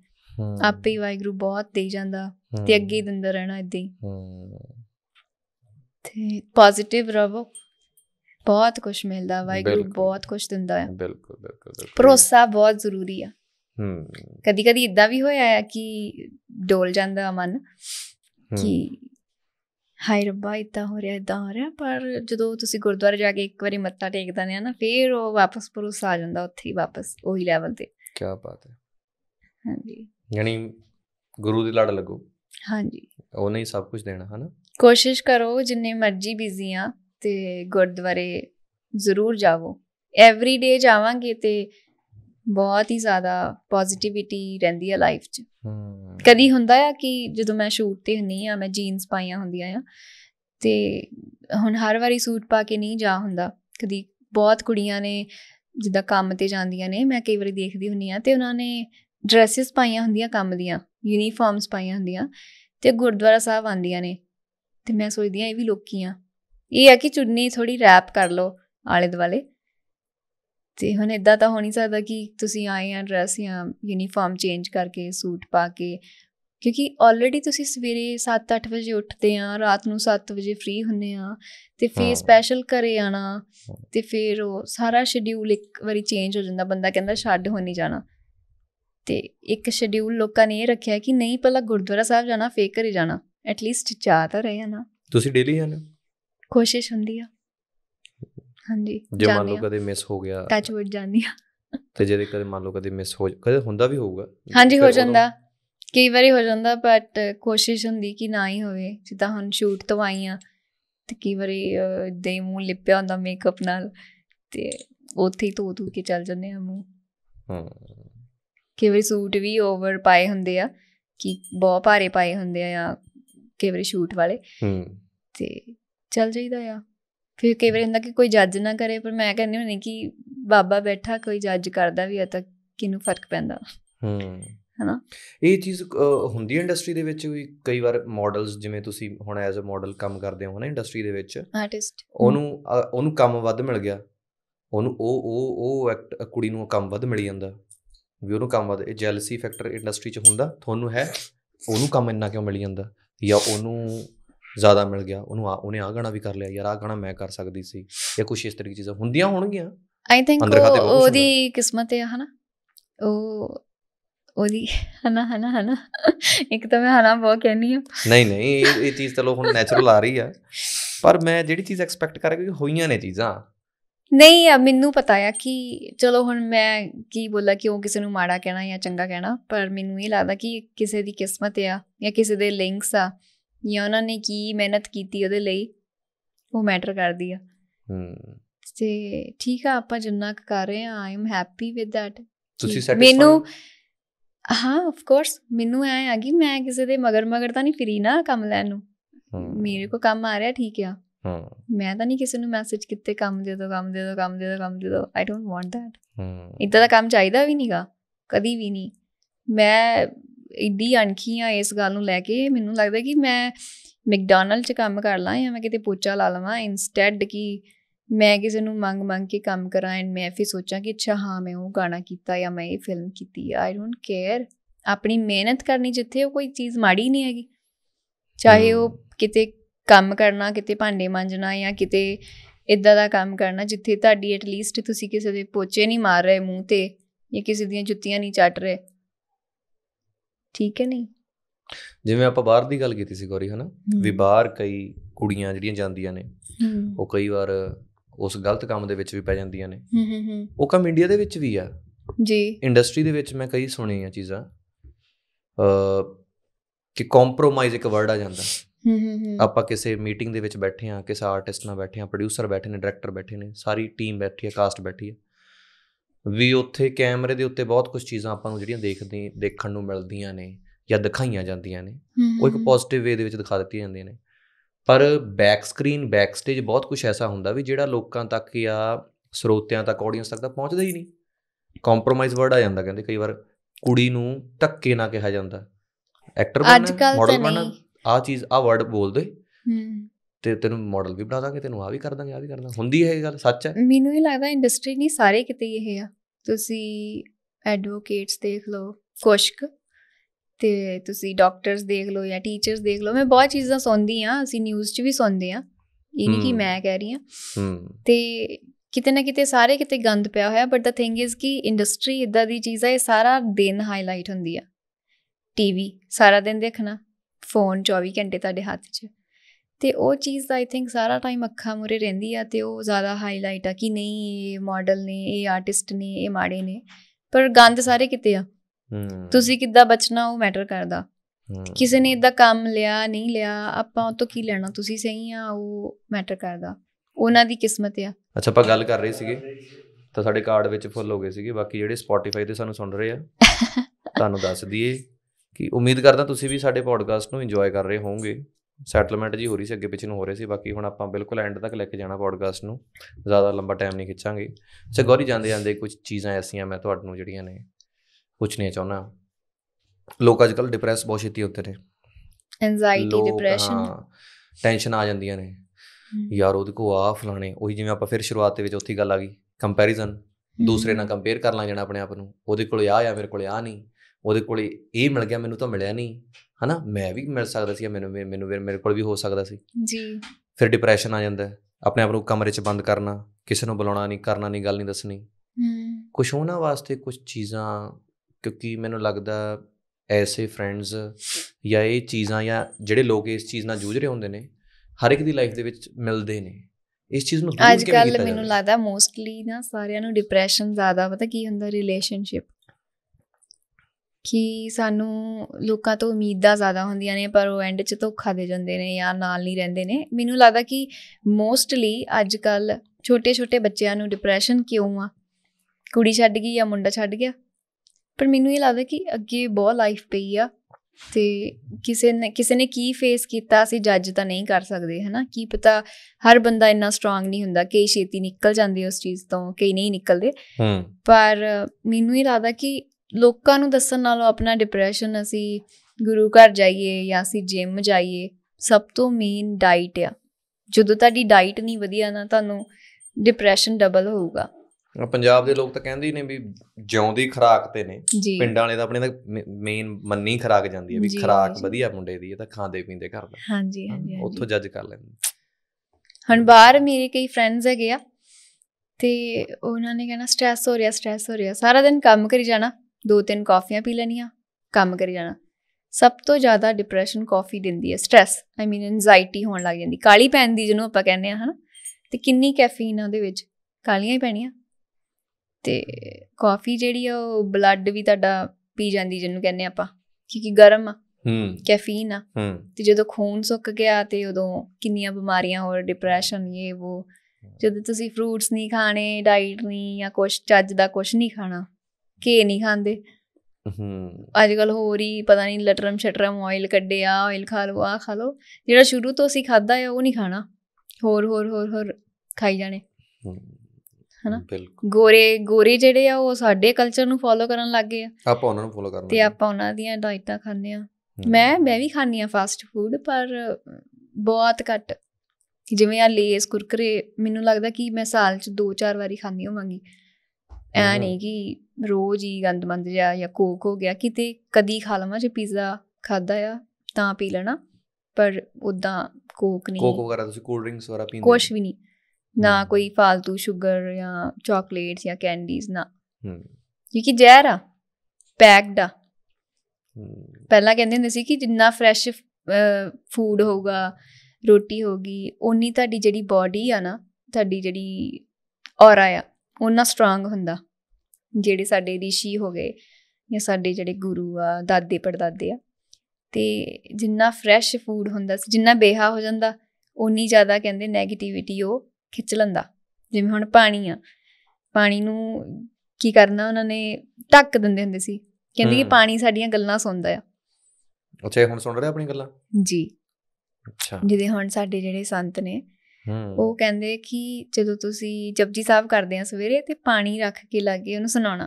ਆਪੇ ਹੀ ਵਾਹਿਗੁਰੂ ਬਹੁਤ ਦੇ ਜਾਂਦਾ ਤੇ ਅੱਗੇ ਹੀ ਦਿੰਦਾ ਰਹਿਣਾ ਇਦਾਂ ਹੀ ਤੇ ਪੋਜ਼ਿਟਿਵ ਰਹੋ ਬਹੁਤ ਕੁਝ ਮਿਲਦਾ ਵਾਹਿਗੁਰੂ ਬਹੁਤ ਕੁਝ ਦਿੰਦਾ ਹੈ ਬਿਲਕੁਲ ਬਿਲਕੁਲ ਭਰੋਸਾ ਬਹੁਤ ਜ਼ਰੂਰੀ ਆ ਹੂੰ ਕਦੀ ਕਦੀ ਇਦਾਂ ਵੀ ਹੋਇਆ ਹੈ ਕਿ ਡੋਲ ਜਾਂਦਾ ਮਨ ਕਿ ਹਾਏ ਰੱਬਾ ਇਦਾਂ ਹੋ ਰਿਹਾ ਇਦਾਂ ਹੋ ਰਿਹਾ ਪਰ ਜਦੋਂ ਤੁਸੀਂ ਗੁਰਦੁਆਰੇ ਜਾ ਕੇ ਇੱਕ ਵਾਰੀ ਮੱਤਾ ਟੇਕਦਾ ਨੇ ਨਾ ਫੇਰ ਉਹ ਵਾਪਸ ਪਰੋਸ ਆ ਜਾਂਦਾ ਉੱਥੇ ਹੀ ਵਾਪਸ ਉਹੀ ਲੈਵਲ ਤੇ ਕੀ ਬਾਤ ਹੈ ਹਾਂਜੀ ਯਾਨੀ ਗੁਰੂ ਦੀ ਲੜ ਲੱਗੋ ਹਾਂਜੀ ਉਹਨੇ ਹੀ ਸਭ ਕੁਝ ਦੇਣਾ ਹਨਾ ਕੋਸ਼ਿਸ਼ ਕਰੋ ਜਿੰਨੇ ਮਰਜੀ ਬਿਜ਼ੀ ਆ ਤੇ ਗੁਰਦੁਆਰੇ ਜ਼ਰੂਰ ਜਾਵੋ ਐਵਰੀ ਡੇ ਜਾਵਾਂਗੇ ਤੇ ਬਹੁਤ ਹੀ ਜ਼ਿਆਦਾ ਪੋਜ਼ਿਟਿਵਿਟੀ ਰਹਿੰਦੀ ਹੈ ਲਾਈਫ 'ਚ ਕਦੀ ਹੁੰਦਾ ਆ ਕਿ ਜਦੋਂ ਮੈਂ ਸ਼ੂਟ ਤੇ ਹੁੰਨੀ ਆ ਮੈਂ ਜੀਨਸ ਪਾਈਆਂ ਹੁੰਦੀਆਂ ਆ ਤੇ ਹੁਣ ਹਰ ਵਾਰੀ ਸੂਟ ਪਾ ਕੇ ਨਹੀਂ ਜਾ ਹੁੰਦਾ ਕਦੀ ਬਹੁਤ ਕੁੜੀਆਂ ਨੇ ਜਿੱਦਾਂ ਕੰਮ ਤੇ ਜਾਂਦੀਆਂ ਨੇ ਮੈਂ ਕਈ ਵਾਰੀ ਦੇਖਦੀ ਹੁੰਨੀ ਆ ਤੇ ਉਹਨਾਂ ਨੇ ਡਰੈਸਸ ਪਾਈਆਂ ਹੁੰਦੀਆਂ ਕੰਮ ਦੀਆਂ ਯੂਨੀਫਾਰਮਸ ਪਾਈਆਂ ਹੁੰਦੀਆਂ ਤੇ ਗੁਰਦੁਆਰਾ ਸਾਹਿਬ ਆਂਦੀਆਂ ਨੇ ਤੇ ਮੈਂ ਸੋਚਦੀ ਆ ਇਹ ਵੀ ਲੋਕੀ ਆ ਇਹ ਆ ਕਿ ਚੁੰਨੀ ਥੋੜੀ ਰੈਪ ਕਰ ਲਓ ਆਲੇ ਦੁਆਲੇ ਤੇ ਹੁਣ ਇਦਾਂ ਤਾਂ ਹੋ ਨਹੀਂ ਸਕਦਾ ਕਿ ਤੁਸੀਂ ਆਏ ਆ ਡਰੈਸ ਜਾਂ ਯੂਨੀਫਾਰਮ ਚੇਂਜ ਕਰਕੇ ਸੂਟ ਪਾ ਕੇ ਕਿਉਂਕਿ ਆਲਰੇਡੀ ਤੁਸੀਂ ਸਵੇਰੇ 7-8 ਵਜੇ ਉੱਠਦੇ ਆ ਰਾਤ ਨੂੰ 7 ਵਜੇ ਫ੍ਰੀ ਹੁੰਨੇ ਆ ਤੇ ਫੇਰ ਸਪੈਸ਼ਲ ਕਰੇ ਆਣਾ ਤੇ ਫੇਰ ਉਹ ਸਾਰਾ ਸ਼ਡਿਊਲ ਇੱਕ ਵਾਰੀ ਚੇਂਜ ਹੋ ਜਾਂਦਾ ਬੰਦਾ ਕਹਿੰਦਾ ਛੱਡ ਹੋ ਨਹੀਂ ਜਾਣਾ ਤੇ ਇੱਕ ਸ਼ਡਿਊਲ ਲੋਕਾਂ ਨੇ ਇਹ ਰੱਖਿਆ ਕਿ ਨਹੀਂ ਪਹਿਲਾਂ ਗੁਰਦੁਆਰਾ ਸਾਹਿਬ ਜਾਣਾ ਫੇਰ ਘਰੇ ਜਾਣਾ ਐਟ ਲੀਸਟ ਚਾਹ ਤਾਂ ਰਹੇ ਨਾ ਤੁਸੀਂ ਡੇਲੀ ਜਾਂਦੇ ਹੋ ਕੋਸ਼ਿਸ਼ ਹੁੰਦੀ ਆ ਹਾਂਜੀ ਜੇ ਮੰਨ ਲਓ ਕਦੇ ਮਿਸ ਹੋ ਗਿਆ ਟੱਚ ਵੁੱਡ ਜਾਂਦੀ ਆ ਤੇ ਜੇ ਕਦੇ ਮੰਨ ਲਓ ਕਦੇ ਮਿਸ ਹੋ ਕਦੇ ਹੁੰਦਾ ਵੀ ਹੋਊਗਾ ਹਾਂਜੀ ਹੋ ਜਾਂਦਾ ਕਈ ਵਾਰੀ ਹੋ ਜਾਂਦਾ ਬਟ ਕੋਸ਼ਿਸ਼ ਹੁੰਦੀ ਕਿ ਨਾ ਹੀ ਹੋਵੇ ਜਿੱਦਾਂ ਹੁਣ ਸ਼ੂਟ ਤੋਂ ਆਈ ਆ ਤੇ ਕਈ ਵਾਰੀ ਦੇ ਮੂੰਹ ਲਿਪਿਆ ਹੁੰਦਾ ਮੇਕਅਪ ਨਾਲ ਤੇ ਉੱਥੇ ਹੀ ਧੋ ਧੂ ਕੇ ਚੱਲ ਜੰਨੇ ਆ ਮੂੰਹ ਹਾਂ ਕਈ ਵਾਰੀ ਸੂਟ ਵੀ ਓਵਰ ਪਾਏ ਹੁੰਦੇ ਆ ਕਿ ਬਹੁਤ ਭਾਰੇ ਪਾਏ ਹੁੰਦੇ ਆ ਜਾਂ ਕਈ ਵਾਰੀ ਸ਼ੂਟ ਵਾਲੇ ਹੂੰ ਤੇ ਚੱਲ ਜਾਈਦਾ ਆ ਕਿ ਕਈ ਵਾਰ ਹੁੰਦਾ ਕਿ ਕੋਈ ਜੱਜ ਨਾ ਕਰੇ ਪਰ ਮੈਂ ਕਹਿੰਦੀ ਹੁੰਦੀ ਕਿ ਬਾਬਾ ਬੈਠਾ ਕੋਈ ਜੱਜ ਕਰਦਾ ਵੀ ਆ ਤਾਂ ਕਿਨੂੰ ਫਰਕ ਪੈਂਦਾ ਹੂੰ ਹੈਨਾ ਇਹ ਚੀਜ਼ ਹੁੰਦੀ ਇੰਡਸਟਰੀ ਦੇ ਵਿੱਚ ਵੀ ਕਈ ਵਾਰ ਮਾਡਲਸ ਜਿਵੇਂ ਤੁਸੀਂ ਹੁਣ ਐਜ਼ ਅ ਮਾਡਲ ਕੰਮ ਕਰਦੇ ਹੋ ਨਾ ਇੰਡਸਟਰੀ ਦੇ ਵਿੱਚ ਆਰਟਿਸਟ ਉਹਨੂੰ ਉਹਨੂੰ ਕੰਮ ਵੱਧ ਮਿਲ ਗਿਆ ਉਹਨੂੰ ਉਹ ਉਹ ਉਹ ਐਕਟ ਕੁੜੀ ਨੂੰ ਕੰਮ ਵੱਧ ਮਿਲ ਜਾਂਦਾ ਵੀ ਉਹਨੂੰ ਕੰਮ ਵੱਧ ਇਹ ਜੈਲਸੀ ਫੈਕਟਰ ਇੰਡਸਟਰੀ 'ਚ ਹੁੰਦਾ ਤੁਹਾਨੂੰ ਹੈ ਉਹਨੂੰ ਕੰਮ ਇੰਨਾ ਕਿਉਂ ਮਿਲ ਜਾਂਦਾ ਜਾਂ ਉਹਨੂੰ ਜ਼ਿਆਦਾ ਮਿਲ ਗਿਆ ਉਹਨੂੰ ਉਹਨੇ ਆ ਗਾਣਾ ਵੀ ਕਰ ਲਿਆ ਯਾਰ ਆ ਗਾਣਾ ਮੈਂ ਕਰ ਸਕਦੀ ਸੀ ਜਾਂ ਕੁਝ ਇਸ ਤਰ੍ਹਾਂ ਦੀ ਚੀਜ਼ਾਂ ਹੁੰਦੀਆਂ ਹੋਣਗੀਆਂ ਆਈ ਥਿੰਕ ਉਹਦੀ ਕਿਸਮਤ ਹੈ ਹਨਾ ਉਹ ਉਹਦੀ ਹਨਾ ਹਨਾ ਹਨਾ ਇੱਕ ਤਾਂ ਮੈਂ ਹਨਾ ਬਹੁਤ ਕਹਿਨੀ ਆ ਨਹੀਂ ਨਹੀਂ ਇਹ ਚੀਜ਼ ਤਾਂ ਲੋ ਹੁਣ ਨੇਚਰਲ ਆ ਰਹੀ ਆ ਪਰ ਮੈਂ ਜਿਹੜੀ ਚੀਜ਼ ਐਕਸਪੈਕਟ ਕਰ ਕਿ ਹੋਈਆਂ ਨੇ ਚੀਜ਼ਾਂ ਨਹੀਂ ਆ ਮੈਨੂੰ ਪਤਾ ਆ ਕਿ ਚਲੋ ਹੁਣ ਮੈਂ ਕੀ ਬੋਲਾਂ ਕਿ ਉਹ ਕਿਸੇ ਨੂੰ ਮਾੜਾ ਕਹਿਣਾ ਜਾਂ ਚੰਗਾ ਕਹਿਣਾ ਪਰ ਮੈਨੂੰ ਇਹ ਲੱਗਦਾ ਕਿ ਕਿਸੇ ਦੀ ਕਿਸਮਤ ਆ ਜਾਂ ਕਿਸੇ ਦੇ ਲਿੰਕਸ ਆ ਜਾਂ ਉਹਨਾਂ ਨੇ ਕੀ ਮਿਹਨਤ ਕੀਤੀ ਉਹਦੇ ਲਈ ਉਹ ਮੈਟਰ ਕਰਦੀ ਆ ਹੂੰ ਤੇ ਠੀਕ ਆ ਆਪਾਂ ਜਿੰਨਾ ਕਰ ਰਹੇ ਆ I am happy with that ਤੁਸੀਂ ਸੈਟੀਸਫਾਈਡ ਮੈਨੂੰ ਹਾਂ ਆਫ ਕੋਰਸ ਮੈਨੂੰ ਐ ਆ ਕਿ ਮੈਂ ਕਿਸੇ ਦੇ ਮਗਰ ਮਗਰ ਤਾਂ ਨਹੀਂ ਫਰੀ ਨਾ ਕੰਮ ਲੈਣ ਨੂੰ ਮੇਰੇ ਕੋ ਕੰਮ ਆ ਰਿਹਾ ਠੀਕ ਆ ਮੈਂ ਤਾਂ ਨਹੀਂ ਕਿਸੇ ਨੂੰ ਮੈਸੇਜ ਕਿਤੇ ਕੰਮ ਦੇ ਦੋ ਕੰਮ ਦੇ ਦੋ ਕੰਮ ਦੇ ਦੋ ਕੰਮ ਦੇ ਦੋ ਆਈ ਡੋਨਟ ਵਾਂਟ ਥੈਟ ਇਦਾਂ ਦਾ ਕੰਮ ਚਾਹੀਦਾ ਵੀ ਨਹੀਂਗਾ ਕਦੀ ਵੀ ਨਹੀਂ ਮੈਂ ਇੱਡੀ ਅਣਖੀ ਆ ਇਸ ਗੱਲ ਨੂੰ ਲੈ ਕੇ ਮੈਨੂੰ ਲੱਗਦਾ ਕਿ ਮੈਂ ਮੈਕਡੋਨਲਡ 'ਚ ਕੰਮ ਕਰ ਲਾਂ ਜਾਂ ਮੈਂ ਕਿਤੇ ਪੋਚਾ ਲਾ ਲਵਾਂ ਇਨਸਟੈਡ ਕਿ ਮੈਂ ਕਿਸੇ ਨੂੰ ਮੰਗ ਮੰਗ ਕੇ ਕੰਮ ਕਰਾਂ ਐਂਡ ਮੈਂ ਫਿਰ ਸੋਚਾਂ ਕਿ ਅੱਛਾ ਹਾਂ ਮੈਂ ਉਹ ਗਾਣਾ ਕੀਤਾ ਜਾਂ ਮੈਂ ਇਹ ਫਿਲਮ ਕੀਤੀ ਆਈ ਡੋਨਟ ਕੇਅਰ ਆਪਣੀ ਮਿਹਨਤ ਕਰਨੀ ਜਿੱਥੇ ਉਹ ਕੋਈ ਚੀਜ਼ ਮਾੜੀ ਨਹੀਂ ਹੈਗੀ ਚਾਹੇ ਉਹ ਕਿਤੇ ਕੰਮ ਕਰਨਾ ਕਿਤੇ ਭਾਂਡੇ ਮਾਂਜਣਾ ਜਾਂ ਕਿਤੇ ਇਦਾਂ ਦਾ ਕੰਮ ਕਰਨਾ ਜਿੱਥੇ ਤੁਹਾਡੀ ਐਟ ਲੀਸਟ ਤੁਸੀਂ ਕਿਸੇ ਦੇ ਪੋਚੇ ਨਹੀਂ ਮਾਰ ਰਹੇ ਮੂੰਹ ਤੇ ਜਾਂ ਕਿਸੇ ਦੀਆਂ ਜੁੱਤੀਆਂ ਨਹੀਂ ਚੱਟ ਰਹੇ ਠੀਕ ਹੈ ਨਹੀਂ ਜਿਵੇਂ ਆਪਾਂ ਬਾਹਰ ਦੀ ਗੱਲ ਕੀਤੀ ਸੀ ਗੋਰੀ ਹਨਾ ਵੀ ਬਾਹਰ ਕਈ ਕੁੜੀਆਂ ਜਿਹੜੀਆਂ ਜਾਂਦੀਆਂ ਨੇ ਉਹ ਕਈ ਵਾਰ ਉਸ ਗਲਤ ਕੰਮ ਦੇ ਵਿੱਚ ਵੀ ਪੈ ਜਾਂਦੀਆਂ ਨੇ ਹੂੰ ਹੂੰ ਉਹ ਕੰਮ ਇੰਡੀਆ ਦੇ ਵਿੱਚ ਵੀ ਆ ਜੀ ਇੰਡਸਟਰੀ ਦੇ ਵਿੱਚ ਮੈਂ ਕਈ ਸੁਣੀ ਆ ਚੀਜ਼ਾਂ ਅ ਕਿ ਕੰਪਰੋਮਾਈਜ਼ ਇੱਕ ਵਰਡ ਆ ਜਾਂਦਾ ਹੂੰ ਹੂੰ ਆਪਾਂ ਕਿਸੇ ਮੀਟਿੰਗ ਦੇ ਵਿੱਚ ਬੈਠੇ ਆ ਕਿਸੇ ਆਰਟਿਸਟ ਨਾਲ ਬੈਠੇ ਆ ਪ੍ਰੋਡਿਊਸਰ ਬੈਠੇ ਨੇ ਡਾਇਰੈਕਟਰ ਬੈਠੇ ਨੇ ਸਾਰੀ ਟੀਮ ਬੈਠੀ ਆ ਕਾਸਟ ਬੈਠੀ ਆ ਵੀ ਉੱਥੇ ਕੈਮਰੇ ਦੇ ਉੱਤੇ ਬਹੁਤ ਕੁਝ ਚੀਜ਼ਾਂ ਆਪਾਂ ਨੂੰ ਜਿਹੜੀਆਂ ਦੇਖਦੇ ਦੇਖਣ ਨੂੰ ਮਿਲਦੀਆਂ ਨੇ ਜਾਂ ਦਿਖਾਈਆਂ ਜਾਂਦੀਆਂ ਨੇ ਉਹ ਇੱਕ ਪੋਜ਼ਿਟਿਵ ਵੇ ਦੇ ਵਿੱਚ ਦਿਖਾ ਦਿੱਤੀ ਜਾਂਦੀਆਂ ਨੇ ਪਰ ਬੈਕ ਸਕਰੀਨ ਬੈਕ ਸਟੇਜ ਬਹੁਤ ਕੁਝ ਐਸਾ ਹੁੰਦਾ ਵੀ ਜਿਹੜਾ ਲੋਕਾਂ ਤੱਕ ਜਾਂ ਸਰੋਤਿਆਂ ਤੱਕ ਆਡੀਅנס ਤੱਕ ਤਾਂ ਪਹੁੰਚਦਾ ਹੀ ਨਹੀਂ ਕੰਪਰੋਮਾਈਜ਼ ਵਰਡ ਆ ਜਾਂਦਾ ਕਹਿੰਦੇ ਕਈ ਵਾਰ ਕੁੜੀ ਨੂੰ ਧੱਕੇ ਨਾ ਕਿਹਾ ਜਾਂਦਾ ਐਕਟਰ ਬਣਨਾ ਮਾਡਲ ਬਣਨਾ ਆ ਚੀਜ਼ ਆ ਵਰਡ ਬੋਲਦੇ ਤੇ ਤੈਨੂੰ ਮਾਡਲ ਵੀ ਬਣਾ ਦਾਂਗੇ ਤੈਨੂੰ ਆ ਵੀ ਕਰ ਦਾਂਗੇ ਆ ਵੀ ਕਰ ਦਾਂਗੇ ਹੁੰਦੀ ਹੈ ਇਹ ਗੱਲ ਸੱਚ ਹੈ ਮੈਨੂੰ ਇਹ ਲੱਗਦਾ ਇੰਡਸਟਰੀ ਨਹੀਂ ਸਾਰੇ ਕਿਤੇ ਇਹ ਆ ਤੁਸੀਂ ਐਡਵੋਕੇਟਸ ਦੇਖ ਲਓ ਕੁਸ਼ਕ ਤੇ ਤੁਸੀਂ ਡਾਕਟਰਸ ਦੇਖ ਲਓ ਜਾਂ ਟੀਚਰਸ ਦੇਖ ਲਓ ਮੈਂ ਬਹੁਤ ਚੀਜ਼ਾਂ ਸੁਣਦੀ ਆ ਅਸੀਂ ਨਿਊਜ਼ 'ਚ ਵੀ ਸੁਣਦੇ ਆ ਇਹ ਨਹੀਂ ਕਿ ਮੈਂ ਕਹਿ ਰਹੀ ਆ ਤੇ ਕਿਤੇ ਨਾ ਕਿਤੇ ਸਾਰੇ ਕਿਤੇ ਗੰਦ ਪਿਆ ਹੋਇਆ ਬਟ ਦਾ ਥਿੰਗ ਇਜ਼ ਕਿ ਇੰਡਸਟਰੀ ਇਦਾਂ ਦੀ ਚੀਜ਼ ਆ ਇਹ ਸਾਰਾ ਦਿਨ ਹਾਈਲਾਈਟ ਹੁੰਦੀ ਆ ਟੀਵੀ ਸਾਰਾ ਦਿਨ ਦੇਖਣਾ ਫੋਨ 24 ਘੰਟੇ ਤੁਹਾਡੇ ਹੱਥ 'ਚ ਤੇ ਉਹ ਚੀਜ਼ ਆਈ ਥਿੰਕ ਸਾਰਾ ਟਾਈਮ ਅੱਖਾਂ ਮੂਰੇ ਰਹਿੰਦੀ ਆ ਤੇ ਉਹ ਜ਼ਿਆਦਾ ਹਾਈਲਾਈਟ ਆ ਕਿ ਨਹੀਂ ਇਹ ਮਾਡਲ ਨੇ ਇਹ ਆਰਟਿਸਟ ਨੇ ਇਹ ਮਾੜੇ ਨੇ ਪਰ ਗੰਦ ਸਾਰੇ ਕਿਤੇ ਆ ਤੁਸੀਂ ਕਿੱਦਾਂ ਬਚਣਾ ਉਹ ਮੈਟਰ ਕਰਦਾ ਕਿਸੇ ਨੇ ਇਦਾਂ ਕੰਮ ਲਿਆ ਨਹੀਂ ਲਿਆ ਆਪਾਂ ਉਹ ਤੋਂ ਕੀ ਲੈਣਾ ਤੁਸੀਂ ਸਹੀ ਆ ਉਹ ਮੈਟਰ ਕਰਦਾ ਉਹਨਾਂ ਦੀ ਕਿਸਮਤ ਆ ਅੱਛਾ ਆਪਾਂ ਗੱਲ ਕਰ ਰਹੇ ਸੀਗੇ ਤਾਂ ਸਾਡੇ ਕਾਰਡ ਵਿੱਚ ਫੁੱਲ ਹੋ ਗਏ ਸੀਗੇ ਬਾਕੀ ਜਿਹੜੇ ਸਪੋਟੀਫਾਈ ਤੇ ਸਾਨੂੰ ਸੁਣ ਰਹੇ ਆ [LAUGHS] ਤੁਹਾਨੂੰ ਦੱਸ ਦਈਏ ਕਿ ਉਮੀਦ ਕਰਦਾ ਤੁਸੀਂ ਵੀ ਸਾਡੇ ਪੋਡਕਾਸਟ ਨੂੰ ਇੰਜੋਏ ਕਰ ਰਹੇ ਹੋਵੋਗੇ ਸੈਟਲਮੈਂਟ ਜੀ ਹੋ ਰਹੀ ਸੀ ਅੱਗੇ ਪਿੱਛੇ ਨੂੰ ਹੋ ਰਹੀ ਸੀ ਬਾਕੀ ਹੁਣ ਆਪਾਂ ਬਿਲਕੁਲ ਐਂਡ ਤੱਕ ਲੈ ਕੇ ਜਾਣਾ ਪੋਡਕਾਸਟ ਨੂੰ ਜ਼ਿਆਦਾ ਲੰਬਾ ਟਾਈਮ ਨਹੀਂ ਖਿੱਚਾਂਗੇ ਅੱਛਾ ਗੌਰੀ ਜਾਂਦੇ ਜਾਂਦੇ ਕੁਝ ਚੀਜ਼ਾਂ ਐਸੀਆਂ ਮੈਂ ਤੁਹਾਨੂੰ ਜਿਹੜੀਆਂ ਨੇ ਪੁੱਛਣੀਆਂ ਚਾਹੁੰਦਾ ਲੋਕ ਅੱਜ ਕੱਲ ਡਿਪਰੈਸ ਬਹੁਤ ਛੇਤੀ ਹੁੰਦੇ ਨੇ ਐਂਜ਼ਾਇਟੀ ਡਿਪਰੈਸ਼ਨ ਟੈਨਸ਼ਨ ਆ ਜਾਂਦੀਆਂ ਨੇ ਯਾਰ ਉਹਦੇ ਕੋ ਆ ਫਲਾਣੇ ਉਹੀ ਜਿਵੇਂ ਆਪਾਂ ਫਿਰ ਸ਼ੁਰੂਆਤ ਦੇ ਵਿੱਚ ਉੱਥੇ ਗੱਲ ਆ ਗਈ ਕੰਪੈਰੀਜ਼ਨ ਦੂਸਰੇ ਨਾਲ ਕੰਪੇਅਰ ਕਰ ਲਾਂ ਜਣਾ ਆਪਣੇ ਆਪ ਨੂੰ ਉਹਦੇ ਕੋਲ ਆ ਆ ਮੇਰੇ ਕੋਲ ਆ ਨਹੀਂ ਉਹਦੇ ਕੋਲੇ ਇਹ ਮਿਲ ਗਿਆ ਮੈਨੂੰ ਤਾਂ ਮਿਲਿਆ ਨਹੀਂ ਹਨਾ ਮੈਂ ਵੀ ਮਿਲ ਸਕਦਾ ਸੀ ਮੈਨੂੰ ਮੈਨੂੰ ਮੇਰੇ ਕੋਲ ਵੀ ਹੋ ਸਕਦਾ ਸੀ ਜੀ ਫਿਰ ਡਿਪਰੈਸ਼ਨ ਆ ਜਾਂਦਾ ਆਪਣੇ ਆਪ ਨੂੰ ਕਮਰੇ 'ਚ ਬੰਦ ਕਰਨਾ ਕਿਸੇ ਨੂੰ ਬੁਲਾਉਣਾ ਨਹੀਂ ਕਰਨਾ ਨਹੀਂ ਗੱਲ ਨਹੀਂ ਦੱਸਣੀ ਹੂੰ ਕੁਝ ਉਹਨਾਂ ਵਾਸਤੇ ਕੁਝ ਚੀਜ਼ਾਂ ਕਿਉਂਕਿ ਮੈਨੂੰ ਲੱਗਦਾ ਐਸੇ ਫਰੈਂਡਸ ਜਾਂ ਇਹ ਚੀਜ਼ਾਂ ਜਾਂ ਜਿਹੜੇ ਲੋਕ ਇਸ ਚੀਜ਼ ਨਾਲ ਜੂਝ ਰਹੇ ਹੁੰਦੇ ਨੇ ਹਰ ਇੱਕ ਦੀ ਲਾਈਫ ਦੇ ਵਿੱਚ ਮਿਲਦੇ ਨੇ ਇਸ ਚੀਜ਼ ਨੂੰ ਅੱਜ ਕੱਲ ਮੈਨੂੰ ਲੱਗਦਾ ਮੋਸਟਲੀ ਨਾ ਸਾਰਿਆਂ ਨੂੰ ਡਿਪਰੈਸ਼ਨ ਜ਼ਿਆਦਾ ਪਤਾ ਕੀ ਹੁੰਦਾ ਰਿਲੇਸ਼ਨਸ਼ਿਪ ਕਿ ਸਾਨੂੰ ਲੋਕਾਂ ਤੋਂ ਉਮੀਦਾਂ ਜ਼ਿਆਦਾ ਹੁੰਦੀਆਂ ਨੇ ਪਰ ਉਹ ਐਂਡ 'ਚ ਧੋਖਾ ਦੇ ਜਾਂਦੇ ਨੇ ਜਾਂ ਨਾਲ ਨਹੀਂ ਰਹਿੰਦੇ ਨੇ ਮੈਨੂੰ ਲੱਗਦਾ ਕਿ ਮੋਸਟਲੀ ਅੱਜ ਕੱਲ ਛੋਟੇ-ਛੋਟੇ ਬੱਚਿਆਂ ਨੂੰ ਡਿਪਰੈਸ਼ਨ ਕਿਉਂ ਆ ਕੁੜੀ ਛੱਡ ਗਈ ਜਾਂ ਮੁੰਡਾ ਛੱਡ ਗਿਆ ਪਰ ਮੈਨੂੰ ਇਹ ਲੱਗਦਾ ਕਿ ਅੱਗੇ ਬਹੁਤ ਲਾਈਫ ਪਈ ਆ ਤੇ ਕਿਸੇ ਨੇ ਕਿਸੇ ਨੇ ਕੀ ਫੇਸ ਕੀਤਾ ਅਸੀਂ ਜੱਜ ਤਾਂ ਨਹੀਂ ਕਰ ਸਕਦੇ ਹਨਾ ਕੀ ਪਤਾ ਹਰ ਬੰਦਾ ਇੰਨਾ ਸਟਰੋਂਗ ਨਹੀਂ ਹੁੰਦਾ ਕਈ ਛੇਤੀ ਨਿਕਲ ਜਾਂਦੇ ਉਸ ਚੀਜ਼ ਤੋਂ ਕਈ ਨਹੀਂ ਨਿਕਲਦੇ ਪਰ ਮੈਨੂੰ ਇਹ ਲੱਗਦਾ ਕਿ ਲੋਕਾਂ ਨੂੰ ਦੱਸਣ ਨਾਲੋਂ ਆਪਣਾ ਡਿਪਰੈਸ਼ਨ ਅਸੀਂ ਗੁਰੂ ਘਰ ਜਾਈਏ ਜਾਂ ਅਸੀਂ ਜਿਮ ਜਾਈਏ ਸਭ ਤੋਂ ਮੇਨ ਡਾਈਟ ਆ ਜਦੋਂ ਤੁਹਾਡੀ ਡਾਈਟ ਨਹੀਂ ਵਧੀਆ ਨਾ ਤੁਹਾਨੂੰ ਡਿਪਰੈਸ਼ਨ ਡਬਲ ਹੋਊਗਾ ਪੰਜਾਬ ਦੇ ਲੋਕ ਤਾਂ ਕਹਿੰਦੇ ਨੇ ਵੀ ਜਿਉਂਦੀ ਖਰਾਕ ਤੇ ਨੇ ਪਿੰਡਾਂ ਵਾਲੇ ਤਾਂ ਆਪਣੇ ਦਾ ਮੇਨ ਮੰਨੀ ਖਰਾਕ ਜਾਂਦੀ ਹੈ ਵੀ ਖਰਾਕ ਵਧੀਆ ਮੁੰਡੇ ਦੀ ਇਹ ਤਾਂ ਖਾਂਦੇ ਪੀਂਦੇ ਘਰ ਦਾ ਹਾਂਜੀ ਹਾਂਜੀ ਉੱਥੋਂ ਜੱਜ ਕਰ ਲੈਂਦੇ ਹਣ ਬਾਹਰ ਮੇਰੇ ਕਈ ਫਰੈਂਡਸ ਹੈਗੇ ਆ ਤੇ ਉਹਨਾਂ ਨੇ ਕਹਿਣਾ ਸਟ्रेस ਹੋ ਰਿਹਾ ਸਟ्रेस ਹੋ ਰਿਹਾ ਸਾਰਾ ਦਿਨ ਕੰਮ ਕਰੀ ਜਾਣਾ ਦੋ ਤਿੰਨ ਕਾਫੀਆਂ ਪੀ ਲੈਣੀਆਂ ਕੰਮ ਕਰੀ ਜਾਣਾ ਸਭ ਤੋਂ ਜ਼ਿਆਦਾ ਡਿਪਰੈਸ਼ਨ ਕਾਫੀ ਦਿੰਦੀ ਹੈ ਸਟ्रेस ਆਈ ਮੀਨ ਐਂਜ਼ਾਈਟੀ ਹੋਣ ਲੱਗ ਜਾਂਦੀ ਕਾਲੀ ਪੈਣ ਦੀ ਜਿਹਨੂੰ ਆਪਾਂ ਕਹਿੰਦੇ ਆ ਹਨਾ ਤੇ ਕਿੰਨੀ ਕੈਫੀਨ ਆ ਉਹਦੇ ਵਿੱਚ ਕਾਲੀਆਂ ਹੀ ਪੈਣੀਆਂ ਤੇ ਕਾਫੀ ਜਿਹੜੀ ਆ ਉਹ ਬਲੱਡ ਵੀ ਤੁਹਾਡਾ ਪੀ ਜਾਂਦੀ ਜਿਹਨੂੰ ਕਹਿੰਦੇ ਆਪਾਂ ਕਿਉਂਕਿ ਗਰਮ ਆ ਹੂੰ ਕੈਫੀਨ ਆ ਹੂੰ ਤੇ ਜਦੋਂ ਖੂਨ ਸੁੱਕ ਗਿਆ ਤੇ ਉਦੋਂ ਕਿੰਨੀਆਂ ਬਿਮਾਰੀਆਂ ਹੋਰ ਡਿਪਰੈਸ਼ਨ ਇਹ ਉਹ ਜਦੋਂ ਤੁਸੀਂ ਫਰੂਟਸ ਨਹੀਂ ਖਾਣੇ ਡਾਈਟ ਨਹੀਂ ਜਾਂ ਕੁਝ ਚੱਜ ਦਾ ਕੁਝ ਨਹੀਂ ਖਾਣਾ ਘੇ ਨਹੀਂ ਖਾਂਦੇ ਹੂੰ ਅੱਜ ਕੱਲ ਹੋਰ ਹੀ ਪਤਾ ਨਹੀਂ ਲਟਰਮ ਸ਼ਟਰਮ ਆਇਲ ਕੱਢਿਆ ਆਇਲ ਖਾ ਲੋ ਆ ਖਾ ਲੋ ਜਿਹੜਾ ਸ਼ੁਰੂ ਤੋਂ ਅਸੀਂ ਖਾਦਾ ਆ ਉਹ ਨਹੀਂ ਖਾਣਾ ਹੋਰ ਹੋਰ ਹੋਰ ਹੋਰ ਖਾਈ ਜਾਣੇ ਹਨਾ ਗੋਰੇ ਗੋਰੇ ਜਿਹੜੇ ਆ ਉਹ ਸਾਡੇ ਕਲਚਰ ਨੂੰ ਫੋਲੋ ਕਰਨ ਲੱਗ ਗਏ ਆ ਆਪਾਂ ਉਹਨਾਂ ਨੂੰ ਫੋਲੋ ਕਰਨਾ ਤੇ ਆਪਾਂ ਉਹਨਾਂ ਦੀਆਂ ਡਾਈਟਾਂ ਖਾਂਦੇ ਆ ਮੈਂ ਮੈਂ ਵੀ ਖਾਂਦੀ ਆ ਫਾਸਟ ਫੂਡ ਪਰ ਬਹੁਤ ਘੱਟ ਜਿਵੇਂ ਆ ਲੇਸ ਕੁਰਕਰੇ ਮੈਨੂੰ ਲੱਗਦਾ ਕਿ ਮੈਂ ਸਾਲ ਚ 2-4 ਵਾਰੀ ਖਾਂਦੀ ਹੋਵਾਂਗੀ ਐ ਨਹੀਂ ਕਿ ਰੋਜ਼ ਹੀ ਗੰਦਮੰਦ ਜਾਂ ਜਾਂ ਕੋਕ ਹੋ ਗਿਆ ਕਿਤੇ ਕਦੀ ਖਾ ਲਵਾਂ ਜੇ ਪੀਜ਼ਾ ਖਾਦਾ ਆ ਤਾਂ ਪੀ ਲੈਣਾ ਪਰ ਉਦਾਂ ਕੋਕ ਨਹੀਂ ਕੋਕ ਵਗੈਰਾ ਤੁਸੀਂ ਕੋਲਡ ਡਰਿੰਕਸ ਵਗੈਰਾ ਪੀਂਦੇ ਕੁਛ ਵੀ ਨਹੀਂ ਨਾ ਕੋਈ ਫਾਲਤੂ ਸ਼ੂਗਰ ਜਾਂ ਚਾਕਲੇਟਸ ਜਾਂ ਕੈਂਡੀਜ਼ ਨਾ ਹੂੰ ਕਿਉਂਕਿ ਜ਼ਹਿਰ ਆ ਪੈਕਡ ਆ ਪਹਿਲਾਂ ਕਹਿੰਦੇ ਹੁੰਦੇ ਸੀ ਕਿ ਜਿੰਨਾ ਫਰੈਸ਼ ਫੂਡ ਹੋਊਗਾ ਰੋਟੀ ਹੋਗੀ ਓਨੀ ਤੁਹਾਡੀ ਜਿਹੜੀ ਬਾਡੀ ਆ ਨਾ ਤੁਹਾਡੀ ਜਿਹੜੀ ਔਰਾ ਆ ਉਹਨਾਂ ਸਟਰੋਂਗ ਹੁੰਦਾ ਜਿਹੜੇ ਸਾਡੇ ਰਿਸ਼ੀ ਹੋ ਗਏ ਜਾਂ ਸਾਡੇ ਜਿਹੜੇ ਗੁਰੂ ਆ ਦਾਦੇ ਪੜਦਾਦੇ ਆ ਤੇ ਜਿੰਨਾ ਫਰੈਸ਼ ਫੂਡ ਹੁੰਦਾ ਸੀ ਜਿੰਨਾ ਬੇਹਾ ਹੋ ਜਾਂਦਾ ਉਨੀ ਜ਼ਿਆਦਾ ਕਹਿੰਦੇ 네ਗੇਟਿਵਿਟੀ ਉਹ ਖਿੱਚ ਲੰਦਾ ਜਿਵੇਂ ਹੁਣ ਪਾਣੀ ਆ ਪਾਣੀ ਨੂੰ ਕੀ ਕਰਨਾ ਉਹਨਾਂ ਨੇ ਟੱਕ ਦਿੰਦੇ ਹੁੰਦੇ ਸੀ ਕਹਿੰਦੇ ਕਿ ਪਾਣੀ ਸਾਡੀਆਂ ਗੱਲਾਂ ਸੁਣਦਾ ਆ ਅੱਛਾ ਹੁਣ ਸੁਣ ਰਿਹਾ ਆਪਣੀ ਗੱਲਾਂ ਜੀ ਅੱਛਾ ਜਿਹਦੇ ਹੁਣ ਸਾਡੇ ਜਿਹੜੇ ਸੰਤ ਨੇ ਉਹ ਕਹਿੰਦੇ ਕਿ ਜਦੋਂ ਤੁਸੀਂ ਜਪਜੀ ਸਾਹਿਬ ਕਰਦੇ ਆ ਸਵੇਰੇ ਤੇ ਪਾਣੀ ਰੱਖ ਕੇ ਲਾਗੇ ਉਹਨੂੰ ਸੁਣਾਉਣਾ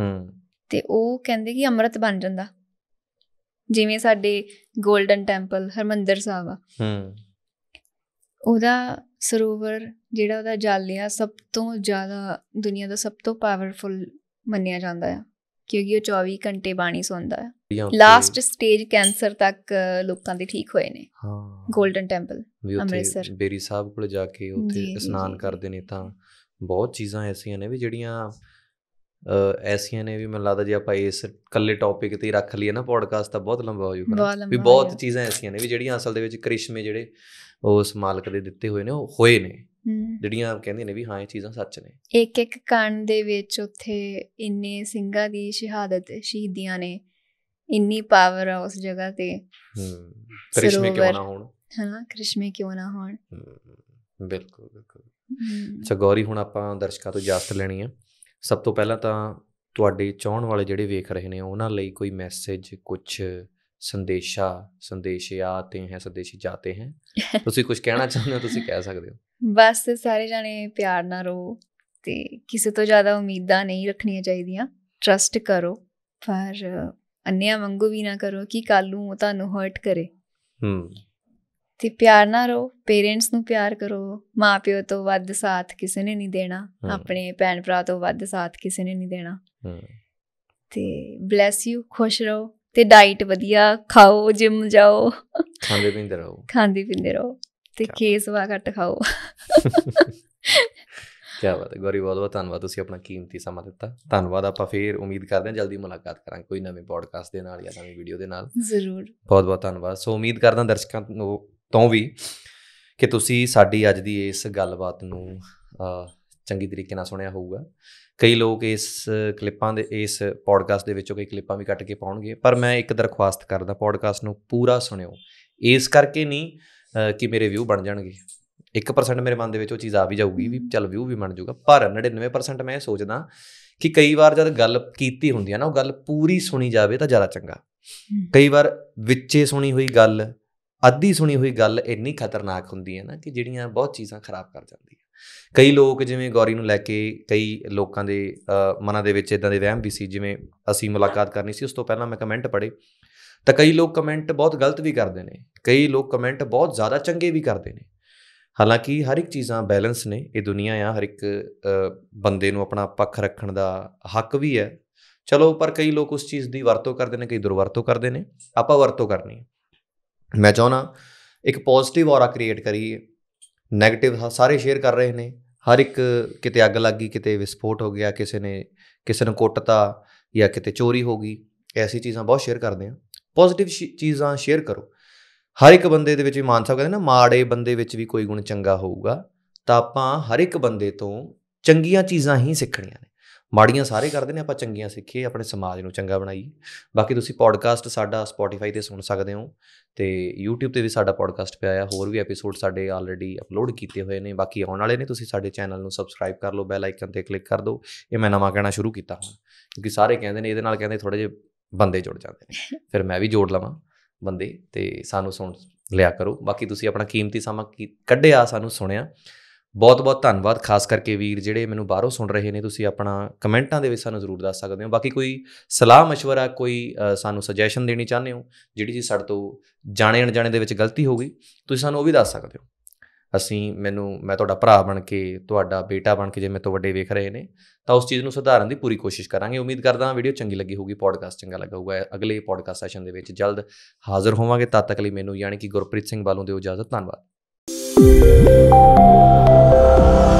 ਹੂੰ ਤੇ ਉਹ ਕਹਿੰਦੇ ਕਿ ਅੰਮ੍ਰਿਤ ਬਣ ਜਾਂਦਾ ਜਿਵੇਂ ਸਾਡੇ 골ਡਨ ਟੈਂਪਲ ਹਰਮੰਦਰ ਸਾਹਿਬ ਆ ਹੂੰ ਉਹਦਾ ਸਰੋਵਰ ਜਿਹੜਾ ਉਹਦਾ ਜਲ ਆ ਸਭ ਤੋਂ ਜ਼ਿਆਦਾ ਦੁਨੀਆ ਦਾ ਸਭ ਤੋਂ ਪਾਵਰਫੁਲ ਮੰਨਿਆ ਜਾਂਦਾ ਆ ਕਿਉਂਕਿ ਉਹ 24 ਘੰਟੇ ਬਾਣੀ ਸੁਣਦਾ ਹੈ ਲਾਸਟ ਸਟੇਜ ਕੈਂਸਰ ਤੱਕ ਲੋਕਾਂ ਦੇ ਠੀਕ ਹੋਏ ਨੇ ਹਾਂ 골ਡਨ ਟੈਂਪਲ ਵੀ ਉੱਥੇ ਬੇਰੀ ਸਾਹਿਬ ਕੋਲ ਜਾ ਕੇ ਉੱਥੇ ਇਸ਼ਨਾਨ ਕਰਦੇ ਨੇ ਤਾਂ ਬਹੁਤ ਚੀਜ਼ਾਂ ਐਸੀਆਂ ਨੇ ਵੀ ਜਿਹੜੀਆਂ ਐਸੀਆਂ ਨੇ ਵੀ ਮੈਨੂੰ ਲੱਗਦਾ ਜੇ ਆਪਾਂ ਇਸ ਕੱਲੇ ਟੌਪਿਕ ਤੇ ਰੱਖ ਲਈਏ ਨਾ ਪੋਡਕਾਸਟ ਤਾਂ ਬਹੁਤ ਲੰਬਾ ਹੋ ਜਾਊਗਾ ਵੀ ਬਹੁਤ ਚੀਜ਼ਾਂ ਐਸੀਆਂ ਨੇ ਵੀ ਜਿਹੜੀਆਂ ਅਸਲ ਦੇ ਵਿੱਚ ਕ੍ਰਿਸ਼ਮੇ ਜਿਹੜੇ ਉਸ ਮਾਲਕ ਦੇ ਦਿੱਤੇ ਹੋਏ ਨੇ ਉਹ ਹੋਏ ਨੇ ਜਿਹੜੀਆਂ ਆਪ ਕਹਿੰਦੇ ਨੇ ਵੀ ਹਾਂ ਇਹ ਚੀਜ਼ਾਂ ਸੱਚ ਨੇ ਇੱਕ ਇੱਕ ਕਣ ਦੇ ਵਿੱਚ ਉੱਥੇ ਇੰਨੇ ਸਿੰਘਾਂ ਦੀ ਸ਼ਹਾਦਤ ਸ਼ਹੀਦੀਆਂ ਨੇ ਇੰਨੀ ਪਾਵਰ ਆ ਉਸ ਜਗ੍ਹਾ ਤੇ ਹੂੰ ਕ੍ਰਿਸ਼ਮੇ ਕਿਉਂ ਨਾ ਹੋਣ ਹਨਾ ਕ੍ਰਿਸ਼ਮੇ ਕਿਉਂ ਨਾ ਹੋਣ ਬਿਲਕੁਲ ਬਿਲਕੁਲ ਅੱਛਾ ਗੌਰੀ ਹੁਣ ਆਪਾਂ ਦਰਸ਼ਕਾਂ ਤੋਂ ਜਾਸਤ ਲੈਣੀ ਆ ਸਭ ਤੋਂ ਪਹਿਲਾਂ ਤਾਂ ਤੁਹਾਡੇ ਚਾਹਣ ਵਾਲੇ ਜਿਹੜੇ ਵੇਖ ਰਹੇ ਨੇ ਉਹਨਾਂ ਲਈ ਕੋਈ ਮੈਸੇਜ ਕੁਝ ਸੰਦੇਸ਼ਾ ਸੰਦੇਸ਼ ਆਤੇ ਹੈ ਸੰਦੇਸ਼ੀ ਜਾਤੇ ਹੈ [LAUGHS] ਤੁਸੀਂ ਕੁਝ ਕਹਿਣਾ ਚਾਹੁੰਦੇ ਹੋ ਤੁਸੀਂ ਕਹਿ ਸਕਦੇ ਹੋ ਬਸ ਸਾਰੇ ਜਾਣੇ ਪਿਆਰ ਨਾਲ ਰੋ ਤੇ ਕਿਸੇ ਤੋਂ ਜ਼ਿਆਦਾ ਉਮੀਦਾਂ ਨਹੀਂ ਰੱਖਣੀਆਂ ਚਾਹੀਦੀਆਂ ਟਰਸਟ ਕਰੋ ਪਰ ਅੰਨਿਆ ਵਾਂਗੂ ਵੀ ਨਾ ਕਰੋ ਕਿ ਕੱਲ ਨੂੰ ਤੁਹਾਨੂੰ ਹਰਟ ਕਰੇ ਹੂੰ ਤੇ ਪਿਆਰ ਨਾ ਰੋ ਪੇਰੈਂਟਸ ਨੂੰ ਪਿਆਰ ਕਰੋ ਮਾਪਿਓ ਤੋਂ ਵੱਧ ਸਾਥ ਕਿਸੇ ਨੇ ਨਹੀਂ ਦੇਣਾ ਆਪਣੇ ਭੈਣ ਭਰਾ ਤੋਂ ਵੱਧ ਸਾਥ ਕਿਸੇ ਨੇ ਨਹੀਂ ਦੇਣਾ ਤੇ ਬlesਸ ਯੂ ਖੁਸ਼ ਰਹੋ ਤੇ ਡਾਈਟ ਵਧੀਆ ਖਾਓ ਜਿਮ ਜਾਓ ਖਾਂਦੇ ਪੀਂਦੇ ਰਹੋ ਖਾਂਦੇ ਪੀਂਦੇ ਰਹੋ ਤੇ ਕੇਸ ਵਾ ਘੱਟ ਖਾਓ ਕੀ ਬਾਤ ਹੈ ਗੋਰੀ ਬਹੁਤ ਬਹੁਤ ਧੰਨਵਾਦ ਤੁਸੀਂ ਆਪਣਾ ਕੀਮਤੀ ਸਮਾਂ ਦਿੱਤਾ ਧੰਨਵਾਦ ਆਪਾਂ ਫੇਰ ਉਮੀਦ ਕਰਦੇ ਹਾਂ ਜਲਦੀ ਮੁਲਾਕਾਤ ਕਰਾਂਗੇ ਕੋਈ ਨਵੇਂ ਪੋਡਕਾਸਟ ਦੇ ਨਾਲ ਜਾਂ ਨਵੀਂ ਵੀਡੀਓ ਦੇ ਨਾਲ ਜ਼ਰੂਰ ਬਹੁਤ ਬਹੁਤ ਧੰਨਵਾਦ ਸੋ ਉਮੀਦ ਕਰਦਾ ਦਰਸ਼ਕਾਂ ਨੂੰ ਤੋਂ ਵੀ ਕਿ ਤੁਸੀਂ ਸਾਡੀ ਅੱਜ ਦੀ ਇਸ ਗੱਲਬਾਤ ਨੂੰ ਚੰਗੀ ਤਰੀਕੇ ਨਾਲ ਸੁਣਿਆ ਹੋਊਗਾ ਕਈ ਲੋਕ ਇਸ ਕਲਿੱਪਾਂ ਦੇ ਇਸ ਪੋਡਕਾਸਟ ਦੇ ਵਿੱਚੋਂ ਕਈ ਕਲਿੱਪਾਂ ਵੀ ਕੱਟ ਕੇ ਪਾਉਣਗੇ ਪਰ ਮੈਂ ਇੱਕ ਦਰਖਾਸਤ ਕਰਦਾ ਪੋਡਕਾਸਟ ਨੂੰ ਪੂਰਾ ਸੁਣਿਓ ਇਸ ਕਰਕੇ ਨਹੀਂ ਕਿ ਮੇਰੇ ਵਿਊ ਬਣ ਜਾਣਗੇ 1% ਮੇਰੇ ਮਨ ਦੇ ਵਿੱਚ ਉਹ ਚੀਜ਼ ਆ ਵੀ ਜਾਊਗੀ ਵੀ ਚੱਲ ਵਿਊ ਵੀ ਬਣ ਜਾਊਗਾ ਪਰ 99% ਮੈਂ ਇਹ ਸੋਚਦਾ ਕਿ ਕਈ ਵਾਰ ਜਦ ਗੱਲ ਕੀਤੀ ਹੁੰਦੀ ਹੈ ਨਾ ਉਹ ਗੱਲ ਪੂਰੀ ਸੁਣੀ ਜਾਵੇ ਤਾਂ ਜ਼ਿਆਦਾ ਚੰਗਾ ਕਈ ਵਾਰ ਵਿੱਚੇ ਸੁਣੀ ਹੋਈ ਗੱਲ ਅੱਧੀ ਸੁਣੀ ਹੋਈ ਗੱਲ ਇੰਨੀ ਖਤਰਨਾਕ ਹੁੰਦੀ ਹੈ ਨਾ ਕਿ ਜਿਹੜੀਆਂ ਬਹੁਤ ਚੀਜ਼ਾਂ ਖਰਾਬ ਕਰ ਜਾਂਦੀਆਂ ਕਈ ਲੋਕ ਜਿਵੇਂ ਗੌਰੀ ਨੂੰ ਲੈ ਕੇ ਕਈ ਲੋਕਾਂ ਦੇ ਮਨਾਂ ਦੇ ਵਿੱਚ ਇਦਾਂ ਦੇ ਵਹਿਮ ਵੀ ਸੀ ਜਿਵੇਂ ਅਸੀਂ ਮੁਲਾਕਾਤ ਕਰਨੀ ਸੀ ਉਸ ਤੋਂ ਪਹਿਲਾਂ ਮੈਂ ਕਮੈਂਟ ਪੜੇ ਤਾਂ ਕਈ ਲੋਕ ਕਮੈਂਟ ਬਹੁਤ ਗਲਤ ਵੀ ਕਰਦੇ ਨੇ ਕਈ ਲੋਕ ਕਮੈਂਟ ਬਹੁਤ ਜ਼ਿਆਦਾ ਚੰਗੇ ਵੀ ਕਰਦੇ ਨੇ ਹਾਲਾਂਕਿ ਹਰ ਇੱਕ ਚੀਜ਼ਾਂ ਬੈਲੈਂਸ ਨੇ ਇਹ ਦੁਨੀਆ ਆ ਹਰ ਇੱਕ ਬੰਦੇ ਨੂੰ ਆਪਣਾ ਪੱਖ ਰੱਖਣ ਦਾ ਹੱਕ ਵੀ ਹੈ ਚਲੋ ਪਰ ਕਈ ਲੋਕ ਉਸ ਚੀਜ਼ ਦੀ ਵਰਤੋਂ ਕਰਦੇ ਨੇ ਕਈ ਦੁਰਵਰਤੋਂ ਕਰਦੇ ਨੇ ਆਪਾਂ ਵਰਤੋਂ ਕਰਨੀ ਹੈ ਮੈਂ ਚਾਹਣਾ ਇੱਕ ਪੋਜ਼ਿਟਿਵ ਔਰਾ ਕ੍ਰੀਏਟ ਕਰੀਏ 네ਗੇਟਿਵ ਸਾਰੇ ਸ਼ੇਅਰ ਕਰ ਰਹੇ ਨੇ ਹਰ ਇੱਕ ਕਿਤੇ ਅੱਗ ਲੱਗ ਗਈ ਕਿਤੇ ਵਿਸਫੋਟ ਹੋ ਗਿਆ ਕਿਸੇ ਨੇ ਕਿਸੇ ਨੂੰ ਕੁੱਟਤਾ ਜਾਂ ਕਿਤੇ ਚੋਰੀ ਹੋ ਗਈ ਐਸੀ ਚੀਜ਼ਾਂ ਬਹੁਤ ਸ਼ੇਅਰ ਕਰਦੇ ਆ ਪੋਜ਼ਿਟਿਵ ਚੀਜ਼ਾਂ ਸ਼ੇਅਰ ਕਰੋ ਹਰ ਇੱਕ ਬੰਦੇ ਦੇ ਵਿੱਚ ਵੀ ਮਾਨਸਾ ਕਹਿੰਦੇ ਨਾ ਮਾੜੇ ਬੰਦੇ ਵਿੱਚ ਵੀ ਕੋਈ ਗੁਣ ਚੰਗਾ ਹੋਊਗਾ ਤਾਂ ਆਪਾਂ ਹਰ ਇੱਕ ਬੰਦੇ ਤੋਂ ਚੰਗੀਆਂ ਚੀਜ਼ਾਂ ਹੀ ਸਿੱਖਣੀਆਂ ਨੇ ਮਾੜੀਆਂ ਸਾਰੇ ਕਰਦੇ ਨੇ ਆਪਾਂ ਚੰਗੀਆਂ ਸਿੱਖੀਏ ਆਪਣੇ ਸਮਾਜ ਨੂੰ ਚੰਗਾ ਬਣਾਈਏ ਬਾਕੀ ਤੁਸੀਂ ਪੋਡਕਾਸਟ ਸਾਡਾ ਸਪੋਟੀਫਾਈ ਤੇ ਸੁਣ ਸਕਦੇ ਹੋ ਤੇ YouTube ਤੇ ਵੀ ਸਾਡਾ ਪੋਡਕਾਸਟ ਪਿਆ ਆ ਹੋਰ ਵੀ ਐਪੀਸੋਡ ਸਾਡੇ ਆਲਰੇਡੀ ਅਪਲੋਡ ਕੀਤੇ ਹੋਏ ਨੇ ਬਾਕੀ ਆਉਣ ਵਾਲੇ ਨੇ ਤੁਸੀਂ ਸਾਡੇ ਚੈਨਲ ਨੂੰ ਸਬਸਕ੍ਰਾਈਬ ਕਰ ਲਓ ਬੈਲ ਆਈਕਨ ਤੇ ਕਲਿੱਕ ਕਰ ਦਿਓ ਇਹ ਮੈਂ ਨਵਾਂ ਕਹਿਣਾ ਸ਼ੁਰੂ ਕੀਤਾ ਹੁਣ ਕਿਉਂਕਿ ਸਾਰੇ ਕਹਿੰਦੇ ਨੇ ਇਹਦੇ ਨਾਲ ਕਹਿੰਦੇ ਥੋੜੇ ਜਿਹੇ ਬੰਦੇ ਜੁੜ ਜਾਂਦੇ ਨੇ [LAUGHS] ਫਿਰ ਮੈਂ ਵੀ ਜੋੜ ਲਵਾਂ ਬੰਦੇ ਤੇ ਸਾਨੂੰ ਸੁਣ ਲਿਆ ਕਰੋ ਬਾਕੀ ਤੁਸੀਂ ਆਪਣਾ ਕੀਮਤੀ ਸਮਾਂ ਕੱਢਿਆ ਸਾਨੂੰ ਸੁਣਿਆ ਬਹੁਤ-ਬਹੁਤ ਧੰਨਵਾਦ ਖਾਸ ਕਰਕੇ ਵੀਰ ਜਿਹੜੇ ਮੈਨੂੰ ਬਾਹਰੋਂ ਸੁਣ ਰਹੇ ਨੇ ਤੁਸੀਂ ਆਪਣਾ ਕਮੈਂਟਾਂ ਦੇ ਵਿੱਚ ਸਾਨੂੰ ਜ਼ਰੂਰ ਦੱਸ ਸਕਦੇ ਹੋ ਬਾਕੀ ਕੋਈ ਸਲਾਹ مشਵਰਾ ਕੋਈ ਸਾਨੂੰ ਸੁਜੈਸ਼ਨ ਦੇਣੀ ਚਾਹੁੰਦੇ ਹੋ ਜਿਹੜੀ ਜੀ ਸਾਡੇ ਤੋਂ ਜਾਣੇ ਅਣਜਾਣੇ ਦੇ ਵਿੱਚ ਗਲਤੀ ਹੋ ਗਈ ਤੁਸੀਂ ਸਾਨੂੰ ਉਹ ਵੀ ਦੱਸ ਸਕਦੇ ਹੋ ਅਸੀਂ ਮੈਨੂੰ ਮੈਂ ਤੁਹਾਡਾ ਭਰਾ ਬਣ ਕੇ ਤੁਹਾਡਾ ਬੇਟਾ ਬਣ ਕੇ ਜੇ ਮੈਂ ਤੋਂ ਵੱਡੇ ਵੇਖ ਰਹੇ ਨੇ ਤਾਂ ਉਸ ਚੀਜ਼ ਨੂੰ ਸੁਧਾਰਨ ਦੀ ਪੂਰੀ ਕੋਸ਼ਿਸ਼ ਕਰਾਂਗੇ ਉਮੀਦ ਕਰਦਾ ਹਾਂ ਵੀਡੀਓ ਚੰਗੀ ਲੱਗੀ ਹੋਊਗੀ ਪੋਡਕਾਸਟ ਚੰਗਾ ਲੱਗਾ ਹੋਊਗਾ ਅਗਲੇ ਪੋਡਕਾਸਟ ਸੈਸ਼ਨ ਦੇ ਵਿੱਚ ਜਲਦ ਹਾਜ਼ਰ ਹੋਵਾਂਗੇ ਤਦ ਤੱਕ ਲਈ ਮੈਨੂੰ ਯਾਨੀ ਕਿ ਗੁਰਪ੍ਰੀਤ ਸਿੰਘ ਵੱਲੋਂ ਦਿਓ ਇਜਾਜ਼ਤ ਧੰਨਵਾਦ Whoa.